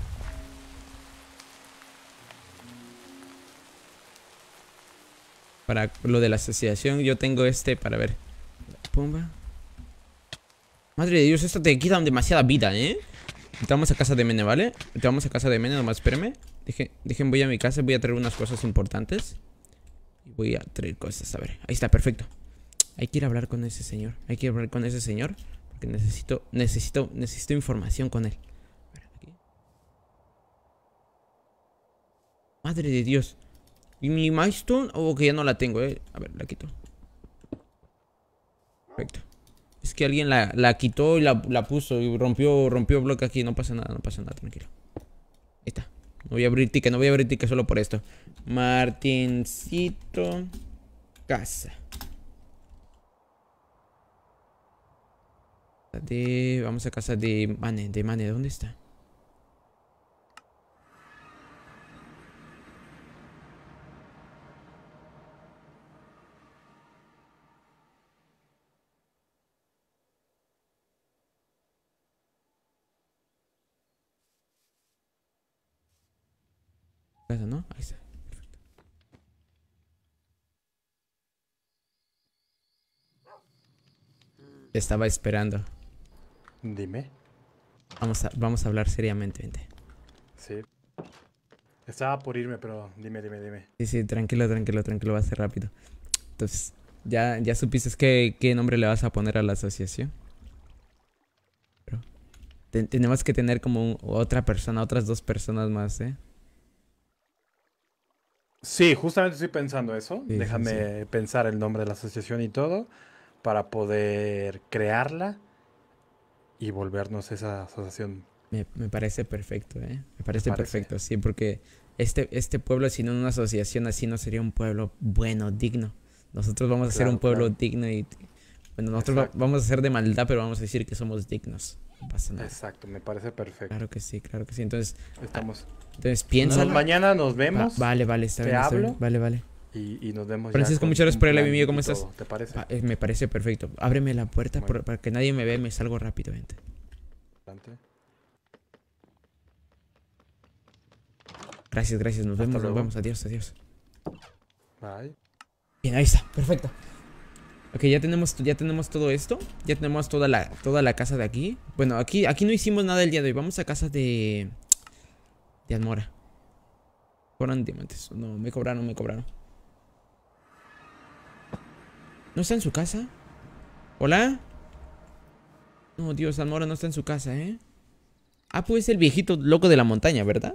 Para lo de la asociación yo tengo este para ver. Pumba. Madre de Dios, esto te quita demasiada vida, ¿eh? Te vamos a casa de Mene, ¿vale? Te vamos a casa de Mene, nomás espérame Dejen, dejen, voy a mi casa, voy a traer unas cosas importantes Voy a traer cosas, a ver Ahí está, perfecto Hay que ir a hablar con ese señor Hay que hablar con ese señor Porque necesito, necesito, necesito información con él Madre de Dios ¿Y mi milestone? Oh, que ya no la tengo, eh A ver, la quito Perfecto es que alguien la, quitó y la, puso y rompió, rompió bloque aquí. No pasa nada, no pasa nada, tranquilo. Ahí está. No voy a abrir ticket, no voy a abrir ticket solo por esto. Martincito Casa. De, vamos a casa de Mane, de Mane, ¿dónde está? estaba esperando. Dime. Vamos a, vamos a hablar seriamente, Sí. Estaba por irme, pero dime, dime, dime. Sí, sí, tranquilo, tranquilo, tranquilo, va a ser rápido. Entonces, ¿ya, ya supiste que qué nombre le vas a poner a la asociación? tenemos que tener como otra persona, otras dos personas más, ¿eh? Sí, justamente estoy pensando eso. Déjame pensar el nombre de la asociación y todo para poder crearla y volvernos esa asociación. Me, parece perfecto, ¿eh? Me parece, perfecto, sí, porque este, este pueblo sin una asociación así no sería un pueblo bueno, digno. Nosotros vamos a ser un pueblo digno y... Bueno, nosotros vamos a ser de maldad, pero vamos a decir que somos dignos. No pasa nada. Exacto, me parece perfecto. Claro que sí, claro que sí. Entonces, estamos. Entonces piensa. Mañana nos vemos. vale, vale, está Te hablo. Vale, vale. Y, nos vemos. Francisco, muchas gracias por el amigo. ¿Cómo estás? ¿Te parece? Eh, me parece perfecto. Ábreme la puerta para que nadie me vea. Me salgo rápidamente. Gracias, gracias. Nos vemos, nos vemos. Adiós, adiós. Bien, ahí está. Perfecto. Ok, ya tenemos, ya tenemos todo esto. Ya tenemos toda la, toda la casa de aquí. Bueno, aquí, aquí no hicimos nada el día de hoy. Vamos a casa de... De Almora. Cobran diamantes. No, me cobraron, me cobraron. ¿No está en su casa? ¿Hola? No, Dios, Almora no está en su casa, ¿eh? Apu ah, es el viejito loco de la montaña, ¿verdad?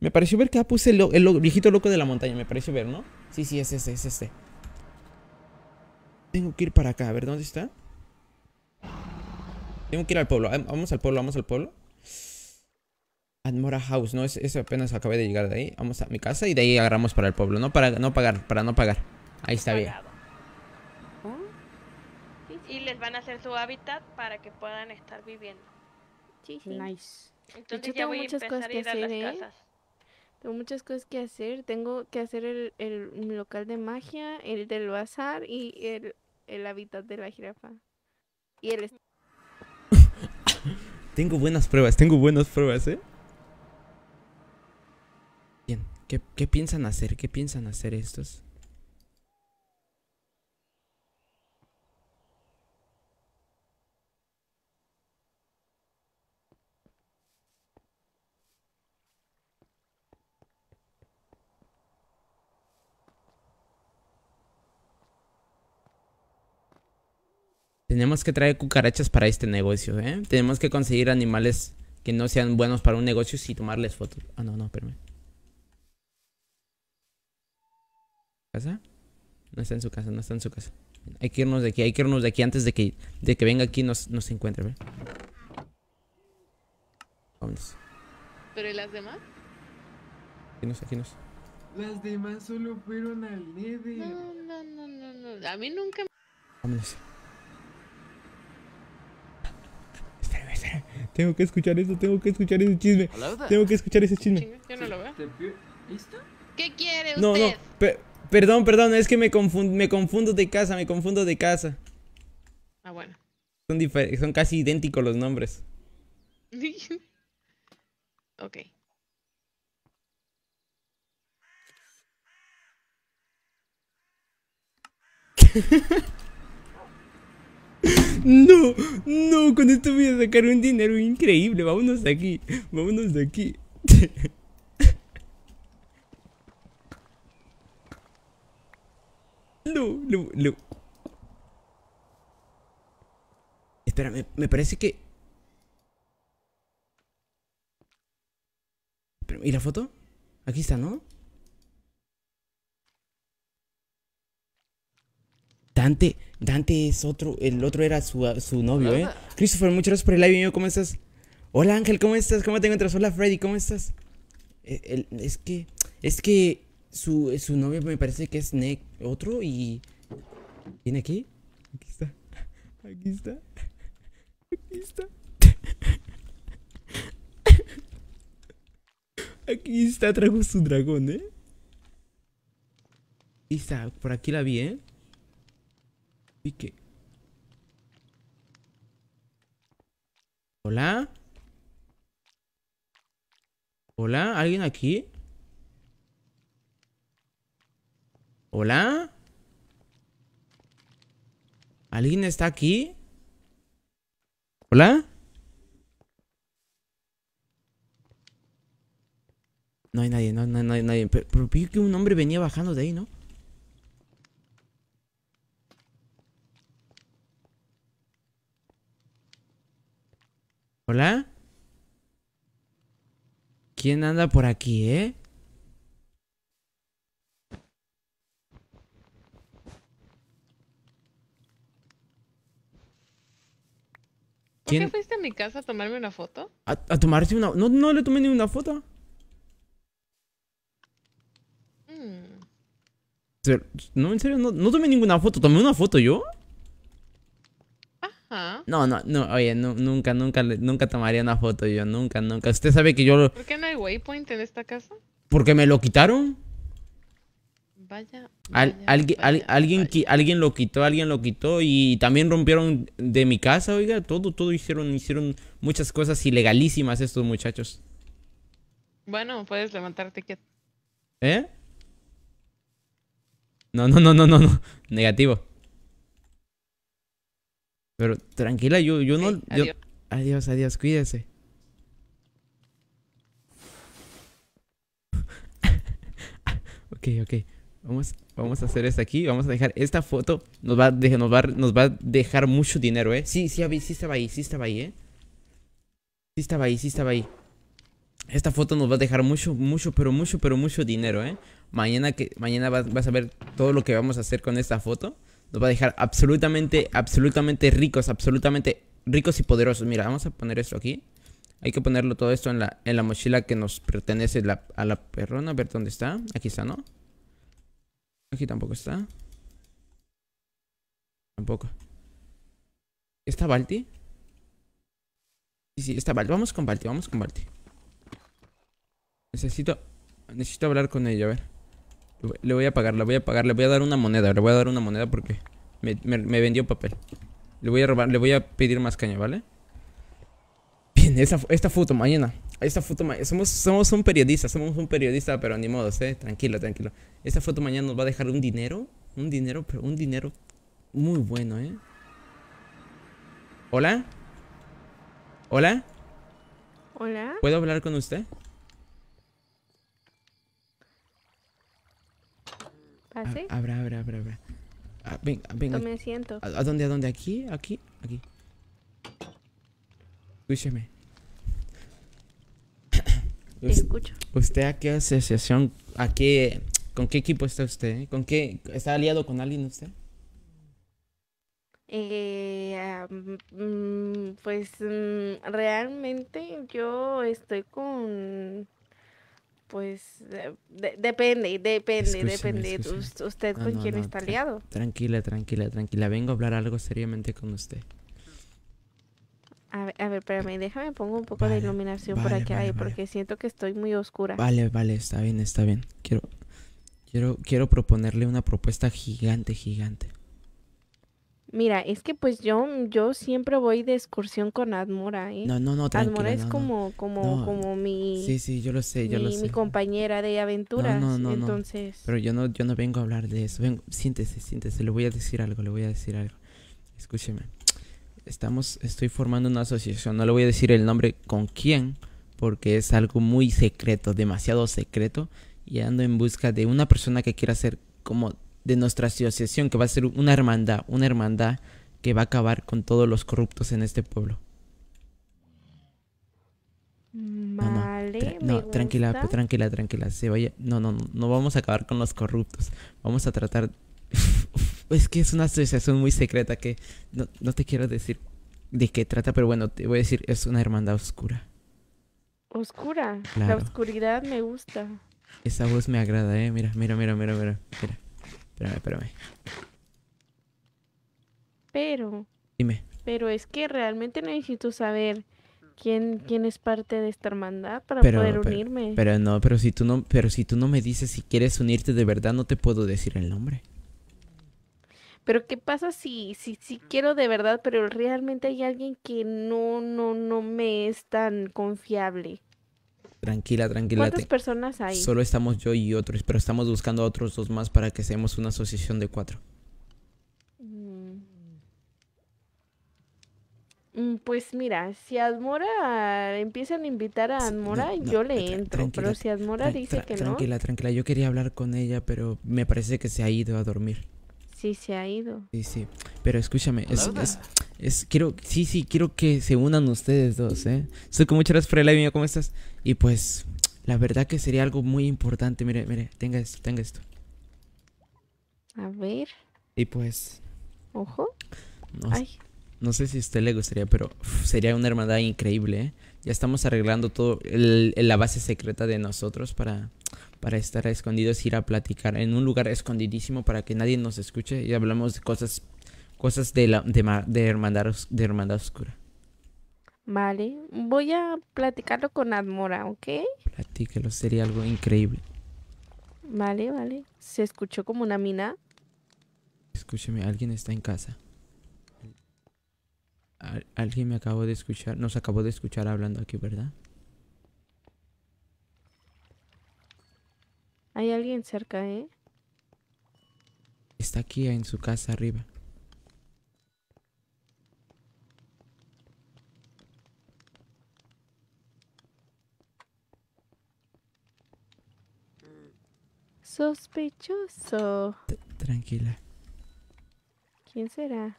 Me pareció ver que Apu ah, es el, viejito loco de la montaña, me pareció ver, ¿no? Sí, sí, es este, es este. Tengo que ir para acá, a ver, ¿dónde está? Tengo que ir al pueblo, ah, vamos al pueblo, vamos al pueblo. Admora House, no, es, es apenas acabé de llegar de ahí. Vamos a mi casa y de ahí agarramos para el pueblo, no para no pagar, para no pagar. Ahí está bien y les van a hacer su hábitat para que puedan estar viviendo. Sí, sí. Nice. Entonces ya tengo voy muchas cosas que a hacer, ¿eh? Tengo muchas cosas que hacer. Tengo que hacer el, el local de magia, el del bazar y el, hábitat de la jirafa. Y el... tengo buenas pruebas, tengo buenas pruebas, ¿eh? Bien, qué piensan hacer? ¿Qué piensan hacer estos? Tenemos que traer cucarachas para este negocio, ¿eh? Tenemos que conseguir animales que no sean buenos para un negocio y tomarles fotos. Ah, no, no, espérame. ¿Casa? No está en su casa, no está en su casa. Hay que irnos de aquí, hay que irnos de aquí antes de que, de que venga aquí y nos, encuentre, ¿eh? Vámonos. ¿Pero las demás? Aquí nos, aquí nos. Las demás solo fueron al Nether. No, no, no, no, no. A mí nunca me... Vámonos. Tengo que escuchar eso, tengo que escuchar ese chisme. Tengo que escuchar ese chisme. no ¿Qué quiere usted? No, no, perdón, perdón, es que me confundo, me confundo de casa, me confundo de casa. Ah, bueno. Son, son casi idénticos los nombres. ok. No, no, con esto voy a sacar un dinero increíble. Vámonos de aquí, vámonos de aquí. No, no, no. Espera, me, parece que... ¿Y la foto? Aquí está, ¿no? Dante, Dante es otro, el otro era su, novio, ¿eh? Christopher, muchas gracias por el live, ¿cómo estás? Hola Ángel, ¿cómo estás? ¿Cómo te encuentras? Hola Freddy, ¿cómo estás? Eh, es que, es que su, su novio me parece que es otro y... ¿Viene aquí? Aquí está. Aquí está. Aquí está. Aquí está, trajo su dragón, ¿eh? Aquí está, por aquí la vi, ¿eh? qué? Hola. Hola, ¿alguien aquí? Hola. ¿Alguien está aquí? ¿Hola? No hay nadie, no, no, hay nadie. pero vi que un hombre venía bajando de ahí, ¿no? ¿Hola? ¿Quién anda por aquí, eh? ¿Por qué fuiste a mi casa a tomarme una foto? ¿A, tomarse tomarte una? No, no le tomé ninguna foto. Mm. ¿No? ¿En serio? No, no tomé ninguna foto. ¿Tomé una foto yo? No, no, no, oye, nunca, nunca, nunca tomaría una foto yo, nunca, nunca. Usted sabe que yo... Lo... ¿Por qué no hay waypoint en esta casa? Porque me lo quitaron. Vaya, alguien, alguien, alguien lo quitó, alguien lo quitó y también rompieron de mi casa, oiga, todo, todo hicieron, hicieron muchas cosas ilegalísimas estos muchachos. Bueno, puedes levantarte quieto. ¿Eh? No, no, no, no, no, no. Negativo. Pero tranquila, yo, yo no. adiós. adiós, cuídese. ok, ok. Vamos, vamos a hacer esto aquí. Vamos a dejar esta foto. Nos va, de, nos va a dejar mucho dinero, ¿eh? Sí, sí, sí estaba ahí, sí estaba ahí, ¿eh? Sí estaba ahí, sí estaba ahí. Esta foto nos va a dejar mucho, mucho, pero mucho, pero mucho dinero, ¿eh? Mañana, que, mañana vas a ver todo lo que vamos a hacer con esta foto. Nos va a dejar absolutamente, absolutamente ricos, absolutamente ricos y poderosos. Mira, vamos a poner esto aquí. Hay que ponerlo todo esto en la, mochila que nos pertenece a la perrona. A ver dónde está. Aquí está, ¿no? Aquí tampoco está. Tampoco. ¿Está Balti? Sí, sí, está Balti. Vamos con Balti, vamos con Balti. Necesito... Necesito hablar con ella, a ver. Le voy a pagar, le voy a pagar, le voy a dar una moneda, le voy a dar una moneda porque me, vendió papel. Le voy a robar, le voy a pedir más caña, ¿vale? Bien, esta, foto mañana. Esta foto mañana. Somos, somos un periodista, somos un periodista, pero ni modo, ¿eh? Tranquilo, tranquilo. Esta foto mañana nos va a dejar un dinero. Un dinero, pero un dinero muy bueno, ¿eh? ¿Hola? ¿Hola? ¿Hola? ¿Puedo hablar con usted? ¿Ah, A, abra, abra, abra, abra. Ah, ah, venga, venga. ¿A, ¿A, dónde, a dónde? ¿Aquí? ¿Aquí? ¿Aquí? Escúcheme. ¿Me escucho. ¿Usted a qué asociación, a qué, con qué equipo está usted? ¿Con qué, está aliado con alguien usted? Eh, mm, pues mm, realmente yo estoy con pues eh, depende, depende, depende. ¿Usted con quien quién está aliado? Tranquila, tranquila, tranquila. Vengo a hablar algo seriamente con usted. A ver, a ver espérame, déjame pongo un poco de iluminación por aquí, porque siento que estoy muy oscura. Vale, vale, está bien, está bien. Quiero, quiero, quiero proponerle una propuesta gigante, gigante. Mira, es que pues yo, mm, yo siempre voy de excursión con Admora, ¿eh? No, no, no, Admora es como, como, como mi... Sí, sí, yo lo sé, yo mi, compañera de aventuras, no, no, entonces... Pero yo no, yo no vengo a hablar de eso. Vengo, siéntese, siéntese, le voy a decir algo, le voy a decir algo. Escúcheme. Estamos, estoy formando una asociación, no le voy a decir el nombre con quién, porque es algo muy secreto, demasiado secreto, y ando en busca de una persona que quiera ser como de nuestra asociación, que va a ser una hermandad, una hermandad que va a acabar con todos los corruptos en este pueblo. Mm, vale, no, tranquila, tranquila, tranquila. Se vaya. No, no, no, vamos a acabar con los corruptos. Vamos a tratar. es que es una asociación muy secreta que no, te quiero decir de qué trata, pero bueno, te voy a decir, es una hermandad oscura. Oscura. La oscuridad me gusta. Esa voz me agrada, eh. mira, mira, mira, mira. mira. Espérame, espérame. Pero. Dime. Pero es que realmente necesito saber quién, quién es parte de esta hermandad para poder unirme. Pero no, pero si tú no, pero si tú no me dices si quieres unirte de verdad, no te puedo decir el nombre. Pero qué pasa si, si, si quiero de verdad, pero realmente hay alguien que no, no, no me es tan confiable. Tranquila, tranquila. ¿Cuántas personas hay? Solo estamos yo y otros, pero estamos buscando a otros dos más para que seamos una asociación de cuatro. Mm. Mm, pues mira, si Admora empiezan a invitar a Admora, yo le entro. Pero si Admora dice que no. Tranquila, tranquila. Yo quería hablar con ella, pero me parece que se ha ido a dormir. Sí, se ha ido. Sí, sí. Pero escúchame, es, es, quiero, sí, sí, quiero que se unan ustedes dos, ¿eh? soy con muchas gracias por el live, ¿cómo estás? Y pues, la verdad que sería algo muy importante. Mire, mire, tenga esto, tenga esto. A ver. Y pues. Ojo. No, Ay. no sé si a usted le gustaría, pero sería una hermandad increíble, ¿eh? Ya estamos arreglando todo, el, la base secreta de nosotros para para estar escondidos, ir a platicar en un lugar escondidísimo para que nadie nos escuche y hablamos de cosas, cosas de, la, de, hermandad, de oscura. Vale, voy a platicarlo con Admora, ¿ok? Platíquelo sería algo increíble. Vale, vale. Se escuchó como una mina. Escúcheme, alguien está en casa. alguien me acabó de escuchar, nos acabó de escuchar hablando aquí, ¿verdad? Hay alguien cerca, ¿eh? Está aquí en su casa arriba. Sospechoso. tranquila. ¿Quién será?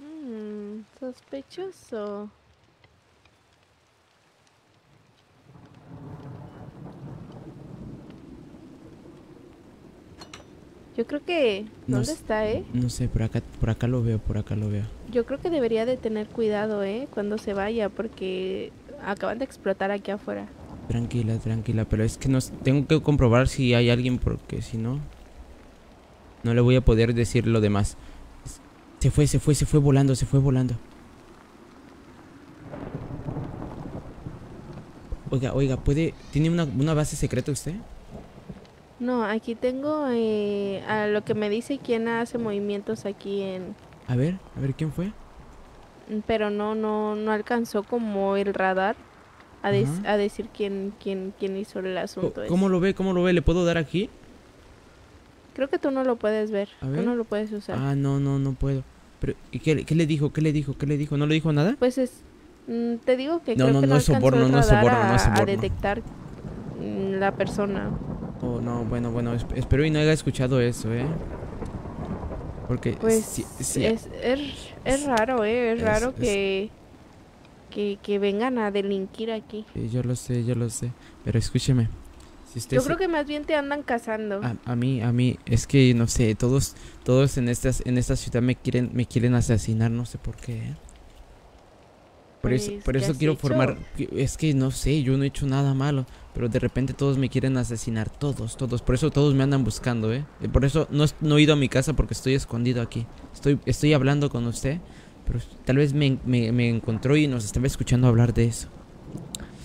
Mmm, sospechoso. Yo creo que... ¿Dónde no está, eh? No sé, por acá, por acá lo veo, por acá lo veo. Yo creo que debería de tener cuidado, eh, cuando se vaya, porque acaban de explotar aquí afuera. Tranquila, tranquila, pero es que no, tengo que comprobar si hay alguien, porque si no... No le voy a poder decir lo demás. Se fue, se fue, se fue volando, se fue volando. Oiga, oiga, ¿puede... ¿Tiene una, una base secreta usted? No, aquí tengo eh, a lo que me dice quién hace movimientos aquí en... A ver, a ver, ¿quién fue? Pero no, no, no alcanzó como el radar a, decir quién, quién, quién hizo el asunto. ¿Cómo lo ve? ¿Cómo lo ve? ¿Le puedo dar aquí? Creo que tú no lo puedes ver. tú no lo puedes usar. Ah, no, no, no puedo. Pero, ¿y qué, le dijo? ¿Qué le dijo? ¿Qué le dijo? ¿No le dijo nada? Pues es... Mm, te digo que no, creo no, que no, no soborno, no no soborno. A, detectar mm, la persona. Oh, no, bueno, bueno, espero y no haya escuchado eso, ¿eh? Porque pues es, raro, ¿eh? Es, raro que, que, vengan a delinquir aquí. Yo lo sé, yo lo sé, pero escúcheme. yo creo que más bien te andan cazando. A, mí, a mí, es que no sé, todos todos en estas en esta ciudad me quieren me quieren asesinar, no sé por qué, ¿eh? Por eso, pues, por eso quiero formar. Es que no sé, yo no he hecho nada malo. Pero de repente todos me quieren asesinar. Todos, todos. Por eso todos me andan buscando, ¿eh? Por eso no, he ido a mi casa porque estoy escondido aquí. Estoy, estoy hablando con usted. Pero tal vez me, encontró y nos estaba escuchando hablar de eso.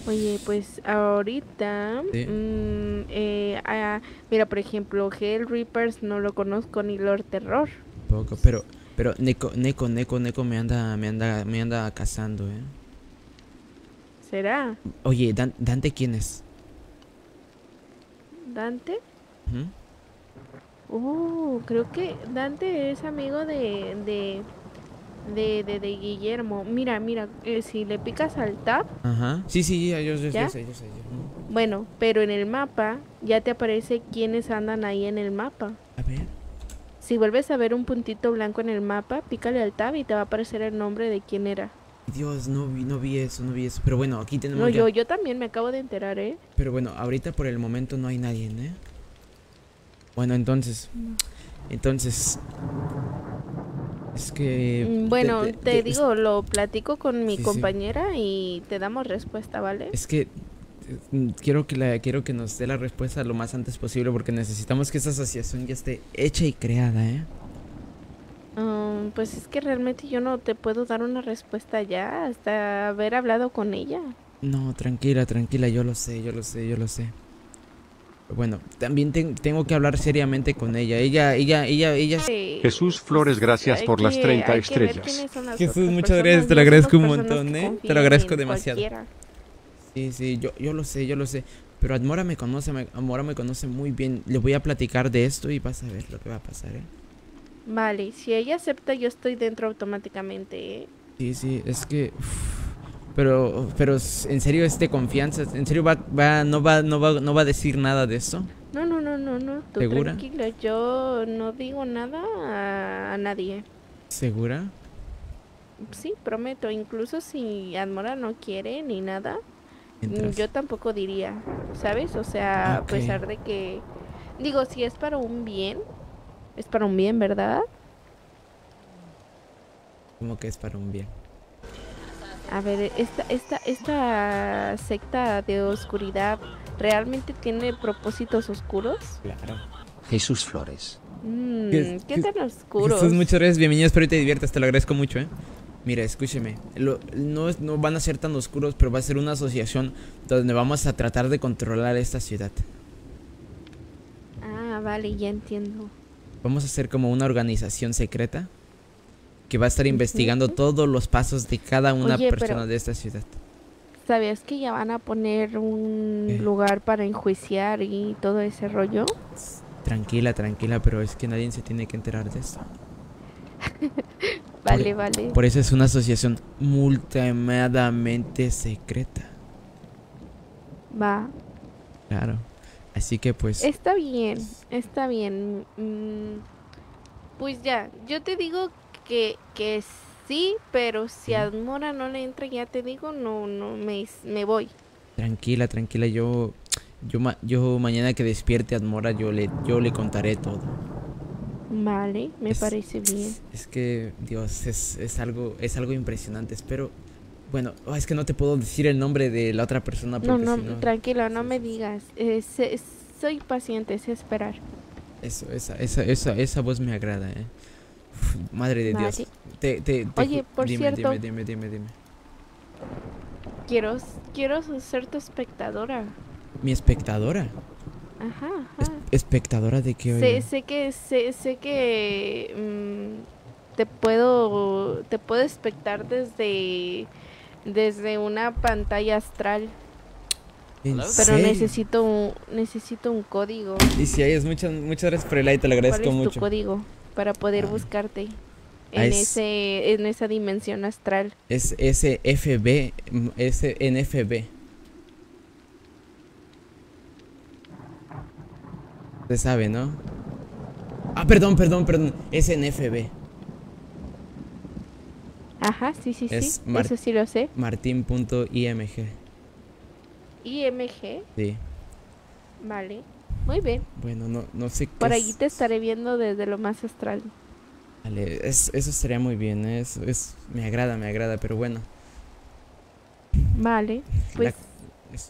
Oye, pues ahorita. Mm, eh, ah, mira, por ejemplo, Hell Reapers no lo conozco ni Lord Terror. Poco, pero. Pero Neko, Neko, Neko, me anda, me anda, me anda cazando, ¿eh? ¿Será? Oye, ¿Dante quién es? ¿Dante? Uh, creo que Dante es amigo de, de, de, de, Guillermo. Mira, mira, eh, si le picas al tab... Ajá. Sí, sí, yo, yo Bueno, pero en el mapa ya te aparece quiénes andan ahí en el mapa. A ver. Si vuelves a ver un puntito blanco en el mapa, pícale al tab y te va a aparecer el nombre de quién era. Dios, no vi, no vi eso, no vi eso. Pero bueno, aquí tenemos. No, yo, yo también me acabo de enterar, ¿eh? Pero bueno, ahorita por el momento no hay nadie, ¿eh? Bueno, entonces. Entonces. Es que. Mm, bueno, te, digo, lo platico con mi compañera y te damos respuesta, ¿vale? Es que quiero que, la, quiero que nos dé la respuesta lo más antes posible porque necesitamos que esa asociación ya esté hecha y creada, ¿eh? Um, pues es que realmente yo no te puedo dar una respuesta ya hasta haber hablado con ella. No, tranquila, tranquila, yo lo sé, yo lo sé, yo lo sé. Bueno, también tengo que hablar seriamente con ella. Ella, ella, ella, ella. Jesús Flores, gracias por las 30 estrellas. Jesús, muchas gracias, te lo agradezco un montón, ¿eh? Te lo agradezco demasiado. Sí, sí, yo, yo lo sé, yo lo sé. Pero Admora me conoce, me, Admora me conoce muy bien. Le voy a platicar de esto y vas a ver lo que va a pasar, ¿eh? Vale, si ella acepta, yo estoy dentro automáticamente, ¿eh? Sí, sí, es que... pero, pero en serio, este confianza, en serio, va, va, no va, no va, no va a decir nada de eso. No, no, no, no, no. ¿Segura? yo no digo nada a, a, nadie. ¿Segura? Sí, prometo. Incluso si Admora no quiere ni nada, yo tampoco diría, ¿sabes? O sea, ah, a pesar de que... Digo, si es para un bien, es para un bien, ¿verdad? Como que es para un bien. A ver, esta, esta, esta secta de oscuridad realmente tiene propósitos oscuros. Claro. Jesús Flores. Mm, ¿Qué, ¿Qué, tan oscuros? Jesús, muchas gracias, bienvenido, espero que te diviertas, te lo agradezco mucho, ¿eh? Mira, escúcheme, no, van a ser tan oscuros, pero va a ser una asociación donde vamos a tratar de controlar esta ciudad. Ah, vale, ya entiendo. Vamos a hacer como una organización secreta que va a estar investigando todos los pasos de cada una persona de esta ciudad. ¿Sabías que ya van a poner un eh. lugar para enjuiciar y todo ese rollo? Tranquila, tranquila, pero es que nadie se tiene que enterar de esto. Vale, por, vale. Por eso es una asociación multimadamente secreta. Va. Claro. Así que pues... Está bien, está bien. Mm, pues ya, yo te digo que, sí, pero si a no le entra, ya te digo, no, no, me, me voy. Tranquila, tranquila, yo, yo, yo mañana que despierte Admora yo le, yo le contaré todo. Vale, me parece bien. Es que, Dios, es, algo, es algo impresionante. Espero. Bueno, es que no te puedo decir el nombre de la otra persona. Porque no, no, tranquilo, no me digas. soy paciente, sé esperar. Eso, esa, esa, esa, voz me agrada, ¿eh? madre de Dios. Te, Oye, por cierto. Dime, dime, dime, dime. Quiero, quiero ser tu espectadora. ¿Mi espectadora? Ajá, espectadora de qué sé, sé que sé, que mm, te puedo te puedo espectar desde desde una pantalla astral. Pero necesito un, necesito un código. Y si hay es muchas muchas gracias por te lo agradezco mucho. tu código para poder ah. buscarte ah, en ese en esa dimensión astral. Es SFB, mm, nfb Se sabe, ¿no? Ah, perdón, perdón, perdón. Es en FB. Ajá, sí, sí, sí. Mar Eso sí lo sé. Martín.img. ¿IMG? Sí. Vale. Muy bien. Bueno, no, no sé qué. Por allí te estaré viendo desde lo más astral. Vale, eso estaría muy bien. Es, es, me agrada, me agrada, pero bueno. Vale, pues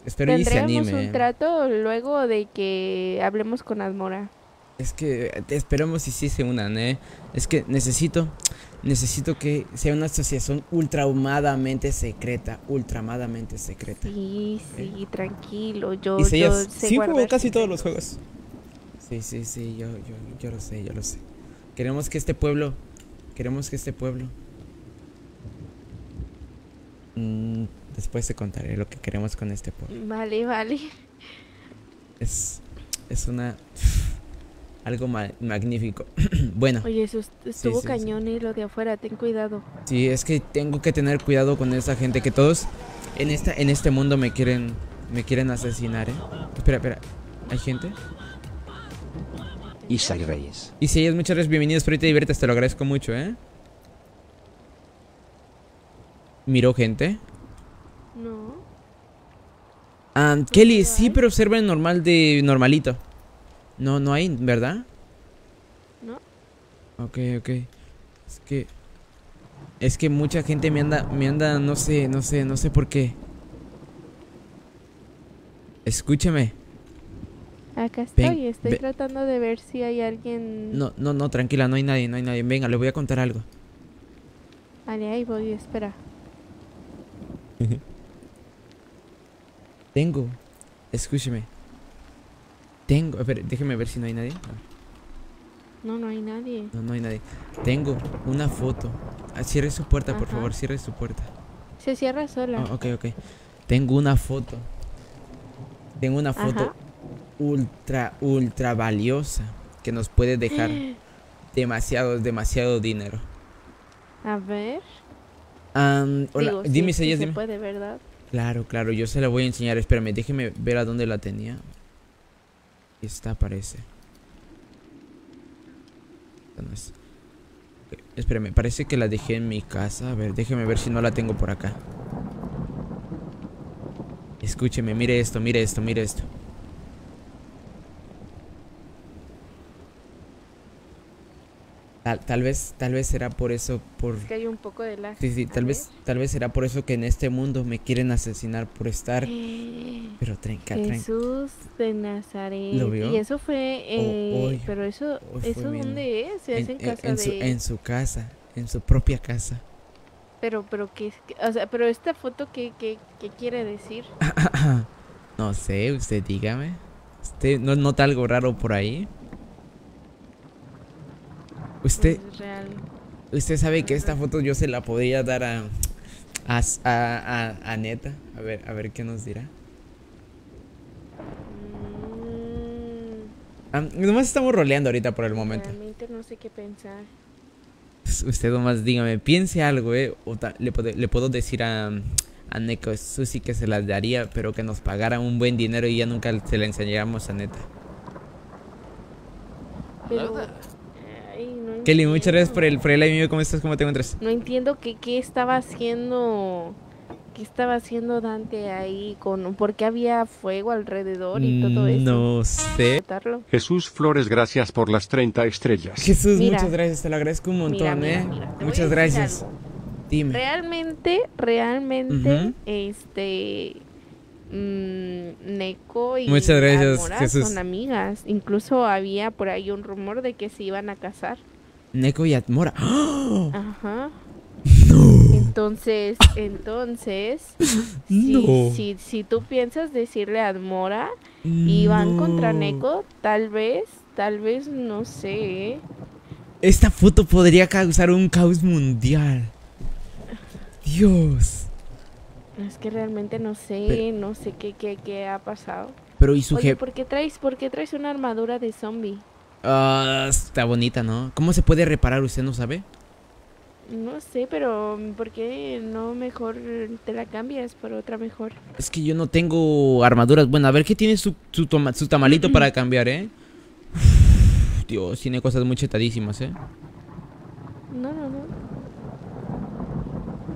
espero se anime. un trato luego de que hablemos con Admora. Es que eh, esperemos y sí se unan, ¿eh? Es que necesito, necesito que sea una asociación ultraumadamente secreta, ultramadamente secreta. Sí, sí, eh. tranquilo, yo, yo sé sí, casi todos los juegos. Sí, sí, sí, yo, yo, yo lo sé, yo lo sé. Queremos que este pueblo, queremos que este pueblo... Mmm Después te contaré lo que queremos con este pueblo Vale, vale. Es, es una. Algo magnífico. bueno. Oye, eso estuvo cañón y eh, lo de afuera, ten cuidado. Sí, es que tengo que tener cuidado con esa gente que todos en esta en este mundo me quieren me quieren asesinar, ¿eh? Espera, espera. ¿Hay gente? Isaac Reyes. Y si es muchas gracias, bienvenidos, por te diviertas, te lo agradezco mucho, ¿eh? Miró gente. Pues Kelly, sí, pero observa el normal de normalito. No, no hay, ¿verdad? No. Ok, ok. Es que... Es que mucha gente me anda, me anda, no sé, no sé, no sé por qué. Escúchame. Acá estoy, estoy tratando de ver si hay alguien... No, no, no, tranquila, no hay nadie, no hay nadie. Venga, le voy a contar algo. Vale, ahí voy, espera. Tengo. Escúcheme. Tengo. ver, déjeme ver si no hay nadie. No, no hay nadie. No, no hay nadie. Tengo una foto. Ah, cierre su puerta, por favor, cierre su puerta. Se cierra sola. Oh, ok, ok. Tengo una foto. Tengo una foto ultra, ultra valiosa que nos puede dejar demasiado, demasiado dinero. A ver. dime si sí dime. Se puede, ¿verdad? Claro, claro, yo se la voy a enseñar. Espérame, déjeme ver a dónde la tenía. Esta parece. Esta espérame, parece que la dejé en mi casa. A ver, déjeme ver si no la tengo por acá. Escúcheme, mire esto, mire esto, mire esto. Tal, vez, tal vez será por eso, por... que hay un poco de la... tal vez, tal vez será por eso que en este mundo me quieren asesinar por estar... Eh, pero trenca, trenca. Jesús de Nazaret. ¿Lo vio? Y eso fue... Eh, oh, pero eso, ¿eso dónde es? se en, en casa su, casa, en su propia casa. Pero, pero, ¿qué, o sea, pero esta foto, ¿qué, qué, qué quiere decir? no sé, usted dígame. ¿Usted no nota algo raro por ahí? Usted... Usted sabe que esta foto yo se la podría dar a... A, a, Neta. A ver, a ver qué nos dirá. Mm. Ah, nomás estamos roleando ahorita por el momento. Realmente no sé qué pensar. Pues usted nomás dígame, piense algo, ¿eh? le, puedo decir a, a Neko Susi que se las daría, pero que nos pagara un buen dinero y ya nunca se la enseñáramos a Neta. Pero, Kelly, muchas gracias por el, por el ¿Cómo estás? ¿Cómo te encuentras? No entiendo qué, qué estaba haciendo. ¿Qué estaba haciendo Dante ahí? con ¿Por había fuego alrededor y todo mm, eso? No sé. Jesús Flores, gracias por las 30 estrellas. Jesús, muchas gracias. Te lo agradezco un montón, ¿eh? muchas gracias. Dime. Realmente, realmente, este. Mm, Neko y Muchas gracias, Jesús. son amigas. Incluso había por ahí un rumor de que se iban a casar. Neko y Admora ¡Ah! Ajá. No. Entonces, entonces, si, si, tú piensas decirle a Admora y mm, van contra Neko, tal vez, tal vez, no sé. ¿eh? Esta foto podría causar un caos mundial. Dios. Es que realmente no sé, no sé qué, ha pasado. Pero ¿y su Oye, ¿por qué traes, por qué traes una armadura de zombie? Ah, está bonita, ¿no? ¿Cómo se puede reparar? ¿Usted no sabe? No sé, pero ¿por qué no mejor te la cambias por otra mejor? Es que yo no tengo armaduras. Bueno, a ver, ¿qué tiene su, tamalito para cambiar, eh? Dios, tiene cosas muy chetadísimas, eh. No, no, no.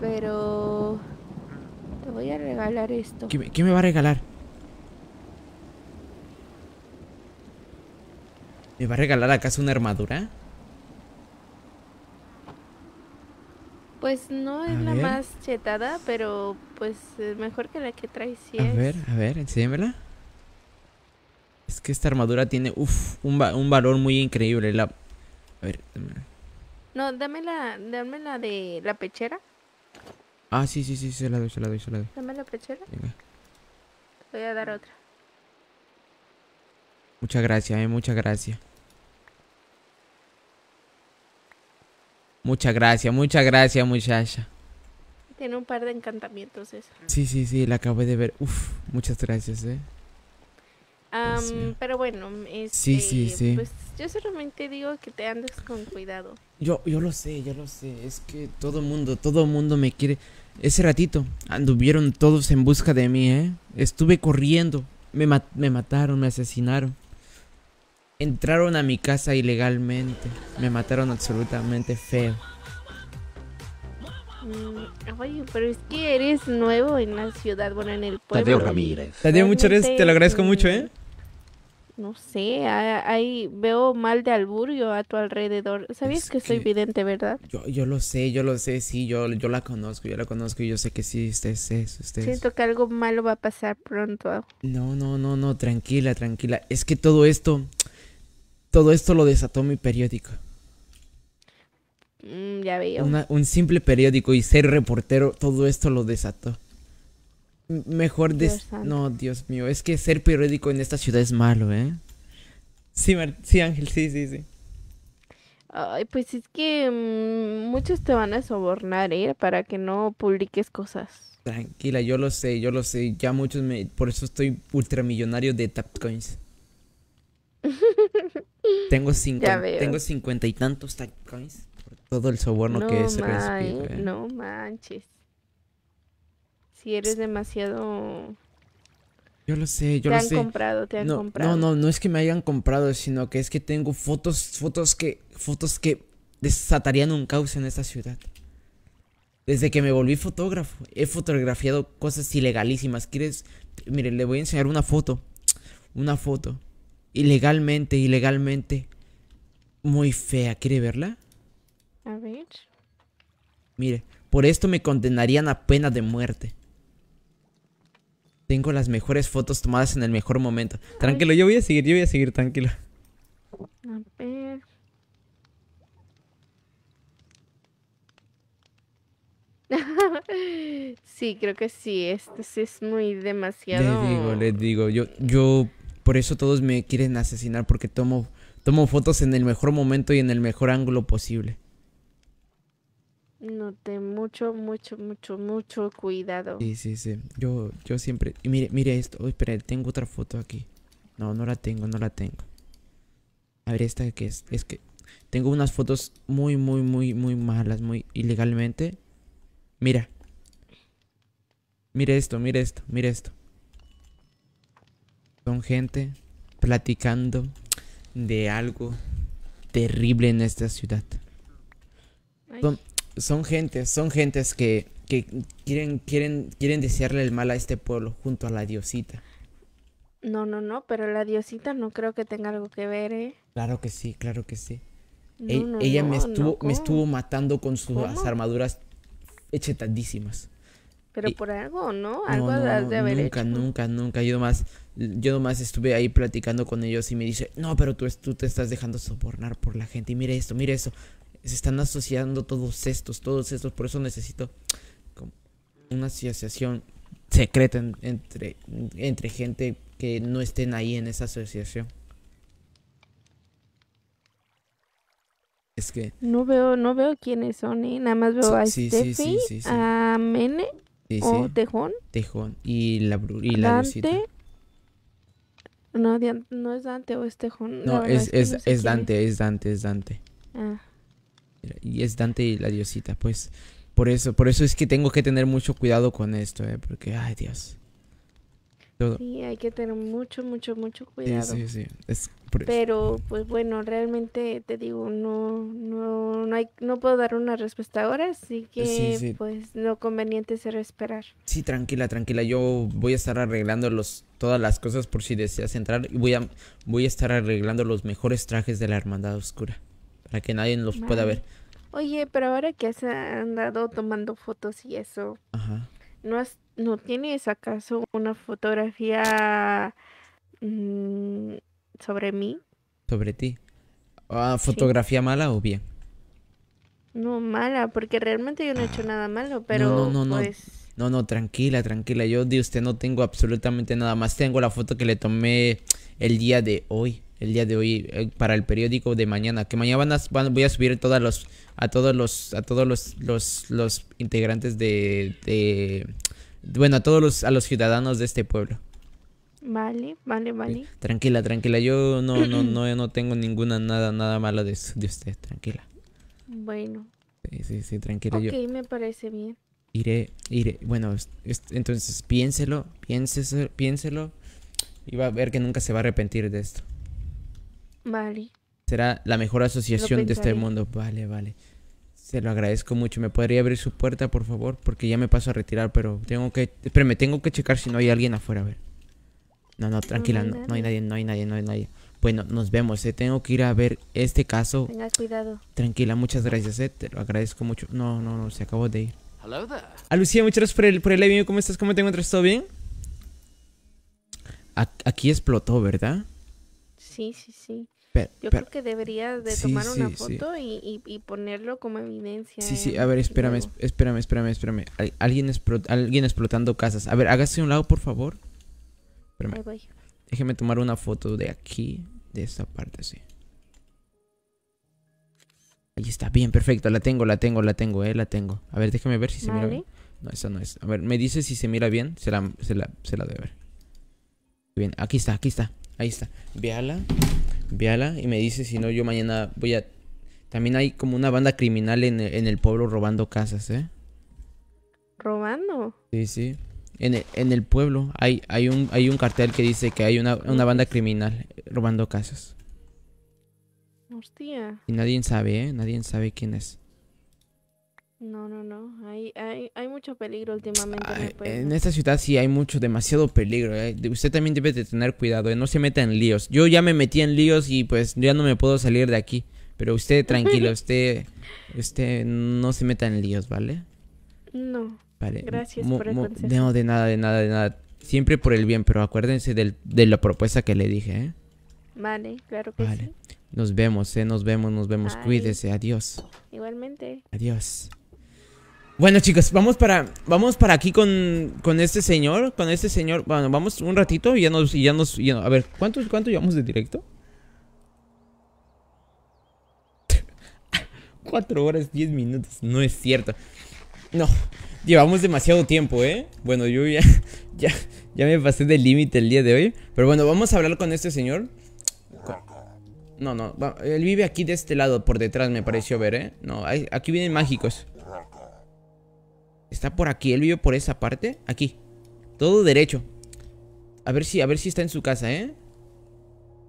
Pero... Te voy a regalar esto. qué me va a regalar? ¿Me va a regalar acaso una armadura? Pues no es la más chetada, pero pues mejor que la que traes A ver, a ver, enséñamela. Es que esta armadura tiene, un, un, valor muy increíble. La... A ver, la, No, dame dámela de la pechera. Ah, sí, sí, sí, se la doy, se la doy, la doy. Dame la pechera. Voy a dar otra. Muchas gracias, eh, muchas gracias. Muchas gracias, muchas gracias, muchacha. Tiene un par de encantamientos eso. Sí, sí, sí, la acabé de ver. Uf, muchas gracias, eh. pero bueno, sí, sí, este, sí. Pues yo solamente digo que te andes con cuidado. Yo, yo lo sé, yo lo sé. Es que todo el mundo, todo el mundo me quiere. Ese ratito anduvieron todos en busca de mí, ¿eh? Estuve corriendo. Me, me mataron, me asesinaron. Entraron a mi casa ilegalmente. Me mataron absolutamente feo. Mm, oye, pero es que eres nuevo en la ciudad, bueno, en el pueblo. Tadeo Ramírez. Tadeo, muchas gracias, te lo agradezco mucho, ¿eh? Mm, no sé, ahí veo mal de alburio a tu alrededor. ¿Sabías que, soy vidente, verdad? Yo, yo lo sé, yo lo sé, sí, yo, yo la conozco, yo la conozco y yo sé que sí, usted es eso, usted Siento que algo malo va a pasar pronto. No, no, no, no, tranquila, tranquila. Es que todo esto todo esto lo desató mi periódico. Mm, ya veo. un simple periódico y ser reportero, todo esto lo desató. mejor des... no, Dios mío, es que ser periódico en esta ciudad es malo, ¿eh? Sí, sí Ángel, sí, sí, sí. pues es que mm, muchos te van a sobornar, ¿eh? Para que no publiques cosas. Tranquila, yo lo sé, yo lo sé. Ya muchos me... Por eso estoy ultramillonario de Tapcoins tengo, cincuenta, tengo y tantos por todo el soborno que es man, No manches. Si eres demasiado. Yo lo sé, yo te lo sé. han comprado, no, No, no, es que me hayan comprado, sino que es que tengo fotos, fotos que, fotos que desatarían un caos en esta ciudad. Desde que me volví fotógrafo, he fotografiado cosas ilegalísimas. ¿Quieres? Miren, le voy a enseñar una foto. Una foto ilegalmente, ilegalmente. Muy fea, ¿quiere verla? A ver. Mire, por esto me condenarían a pena de muerte. Tengo las mejores fotos tomadas en el mejor momento. Tranquilo, yo voy a seguir, yo voy a seguir, tranquilo. A ver. sí, creo que sí. Esto sí es muy demasiado. Les digo, les digo. Yo, yo por eso todos me quieren asesinar porque tomo, tomo fotos en el mejor momento y en el mejor ángulo posible. No, Tengo mucho, mucho, mucho, mucho cuidado. Sí, sí, sí. Yo, yo siempre... Y mire, mire esto. Uy, espera, tengo otra foto aquí. No, no la tengo, no la tengo. A ver, esta que es. Es que tengo unas fotos muy, muy, muy, muy malas, muy ilegalmente. Mira. Mire esto, mire esto, mire esto. Son gente platicando de algo terrible en esta ciudad. Son, son gentes, son gentes que, quieren, quieren, quieren desearle el mal a este pueblo junto a la diosita. No, no, no, pero la diosita no creo que tenga algo que ver, ¿eh? Claro que sí, claro que sí. E-, ella me, estuvo, me estuvo matando con sus armaduras echetadísimas. Pero por algo, ¿no? Algo de haber nunca, Nunca, nunca, nunca. Yo más yo nomás estuve ahí platicando con ellos y me dice, no, pero tú, tú te estás dejando sobornar por la gente. Y mire esto, mire eso. Se están asociando todos estos, todos estos. Por eso necesito una asociación secreta entre, entre gente que no estén ahí en esa asociación. Es que... No veo, no veo quiénes son, ¿eh? Nada más veo a sí, Steffi, sí, sí, a Mene, o Tejón. Tejón, y la, y la no, no es Dante o Estejón. No, es, es, es Dante, es Dante, es Dante. Ah. Y es Dante y la diosita, pues. Por eso, por eso es que tengo que tener mucho cuidado con esto, ¿eh? Porque, ay, Dios. Sí, hay que tener mucho, mucho, mucho cuidado. Sí, sí, sí. Es pero pues bueno, realmente te digo, no no no hay no puedo dar una respuesta ahora, así que pues lo conveniente será esperar. Sí, tranquila, tranquila, yo voy a estar arreglando los todas las cosas por si deseas entrar y voy a voy a estar arreglando los mejores trajes de la Hermandad Oscura para que nadie los pueda ver. Oye, pero ahora que has andado tomando fotos y eso, ¿no, ¿no tienes acaso una fotografía mm, sobre mí. Sobre ti. Ah, ¿Fotografía mala o bien? No, mala, porque realmente yo no he hecho ah. nada malo, pero no, no, no, pues no, no, tranquila, tranquila. Yo de usted no tengo absolutamente nada más. Tengo la foto que le tomé el día de hoy, el día de hoy eh, para el periódico de mañana. Que mañana van van, voy a subir los, a todos los, a todos los, los, integrantes de, de, bueno, a todos los, a los ciudadanos de este pueblo. Vale, vale, vale. Tranquila, tranquila. Yo no, no, no, no tengo ninguna nada, nada mala de, usted. Tranquila. Bueno. Sí, sí, sí, tranquila. Ok, me parece bien. Iré, iré. Bueno, entonces piénselo, piénselo, piénselo. Y va a ver que nunca se va a arrepentir de esto. Vale. Será la mejor asociación de este mundo. Vale, vale. Se lo agradezco mucho. ¿Me podría abrir su puerta, por favor? Porque ya me paso a retirar, pero tengo que... me tengo que checar si no hay alguien afuera. A ver. No, no, tranquila, no, hay nadie, no hay nadie, no hay nadie. Bueno, nos vemos, eh. tengo que ir a ver este caso. Tenga cuidado. Tranquila, muchas gracias, eh. te lo agradezco mucho. No, no, no, se acabó de ir. A ah, Lucía, muchas gracias por el, por ¿Cómo estás? ¿Cómo te encuentras? ¿Todo bien? aquí explotó, ¿verdad? Sí, sí, sí. Yo creo que debería de tomar una foto Y, ponerlo como evidencia. Sí, sí, a ver, espérame, espérame, espérame, espérame. alguien, alguien explotando casas. A ver, hágase un lado, por favor. Déjeme tomar una foto de aquí, de esta parte sí Ahí está, bien, perfecto. La tengo, la tengo, la tengo, eh, la tengo. A ver, déjeme ver si se mira bien. No, esa no es. A ver, me dice si se mira bien. Se la, se la, debe ver. Bien, aquí está, aquí está. Ahí está. Véala, véala y me dice si no, yo mañana voy a... También hay como una banda criminal en, en el pueblo robando casas, ¿eh? ¿Robando? Sí, sí. E, en el, pueblo hay, hay, un, hay un cartel que dice que hay una, banda criminal eh, robando casas. Hostia. Y nadie sabe, ¿eh? Nadie sabe quién es. No, no, no. Hay, hay, mucho peligro últimamente. en, el en, esta ciudad sí hay mucho, demasiado peligro. ¿eh? Usted también debe de tener cuidado. ¿eh? No se meta en líos. Yo ya me metí en líos y pues ya no me puedo salir de aquí. Pero usted tranquilo, usted, usted no se meta en líos, ¿vale? No. Vale. Gracias por No, de nada, de nada, de nada. Siempre por el bien, pero acuérdense de la propuesta que le dije, ¿eh? Vale, claro que vale. Nos vemos, ¿eh? Nos vemos, nos vemos. Cuídese, adiós. Igualmente. Adiós. Bueno, chicos, vamos para, vamos para aquí con, este señor, con este señor. Bueno, vamos un ratito y ya nos, y ya nos, a ver, ¿cuánto, cuánto llevamos de directo? Cuatro horas, diez minutos, no es cierto. No, llevamos demasiado tiempo, ¿eh? Bueno, yo ya, ya, me pasé del límite el día de hoy. Pero bueno, vamos a hablar con este señor. No, no, él vive aquí de este lado, por detrás me pareció ver, ¿eh? No, aquí vienen mágicos. Está por aquí, él vive por esa parte, aquí. Todo derecho. A ver si, a ver si está en su casa, ¿eh?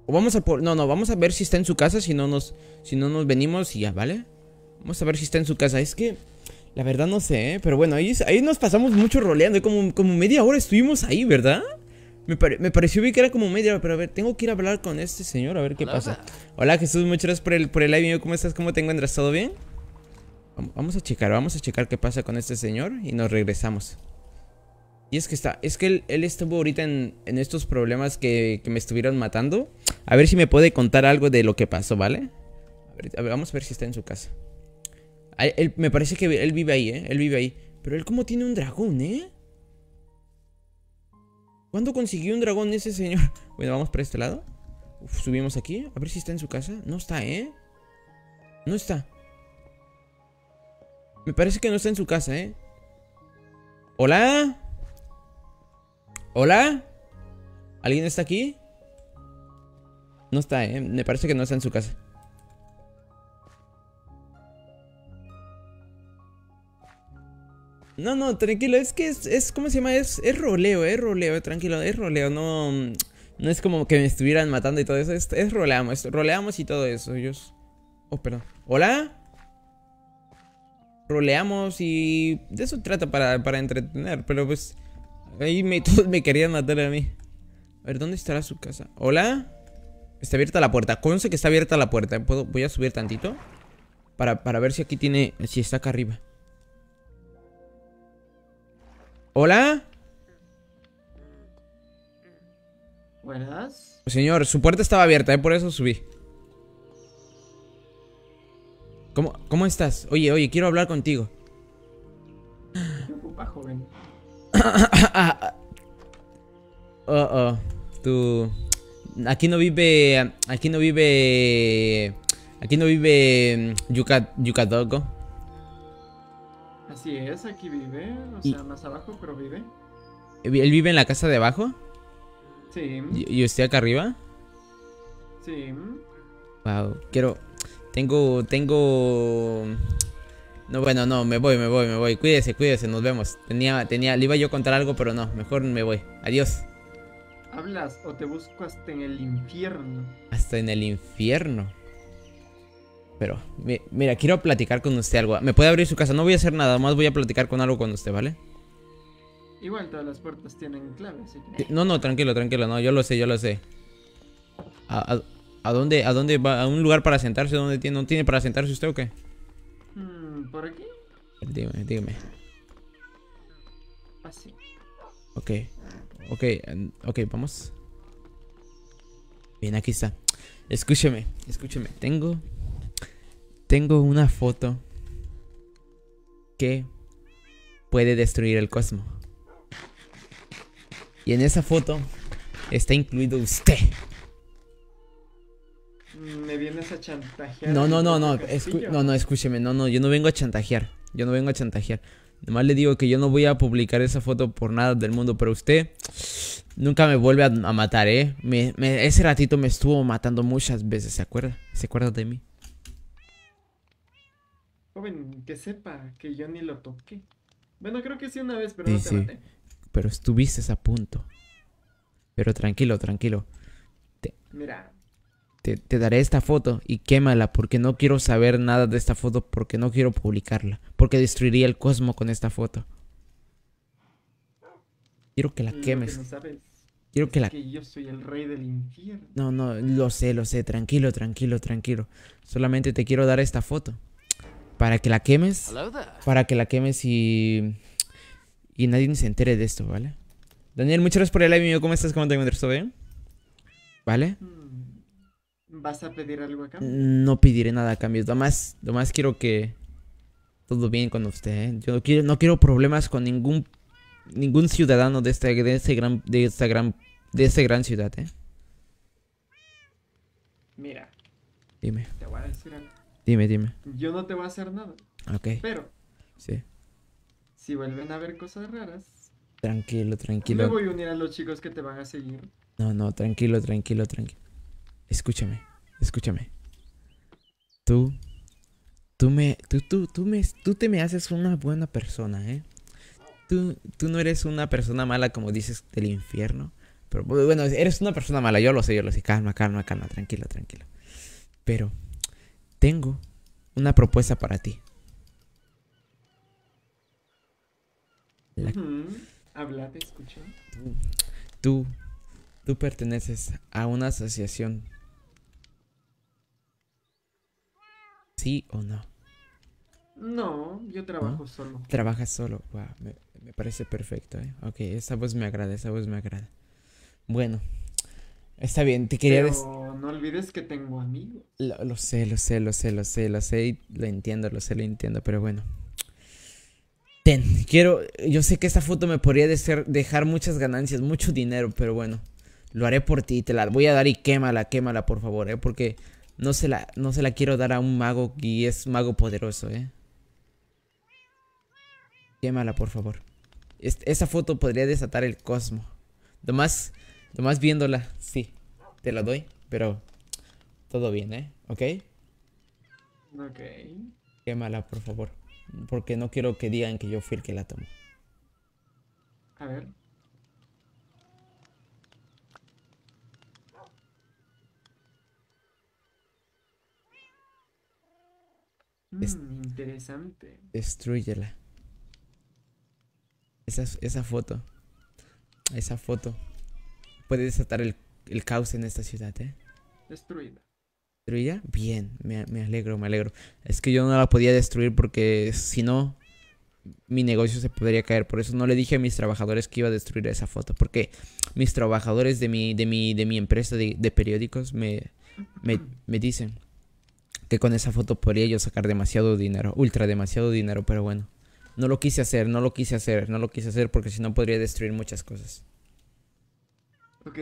O vamos a por, no, no, vamos a ver si está en su casa, si no nos, si no nos venimos y ya, ¿vale? Vamos a ver si está en su casa. Es que la verdad no sé, ¿eh? pero bueno, ahí, ahí nos pasamos mucho roleando. ¿eh? Como, como media hora estuvimos ahí, ¿verdad? Me, pareció bien que era como media hora, pero a ver, tengo que ir a hablar con este señor a ver qué pasa. Hola Jesús, muchas gracias por el, por el live. ¿Cómo estás? ¿Cómo te encuentras? ¿Todo bien? Vamos a checar, vamos a checar qué pasa con este señor y nos regresamos. Y es que está, es que él, estuvo ahorita en, estos problemas que, me estuvieron matando. A ver si me puede contar algo de lo que pasó, ¿vale? vamos a ver si está en su casa me parece que él vive ahí, ¿eh? Él vive ahí. Pero él como tiene un dragón, ¿eh? ¿Cuándo consiguió un dragón ese señor? Bueno, vamos para este lado. subimos aquí. A ver si está en su casa. No está, ¿eh? No está. Me parece que no está en su casa, ¿eh? ¿Hola? ¿Hola? ¿Alguien está aquí? No está, ¿eh? Me parece que no está en su casa. No, no, tranquilo, es que es, es ¿cómo se llama? Es, es roleo, es roleo, tranquilo, es roleo, no, no es como que me estuvieran matando y todo eso, es, roleamos, roleamos y todo eso, ellos... Oh, perdón. ¿Hola? Roleamos y de eso trata para, entretener, pero pues... Ahí me, me querían matar a mí. A ver, ¿dónde estará su casa? ¿Hola? Está abierta la puerta. Conce que está abierta la puerta. voy a subir tantito. Para, para ver si aquí tiene... Si está acá arriba. ¿Hola? Buenas. Señor, su puerta estaba abierta, eh, por eso subí. ¿Cómo, estás? Oye, oye, quiero hablar contigo. ¿Qué ocupa, joven? oh, oh. Tú... Aquí no vive... Aquí no vive... Aquí no vive... Mm, Yucatoco. Así es, aquí vive, o sea, más abajo, pero vive. ¿Él vive en la casa de abajo? Sí. ¿Y usted acá arriba? Sí. Wow, quiero. Tengo. Tengo. No, bueno, no, me voy, me voy, me voy. Cuídese, cuídese, nos vemos. Tenía, tenía, le iba yo a contar algo, pero no, mejor me voy. Adiós. ¿Hablas o te busco hasta en el infierno? Hasta en el infierno. Pero, mira, quiero platicar con usted algo. ¿Me puede abrir su casa? No voy a hacer nada, más voy a platicar con algo con usted, ¿vale? Igual todas las puertas tienen clave, así que... No, no, tranquilo, tranquilo, no, yo lo sé, yo lo sé. ¿A, dónde, a dónde va? ¿A un lugar para sentarse? ¿Dónde tiene, ¿No tiene para sentarse usted o qué? Mm, ¿Por aquí? Dime, dígame. Así. Ah, ok, ok, ok, vamos. Bien, aquí está. Escúcheme, escúcheme. Tengo tengo una foto que puede destruir el cosmos. Y en esa foto está incluido usted. Me vienes a chantajear. No, no, no, no. No, no, escúcheme. No, no, yo no vengo a chantajear. Yo no vengo a chantajear. Nomás le digo que yo no voy a publicar esa foto por nada del mundo, pero usted nunca me vuelve a, matar, ¿eh? ese ratito me estuvo matando muchas veces, ¿se acuerda? ¿Se acuerda de mí? Joven, que sepa que yo ni lo toqué. Bueno, creo que sí una vez, pero no te sí. maté. Pero estuviste a punto. Pero tranquilo, tranquilo. Te, Mira. Te, daré esta foto y quémala porque no quiero saber nada de esta foto porque no quiero publicarla. Porque destruiría el cosmo con esta foto. Quiero que la quemes. sabes quiero que la... Que yo soy el rey del infierno. No, no, lo sé, lo sé. Tranquilo, tranquilo, tranquilo. Solamente te quiero dar esta foto para que la quemes. Para que la quemes y. Y nadie se entere de esto, ¿vale? Daniel, muchas gracias por el live, amigo. ¿Cómo estás? ¿Cómo te encuentras? ¿Todo bien? ¿Vale? Mm, ¿Vas a pedir algo a cambio? Mm, no pediré nada a cambio. Nomás, más quiero que todo bien con usted. ¿eh? Yo no quiero, problemas con ningún ningún ciudadano de este, de gran, de esta gran, de esta gran ciudad, ¿eh? Mira. Dime. Te voy a decir Dime, dime. Yo no te voy a hacer nada. Ok. Pero. Sí. Si vuelven a ver cosas raras. Tranquilo, tranquilo. Me voy a unir a los chicos que te van a seguir. No, no, tranquilo, tranquilo, tranquilo. Escúchame, escúchame. Tú. Tú me. Tú, tú, tú me. Tú te me haces una buena persona, ¿eh? Tú, tú no eres una persona mala como dices del infierno. Pero bueno, eres una persona mala, yo lo sé, yo lo sé. Calma, calma, calma, tranquilo, tranquilo. Pero tengo una propuesta para ti. Habla, te escucho. Tú, tú, perteneces a una asociación. ¿Sí o no? No, yo trabajo solo. Trabajas solo. me, parece perfecto. ¿eh? Ok, esa voz me agrada, esa voz me agrada. Bueno, Está bien, te quería decir. No olvides que tengo amigos. Lo, sé, lo sé, lo sé, lo sé, lo sé, lo entiendo, lo sé, lo entiendo, pero bueno. Ten, quiero. Yo sé que esta foto me podría dejar muchas ganancias, mucho dinero, pero bueno. Lo haré por ti, te la voy a dar y quémala, quémala, por favor, ¿eh? Porque no se la, no se la quiero dar a un mago y es mago poderoso, ¿eh? Quémala, por favor. esa foto podría desatar el cosmo. más... Nomás viéndola, sí. Te la doy, pero todo bien, ¿eh? ¿Ok? Ok. Quémala, por favor. Porque no quiero que digan que yo fui el que la tomó. A ver. Mm, es... interesante. Destruyela. Esa, esa foto. Esa foto puede desatar el, el caos en esta ciudad, ¿eh? Destruida. ¿Destruida? Bien, me, me alegro, me alegro. Es que yo no la podía destruir porque si no, mi negocio se podría caer. Por eso no le dije a mis trabajadores que iba a destruir esa foto. Porque mis trabajadores de mi, de mi, de mi empresa de, periódicos me, me, me, dicen que con esa foto podría yo sacar demasiado dinero. Ultra demasiado dinero, pero bueno. No lo quise hacer, no lo quise hacer, no lo quise hacer porque si no podría destruir muchas cosas. Ok.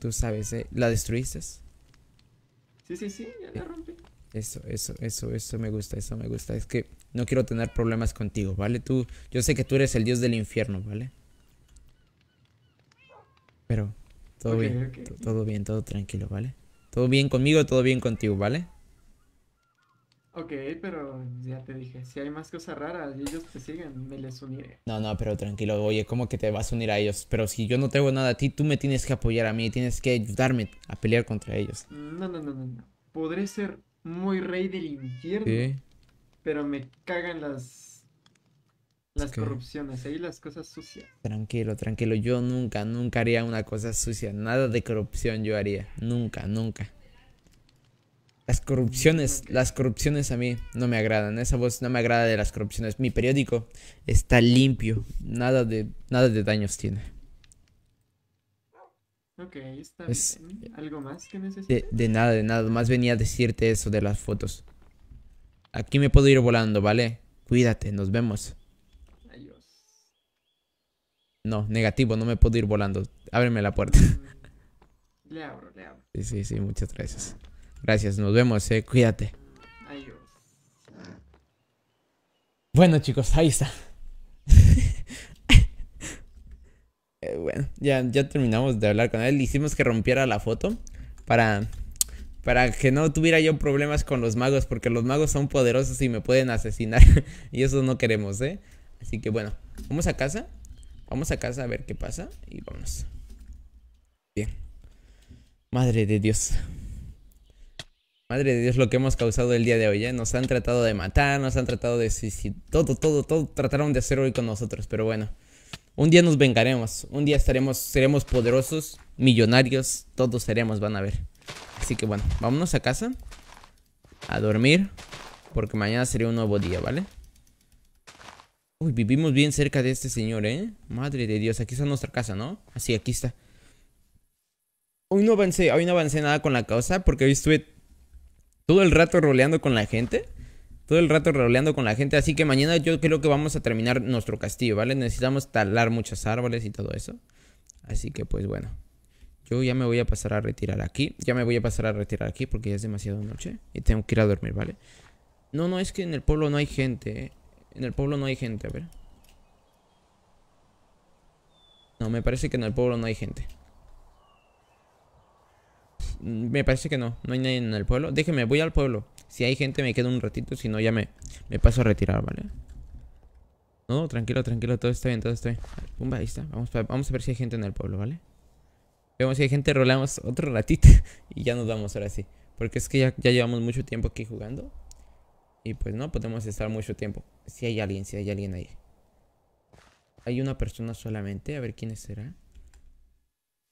Tú, sabes, ¿eh? ¿La destruiste? Sí, sí, sí, ya la eh, rompí. Eso, eso, eso, eso me gusta, eso me gusta. Es que no quiero tener problemas contigo, ¿vale? Tú, yo sé que tú eres el dios del infierno, ¿vale? Pero todo bien, todo bien, todo tranquilo, ¿vale? Todo bien conmigo, todo bien contigo, ¿vale? Ok, pero ya te dije, si hay más cosas raras y ellos te siguen, me les uniré. No, no, pero tranquilo, oye, como que te vas a unir a ellos? Pero si yo no tengo nada a ti, tú me tienes que apoyar a mí, tienes que ayudarme a pelear contra ellos. No, no, no, no, no. Podré ser muy rey del infierno, pero me cagan las las corrupciones, ahí las cosas sucias. Tranquilo, tranquilo, yo nunca, nunca haría una cosa sucia, nada de corrupción yo haría, nunca, nunca. Las corrupciones, las corrupciones a mí no me agradan. Esa voz no me agrada de las corrupciones. Mi periódico está limpio. Nada de, nada de daños tiene. Ok, está ¿Algo más que necesitas? De, de, nada, de nada. Más venía a decirte eso de las fotos. Aquí me puedo ir volando, ¿vale? Cuídate, nos vemos. Adiós. No, negativo, no me puedo ir volando. Ábreme la puerta. Mm. Le abro, le abro. Sí, sí, sí, muchas gracias. Gracias, nos vemos, eh. Cuídate. Adiós. Bueno, chicos, ahí está. Eh, bueno, ya, ya terminamos de hablar con él. Hicimos que rompiera la foto para, para que no tuviera yo problemas con los magos, porque los magos son poderosos y me pueden asesinar. y eso no queremos, ¿eh? Así que bueno, vamos a casa. Vamos a casa a ver qué pasa y vámonos. Bien. Madre de Dios. Madre de Dios lo que hemos causado el día de hoy, ¿eh? Nos han tratado de matar, nos han tratado de todo, todo, todo trataron de hacer hoy con nosotros, pero bueno. Un día nos vengaremos, un día estaremos, seremos poderosos, millonarios, todos seremos, van a ver. Así que bueno, vámonos a casa, a dormir, porque mañana sería un nuevo día, ¿vale? Uy, vivimos bien cerca de este señor, ¿eh? Madre de Dios, aquí está nuestra casa, ¿no? Así, aquí está. Hoy no avancé, hoy no avancé nada con la causa porque hoy estuve todo el rato roleando con la gente. Todo el rato roleando con la gente. Así que mañana yo creo que vamos a terminar nuestro castillo, ¿vale? Necesitamos talar muchas árboles y todo eso. Así que pues bueno. Yo ya me voy a pasar a retirar aquí. Ya me voy a pasar a retirar aquí porque ya es demasiado noche. Y tengo que ir a dormir, ¿vale? No, no, es que en el pueblo no hay gente. ¿eh? En el pueblo no hay gente, a ver. No, me parece que en el pueblo no hay gente me parece que no, no hay nadie en el pueblo. Déjeme, voy al pueblo. Si hay gente me quedo un ratito, si no ya me, paso a retirar, ¿vale? No, tranquilo, tranquilo, todo está bien, todo está bien. Pumba, ahí está. Vamos, vamos a ver si hay gente en el pueblo, ¿vale? Vemos si hay gente, rolamos otro ratito y ya nos vamos ahora sí. Porque es que ya, ya llevamos mucho tiempo aquí jugando. Y pues no podemos estar mucho tiempo. Si hay alguien, si hay alguien ahí. Hay una persona solamente. A ver quién será.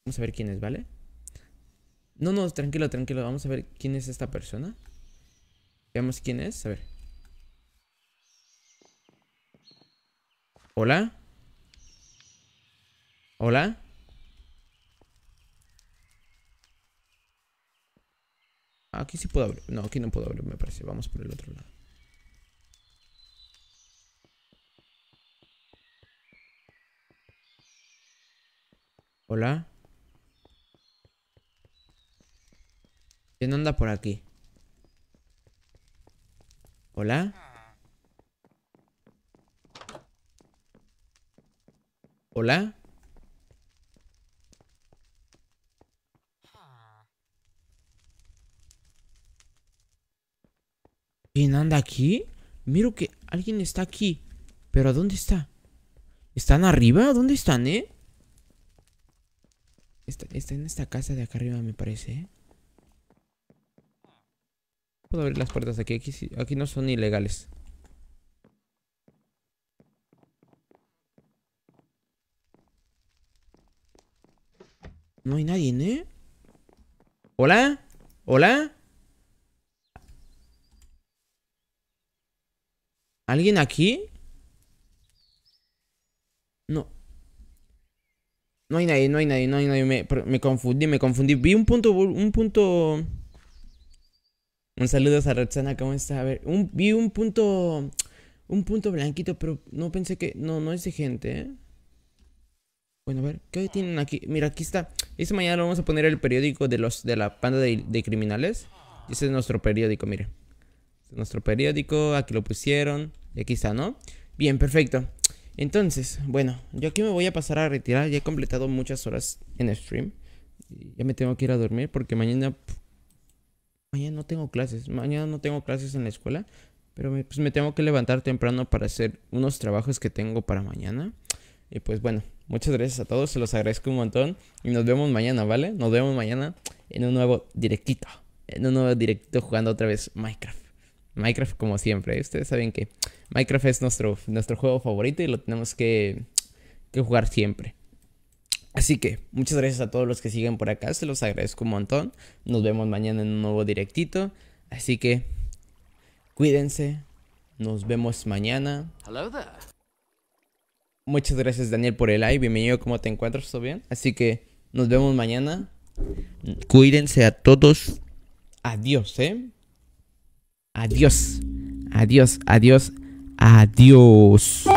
Vamos a ver quién es, ¿vale? No, no, tranquilo, tranquilo. Vamos a ver quién es esta persona. Veamos quién es. A ver. Hola. Hola. Aquí sí puedo abrir. No, aquí no puedo abrir, me parece. Vamos por el otro lado. Hola. ¿Quién anda por aquí? ¿Hola? ¿Hola? ¿Quién anda aquí? Miro que alguien está aquí. ¿Pero dónde está? ¿Están arriba? ¿Dónde están, eh? Está, está en esta casa de acá arriba, me parece, ¿eh? Puedo abrir las puertas de aquí. Aquí, no son ilegales. No hay nadie, ¿eh? ¿Hola? ¿Hola? ¿Alguien aquí? No. No hay nadie, no hay nadie, no hay nadie. Me, me confundí, me confundí. Vi un punto, un punto un saludo a Roxana, ¿cómo está? A ver, un, vi un punto, un punto blanquito, pero no pensé que, no, no es de gente, ¿eh? Bueno, a ver, ¿qué tienen aquí? Mira, aquí está. Esta mañana vamos a poner el periódico de los de la panda de, criminales. Ese es nuestro periódico, mire. Este es nuestro periódico, aquí lo pusieron. Y aquí está, ¿no? Bien, perfecto. Entonces, bueno, yo aquí me voy a pasar a retirar. Ya he completado muchas horas en stream. Ya me tengo que ir a dormir porque mañana mañana no tengo clases, mañana no tengo clases en la escuela, pero me, pues me tengo que levantar temprano para hacer unos trabajos que tengo para mañana. Y pues bueno, muchas gracias a todos, se los agradezco un montón y nos vemos mañana, ¿vale? Nos vemos mañana en un nuevo directito, en un nuevo directito jugando otra vez Minecraft. Minecraft como siempre, ¿eh? ustedes saben que Minecraft es nuestro, nuestro juego favorito y lo tenemos que, que jugar siempre. Así que muchas gracias a todos los que siguen por acá, se los agradezco un montón. Nos vemos mañana en un nuevo directito. Así que cuídense, nos vemos mañana. Muchas gracias Daniel por el like. bienvenido, ¿cómo te encuentras? ¿Todo bien? Así que nos vemos mañana. Cuídense a todos. Adiós, ¿eh? Adiós, adiós, adiós, adiós.